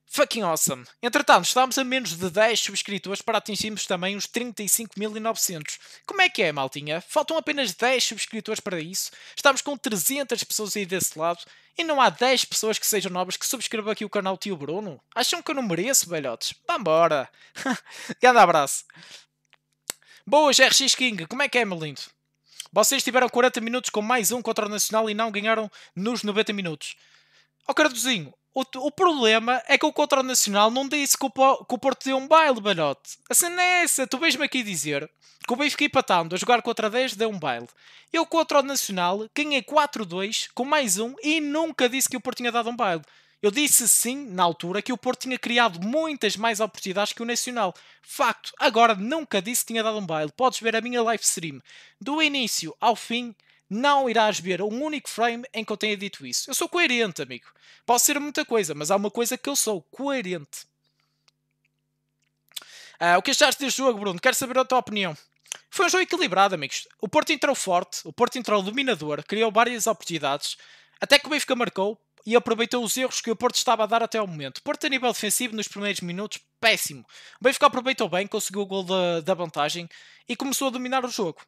Fucking awesome! Entretanto, estamos a menos de 10 subscritores para atingirmos também os 35.900. Como é que é, maltinha? Faltam apenas 10 subscritores para isso. Estamos com 300 pessoas aí desse lado e não há 10 pessoas que sejam novas que subscrevam aqui o canal Tio Bruno. Acham que eu não mereço, velhotes? Vambora! [laughs] Grande abraço! Boas, RX King! Como é que é, meu lindo? Vocês tiveram 40 minutos com mais um contra o Nacional e não ganharam nos 90 minutos. Ó, oh, o, o problema é que o contra nacional não disse que o, que o Porto deu um baile, balhote. A cena é essa. Tu vês-me aqui dizer que o Benfica empatando a jogar contra 10 deu um baile. Eu o o Nacional ganhei 4-2 com mais um e nunca disse que o Porto tinha dado um baile. Eu disse sim, na altura, que o Porto tinha criado muitas mais oportunidades que o Nacional. Facto, agora nunca disse que tinha dado um baile. Podes ver a minha live stream. Do início ao fim, não irás ver um único frame em que eu tenha dito isso. Eu sou coerente, amigo. Posso ser muita coisa, mas há uma coisa que eu sou coerente. Uh, o que achaste deste jogo, Bruno? Quero saber a tua opinião. Foi um jogo equilibrado, amigos. O Porto entrou forte, o Porto entrou dominador, criou várias oportunidades, até que o Benfica marcou e aproveitou os erros que o Porto estava a dar até ao momento. O Porto, a nível defensivo, nos primeiros minutos, péssimo. O Benfica aproveitou bem, conseguiu o gol da, da vantagem e começou a dominar o jogo.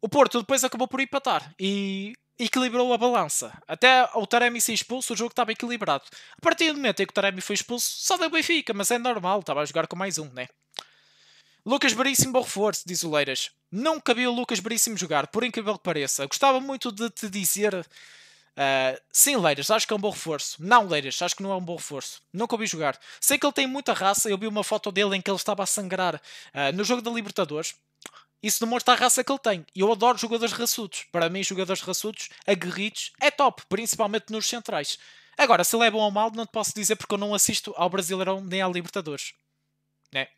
O Porto depois acabou por empatar e equilibrou a balança. Até o Taremi ser expulso, o jogo estava equilibrado. A partir do momento em que o Taremi foi expulso, só deu Benfica, mas é normal, estava a jogar com mais um, né? Lucas Veríssimo bom reforço, diz o Leiras. Não cabia o Lucas Veríssimo jogar, por incrível que pareça. Gostava muito de te dizer. Uh, sim, Leiras, acho que é um bom reforço. Não, Leiras, acho que não é um bom reforço. Nunca ouvi jogar. Sei que ele tem muita raça. Eu vi uma foto dele em que ele estava a sangrar uh, no jogo da Libertadores isso demonstra a raça que ele tem. E eu adoro jogadores raçudos. Para mim, jogadores raçudos, aguerridos, é top, principalmente nos centrais. Agora, se ele é bom ou mal, não te posso dizer porque eu não assisto ao Brasileirão nem à Libertadores. Né?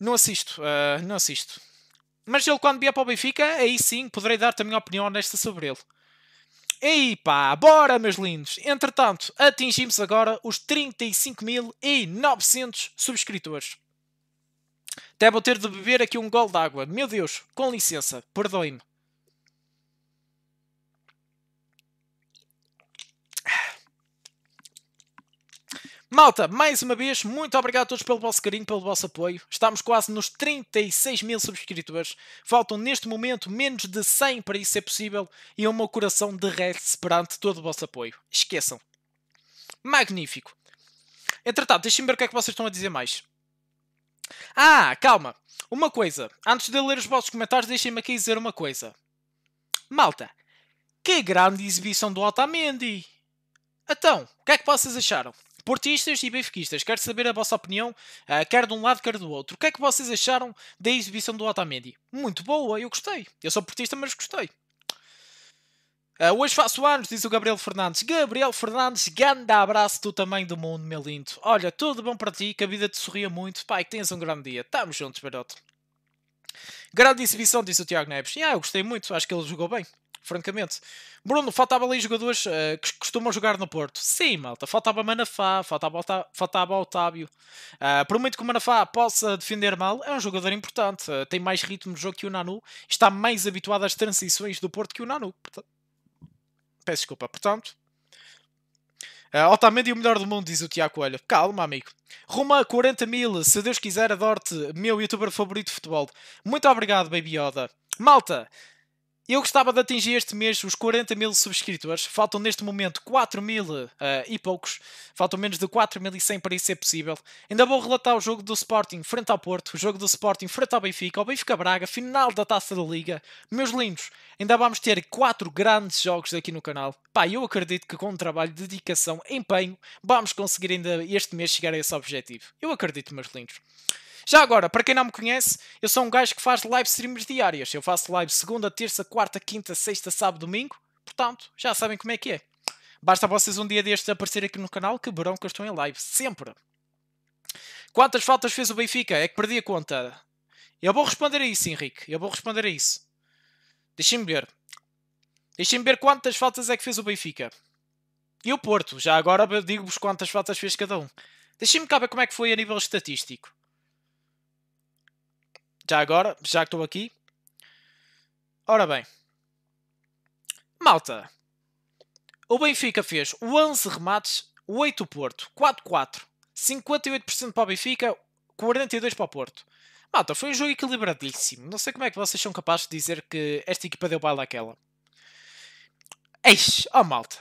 Não assisto, uh, não assisto. Mas ele, quando vier para o Benfica, aí sim poderei dar-te a minha opinião honesta sobre ele. E pá, bora meus lindos! Entretanto, atingimos agora os 35.900 subscritores vou ter de beber aqui um gol d'água. Meu Deus, com licença, perdoe-me. Malta, mais uma vez, muito obrigado a todos pelo vosso carinho, pelo vosso apoio. Estamos quase nos 36 mil subscritores. Faltam neste momento menos de 100 para isso ser possível e o meu coração derrete-se perante todo o vosso apoio. Esqueçam. Magnífico. Entretanto, deixem-me ver o que é que vocês estão a dizer mais. Ah, calma. Uma coisa. Antes de ler os vossos comentários, deixem-me aqui dizer uma coisa. Malta, que grande exibição do Otamendi! Então, o que é que vocês acharam? Portistas e benfiquistas, quero saber a vossa opinião, eh, quer de um lado, quer do outro. O que é que vocês acharam da exibição do Otamendi? Muito boa, eu gostei. Eu sou portista, mas gostei. Uh, hoje faço anos, diz o Gabriel Fernandes. Gabriel Fernandes, grande abraço, tu também do mundo, meu lindo. Olha, tudo bom para ti, que a vida te sorria muito. Pai, que tens um grande dia. Estamos juntos, garoto. Grande exibição, disse o Tiago Neves. Ah, eu gostei muito, acho que ele jogou bem, francamente. Bruno, faltava ali jogadores uh, que costumam jogar no Porto. Sim, malta, faltava Manafá, faltava, Otávio. Uh, por muito que o Manafá possa defender mal, é um jogador importante. Uh, tem mais ritmo de jogo que o Nanu, está mais habituado às transições do Porto que o Nanu. Portanto, Peço desculpa. Portanto, Uh, Otamendi o melhor do mundo, diz o Tiago Coelho. Calma, amigo. Ruma 40 mil, se Deus quiser, adoro-te, meu youtuber favorito de futebol. Muito obrigado, Baby Yoda. Malta, eu gostava de atingir este mês os 40 mil subscritores. Faltam neste momento 4 mil uh, e poucos. Faltam menos de 4 mil e 100 para isso ser possível. Ainda vou relatar o jogo do Sporting frente ao Porto, o jogo do Sporting frente ao Benfica, ao Benfica Braga, final da Taça da Liga. Meus lindos, ainda vamos ter 4 grandes jogos aqui no canal. Pá, eu acredito que com um trabalho, dedicação, empenho, vamos conseguir ainda este mês chegar a esse objetivo. Eu acredito, meus lindos. Já agora, para quem não me conhece, eu sou um gajo que faz live streams diárias. Eu faço live segunda, terça, quarta quarta, quinta, sexta, sábado, domingo. Portanto, já sabem como é que é. Basta vocês um dia destes aparecer aqui no canal que verão que eu estou em live. Sempre. Quantas faltas fez o Benfica? É que perdi a conta. Eu vou responder a isso, Henrique. Eu vou responder a isso. Deixem-me ver. Deixem-me ver quantas faltas é que fez o Benfica. E o Porto. Já agora digo-vos quantas faltas fez cada um. Deixem-me cá ver como é que foi a nível estatístico. Já agora, já que estou aqui, Ora bem, malta, o Benfica fez 11 remates, 8 o Porto, 4-4, 58% para o Benfica, 42% para o Porto. Malta, foi um jogo equilibradíssimo. Não sei como é que vocês são capazes de dizer que esta equipa deu baile àquela. Eis, ó oh malta,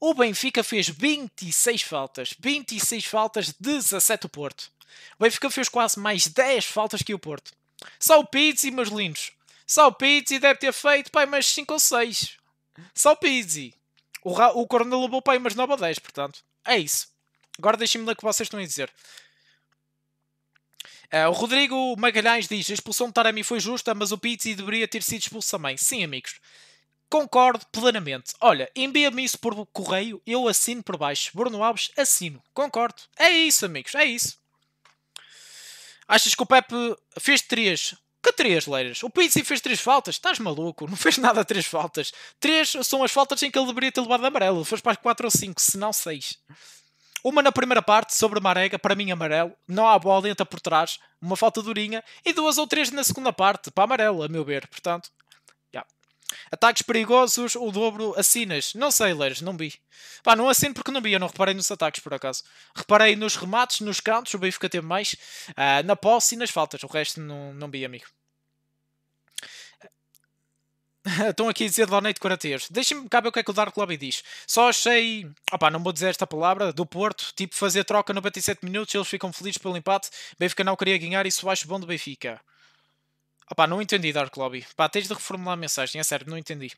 o Benfica fez 26 faltas, 26 faltas, 17 o Porto. O Benfica fez quase mais 10 faltas que o Porto. Só o Pizzi, meus lindos, Salpizzi deve ter feito, pai, mais 5 ou 6. Salpizzi. O, o Coronel levou, pai, mais 9 ou 10, portanto. É isso. Agora deixem-me ler o que vocês estão a dizer. Uh, o Rodrigo Magalhães diz: a expulsão de Taremi foi justa, mas o Pizzi deveria ter sido expulso também. Sim, amigos. Concordo plenamente. Olha, envia-me isso por correio, eu assino por baixo. Bruno Alves, assino. Concordo. É isso, amigos, é isso. Achas que o Pepe fez 3? Que três, Leiras? O Pizzi fez três faltas? Estás maluco? Não fez nada três faltas. Três são as faltas em que ele deveria ter levado amarelo. Fez para quatro ou cinco, se não seis. Uma na primeira parte, sobre a Marega, para mim amarelo. Não há bola, entra por trás. Uma falta durinha. E duas ou três na segunda parte, para amarelo, a meu ver. Portanto, Ataques perigosos, o dobro assinas. Não sei, Leiros, não vi. Pá, não assino porque não vi, eu não reparei nos ataques por acaso. Reparei nos remates, nos cantos, o Benfica teve mais, uh, na posse e nas faltas. O resto não, não vi, amigo. [laughs] Estão aqui a dizer boa de Corateiros. Deixem-me cá ver o que é que o Dark Lobby diz. Só achei. Opá, não vou dizer esta palavra. Do Porto, tipo fazer troca 97 minutos, eles ficam felizes pelo empate. Benfica não queria ganhar, isso acho bom do Benfica. Opá, não entendi, Dark Lobby. Pá, tens de reformular a mensagem, é sério, não entendi.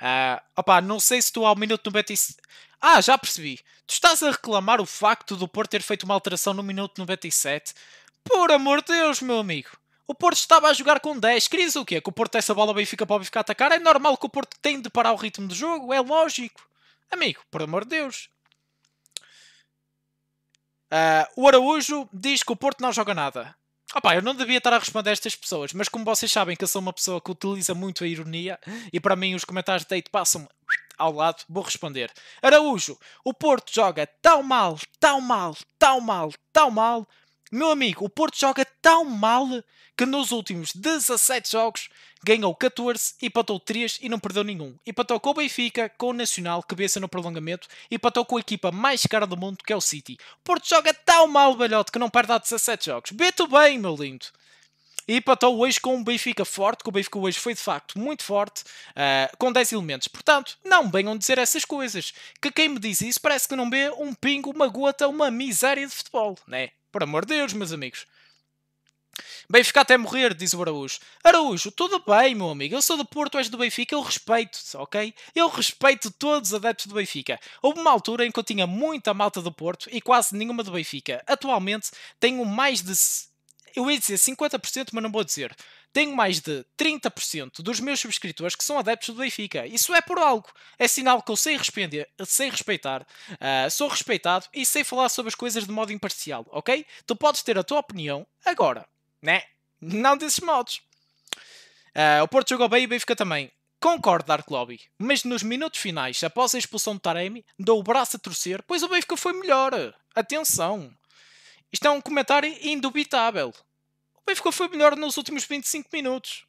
Uh, opá, não sei se tu ao minuto 97. Ah, já percebi. Tu estás a reclamar o facto do Porto ter feito uma alteração no minuto 97? Por amor de Deus, meu amigo. O Porto estava a jogar com 10. Querias o quê? Que o Porto essa bola bem fica para o Benfica atacar? É normal que o Porto tenha de parar o ritmo do jogo, é lógico. Amigo, por amor de Deus. Uh, o Araújo diz que o Porto não joga nada. Opa, eu não devia estar a responder a estas pessoas, mas como vocês sabem que eu sou uma pessoa que utiliza muito a ironia e para mim os comentários de date passam ao lado, vou responder. Araújo, o Porto joga tão mal, tão mal, tão mal, tão mal meu amigo, o Porto joga tão mal que nos últimos 17 jogos ganhou 14, empatou 3 e não perdeu nenhum. Empatou com o Benfica, com o Nacional, que cabeça no prolongamento, e empatou com a equipa mais cara do mundo, que é o City. O Porto joga tão mal, velhote, que não perde há 17 jogos. Beto bem, meu lindo. E empatou hoje com um Benfica forte, que o Benfica hoje foi de facto muito forte, uh, com 10 elementos. Portanto, não venham dizer essas coisas, que quem me diz isso parece que não vê um pingo, uma gota, uma miséria de futebol, né? Por amor de Deus, meus amigos. Benfica até morrer, diz o Araújo. Araújo, tudo bem, meu amigo. Eu sou do Porto, és do Benfica, eu respeito-te, ok? Eu respeito todos os adeptos do Benfica. Houve uma altura em que eu tinha muita malta do Porto e quase nenhuma do Benfica. Atualmente tenho mais de eu ia dizer 50%, mas não vou dizer. Tenho mais de 30% dos meus subscritores que são adeptos do Benfica. Isso é por algo. É sinal que eu sei, responder, sei respeitar, uh, sou respeitado e sei falar sobre as coisas de modo imparcial, ok? Tu podes ter a tua opinião agora, né? Não desses modos. Uh, o Porto jogou bem e o Benfica também. Concordo, Dark Lobby, mas nos minutos finais, após a expulsão do Taremi, dou o braço a torcer, pois o Benfica foi melhor. Atenção! Isto é um comentário indubitável. O Benfica foi melhor nos últimos 25 minutos.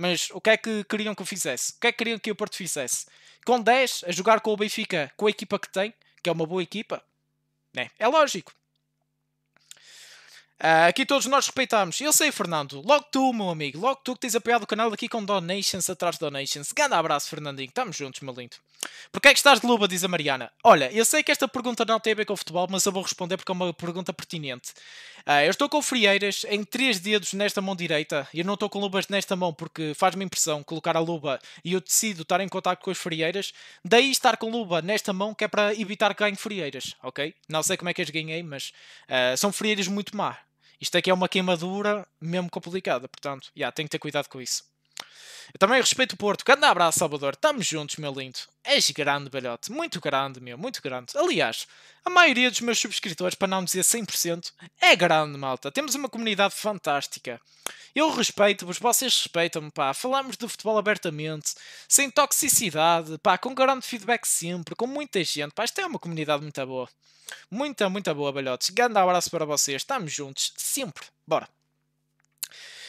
Mas o que é que queriam que eu fizesse? O que é que queriam que o Porto fizesse? Com 10, a jogar com o Benfica, com a equipa que tem, que é uma boa equipa, né? é lógico. Ah, aqui todos nós respeitamos. Eu sei, Fernando. Logo tu, meu amigo. Logo tu que tens apoiado o canal aqui com donations atrás de donations. Grande abraço, Fernandinho. Estamos juntos, meu lindo. Porquê é que estás de luba? Diz a Mariana. Olha, eu sei que esta pergunta não tem a ver com o futebol, mas eu vou responder porque é uma pergunta pertinente. Uh, eu estou com frieiras em três dedos nesta mão direita. Eu não estou com lubas nesta mão porque faz-me impressão colocar a luba e eu decido estar em contato com as frieiras. Daí estar com luba nesta mão que é para evitar que ganhe frieiras, ok? Não sei como é que as ganhei, mas uh, são frieiras muito má isto aqui é, é uma queimadura mesmo complicada, portanto, yeah, tem que ter cuidado com isso. Eu também respeito o Porto. Grande abraço, Salvador. Estamos juntos, meu lindo. És grande, velhote. Muito grande, meu. Muito grande. Aliás, a maioria dos meus subscritores, para não dizer 100%, é grande, malta. Temos uma comunidade fantástica. Eu respeito-vos, vocês respeitam-me, pá. Falamos do futebol abertamente, sem toxicidade, pá. Com grande feedback sempre, com muita gente, pá. Isto é uma comunidade muito boa. Muita, muito boa, velhotes. Grande abraço para vocês. Estamos juntos, sempre. Bora.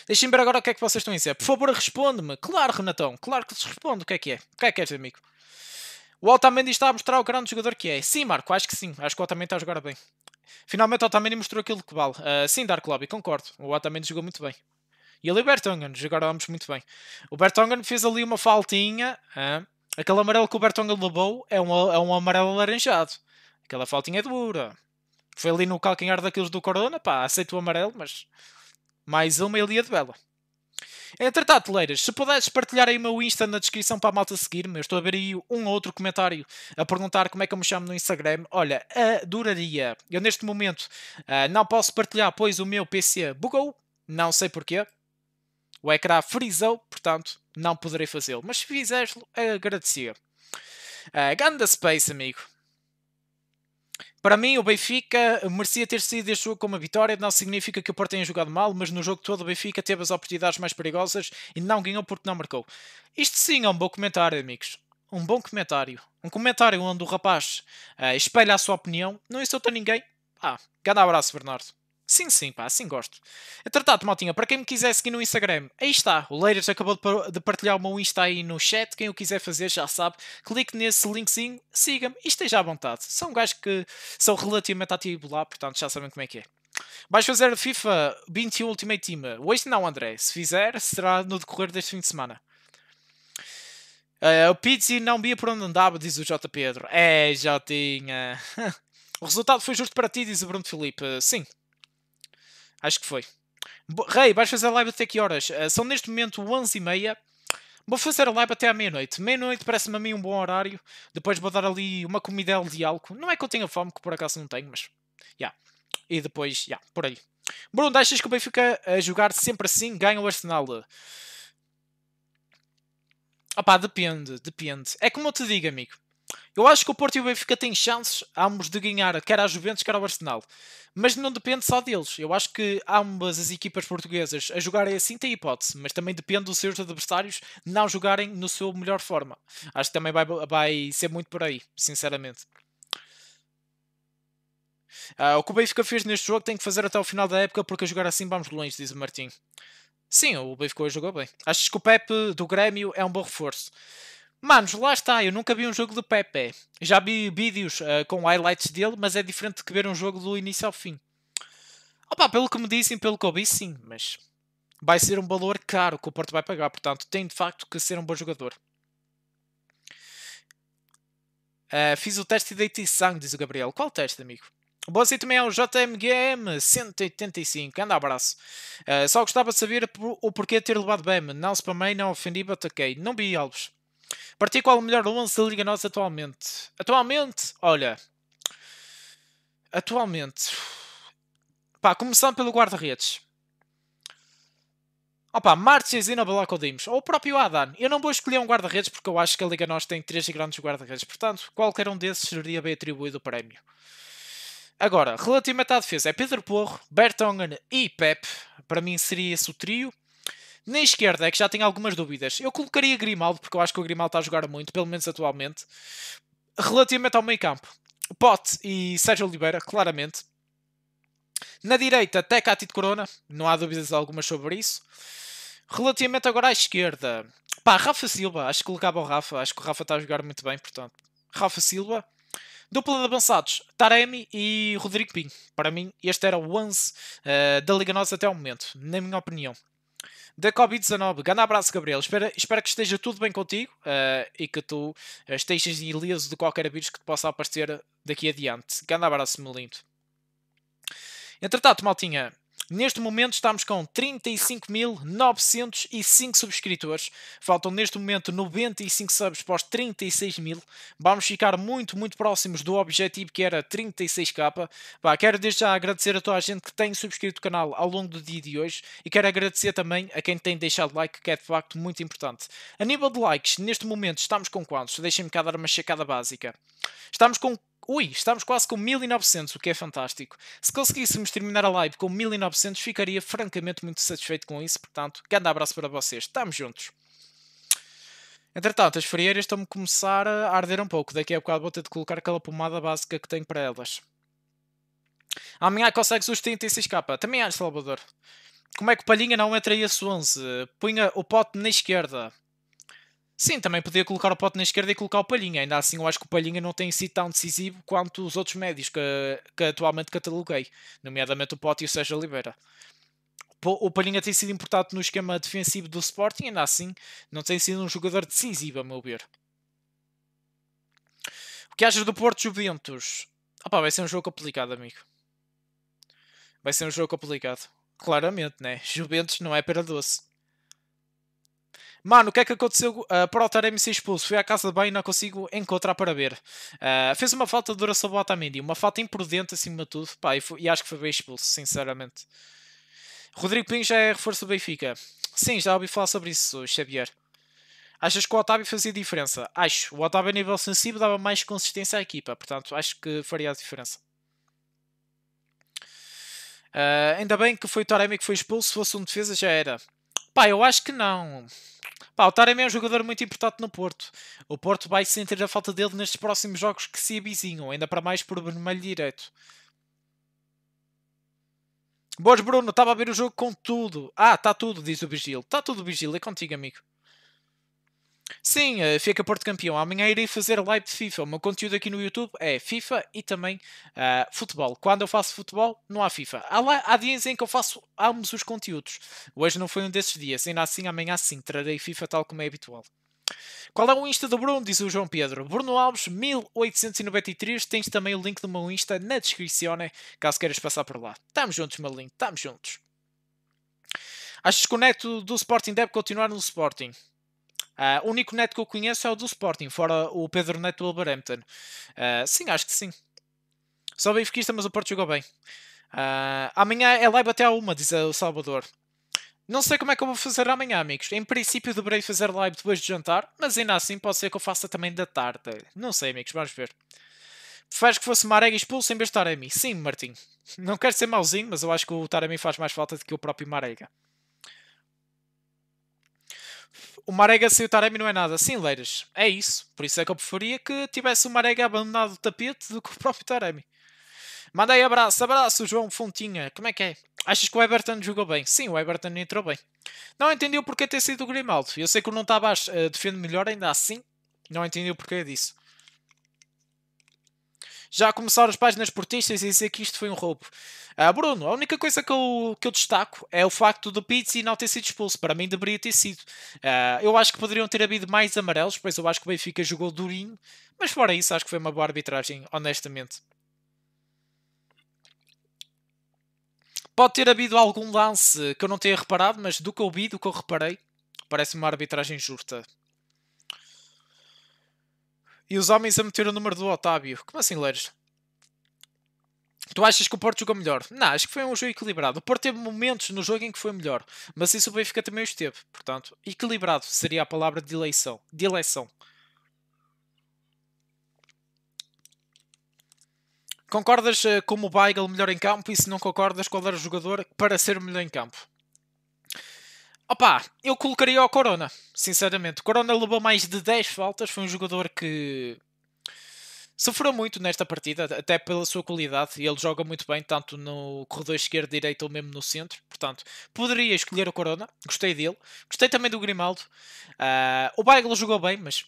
Deixem-me ver agora o que é que vocês estão a dizer. Por favor, responde-me. Claro, Renatão. Claro que te respondo O que é que é? O que é que queres, amigo? O Otamendi está a mostrar o grande jogador que é. Sim, Marco, acho que sim. Acho que o Otamendi está a jogar bem. Finalmente o Otamendi mostrou aquilo que vale. Uh, sim, Dark Lobby, concordo. O Otamendi jogou muito bem. E ali o Bertongan, jogaram ambos muito bem. O Bertongan fez ali uma faltinha. Uh, aquele amarelo que o Bertongan levou é um, é um amarelo alaranjado. Aquela faltinha é dura. Foi ali no calcanhar daqueles do Corona, pá, aceito o amarelo, mas mais uma Ilha de Bela. Entretanto, Leiras, se puderes partilhar aí o meu Insta na descrição para a malta seguir-me, eu estou a ver aí um ou outro comentário a perguntar como é que eu me chamo no Instagram. Olha, adoraria. Eu neste momento uh, não posso partilhar, pois o meu PC bugou, não sei porquê. O ecrã frisou, portanto, não poderei fazê-lo. Mas se fizeres, agradecia. Uh, Ganda Space, amigo. Para mim, o Benfica merecia ter sido este jogo com uma vitória. Não significa que o Porto tenha jogado mal, mas no jogo todo o Benfica teve as oportunidades mais perigosas e não ganhou porque não marcou. Isto sim é um bom comentário, amigos um bom comentário. Um comentário onde o rapaz uh, espelha a sua opinião, não insulta ninguém. Ah, grande abraço, Bernardo. Sim, sim, pá, assim gosto. Entretanto, Maltinha, para quem me quiser seguir no Instagram, aí está. O Leiras acabou de partilhar o meu Insta aí no chat. Quem o quiser fazer já sabe. Clique nesse linkzinho, siga-me e esteja à vontade. São gajos que são relativamente ativos lá, portanto já sabem como é que é. Vais fazer a FIFA 21 Ultimate Team? Hoje não, André. Se fizer, será no decorrer deste fim de semana. Uh, o Pizzi não via por onde andava, diz o J. Pedro. É, já tinha. [laughs] o resultado foi justo para ti, diz o Bruno Felipe. Sim, Acho que foi. Rei, vais fazer a live até que horas? Uh, são neste momento 11h30. Vou fazer a live até à meia-noite. Meia-noite parece-me a mim um bom horário. Depois vou dar ali uma comidela de álcool. Não é que eu tenha fome, que por acaso não tenho, mas. Já. Yeah. E depois, já, yeah, por aí. Bruno, achas que o Benfica a eh, jogar sempre assim ganha o Arsenal? Opá, depende, depende. É como eu te digo, amigo. Eu acho que o Porto e o Benfica têm chances, ambos, de ganhar, quer a Juventus, quer ao Arsenal. Mas não depende só deles. Eu acho que ambas as equipas portuguesas a jogarem assim têm hipótese, mas também depende dos seus adversários não jogarem no seu melhor forma. Acho que também vai, vai ser muito por aí, sinceramente. Ah, o que o Benfica fez neste jogo tem que fazer até o final da época, porque a jogar assim vamos longe, diz o Martim. Sim, o Benfica jogou bem. Acho que o Pepe do Grêmio é um bom reforço. Manos, lá está, eu nunca vi um jogo do Pepe. Já vi vídeos uh, com highlights dele, mas é diferente de que ver um jogo do início ao fim. Opa, pelo que me dizem, pelo que ouvi, sim, mas vai ser um valor caro que o Porto vai pagar, portanto, tem de facto que ser um bom jogador. Uh, fiz o teste e deitei sangue, diz o Gabriel. Qual teste, amigo? Boa assim também ao JMGM 185. Anda, abraço. Uh, só gostava de saber o porquê ter levado bem Não spamei, não ofendi, ataquei. Não vi, Alves. Para qual o melhor 11 da Liga Nós atualmente? Atualmente, olha. Atualmente. Pá, começando pelo guarda-redes. Opa, na Balacodimos. Ou o próprio Adan. Eu não vou escolher um guarda-redes porque eu acho que a Liga Nós tem três grandes guarda-redes. Portanto, qualquer um desses seria bem atribuído o prémio. Agora, relativamente à defesa, é Pedro Porro, Bertongen e Pep. Para mim seria esse o trio. Na esquerda é que já tenho algumas dúvidas. Eu colocaria Grimaldo, porque eu acho que o Grimaldo está a jogar muito, pelo menos atualmente. Relativamente ao meio campo, Pote e Sérgio Oliveira, claramente. Na direita, Teca de Corona, não há dúvidas algumas sobre isso. Relativamente agora à esquerda, pá, Rafa Silva, acho que colocava o Rafa, acho que o Rafa está a jogar muito bem, portanto, Rafa Silva. Dupla de avançados, Taremi e Rodrigo Pinho. Para mim, este era o 11 uh, eh, da Liga Nossa até o momento, na minha opinião da Covid-19. Grande abraço, Gabriel. Espero, espero que esteja tudo bem contigo uh, e que tu eh, estejas ileso de qualquer vírus que te possa aparecer daqui adiante. Grande abraço, meu lindo. Entretanto, Maltinha, Neste momento estamos com 35.905 subscritores. Faltam neste momento 95 subs para os 36 mil. Vamos ficar muito, muito próximos do objetivo que era 36k. Bah, quero desde já agradecer a toda a gente que tem subscrito o canal ao longo do dia de hoje e quero agradecer também a quem tem deixado like, que é de facto muito importante. A nível de likes, neste momento estamos com quantos? Deixem-me cá dar uma checada básica. Estamos com Ui, estamos quase com 1900, o que é fantástico. Se conseguíssemos terminar a live com 1900, ficaria francamente muito satisfeito com isso. Portanto, grande abraço para vocês. Estamos juntos. Entretanto, as frieiras estão-me a começar a arder um pouco. Daqui a bocado vou ter de colocar aquela pomada básica que tenho para elas. Amanhã consegues os 36k. Também acho, Salvador. Como é que o Palhinha não entra aí a 11? Punha o pote na esquerda. Sim, também podia colocar o pote na esquerda e colocar o Palhinha. Ainda assim, eu acho que o Palhinha não tem sido tão decisivo quanto os outros médios que, que atualmente cataloguei, nomeadamente o pote e o Sérgio Oliveira. O Palhinha tem sido importante no esquema defensivo do Sporting, ainda assim, não tem sido um jogador decisivo, a meu ver. O que achas do Porto Juventus? Opa, vai ser um jogo complicado, amigo. Vai ser um jogo complicado. Claramente, né? Juventus não é para doce. Mano, o que é que aconteceu uh, para o Taremi ser expulso? Fui à casa de banho e não consigo encontrar para ver. Uh, ah, fez uma falta de duração ao Otamendi, uma falta imprudente acima de tudo. Pá, e, foi, e acho que foi bem expulso, sinceramente. Rodrigo Pinho já é reforço do Benfica. Sim, já ouvi falar sobre isso Xavier. Achas que o Otávio fazia diferença? Acho. O Otávio, a nível sensível, dava mais consistência à equipa. Portanto, acho que faria a diferença. Uh, ainda bem que foi o Taremi que foi expulso. Se fosse um defesa, já era. Pá, eu acho que não. Pá, o Taremi é um jogador muito importante no Porto. O Porto vai sentir a falta dele nestes próximos jogos que se avizinham, ainda para mais por vermelho direito. Boas, Bruno. Estava a ver o jogo com tudo. Ah, está tudo, diz o Vigil. Está tudo, Vigil. É contigo, amigo. Sim, eh, fica Porto campeão. Amanhã irei fazer live de FIFA. O meu conteúdo aqui no YouTube é FIFA e também uh, futebol. Quando eu faço futebol, não há FIFA. Há, lá, há dias em que eu faço ambos os conteúdos. Hoje não foi um desses dias. Ainda assim, amanhã sim, trarei FIFA tal como é habitual. Qual é o Insta do Bruno? Diz o João Pedro. Bruno Alves, 1893. Tens também o link do meu Insta na descrição, né? caso queiras passar por lá. Estamos juntos, meu lindo. Estamos juntos. Acho que o neto do Sporting deve continuar no Sporting? Uh, o único neto que eu conheço é o do Sporting, fora o Pedro Neto do Wolverhampton. Uh, sim, acho que sim. Só benfiquista, mas o Porto jogou bem. Uh, amanhã é live até à uma, diz o Salvador. Não sei como é que eu vou fazer amanhã, amigos. Em princípio, deverei fazer live depois de jantar, mas ainda assim pode ser que eu faça também da tarde. Não sei, amigos, vamos ver. Preferes que fosse Marega expulso em vez de Taremi? Sim, Martim. Não quero ser mauzinho, mas eu acho que o Taremi faz mais falta do que o próprio Marega. O Marega sem o Taremi não é nada. Sim, Leiras, é isso. Por isso é que eu preferia que tivesse o Marega abandonado o tapete do que o próprio Taremi. Mandei abraço, abraço, João Fontinha. Como é que é? Achas que o Everton jogou bem? Sim, o Everton entrou bem. Não entendi o porquê ter sido o Grimaldo. Eu sei que o não está uh, defende melhor, ainda assim. Não entendi o porquê disso já começaram as páginas portistas a dizer que isto foi um roubo. Ah, Bruno, a única coisa que eu, que eu destaco é o facto do Pizzi não ter sido expulso. Para mim, deveria ter sido. Ah, eu acho que poderiam ter havido mais amarelos, pois eu acho que o Benfica jogou durinho. Mas fora isso, acho que foi uma boa arbitragem, honestamente. Pode ter havido algum lance que eu não tenha reparado, mas do que eu vi, do que eu reparei, parece uma arbitragem justa. E os homens a meter o número do Otávio. Como assim, leres Tu achas que o Porto jogou melhor? Não, acho que foi um jogo equilibrado. O Porto teve momentos no jogo em que foi melhor, mas isso o Benfica também os teve. Portanto, equilibrado seria a palavra de eleição. De eleição. Concordas com eh, como o Weigl melhor em campo e se não concordas qual era o jogador para ser melhor em campo? Opa, eu colocaria o Corona, sinceramente. O Corona levou mais de 10 faltas, foi um jogador que sofreu muito nesta partida, até pela sua qualidade, e ele joga muito bem, tanto no corredor esquerdo, direito ou mesmo no centro. Portanto, poderia escolher o Corona, gostei dele. Gostei também do Grimaldo. Uh, o Weigl jogou bem, mas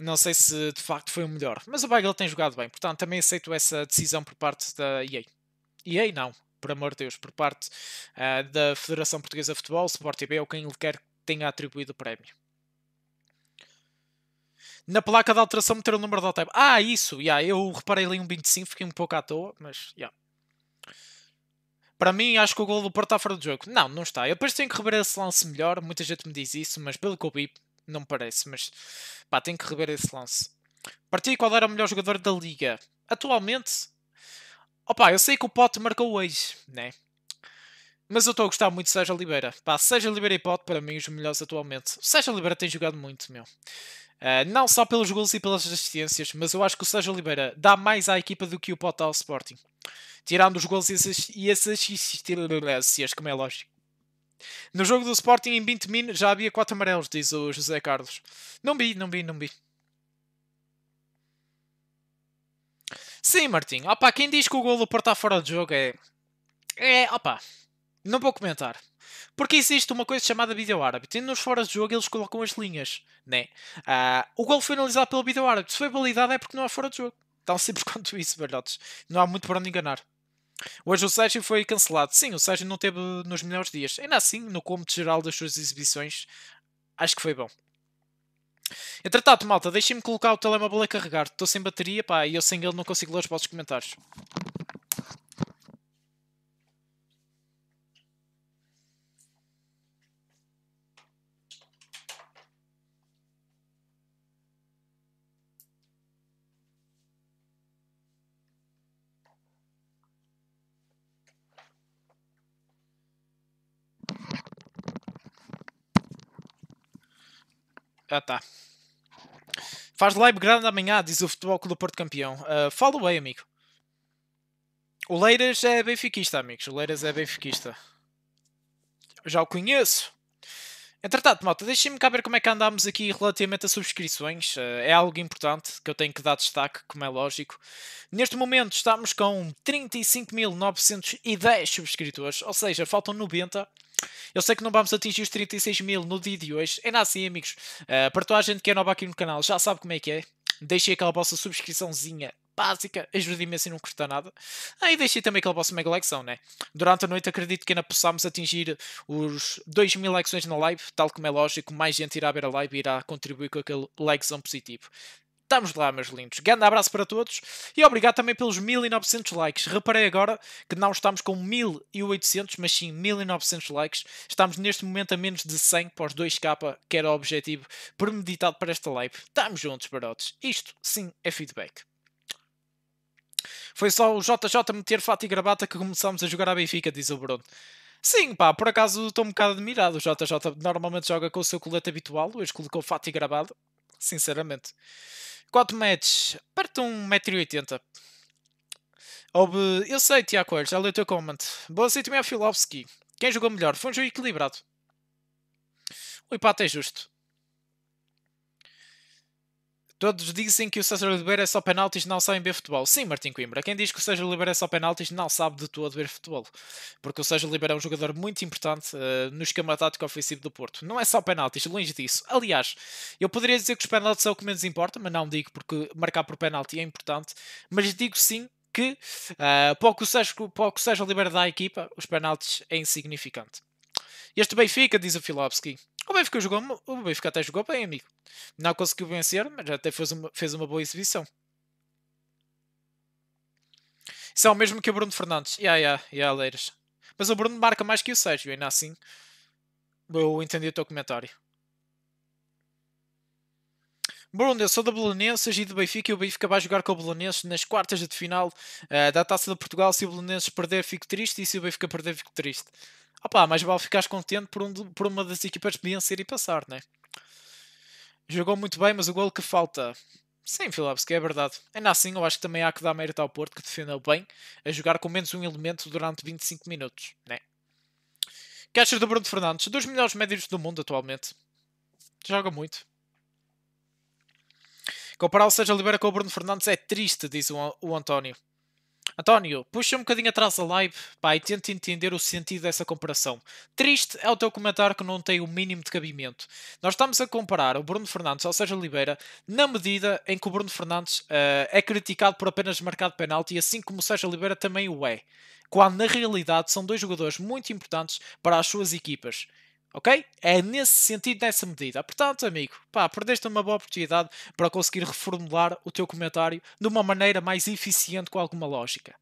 não sei se de facto foi o melhor. Mas o Weigl tem jogado bem, portanto também aceito essa decisão por parte da EA. EA não, por amor de Deus, por parte uh, da Federação Portuguesa de Futebol, Sport TV ou quem lhe quer tenha atribuído o prémio. Na placa de alteração meter o número da tabela. Ah, isso! Yeah, eu reparei ali um 25, fiquei um pouco à toa, mas. Yeah. Para mim, acho que o gol do Porto está fora do jogo. Não, não está. Eu depois tenho que rever esse lance melhor. Muita gente me diz isso, mas pelo que eu vi, não me parece. Mas pá, tenho que rever esse lance. Partilhe qual era o melhor jogador da liga. Atualmente, Opa, eu sei que o Pote marcou hoje, né? Mas eu estou a gostar muito de Sérgio Oliveira. Pá, Sérgio Oliveira e Pote, para mim, os melhores atualmente. O Sérgio Oliveira tem jogado muito, meu. Uh, não só pelos gols e pelas assistências, mas eu acho que o Sérgio Oliveira dá mais à equipa do que o Pote ao Sporting. Tirando os gols e as assistências, como é lógico. No jogo do Sporting, em 20 min, já havia 4 amarelos, diz o José Carlos. Não vi, não vi, não vi. Sim, Martim. Opa, quem diz que o gol do Porto está fora de jogo é. É, opa, não vou comentar. Porque existe uma coisa chamada vídeo-árbitro. E nos fora de jogo eles colocam as linhas, né? Uh, o gol foi analisado pelo vídeo-árbitro. Se foi validado é porque não há fora de jogo. Tão simples [laughs] quanto isso, velhotes. Não há muito para onde enganar. Hoje o Sérgio foi cancelado. Sim, o Sérgio não teve nos melhores dias. Ainda assim, no cômodo geral das suas exibições, acho que foi bom. Entretanto, malta, deixem-me colocar o telemóvel a carregar. Estou sem bateria, pá, e eu sem ele não consigo ler os vossos comentários. Ah, tá. Faz live grande amanhã, diz o Futebol do Porto Campeão. Uh, fala bem, amigo. O Leiras é benfiquista, amigos. O Leiras é benfiquista. Já o conheço. Entretanto, malta, deixem-me cá ver como é que andamos aqui relativamente a subscrições. Uh, é algo importante que eu tenho que dar destaque, como é lógico. Neste momento estamos com 35.910 subscritores, ou seja, faltam 90 eu sei que não vamos atingir os 36 mil no dia de hoje. É assim, amigos. Uh, para toda a gente que é nova aqui no canal, já sabe como é que é. Deixem aquela vossa subscriçãozinha básica, ajuda-me assim não custa nada. Aí ah, deixei também aquele vosso mega likeção, né? Durante a noite acredito que ainda possamos atingir os 2 mil likeções na live, tal como é lógico, mais gente irá ver a live e irá contribuir com aquele likeção positivo. Estamos lá, meus lindos. Grande abraço para todos e obrigado também pelos 1900 likes. Reparei agora que não estamos com 1800, mas sim 1900 likes. Estamos neste momento a menos de 100 para os 2k, que era o objetivo premeditado para esta live. Estamos juntos, barotes. Isto, sim, é feedback. Foi só o JJ meter fato e gravata que começámos a jogar à Benfica, diz o Bruno. Sim, pá, por acaso estou um bocado admirado. O JJ normalmente joga com o seu colete habitual, hoje colocou fato e gravado sinceramente. 4 matches, perto de 1,80m. eu sei, Tiago Coelho, já leio o teu comment. boa e também a Filowski. Quem jogou melhor? Foi um jogo equilibrado. O empate é justo. Todos dizem que o César Oliveira é só penaltis e não sabem ver futebol. Sim, Martim Coimbra. Quem diz que o César Oliveira é só penaltis não sabe de todo ver futebol. Porque o César Oliveira é um jogador muito importante uh, no esquema tático ofensivo do Porto. Não é só penaltis, longe disso. Aliás, eu poderia dizer que os penaltis são o que menos importa, mas não digo porque marcar por penalti é importante. Mas digo sim que uh, eh, pouco o pouco seja o Oliveira da equipa, os penaltis é insignificante. Este Benfica, diz o Filowski, o Benfica, jogou, o Benfica até jogou bem, amigo. Não conseguiu vencer, mas até fez uma, fez uma boa exibição. Isso é o mesmo que o Bruno Fernandes. Ya, yeah, ya, yeah, ya, yeah, Leiras. Mas o Bruno marca mais que o Sérgio, ainda assim. Eu entendi o teu comentário. Bruno, eu sou da Belenenses e do Benfica e o Benfica vai jogar com o Belenenses nas quartas de final uh, da Taça de Portugal. Se o Belenenses perder, fico triste e se o Benfica perder, fico triste opá, mas vale ficares contente por, um, por uma das equipas que ser e passar, né? Jogou muito bem, mas o gol que falta. Sim, Phillips, que é verdade. Ainda assim, eu acho que também há que dar mérito ao Porto, que defendeu bem, a jogar com menos um elemento durante 25 minutos, né? que achas do Bruno Fernandes? Dos melhores médios do mundo atualmente. Joga muito. Comparar o Seja Libera com o Bruno Fernandes é triste, diz o António. António, puxa um bocadinho atrás a live pá, e tenta entender o sentido dessa comparação. Triste é o teu comentário que não tem o mínimo de cabimento. Nós estamos a comparar o Bruno Fernandes ao Sérgio Oliveira na medida em que o Bruno Fernandes uh, é criticado por apenas marcar de penalti, assim como o Sérgio Oliveira também o é. Quando na realidade são dois jogadores muito importantes para as suas equipas. Ok? É nesse sentido, nessa medida. Portanto, amigo, pá, perdeste uma boa oportunidade para conseguir reformular o teu comentário de uma maneira mais eficiente com alguma lógica.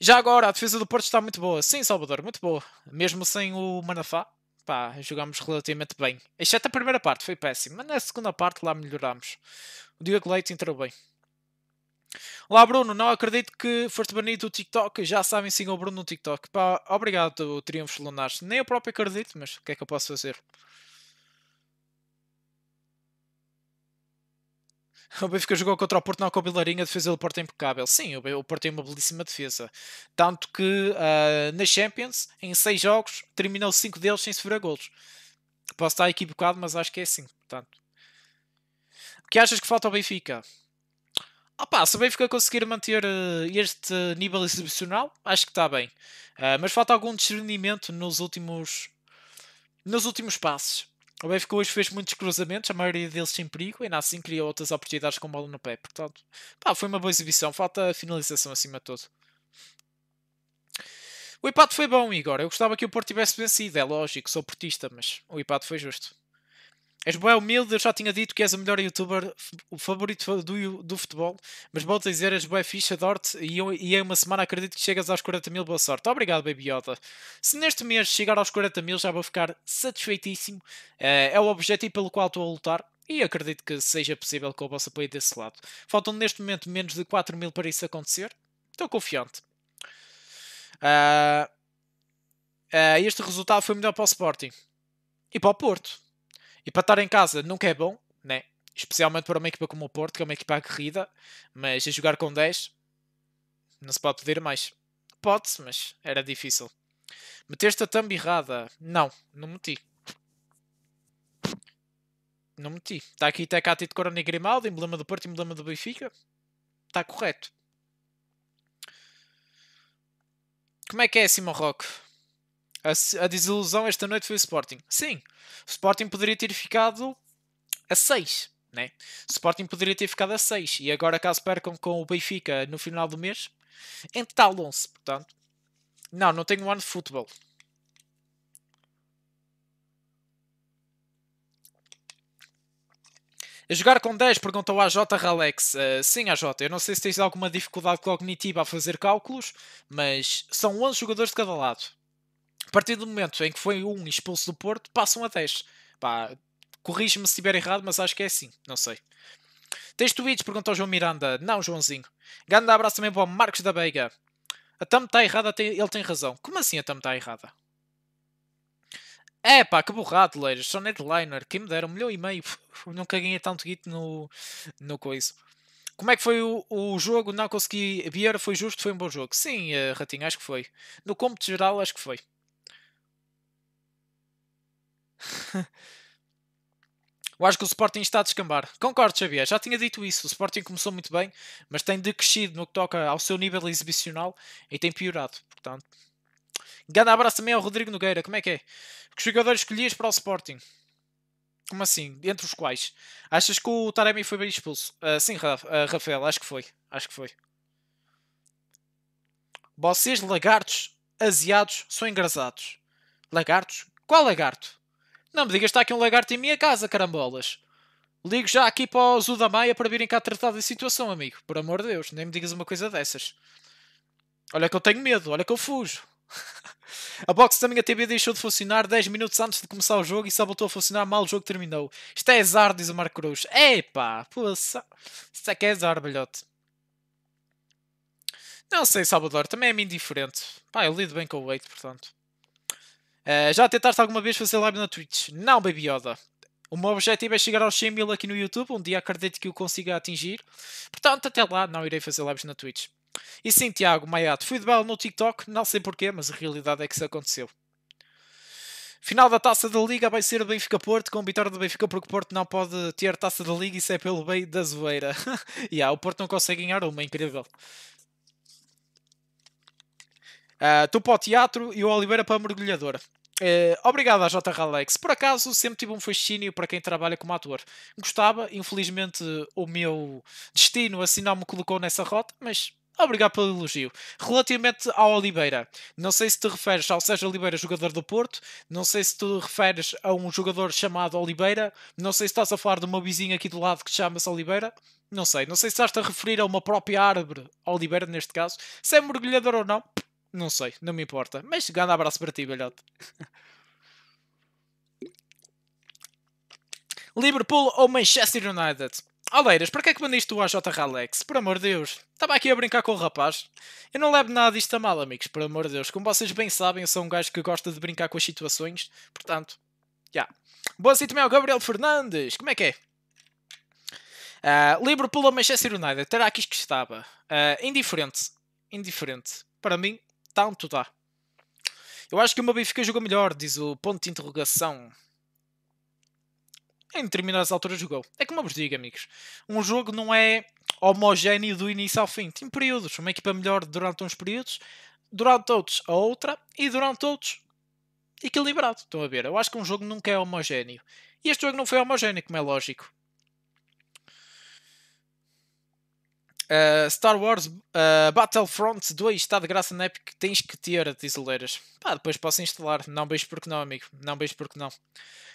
Já agora, a defesa do Porto está muito boa. Sim, Salvador, muito boa. Mesmo sem o Manafá, pá, jogámos relativamente bem. Exceto a primeira parte, foi péssima. Mas na segunda parte lá melhorámos. O Diego Leite entrou bem. Olá Bruno, não acredito que foste banido do TikTok. Já sabem, sigam o Bruno no TikTok. Pá, obrigado, Triunfos Lunares. Nem eu próprio acredito, mas o que é que eu posso fazer? [laughs] O Benfica jogou contra o Porto na Cobilarinha, a defesa do Porto é impecável. Sim, o Porto tem uma belíssima defesa. Tanto que uh, na Champions, em 6 jogos, terminou 5 deles sem sofrer golos. Posso estar equivocado, mas acho que é assim. Portanto. O que achas que falta ao Benfica? Opa, se o Benfica conseguir manter eh, este nível exibicional, acho que está bem. Eh, mas falta algum discernimento nos últimos, nos últimos passos. O Benfica hoje fez muitos cruzamentos, a maioria deles sem perigo, e ainda assim criou outras oportunidades com bola no pé. Portanto, pá, foi uma boa exibição. Falta finalização acima de tudo. O empate foi bom, Igor. Eu gostava que o Porto tivesse vencido, é lógico, sou portista, mas o empate foi justo. És boé humilde, eu já tinha dito que és o melhor youtuber, o favorito do, do futebol, mas volto a dizer, és boé ficha de e, e em uma semana acredito que chegas aos 40 mil, boa sorte. Obrigado, Baby Yoda. Se neste mês chegar aos 40 mil, já vou ficar satisfeitíssimo. É, é o objetivo pelo qual estou a lutar e acredito que seja possível com o vosso apoio desse lado. Faltam neste momento menos de 4 mil para isso acontecer. Estou confiante. Uh, uh, este resultado foi melhor para o Sporting e para o Porto. E para estar em casa nunca é bom, né? especialmente para uma equipa como o Porto, que é uma equipa aguerrida, mas a jogar com 10 não se pode pedir mais. Pode-se, mas era difícil. Meteste a thumb errada? Não, não meti. Não meti. Está aqui Tecati de Corona e Grimaldo, emblema do Porto e emblema do Benfica. Está correto. Como é que é, assim, Marrocos? A, a desilusão esta noite foi o Sporting. Sim, o Sporting poderia ter ficado a 6. Né? O Sporting poderia ter ficado a 6. E agora, caso percam com o Benfica no final do mês, entalam-se. Portanto, não, não tenho um ano de futebol. A jogar com 10, perguntou a J Ralex. Uh, sim, AJ, eu não sei se tens alguma dificuldade cognitiva a fazer cálculos, mas são 11 jogadores de cada lado. A partir do momento em que foi um expulso do Porto, passam a 10. Pá, corrige-me se estiver errado, mas acho que é assim. Não sei. Tens tweets? Pergunta ao João Miranda. Não, Joãozinho. Grande abraço também para o Marcos da Beiga A Tam está errada, ele tem razão. Como assim a Tam está errada? É pá, que burrado, Leiras. Só netliner. Quem me dera, um milhão e meio. Nunca ganhei tanto guito no, no coisa. Como é que foi o, o jogo? Não consegui. Vieira foi justo, foi um bom jogo. Sim, uh, Ratinho, acho que foi. No cômputo geral, acho que foi. [laughs] Eu acho que o Sporting está a descambar. Concordo, Xavier. Já tinha dito isso. O Sporting começou muito bem, mas tem decrescido no que toca ao seu nível exibicional e tem piorado. Portanto, grande abraço também ao Rodrigo Nogueira. Como é que é? Que jogadores escolhias para o Sporting? Como assim? Entre os quais? Achas que o Taremi foi bem expulso? Uh, sim, ah, Rafael, acho que foi. Acho que foi. Vocês, lagartos asiados, são engraçados. Lagartos? Qual lagarto? Não me digas que está aqui um lagarto em minha casa, carambolas. Ligo já aqui para o Maia para virem cá tratar da situação, amigo. Por amor de Deus, nem me digas uma coisa dessas. Olha que eu tenho medo, olha que eu fujo. [laughs] a box da minha TV deixou de funcionar 10 minutos antes de começar o jogo e só voltou a funcionar mal o jogo terminou. Isto é azar, diz o Marco Cruz. Epá, poça. Isto é que é azar, balhote. Não sei, Salvador, também é-me indiferente. Pá, eu lido bem com o 8, portanto. Eh, já tentaste alguma vez fazer live na Twitch? Não, Baby Yoda. O meu objetivo é chegar aos 100 mil aqui no YouTube. Um dia acredito que o consiga atingir. Portanto, até lá, não irei fazer lives na Twitch. E sim, Tiago, maiado. fui de belo no TikTok. Não sei porquê, mas a realidade é que isso aconteceu. Final da taça da Liga vai ser o Benfica Porto, com vitória do Benfica, porque o Porto não pode ter taça da Liga, isso é pelo bem da zoeira. e [laughs] yeah, o Porto não consegue ganhar uma, incrível. Uh, tu para o teatro e o Oliveira para a mergulhadora. Uh, obrigado à J. Ralex. Por acaso, sempre tive um fascínio para quem trabalha como ator. Gostava, infelizmente, o meu destino assim não me colocou nessa rota, mas obrigado pelo elogio. Relativamente ao Oliveira, não sei se te referes ao Sérgio Oliveira, jogador do Porto, não sei se te referes a um jogador chamado Oliveira, não sei se estás a falar de uma vizinha aqui do lado que chama-se Oliveira, não sei, não sei se estás a referir a uma própria árvore, Oliveira neste caso, se é mergulhador ou não não sei, não me importa. Mas grande abraço para ti, velhote. [laughs] Liverpool ou Manchester United? Oleiras, para que é que mandaste o AJ Ralex? Por amor de Deus. Estava aqui a brincar com o rapaz. Eu não levo nada disto a mal, amigos, por amor de Deus. Como vocês bem sabem, eu sou um gajo que gosta de brincar com as situações. Portanto, já. Yeah. Boa assim também ao Gabriel Fernandes. Como é que é? Uh, Liverpool ou Manchester United? Terá aqui que estava. Uh, indiferente. Indiferente. Para mim, tanto dá. Eu acho que o meu Benfica jogou melhor, diz o ponto de interrogação. Em determinadas alturas jogou. É como eu vos digo, amigos. Um jogo não é homogéneo do início ao fim. Tem períodos. Uma equipa melhor durante uns períodos, durante outros a outra e durante outros equilibrado. Estão a ver? Eu acho que um jogo nunca é homogéneo. E este jogo não foi homogéneo, como é lógico. Eh, Star Wars uh, Battlefront 2 está de graça na Epic, tens que ter tesoureiras. Pá, depois posso instalar. Não beijo porque não, amigo. Não beijo porque não.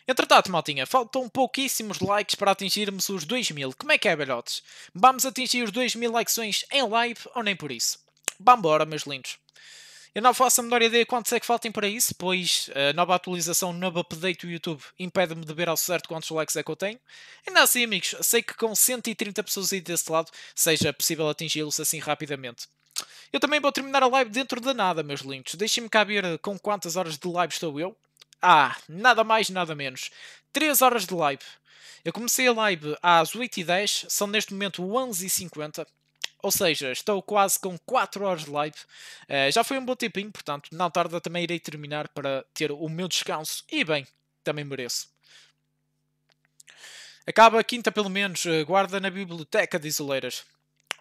Entretanto, maltinha, faltam pouquíssimos likes para atingirmos os 2 mil. Como é que é, velhotes? Vamos atingir os 2 mil likes em live ou nem por isso? Vambora, meus lindos. Eu não faço a menor ideia quantos é que faltem para isso, pois a nova atualização, novo update do YouTube impede-me de ver ao certo quantos likes é que eu tenho. Ainda assim, amigos, sei que com 130 pessoas aí desse lado seja possível atingi-los assim rapidamente. Eu também vou terminar a live dentro de nada, meus lindos. Deixem-me cá ver com quantas horas de live estou eu. Ah, nada mais, nada menos. 3 horas de live. Eu comecei a live às 8h10, são neste momento 11h50. Ou seja, estou quase com 4 horas de live. Uh, já foi um bom tempinho, portanto, não tarda também irei terminar para ter o meu descanso. E bem, também mereço. Acaba a quinta, pelo menos. Eh, guarda na biblioteca de isoleiras.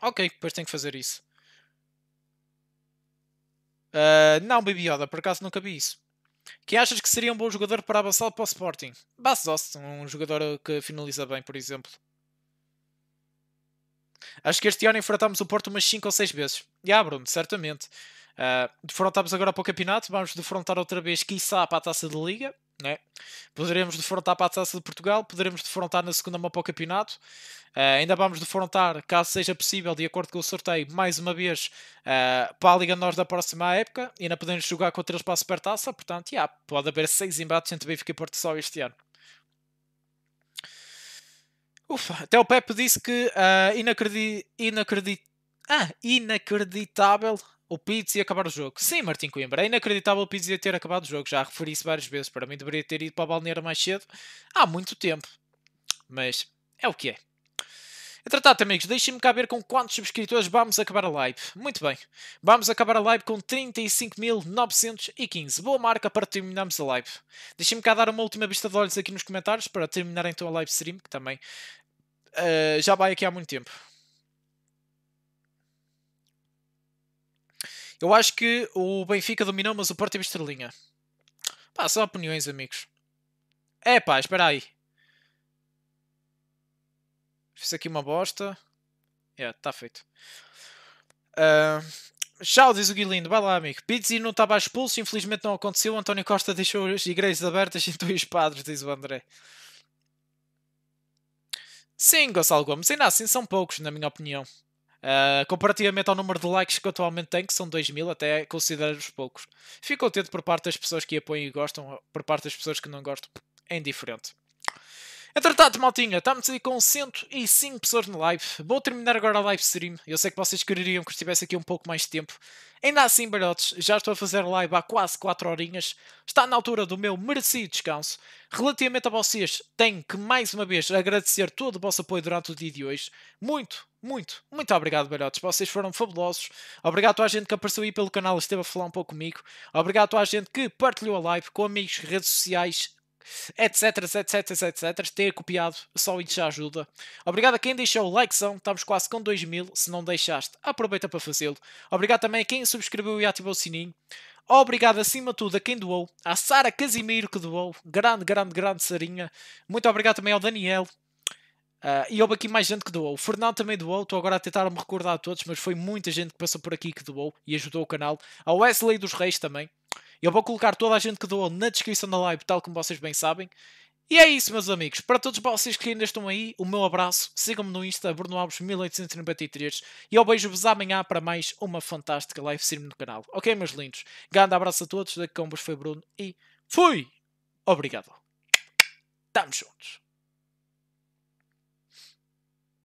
Ok, depois tenho que fazer isso. Uh, não, Baby Yoda, por acaso nunca vi isso. Quem achas que seria um bom jogador para avançar para o Sporting? Bassos, um jogador que finaliza bem, por exemplo. Acho que este ano enfrentámos o Porto umas 5 ou 6 vezes. E ah, Bruno, certamente. Uh, defrontámos agora para o campeonato, vamos defrontar outra vez, quiçá, para a taça da Liga. Né? Poderemos defrontar para a taça de Portugal, poderemos defrontar na segunda mão para o campeonato. Uh, ainda vamos defrontar, caso seja possível, de acordo com o sorteio, mais uma vez uh, para a Liga Norte da próxima época. E ainda podemos jogar contra eles para a Supertaça. Portanto, yeah, pode haver seis embates entre Benfica e Porto só este ano. Ufa, até o Pepe disse que uh, inacredi... Inacredi... Ah, inacreditável o Pizzi acabar o jogo. Sim, Martim Coimbra, é inacreditável o Pizzi ter acabado o jogo. Já referi-se várias vezes. Para mim, deveria ter ido para a balneira mais cedo há muito tempo. Mas é o que é. Entretanto, amigos, deixem-me cá ver com quantos subscritores vamos acabar a live. Muito bem, vamos acabar a live com 35.915. Boa marca para terminarmos a live. Deixem-me cá dar uma última vista de olhos aqui nos comentários para terminar então a live stream, que também eh, já vai aqui há muito tempo. Eu acho que o Benfica dominou, mas o Porto teve estrelinha. Pá, são opiniões, amigos. É pá, espera aí. Fiz aqui uma bosta. É, yeah, está feito. Uh, eh, Tchau, diz o Guilindo. Vai lá, amigo. Pizzi não estava expulso, infelizmente não aconteceu. António Costa deixou as igrejas abertas e os padres, diz o André. Sim, Gonçalo Gomes, ainda assim são poucos, na minha opinião. Uh, comparativamente ao número de likes que eu atualmente tenho, que são 2 mil, até considero-os poucos. Fico contente por parte das pessoas que apoiam e gostam, por parte das pessoas que não gostam, é indiferente. Entretanto, maltinha, estamos aí com 105 pessoas no live. Vou terminar agora o live stream. Eu sei que vocês queriam que eu estivesse aqui um pouco mais de tempo. Ainda assim, barotes, já estou a fazer live há quase 4 horinhas. Está na altura do meu merecido descanso. Relativamente a vocês, tenho que mais uma vez agradecer todo o vosso apoio durante o dia de hoje. Muito, muito, muito obrigado, Barotes. Vocês foram fabulosos. Obrigado à gente que apareceu aí pelo canal e esteve a falar um pouco comigo. Obrigado à gente que partilhou a live com amigos, redes sociais, etc, etc, etc, etc. Ter copiado, só isso já ajuda. Obrigado a quem deixou o likezão, estamos quase com mil Se não deixaste, aproveita para fazê-lo. Obrigado também a quem subscreveu e ativou o sininho. Obrigado acima de tudo a quem doou, a Sara Casimiro que doou, grande, grande, grande Sarinha. Muito obrigado também ao Daniel. Uh, e houve aqui mais gente que doou. O Fernando também doou, estou agora a tentar me recordar a todos, mas foi muita gente que passou por aqui que doou e ajudou o canal. Ao Wesley dos Reis também. Eu vou colocar toda a gente que doou na descrição da live, tal como vocês bem sabem. E é isso, meus amigos. Para todos vocês que ainda estão aí, o meu abraço. Sigam-me no Insta, Bruno Alves 1893. E eu beijo-vos amanhã para mais uma fantástica live stream no canal. Ok, meus lindos? Grande abraço a todos. Daqui com vos foi Bruno e fui! Obrigado. Tamo juntos.